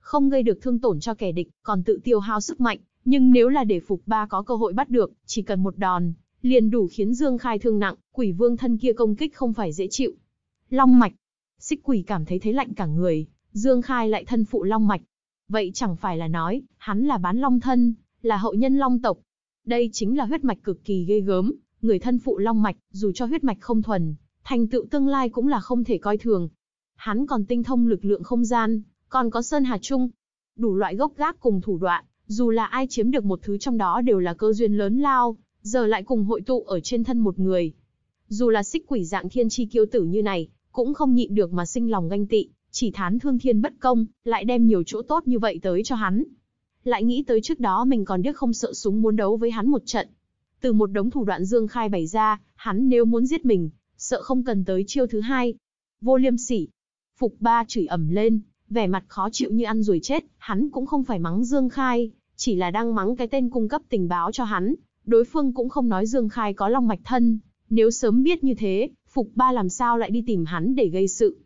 Không gây được thương tổn cho kẻ địch, còn tự tiêu hao sức mạnh, nhưng nếu là để phục ba có cơ hội bắt được, chỉ cần một đòn, liền đủ khiến Dương Khai thương nặng, quỷ vương thân kia công kích không phải dễ chịu long mạch. Xích quỷ cảm thấy thấy lạnh cả người, Dương Khai lại thân phụ long mạch. Vậy chẳng phải là nói, hắn là bán long thân, là hậu nhân long tộc. Đây chính là huyết mạch cực kỳ ghê gớm, người thân phụ long mạch, dù cho huyết mạch không thuần, thành tựu tương lai cũng là không thể coi thường. Hắn còn tinh thông lực lượng không gian, còn có sơn hà trung, đủ loại gốc gác cùng thủ đoạn, dù là ai chiếm được một thứ trong đó đều là cơ duyên lớn lao, giờ lại cùng hội tụ ở trên thân một người. Dù là xích quỷ dạng thiên chi kiêu tử như này, cũng không nhịn được mà sinh lòng ganh tị, chỉ thán thương thiên bất công, lại đem nhiều chỗ tốt như vậy tới cho hắn. Lại nghĩ tới trước đó mình còn điếc không sợ súng muốn đấu với hắn một trận. Từ một đống thủ đoạn Dương Khai bày ra, hắn nếu muốn giết mình, sợ không cần tới chiêu thứ hai. Vô liêm sỉ. Phục ba chửi ẩm lên, vẻ mặt khó chịu như ăn ruồi chết, hắn cũng không phải mắng Dương Khai, chỉ là đang mắng cái tên cung cấp tình báo cho hắn. Đối phương cũng không nói Dương Khai có long mạch thân, nếu sớm biết như thế, Phục ba làm sao lại đi tìm hắn để gây sự.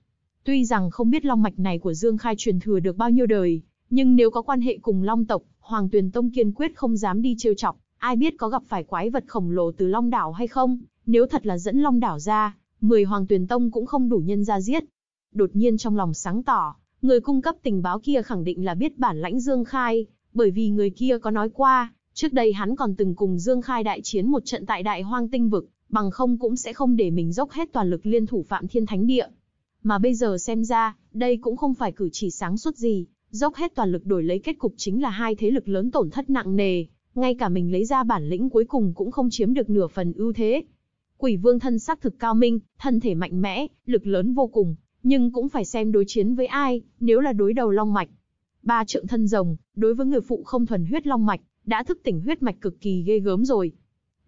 Tuy rằng không biết long mạch này của Dương Khai truyền thừa được bao nhiêu đời, nhưng nếu có quan hệ cùng long tộc, Hoàng Tuyền Tông kiên quyết không dám đi trêu chọc, ai biết có gặp phải quái vật khổng lồ từ long đảo hay không, nếu thật là dẫn long đảo ra, mười Hoàng Tuyền Tông cũng không đủ nhân ra giết. Đột nhiên trong lòng sáng tỏ, người cung cấp tình báo kia khẳng định là biết bản lãnh Dương Khai, bởi vì người kia có nói qua, trước đây hắn còn từng cùng Dương Khai đại chiến một trận tại Đại Hoang Tinh Vực, bằng không cũng sẽ không để mình dốc hết toàn lực liên thủ Phạm Thiên Thánh Địa. Mà bây giờ xem ra, đây cũng không phải cử chỉ sáng suốt gì, dốc hết toàn lực đổi lấy kết cục chính là hai thế lực lớn tổn thất nặng nề, ngay cả mình lấy ra bản lĩnh cuối cùng cũng không chiếm được nửa phần ưu thế. Quỷ vương thân sắc thực cao minh, thân thể mạnh mẽ, lực lớn vô cùng, nhưng cũng phải xem đối chiến với ai, nếu là đối đầu long mạch. Ba trượng thân rồng, đối với người phụ không thuần huyết long mạch, đã thức tỉnh huyết mạch cực kỳ ghê gớm rồi.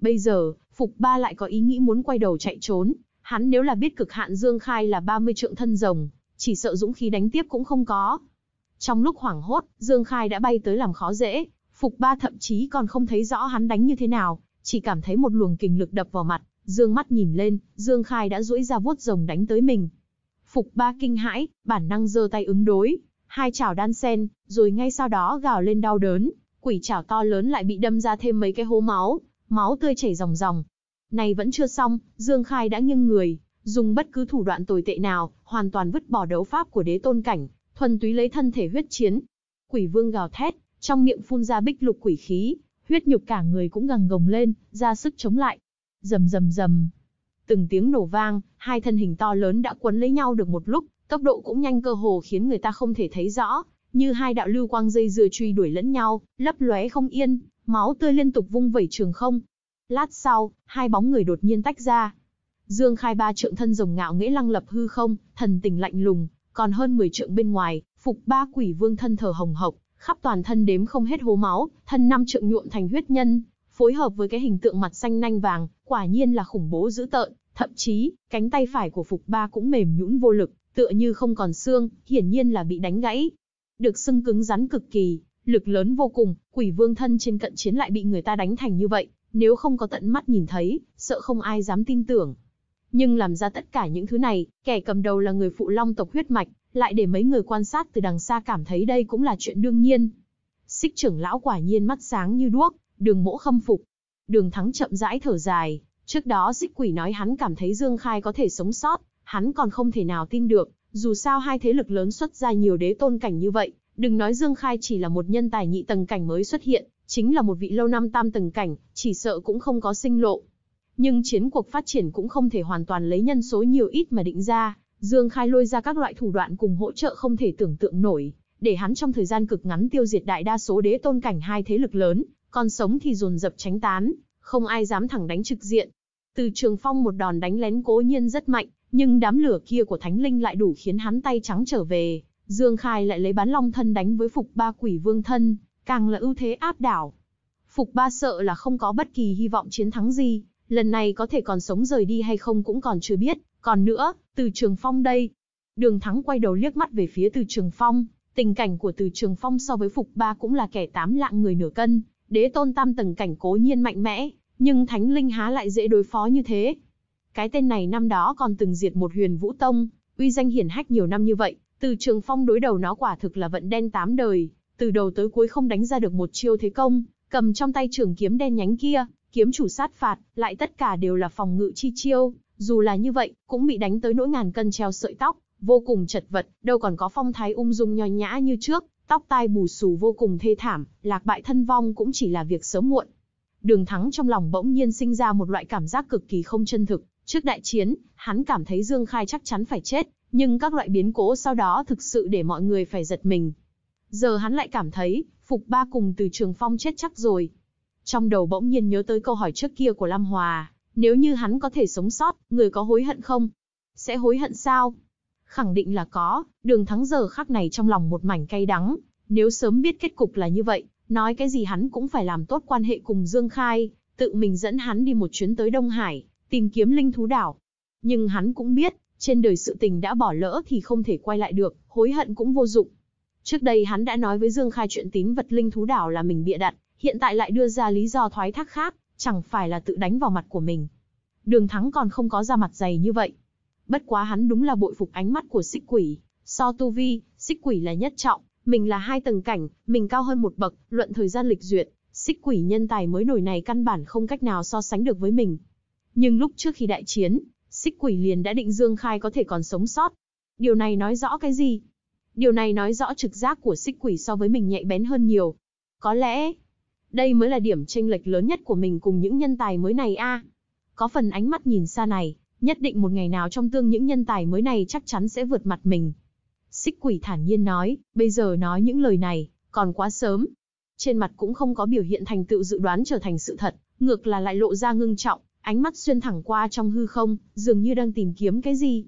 Bây giờ, Phục Ba lại có ý nghĩ muốn quay đầu chạy trốn, hắn nếu là biết cực hạn dương khai là 30 trượng thân rồng, chỉ sợ dũng khí đánh tiếp cũng không có. Trong lúc hoảng hốt, Dương Khai đã bay tới làm khó dễ, Phục Ba thậm chí còn không thấy rõ hắn đánh như thế nào, chỉ cảm thấy một luồng kình lực đập vào mặt, dương mắt nhìn lên, Dương Khai đã duỗi ra vuốt rồng đánh tới mình. Phục Ba kinh hãi, bản năng giơ tay ứng đối, hai chảo đan sen, rồi ngay sau đó gào lên đau đớn, quỷ chảo to lớn lại bị đâm ra thêm mấy cái hố máu, máu tươi chảy ròng ròng. Này vẫn chưa xong, Dương Khai đã nghiêng người, dùng bất cứ thủ đoạn tồi tệ nào, hoàn toàn vứt bỏ đấu pháp của đế tôn cảnh, thuần túy lấy thân thể huyết chiến. Quỷ vương gào thét, trong miệng phun ra bích lục quỷ khí, huyết nhục cả người cũng gằn gồng lên, ra sức chống lại. Rầm rầm rầm. Từng tiếng nổ vang, hai thân hình to lớn đã quấn lấy nhau được một lúc, tốc độ cũng nhanh cơ hồ khiến người ta không thể thấy rõ, như hai đạo lưu quang dây dưa truy đuổi lẫn nhau, lấp lóe không yên, Máu tươi liên tục vung vẩy trường không. Lát sau, hai bóng người đột nhiên tách ra. Dương Khai ba trượng thân rồng ngạo nghễ lăng lập hư không, thần tình lạnh lùng, còn hơn 10 trượng bên ngoài, phục ba quỷ vương thân thờ hồng hộc, khắp toàn thân đếm không hết hố máu, thân năm trượng nhuộm thành huyết nhân, phối hợp với cái hình tượng mặt xanh nanh vàng, quả nhiên là khủng bố dữ tợn, thậm chí, cánh tay phải của Phục Ba cũng mềm nhũn vô lực, tựa như không còn xương, hiển nhiên là bị đánh gãy. Được xưng cứng rắn cực kỳ, lực lớn vô cùng, quỷ vương thân trên cận chiến lại bị người ta đánh thành như vậy, nếu không có tận mắt nhìn thấy, sợ không ai dám tin tưởng. Nhưng làm ra tất cả những thứ này, kẻ cầm đầu là người phụ long tộc huyết mạch, lại để mấy người quan sát từ đằng xa cảm thấy đây cũng là chuyện đương nhiên. Xích trưởng lão quả nhiên mắt sáng như đuốc, đường mỗ khâm phục. Đường thắng chậm rãi thở dài, trước đó xích quỷ nói hắn cảm thấy Dương Khai có thể sống sót, hắn còn không thể nào tin được, dù sao hai thế lực lớn xuất ra nhiều đế tôn cảnh như vậy, Đừng nói Dương Khai chỉ là một nhân tài nhị tầng cảnh mới xuất hiện, chính là một vị lâu năm tam tầng cảnh, chỉ sợ cũng không có sinh lộ. Nhưng chiến cuộc phát triển cũng không thể hoàn toàn lấy nhân số nhiều ít mà định ra, Dương Khai lôi ra các loại thủ đoạn cùng hỗ trợ không thể tưởng tượng nổi, để hắn trong thời gian cực ngắn tiêu diệt đại đa số đế tôn cảnh hai thế lực lớn, còn sống thì dồn dập tránh tán, không ai dám thẳng đánh trực diện. Từ Trường Phong một đòn đánh lén cố nhiên rất mạnh, nhưng đám lửa kia của Thánh Linh lại đủ khiến hắn tay trắng trở về, Dương Khai lại lấy bán long thân đánh với phục ba quỷ vương thân, càng là ưu thế áp đảo. Phục ba sợ là không có bất kỳ hy vọng chiến thắng gì, lần này có thể còn sống rời đi hay không cũng còn chưa biết. Còn nữa, từ trường phong đây. Đường thắng quay đầu liếc mắt về phía từ trường phong, tình cảnh của từ trường phong so với phục ba cũng là kẻ tám lạng người nửa cân, đế tôn tam tầng cảnh cố nhiên mạnh mẽ, nhưng thánh linh há lại dễ đối phó như thế. Cái tên này năm đó còn từng diệt một huyền vũ tông, uy danh hiển hách nhiều năm như vậy, từ Trường Phong đối đầu nó quả thực là vận đen tám đời, từ đầu tới cuối không đánh ra được một chiêu thế công, cầm trong tay trường kiếm đen nhánh kia, kiếm chủ sát phạt, lại tất cả đều là phòng ngự chi chiêu, dù là như vậy, cũng bị đánh tới nỗi ngàn cân treo sợi tóc, vô cùng chật vật, đâu còn có phong thái ung dung nho nhã như trước, tóc tai bù xù vô cùng thê thảm, lạc bại thân vong cũng chỉ là việc sớm muộn. Đường thắng trong lòng bỗng nhiên sinh ra một loại cảm giác cực kỳ không chân thực, Trước đại chiến, hắn cảm thấy Dương Khai chắc chắn phải chết, nhưng các loại biến cố sau đó thực sự để mọi người phải giật mình. Giờ hắn lại cảm thấy, Phục Ba cùng từ Trường Phong chết chắc rồi. Trong đầu bỗng nhiên nhớ tới câu hỏi trước kia của Lam Hòa, nếu như hắn có thể sống sót, người có hối hận không? Sẽ hối hận sao? Khẳng định là có, đường thắng giờ khắc này trong lòng một mảnh cay đắng, nếu sớm biết kết cục là như vậy, nói cái gì hắn cũng phải làm tốt quan hệ cùng Dương Khai, tự mình dẫn hắn đi một chuyến tới Đông Hải, tìm kiếm linh thú đảo. Nhưng hắn cũng biết, trên đời sự tình đã bỏ lỡ thì không thể quay lại được, hối hận cũng vô dụng. Trước đây hắn đã nói với Dương Khai chuyện tín vật linh thú đảo là mình bịa đặt, hiện tại lại đưa ra lý do thoái thác khác, chẳng phải là tự đánh vào mặt của mình. Đường thắng còn không có ra mặt dày như vậy. Bất quá hắn đúng là bội phục ánh mắt của xích quỷ. So tu vi, xích quỷ là nhất trọng, mình là hai tầng cảnh, mình cao hơn một bậc, luận thời gian lịch duyệt, xích quỷ nhân tài mới nổi này căn bản không cách nào so sánh được với mình. Nhưng lúc trước khi đại chiến, xích quỷ liền đã định Dương Khai có thể còn sống sót. Điều này nói rõ cái gì? Điều này nói rõ trực giác của xích quỷ so với mình nhạy bén hơn nhiều. Có lẽ, đây mới là điểm tranh lệch lớn nhất của mình cùng những nhân tài mới này a. có phần ánh mắt nhìn xa này, nhất định một ngày nào trong tương những nhân tài mới này chắc chắn sẽ vượt mặt mình. Xích quỷ thản nhiên nói, bây giờ nói những lời này, còn quá sớm. Trên mặt cũng không có biểu hiện thành tựu dự đoán trở thành sự thật, ngược là lại lộ ra ngưng trọng, ánh mắt xuyên thẳng qua trong hư không, dường như đang tìm kiếm cái gì.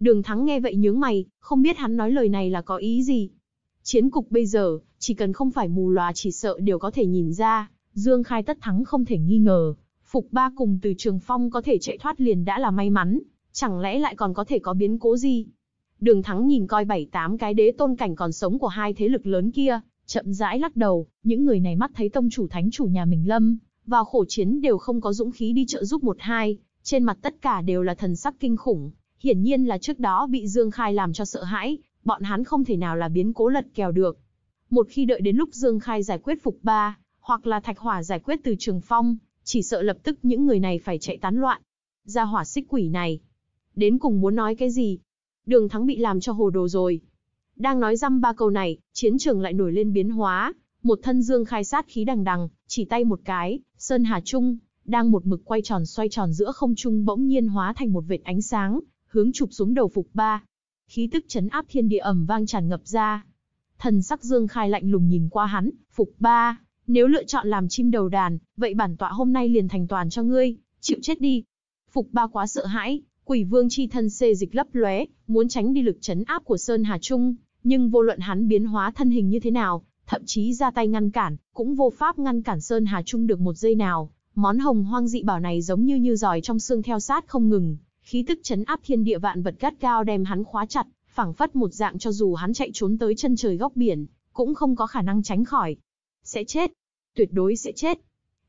Đường Thắng nghe vậy nhướng mày, không biết hắn nói lời này là có ý gì. Chiến cục bây giờ, chỉ cần không phải mù lòa chỉ sợ đều có thể nhìn ra, Dương Khai tất thắng không thể nghi ngờ. Phục ba cùng từ Trường Phong có thể chạy thoát liền đã là may mắn, chẳng lẽ lại còn có thể có biến cố gì? Đường Thắng nhìn coi bảy tám cái đế tôn cảnh còn sống của hai thế lực lớn kia, chậm rãi lắc đầu, những người này mắt thấy tông chủ thánh chủ nhà mình lâm, vào khổ chiến đều không có dũng khí đi trợ giúp một hai, trên mặt tất cả đều là thần sắc kinh khủng. Hiển nhiên là trước đó bị Dương Khai làm cho sợ hãi, bọn hắn không thể nào là biến cố lật kèo được. Một khi đợi đến lúc Dương Khai giải quyết Phục Ba, hoặc là Thạch Hỏa giải quyết từ Trường Phong, chỉ sợ lập tức những người này phải chạy tán loạn. Ra hỏa xích quỷ này. Đến cùng muốn nói cái gì? Đường Thắng bị làm cho hồ đồ rồi. Đang nói răm ba câu này, chiến trường lại nổi lên biến hóa, một thân dương khai sát khí đằng đằng, chỉ tay một cái, Sơn Hà Trung, đang một mực quay tròn xoay tròn giữa không trung bỗng nhiên hóa thành một vệt ánh sáng, hướng chụp xuống đầu Phục Ba. Khí tức chấn áp thiên địa ẩm vang tràn ngập ra. Thần sắc Dương Khai lạnh lùng nhìn qua hắn, Phục Ba, nếu lựa chọn làm chim đầu đàn, vậy bản tọa hôm nay liền thành toàn cho ngươi, chịu chết đi. Phục Ba quá sợ hãi, Quỷ Vương chi thân xê dịch lấp lóe, muốn tránh đi lực chấn áp của Sơn Hà Trung, nhưng vô luận hắn biến hóa thân hình như thế nào, thậm chí ra tay ngăn cản, cũng vô pháp ngăn cản Sơn Hà Trung được một giây nào. Món hồng hoang dị bảo này giống như như giỏi trong xương theo sát không ngừng, khí tức chấn áp thiên địa vạn vật gắt cao đem hắn khóa chặt, phảng phất một dạng cho dù hắn chạy trốn tới chân trời góc biển, cũng không có khả năng tránh khỏi. Sẽ chết, tuyệt đối sẽ chết.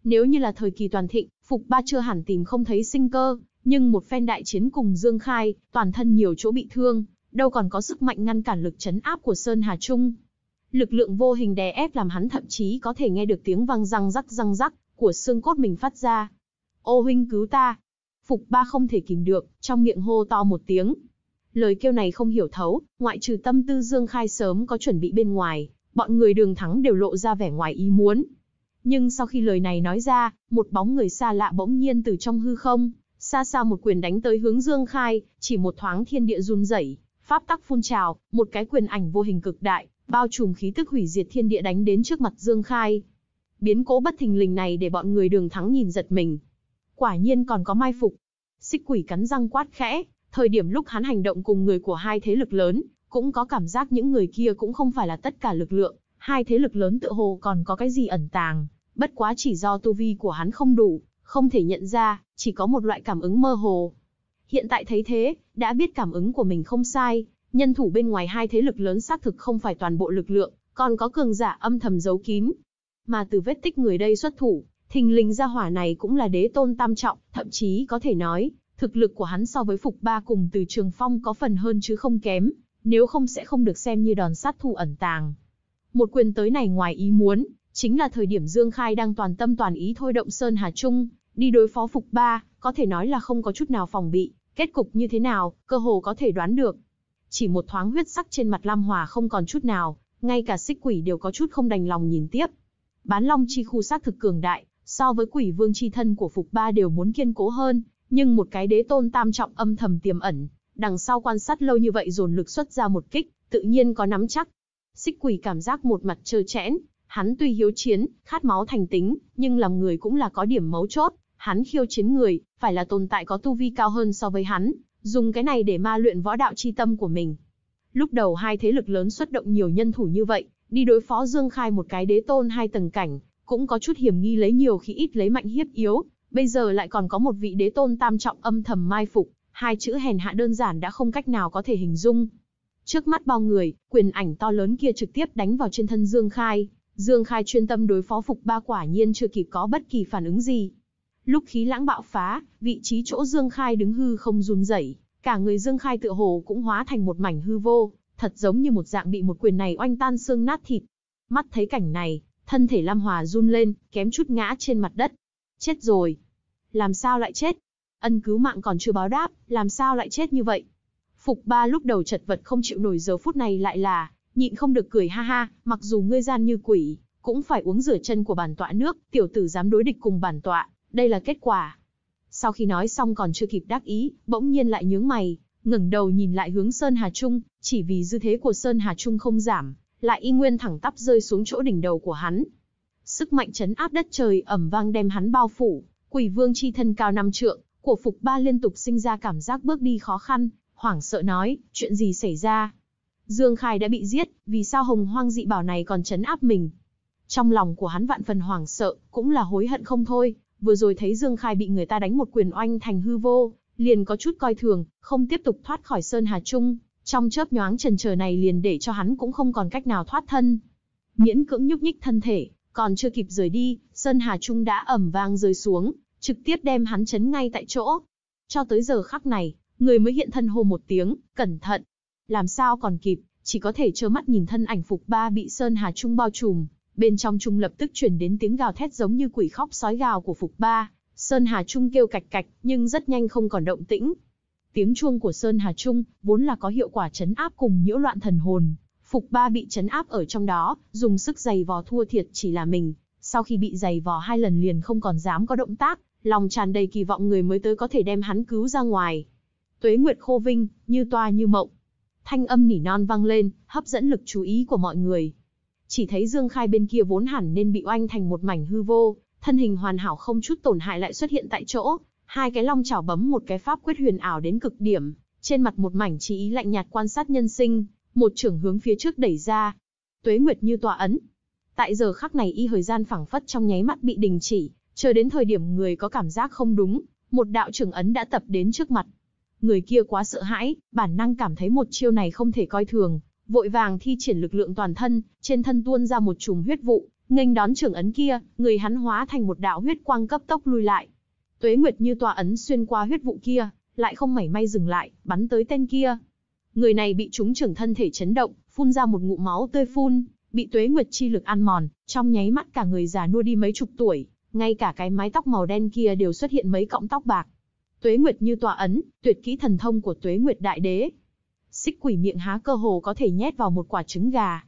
Nếu như là thời kỳ toàn thịnh, Phục Ba chưa hẳn tìm không thấy sinh cơ, nhưng một phen đại chiến cùng Dương Khai, toàn thân nhiều chỗ bị thương, đâu còn có sức mạnh ngăn cản lực chấn áp của Sơn Hà Trung, Lực lượng vô hình đè ép làm hắn thậm chí có thể nghe được tiếng vang răng rắc răng rắc của xương cốt mình phát ra. Ô huynh cứu ta! Phục ba không thể kìm được, trong miệng hô to một tiếng. Lời kêu này không hiểu thấu, ngoại trừ tâm tư Dương Khai sớm có chuẩn bị bên ngoài, bọn người đường thắng đều lộ ra vẻ ngoài ý muốn. Nhưng sau khi lời này nói ra, một bóng người xa lạ bỗng nhiên từ trong hư không, xa xa một quyền đánh tới hướng Dương Khai, chỉ một thoáng thiên địa run rẩy, pháp tắc phun trào, một cái quyền ảnh vô hình cực đại, bao trùm khí tức hủy diệt thiên địa đánh đến trước mặt Dương Khai. Biến cố bất thình lình này để bọn người đường thắng nhìn giật mình. Quả nhiên còn có mai phục. Xích quỷ cắn răng quát khẽ, thời điểm lúc hắn hành động cùng người của hai thế lực lớn, cũng có cảm giác những người kia cũng không phải là tất cả lực lượng, hai thế lực lớn tự hồ còn có cái gì ẩn tàng, bất quá chỉ do tu vi của hắn không đủ, không thể nhận ra, chỉ có một loại cảm ứng mơ hồ. Hiện tại thấy thế, đã biết cảm ứng của mình không sai, Nhân thủ bên ngoài hai thế lực lớn xác thực không phải toàn bộ lực lượng, còn có cường giả âm thầm giấu kín. Mà từ vết tích người đây xuất thủ, thình lình gia hỏa này cũng là đế tôn tam trọng, thậm chí có thể nói, thực lực của hắn so với Phục Ba cùng từ Trường Phong có phần hơn chứ không kém, nếu không sẽ không được xem như đòn sát thủ ẩn tàng. Một quyền tới này ngoài ý muốn, chính là thời điểm Dương Khai đang toàn tâm toàn ý thôi động Sơn Hà Trung, đi đối phó Phục Ba, có thể nói là không có chút nào phòng bị, kết cục như thế nào, cơ hồ có thể đoán được. Chỉ một thoáng huyết sắc trên mặt Lam Hòa không còn chút nào, ngay cả xích quỷ đều có chút không đành lòng nhìn tiếp. Bán long chi khu xác thực cường đại, so với quỷ vương chi thân của Phục Ba đều muốn kiên cố hơn, nhưng một cái đế tôn tam trọng âm thầm tiềm ẩn, đằng sau quan sát lâu như vậy dồn lực xuất ra một kích, tự nhiên có nắm chắc. Xích quỷ cảm giác một mặt trơ chẽn, hắn tuy hiếu chiến, khát máu thành tính, nhưng làm người cũng là có điểm mấu chốt, hắn khiêu chiến người, phải là tồn tại có tu vi cao hơn so với hắn, dùng cái này để ma luyện võ đạo chi tâm của mình. Lúc đầu hai thế lực lớn xuất động nhiều nhân thủ như vậy, đi đối phó Dương Khai một cái đế tôn hai tầng cảnh, cũng có chút hiểm nghi lấy nhiều khi ít lấy mạnh hiếp yếu, bây giờ lại còn có một vị đế tôn tam trọng âm thầm mai phục, hai chữ hèn hạ đơn giản đã không cách nào có thể hình dung. Trước mắt bao người, quyền ảnh to lớn kia trực tiếp đánh vào trên thân Dương Khai, Dương Khai chuyên tâm đối phó phục ba quả nhiên chưa kịp có bất kỳ phản ứng gì, Lúc khí lãng bạo phá, vị trí chỗ Dương Khai đứng hư không run rẩy, cả người Dương Khai tựa hồ cũng hóa thành một mảnh hư vô, thật giống như một dạng bị một quyền này oanh tan xương nát thịt. Mắt thấy cảnh này, thân thể Lam Hòa run lên, kém chút ngã trên mặt đất. Chết rồi. Làm sao lại chết? Ân cứu mạng còn chưa báo đáp, làm sao lại chết như vậy? Phục ba lúc đầu chật vật không chịu nổi giờ phút này lại là, nhịn không được cười ha ha, mặc dù ngươi gian như quỷ, cũng phải uống rửa chân của bản tọa nước, tiểu tử dám đối địch cùng bản tọa, đây là kết quả. Sau khi nói xong còn chưa kịp đắc ý, bỗng nhiên lại nhướng mày, ngẩng đầu nhìn lại hướng Sơn Hà Trung, chỉ vì dư thế của Sơn Hà Trung không giảm, lại y nguyên thẳng tắp rơi xuống chỗ đỉnh đầu của hắn. Sức mạnh chấn áp đất trời ẩm vang đem hắn bao phủ, quỷ vương chi thân cao năm trượng, của phục ba liên tục sinh ra cảm giác bước đi khó khăn, hoảng sợ nói, chuyện gì xảy ra? Dương Khai đã bị giết, vì sao hồng hoang dị bảo này còn chấn áp mình? Trong lòng của hắn vạn phần hoảng sợ, cũng là hối hận không thôi, vừa rồi thấy Dương Khai bị người ta đánh một quyền oanh thành hư vô, liền có chút coi thường, không tiếp tục thoát khỏi Sơn Hà Trung, trong chớp nhoáng trần chờ này liền để cho hắn cũng không còn cách nào thoát thân. Miễn cưỡng nhúc nhích thân thể, còn chưa kịp rời đi, Sơn Hà Trung đã ẩm vang rơi xuống, trực tiếp đem hắn chấn ngay tại chỗ. Cho tới giờ khắc này, người mới hiện thân hô một tiếng, cẩn thận. Làm sao còn kịp, chỉ có thể trơ mắt nhìn thân ảnh phục ba bị Sơn Hà Trung bao trùm, bên trong trung lập tức chuyển đến tiếng gào thét giống như quỷ khóc sói gào của Phục Ba, Sơn Hà Trung kêu cạch cạch, nhưng rất nhanh không còn động tĩnh. Tiếng chuông của Sơn Hà Trung vốn là có hiệu quả chấn áp cùng nhiễu loạn thần hồn, Phục Ba bị chấn áp ở trong đó, dùng sức giày vò thua thiệt chỉ là mình, sau khi bị giày vò hai lần liền không còn dám có động tác, lòng tràn đầy kỳ vọng người mới tới có thể đem hắn cứu ra ngoài. Tuế Nguyệt khô vinh, như toa như mộng. Thanh âm nỉ non vang lên, hấp dẫn lực chú ý của mọi người. Chỉ thấy Dương Khai bên kia vốn hẳn nên bị oanh thành một mảnh hư vô, thân hình hoàn hảo không chút tổn hại lại xuất hiện tại chỗ, hai cái long chảo bấm một cái pháp quyết huyền ảo đến cực điểm, trên mặt một mảnh chỉ ý lạnh nhạt quan sát nhân sinh, một trưởng hướng phía trước đẩy ra. Tuế nguyệt như tòa ấn. Tại giờ khắc này y thời gian phẳng phất trong nháy mắt bị đình chỉ, chờ đến thời điểm người có cảm giác không đúng, một đạo trưởng ấn đã tập đến trước mặt. Người kia quá sợ hãi, bản năng cảm thấy một chiêu này không thể coi thường, vội vàng thi triển lực lượng toàn thân, trên thân tuôn ra một chùm huyết vụ, nghênh đón trưởng ấn kia, người hắn hóa thành một đạo huyết quang cấp tốc lui lại. Tuế Nguyệt như tòa ấn xuyên qua huyết vụ kia, lại không mảy may dừng lại, bắn tới tên kia. Người này bị trúng trưởng thân thể chấn động, phun ra một ngụm máu tươi phun, bị Tuế Nguyệt chi lực ăn mòn, trong nháy mắt cả người già nua đi mấy chục tuổi, ngay cả cái mái tóc màu đen kia đều xuất hiện mấy cọng tóc bạc. Tuế Nguyệt như tòa ấn, tuyệt kỹ thần thông của Tuế Nguyệt đại đế, xích quỷ miệng há cơ hồ có thể nhét vào một quả trứng gà.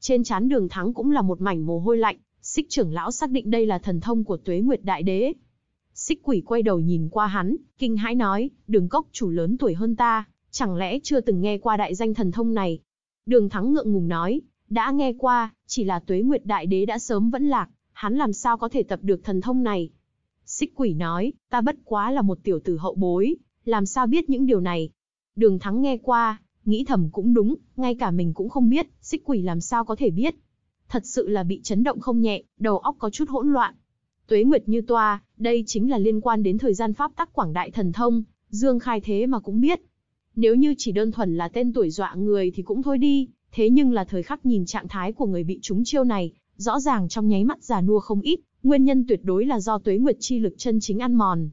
Trên trán đường thắng cũng là một mảnh mồ hôi lạnh, xích trưởng lão xác định đây là thần thông của tuế nguyệt đại đế. Xích quỷ quay đầu nhìn qua hắn, kinh hãi nói, đường cốc chủ lớn tuổi hơn ta, chẳng lẽ chưa từng nghe qua đại danh thần thông này? Đường thắng ngượng ngùng nói, đã nghe qua, chỉ là tuế nguyệt đại đế đã sớm vẫn lạc, hắn làm sao có thể tập được thần thông này? Xích quỷ nói, ta bất quá là một tiểu tử hậu bối, làm sao biết những điều này? Đường thắng nghe qua, nghĩ thầm cũng đúng, ngay cả mình cũng không biết, xích quỷ làm sao có thể biết. Thật sự là bị chấn động không nhẹ, đầu óc có chút hỗn loạn. Tuế Nguyệt như toa, đây chính là liên quan đến thời gian pháp tắc quảng đại thần thông, Dương Khai thế mà cũng biết. Nếu như chỉ đơn thuần là tên tuổi dọa người thì cũng thôi đi, thế nhưng là thời khắc nhìn trạng thái của người bị trúng chiêu này, rõ ràng trong nháy mắt già nua không ít, nguyên nhân tuyệt đối là do Tuế Nguyệt chi lực chân chính ăn mòn.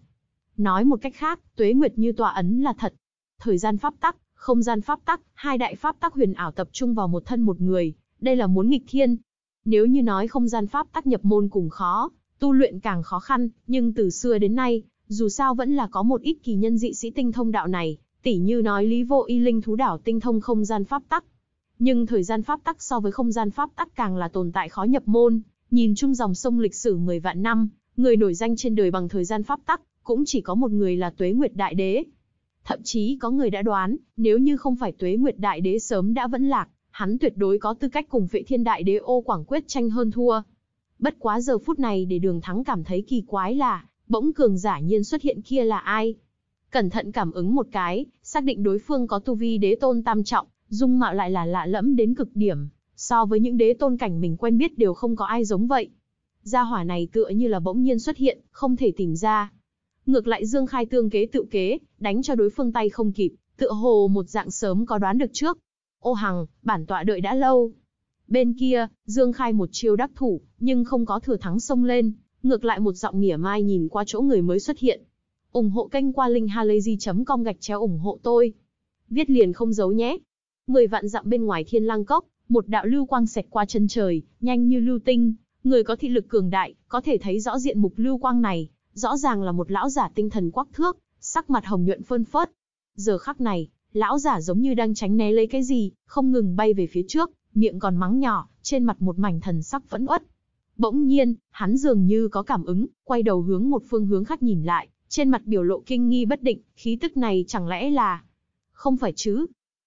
Nói một cách khác, Tuế Nguyệt như tòa ấn là thật. Thời gian pháp tắc, không gian pháp tắc, hai đại pháp tắc huyền ảo tập trung vào một thân một người, đây là muốn nghịch thiên. Nếu như nói không gian pháp tắc nhập môn cùng khó, tu luyện càng khó khăn, nhưng từ xưa đến nay, dù sao vẫn là có một ít kỳ nhân dị sĩ tinh thông đạo này, tỉ như nói Lý Vô Y linh thú đảo tinh thông không gian pháp tắc. Nhưng thời gian pháp tắc so với không gian pháp tắc càng là tồn tại khó nhập môn, nhìn chung dòng sông lịch sử 10 vạn năm, người nổi danh trên đời bằng thời gian pháp tắc, cũng chỉ có một người là Tuế Nguyệt Đại Đế, Thậm chí có người đã đoán, nếu như không phải tuế nguyệt đại đế sớm đã vẫn lạc, hắn tuyệt đối có tư cách cùng Phệ thiên đại đế ô quảng quyết tranh hơn thua. Bất quá giờ phút này để đường thắng cảm thấy kỳ quái là, bỗng cường giả nhiên xuất hiện kia là ai? Cẩn thận cảm ứng một cái, xác định đối phương có tu vi đế tôn tam trọng, dung mạo lại là lạ lẫm đến cực điểm, so với những đế tôn cảnh mình quen biết đều không có ai giống vậy. Gia hỏa này tựa như là bỗng nhiên xuất hiện, không thể tìm ra. Ngược lại Dương Khai tương kế tự kế, đánh cho đối phương tay không kịp, tựa hồ một dạng sớm có đoán được trước. Ô Hằng, bản tọa đợi đã lâu. Bên kia, Dương Khai một chiêu đắc thủ, nhưng không có thừa thắng xông lên, ngược lại một giọng mỉa mai nhìn qua chỗ người mới xuất hiện. ủng hộ kênh qua linkhalazy.com gạch chéo ủng hộ tôi. Viết liền không giấu nhé. Mười vạn dặm bên ngoài thiên lang cốc, một đạo lưu quang xẹt qua chân trời, nhanh như lưu tinh, người có thị lực cường đại, có thể thấy rõ diện mục lưu quang này, rõ ràng là một lão giả tinh thần quắc thước, sắc mặt hồng nhuận phơn phớt. Giờ khắc này, lão giả giống như đang tránh né lấy cái gì, không ngừng bay về phía trước, miệng còn mắng nhỏ, trên mặt một mảnh thần sắc vẫn uất. Bỗng nhiên, hắn dường như có cảm ứng, quay đầu hướng một phương hướng khác nhìn lại, trên mặt biểu lộ kinh nghi bất định, khí tức này chẳng lẽ là... Không phải chứ.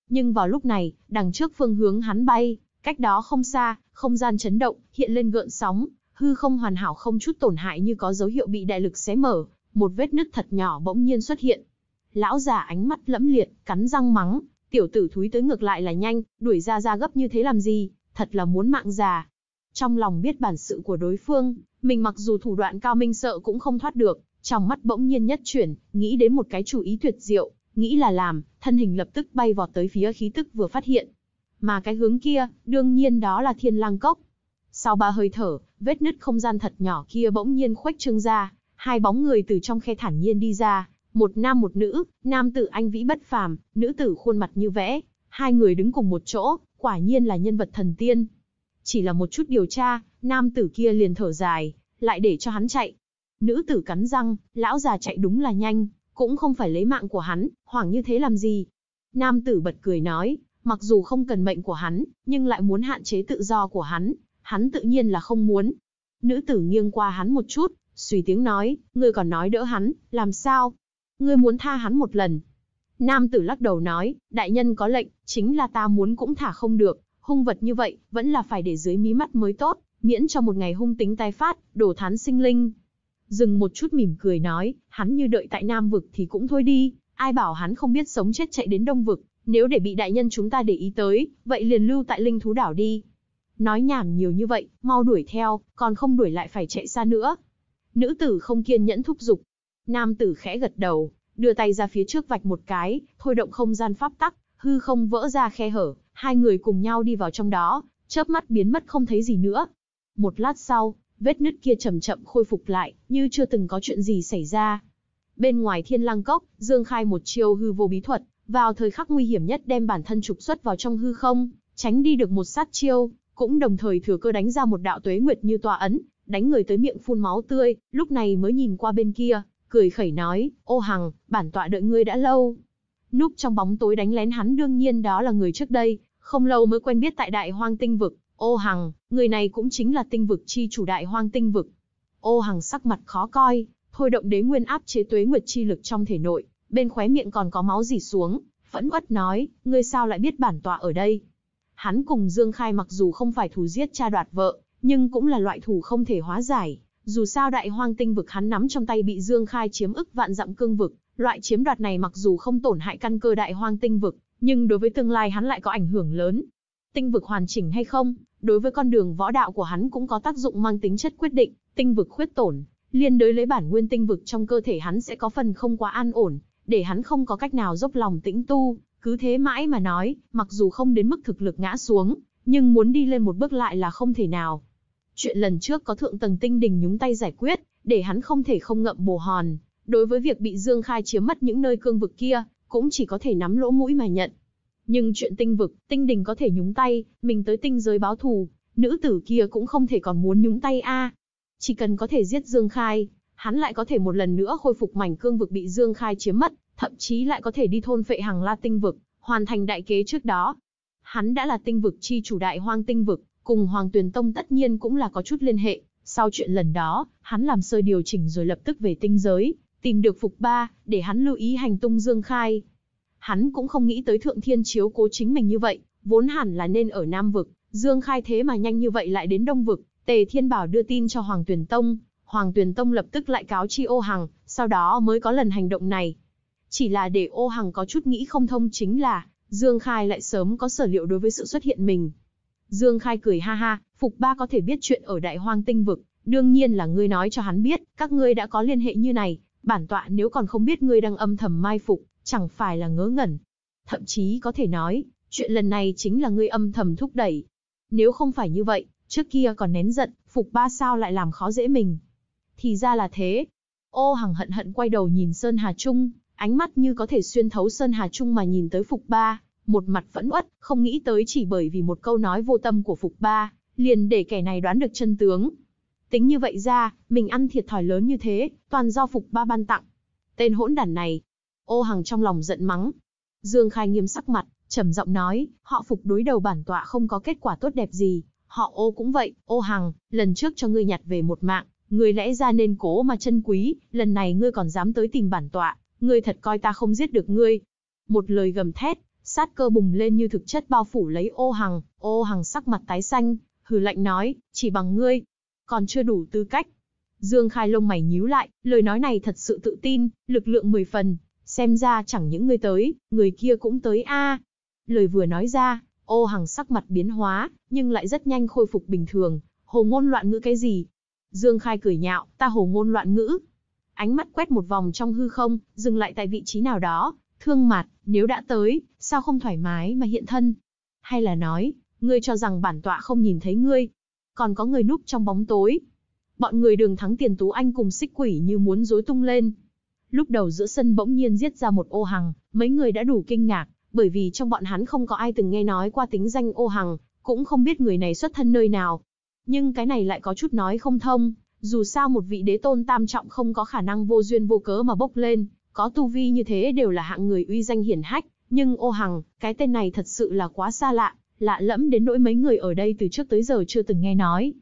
Nhưng vào lúc này, đằng trước phương hướng hắn bay, cách đó không xa, không gian chấn động, hiện lên gợn sóng, hư không hoàn hảo không chút tổn hại như có dấu hiệu bị đại lực xé mở, một vết nứt thật nhỏ bỗng nhiên xuất hiện. Lão già ánh mắt lẫm liệt, cắn răng mắng, tiểu tử thúi tới ngược lại là nhanh, đuổi ra ra gấp như thế làm gì, thật là muốn mạng già. Trong lòng biết bản sự của đối phương, mình mặc dù thủ đoạn cao minh sợ cũng không thoát được, trong mắt bỗng nhiên nhất chuyển, nghĩ đến một cái chủ ý tuyệt diệu, nghĩ là làm, thân hình lập tức bay vọt tới phía khí tức vừa phát hiện. Mà cái hướng kia, đương nhiên đó là thiên lang cốc. Sau ba hơi thở, vết nứt không gian thật nhỏ kia bỗng nhiên khuếch trương ra, hai bóng người từ trong khe thản nhiên đi ra, một nam một nữ, nam tử anh vĩ bất phàm, nữ tử khuôn mặt như vẽ, hai người đứng cùng một chỗ, quả nhiên là nhân vật thần tiên. Chỉ là một chút điều tra, nam tử kia liền thở dài, lại để cho hắn chạy. Nữ tử cắn răng, lão già chạy đúng là nhanh, cũng không phải lấy mạng của hắn, hoảng như thế làm gì. Nam tử bật cười nói, mặc dù không cần mệnh của hắn, nhưng lại muốn hạn chế tự do của hắn, hắn tự nhiên là không muốn. Nữ tử nghiêng qua hắn một chút, suy tiếng nói, ngươi còn nói đỡ hắn, làm sao? Ngươi muốn tha hắn một lần. Nam tử lắc đầu nói, đại nhân có lệnh, chính là ta muốn cũng thả không được, hung vật như vậy, vẫn là phải để dưới mí mắt mới tốt, miễn cho một ngày hung tính tái phát, đổ thán sinh linh. Dừng một chút mỉm cười nói, hắn như đợi tại Nam vực thì cũng thôi đi, ai bảo hắn không biết sống chết chạy đến Đông vực, nếu để bị đại nhân chúng ta để ý tới, vậy liền lưu tại linh thú đảo đi nói nhảm nhiều như vậy, mau đuổi theo, còn không đuổi lại phải chạy xa nữa. Nữ tử không kiên nhẫn thúc giục. Nam tử khẽ gật đầu, đưa tay ra phía trước vạch một cái, thôi động không gian pháp tắc, hư không vỡ ra khe hở, hai người cùng nhau đi vào trong đó, chớp mắt biến mất không thấy gì nữa. Một lát sau, vết nứt kia chậm chậm khôi phục lại, như chưa từng có chuyện gì xảy ra. Bên ngoài thiên lang cốc, Dương Khai một chiêu hư vô bí thuật, vào thời khắc nguy hiểm nhất đem bản thân trục xuất vào trong hư không, tránh đi được một sát chiêu, cũng đồng thời thừa cơ đánh ra một đạo tuế nguyệt như tòa ấn, đánh người tới miệng phun máu tươi, lúc này mới nhìn qua bên kia, cười khẩy nói, ô hằng, bản tọa đợi ngươi đã lâu. Núp trong bóng tối đánh lén hắn đương nhiên đó là người trước đây, không lâu mới quen biết tại đại hoang tinh vực, ô hằng, người này cũng chính là tinh vực chi chủ đại hoang tinh vực. Ô hằng sắc mặt khó coi, thôi động đế nguyên áp chế tuế nguyệt chi lực trong thể nội, bên khóe miệng còn có máu gì xuống, phẫn uất nói, ngươi sao lại biết bản tọa ở đây? Hắn cùng Dương Khai mặc dù không phải thù giết cha đoạt vợ, nhưng cũng là loại thù không thể hóa giải. Dù sao đại hoang tinh vực hắn nắm trong tay bị Dương Khai chiếm ức vạn dặm cương vực, loại chiếm đoạt này mặc dù không tổn hại căn cơ đại hoang tinh vực, nhưng đối với tương lai hắn lại có ảnh hưởng lớn. Tinh vực hoàn chỉnh hay không, đối với con đường võ đạo của hắn cũng có tác dụng mang tính chất quyết định, tinh vực khuyết tổn, liên đối lấy bản nguyên tinh vực trong cơ thể hắn sẽ có phần không quá an ổn, để hắn không có cách nào dốc lòng tĩnh tu, cứ thế mãi mà nói, mặc dù không đến mức thực lực ngã xuống, nhưng muốn đi lên một bước lại là không thể nào. Chuyện lần trước có thượng tầng tinh đình nhúng tay giải quyết, để hắn không thể không ngậm bồ hòn. Đối với việc bị Dương Khai chiếm mất những nơi cương vực kia, cũng chỉ có thể nắm lỗ mũi mà nhận. Nhưng chuyện tinh vực, tinh đình có thể nhúng tay, mình tới tinh giới báo thù, nữ tử kia cũng không thể còn muốn nhúng tay a. Chỉ cần có thể giết Dương Khai, hắn lại có thể một lần nữa khôi phục mảnh cương vực bị Dương Khai chiếm mất, thậm chí lại có thể đi thôn phệ hàng la tinh vực, hoàn thành đại kế trước đó. Hắn đã là tinh vực chi chủ đại hoang tinh vực, cùng Hoàng Tuyền Tông tất nhiên cũng là có chút liên hệ. Sau chuyện lần đó, hắn làm sơ điều chỉnh rồi lập tức về tinh giới, tìm được Phục Ba, để hắn lưu ý hành tung Dương Khai. Hắn cũng không nghĩ tới Thượng Thiên chiếu cố chính mình như vậy, vốn hẳn là nên ở Nam Vực, Dương Khai thế mà nhanh như vậy lại đến Đông Vực, Tề Thiên Bảo đưa tin cho Hoàng Tuyền Tông, Hoàng Tuyền Tông lập tức lại cáo tri ô hằng, sau đó mới có lần hành động này. Chỉ là để ô hằng có chút nghĩ không thông chính là, Dương Khai lại sớm có sở liệu đối với sự xuất hiện mình. Dương Khai cười ha ha, Phục Ba có thể biết chuyện ở đại hoang tinh vực, đương nhiên là ngươi nói cho hắn biết, các ngươi đã có liên hệ như này, bản tọa nếu còn không biết ngươi đang âm thầm mai phục, chẳng phải là ngớ ngẩn. Thậm chí có thể nói, chuyện lần này chính là ngươi âm thầm thúc đẩy. Nếu không phải như vậy, trước kia còn nén giận, Phục Ba sao lại làm khó dễ mình. Thì ra là thế. Ô Hằng hận hận quay đầu nhìn Sơn Hà Trung, ánh mắt như có thể xuyên thấu sơn hà trung mà nhìn tới Phục Ba, một mặt phẫn uất, không nghĩ tới chỉ bởi vì một câu nói vô tâm của Phục Ba, liền để kẻ này đoán được chân tướng. Tính như vậy ra, mình ăn thiệt thòi lớn như thế, toàn do Phục Ba ban tặng. Tên hỗn đản này, ô hằng trong lòng giận mắng. Dương Khai nghiêm sắc mặt, trầm giọng nói, họ Phục đối đầu bản tọa không có kết quả tốt đẹp gì, họ ô cũng vậy, ô hằng, lần trước cho ngươi nhặt về một mạng, ngươi lẽ ra nên cố mà chân quý, lần này ngươi còn dám tới tìm bản tọa, ngươi thật coi ta không giết được ngươi. Một lời gầm thét, sát cơ bùng lên như thực chất bao phủ lấy ô hằng, ô hằng sắc mặt tái xanh, hừ lạnh nói, chỉ bằng ngươi, còn chưa đủ tư cách. Dương Khai lông mày nhíu lại, lời nói này thật sự tự tin, lực lượng mười phần, xem ra chẳng những ngươi tới, người kia cũng tới a. Lời vừa nói ra, ô hằng sắc mặt biến hóa, nhưng lại rất nhanh khôi phục bình thường, hồ ngôn loạn ngữ cái gì? Dương Khai cười nhạo, ta hồ ngôn loạn ngữ, ánh mắt quét một vòng trong hư không, dừng lại tại vị trí nào đó, thương mặt, nếu đã tới, sao không thoải mái mà hiện thân? Hay là nói, ngươi cho rằng bản tọa không nhìn thấy ngươi, còn có người núp trong bóng tối. Bọn người đường thắng tiền tú anh cùng xích quỷ như muốn rối tung lên. Lúc đầu giữa sân bỗng nhiên giết ra một ô hằng, mấy người đã đủ kinh ngạc, bởi vì trong bọn hắn không có ai từng nghe nói qua tính danh ô hằng, cũng không biết người này xuất thân nơi nào. Nhưng cái này lại có chút nói không thông, dù sao một vị đế tôn tam trọng không có khả năng vô duyên vô cớ mà bốc lên, có tu vi như thế đều là hạng người uy danh hiển hách, nhưng ô hằng, cái tên này thật sự là quá xa lạ, lạ lẫm đến nỗi mấy người ở đây từ trước tới giờ chưa từng nghe nói.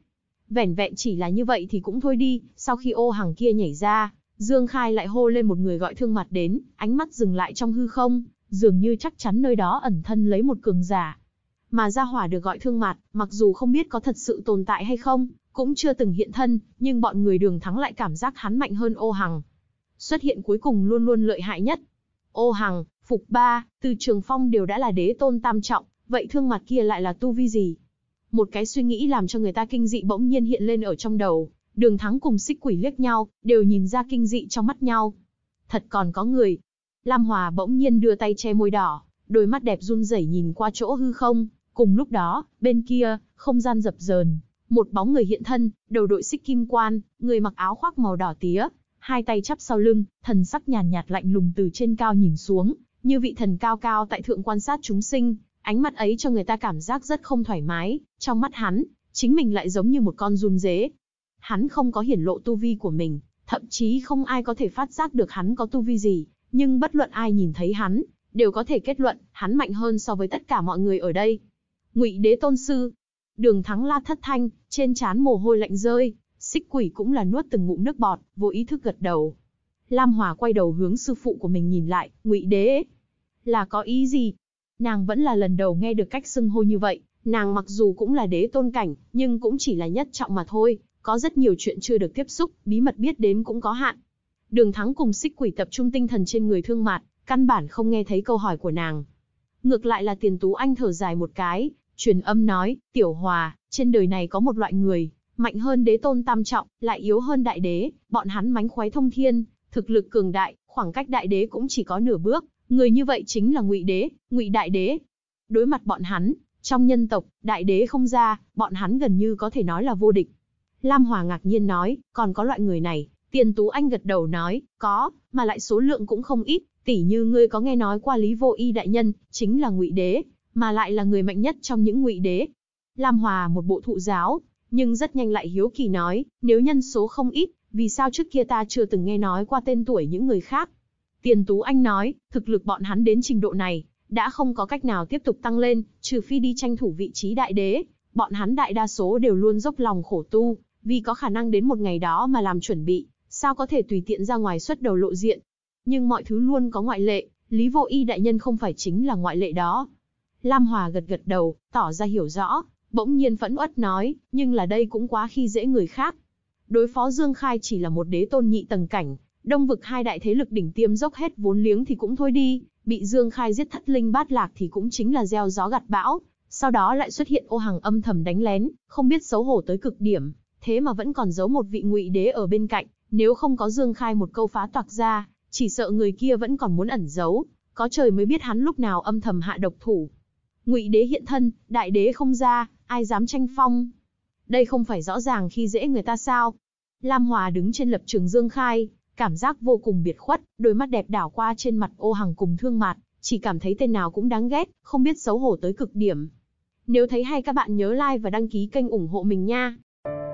Vẻn vẹn chỉ là như vậy thì cũng thôi đi, sau khi ô hằng kia nhảy ra, Dương Khai lại hô lên một người gọi thương mặt đến, ánh mắt dừng lại trong hư không, dường như chắc chắn nơi đó ẩn thân lấy một cường giả. Mà gia hỏa được gọi thương mặt, mặc dù không biết có thật sự tồn tại hay không, cũng chưa từng hiện thân, nhưng bọn người đường thắng lại cảm giác hắn mạnh hơn ô hằng. Xuất hiện cuối cùng luôn luôn lợi hại nhất. Ô hằng, Phục Ba, Từ Trường Phong đều đã là đế tôn tam trọng, vậy thương mặt kia lại là tu vi gì? Một cái suy nghĩ làm cho người ta kinh dị bỗng nhiên hiện lên ở trong đầu, đường thắng cùng xích quỷ liếc nhau, đều nhìn ra kinh dị trong mắt nhau. Thật còn có người. Lam Hòa bỗng nhiên đưa tay che môi đỏ, đôi mắt đẹp run rẩy nhìn qua chỗ hư không, cùng lúc đó, bên kia, không gian dập dờn, một bóng người hiện thân, đầu đội xích kim quan, người mặc áo khoác màu đỏ tía, hai tay chắp sau lưng, thần sắc nhàn nhạt, nhạt lạnh lùng từ trên cao nhìn xuống, như vị thần cao cao tại thượng quan sát chúng sinh, ánh mắt ấy cho người ta cảm giác rất không thoải mái, trong mắt hắn, chính mình lại giống như một con run dế. Hắn không có hiển lộ tu vi của mình, thậm chí không ai có thể phát giác được hắn có tu vi gì, nhưng bất luận ai nhìn thấy hắn, đều có thể kết luận, hắn mạnh hơn so với tất cả mọi người ở đây. Ngụy Đế Tôn Sư, Đường thắng la thất thanh, trên trán mồ hôi lạnh rơi, xích quỷ cũng là nuốt từng ngụm nước bọt, vô ý thức gật đầu. Lam Hòa quay đầu hướng sư phụ của mình nhìn lại, ngụy đế. Là có ý gì? Nàng vẫn là lần đầu nghe được cách xưng hô như vậy, nàng mặc dù cũng là đế tôn cảnh, nhưng cũng chỉ là nhất trọng mà thôi, có rất nhiều chuyện chưa được tiếp xúc, bí mật biết đến cũng có hạn. Đường thắng cùng xích quỷ tập trung tinh thần trên người thương mạt, căn bản không nghe thấy câu hỏi của nàng. Ngược lại là tiền tú anh thở dài một cái, Truyền âm nói, tiểu hòa, trên đời này có một loại người, mạnh hơn đế tôn tam trọng, lại yếu hơn đại đế, bọn hắn mánh khoái thông thiên, thực lực cường đại, khoảng cách đại đế cũng chỉ có nửa bước, người như vậy chính là ngụy đế, ngụy đại đế. Đối mặt bọn hắn, trong nhân tộc, đại đế không ra, bọn hắn gần như có thể nói là vô địch. Lam Hòa ngạc nhiên nói, còn có loại người này, tiền tú anh gật đầu nói, có, mà lại số lượng cũng không ít, tỷ như ngươi có nghe nói qua lý vô y đại nhân, chính là ngụy đế, mà lại là người mạnh nhất trong những ngụy đế. Lam Hòa một bộ thụ giáo, nhưng rất nhanh lại hiếu kỳ nói, nếu nhân số không ít, vì sao trước kia ta chưa từng nghe nói qua tên tuổi những người khác? Tiền Tú Anh nói, thực lực bọn hắn đến trình độ này, đã không có cách nào tiếp tục tăng lên, trừ phi đi tranh thủ vị trí đại đế, bọn hắn đại đa số đều luôn dốc lòng khổ tu, vì có khả năng đến một ngày đó mà làm chuẩn bị, sao có thể tùy tiện ra ngoài xuất đầu lộ diện. Nhưng mọi thứ luôn có ngoại lệ, Lý Vô Y đại nhân không phải chính là ngoại lệ đó. Lam Hòa gật gật đầu, tỏ ra hiểu rõ, bỗng nhiên phẫn uất nói, nhưng là đây cũng quá khi dễ người khác. Đối phó Dương Khai chỉ là một đế tôn nhị tầng cảnh, đông vực hai đại thế lực đỉnh tiêm dốc hết vốn liếng thì cũng thôi đi, bị Dương Khai giết thất linh bát lạc thì cũng chính là gieo gió gặt bão, sau đó lại xuất hiện ô Hằng âm thầm đánh lén, không biết xấu hổ tới cực điểm, thế mà vẫn còn giấu một vị ngụy đế ở bên cạnh, nếu không có Dương Khai một câu phá toạc ra, chỉ sợ người kia vẫn còn muốn ẩn giấu, có trời mới biết hắn lúc nào âm thầm hạ độc thủ, Ngụy đế hiện thân, đại đế không ra, ai dám tranh phong? Đây không phải rõ ràng khi dễ người ta sao? Lam Hòa đứng trên lập trường Dương Khai, cảm giác vô cùng biệt khuất, đôi mắt đẹp đảo qua trên mặt ô hằng cùng thương mặt, chỉ cảm thấy tên nào cũng đáng ghét, không biết xấu hổ tới cực điểm. Nếu thấy hay các bạn nhớ like và đăng ký kênh ủng hộ mình nha.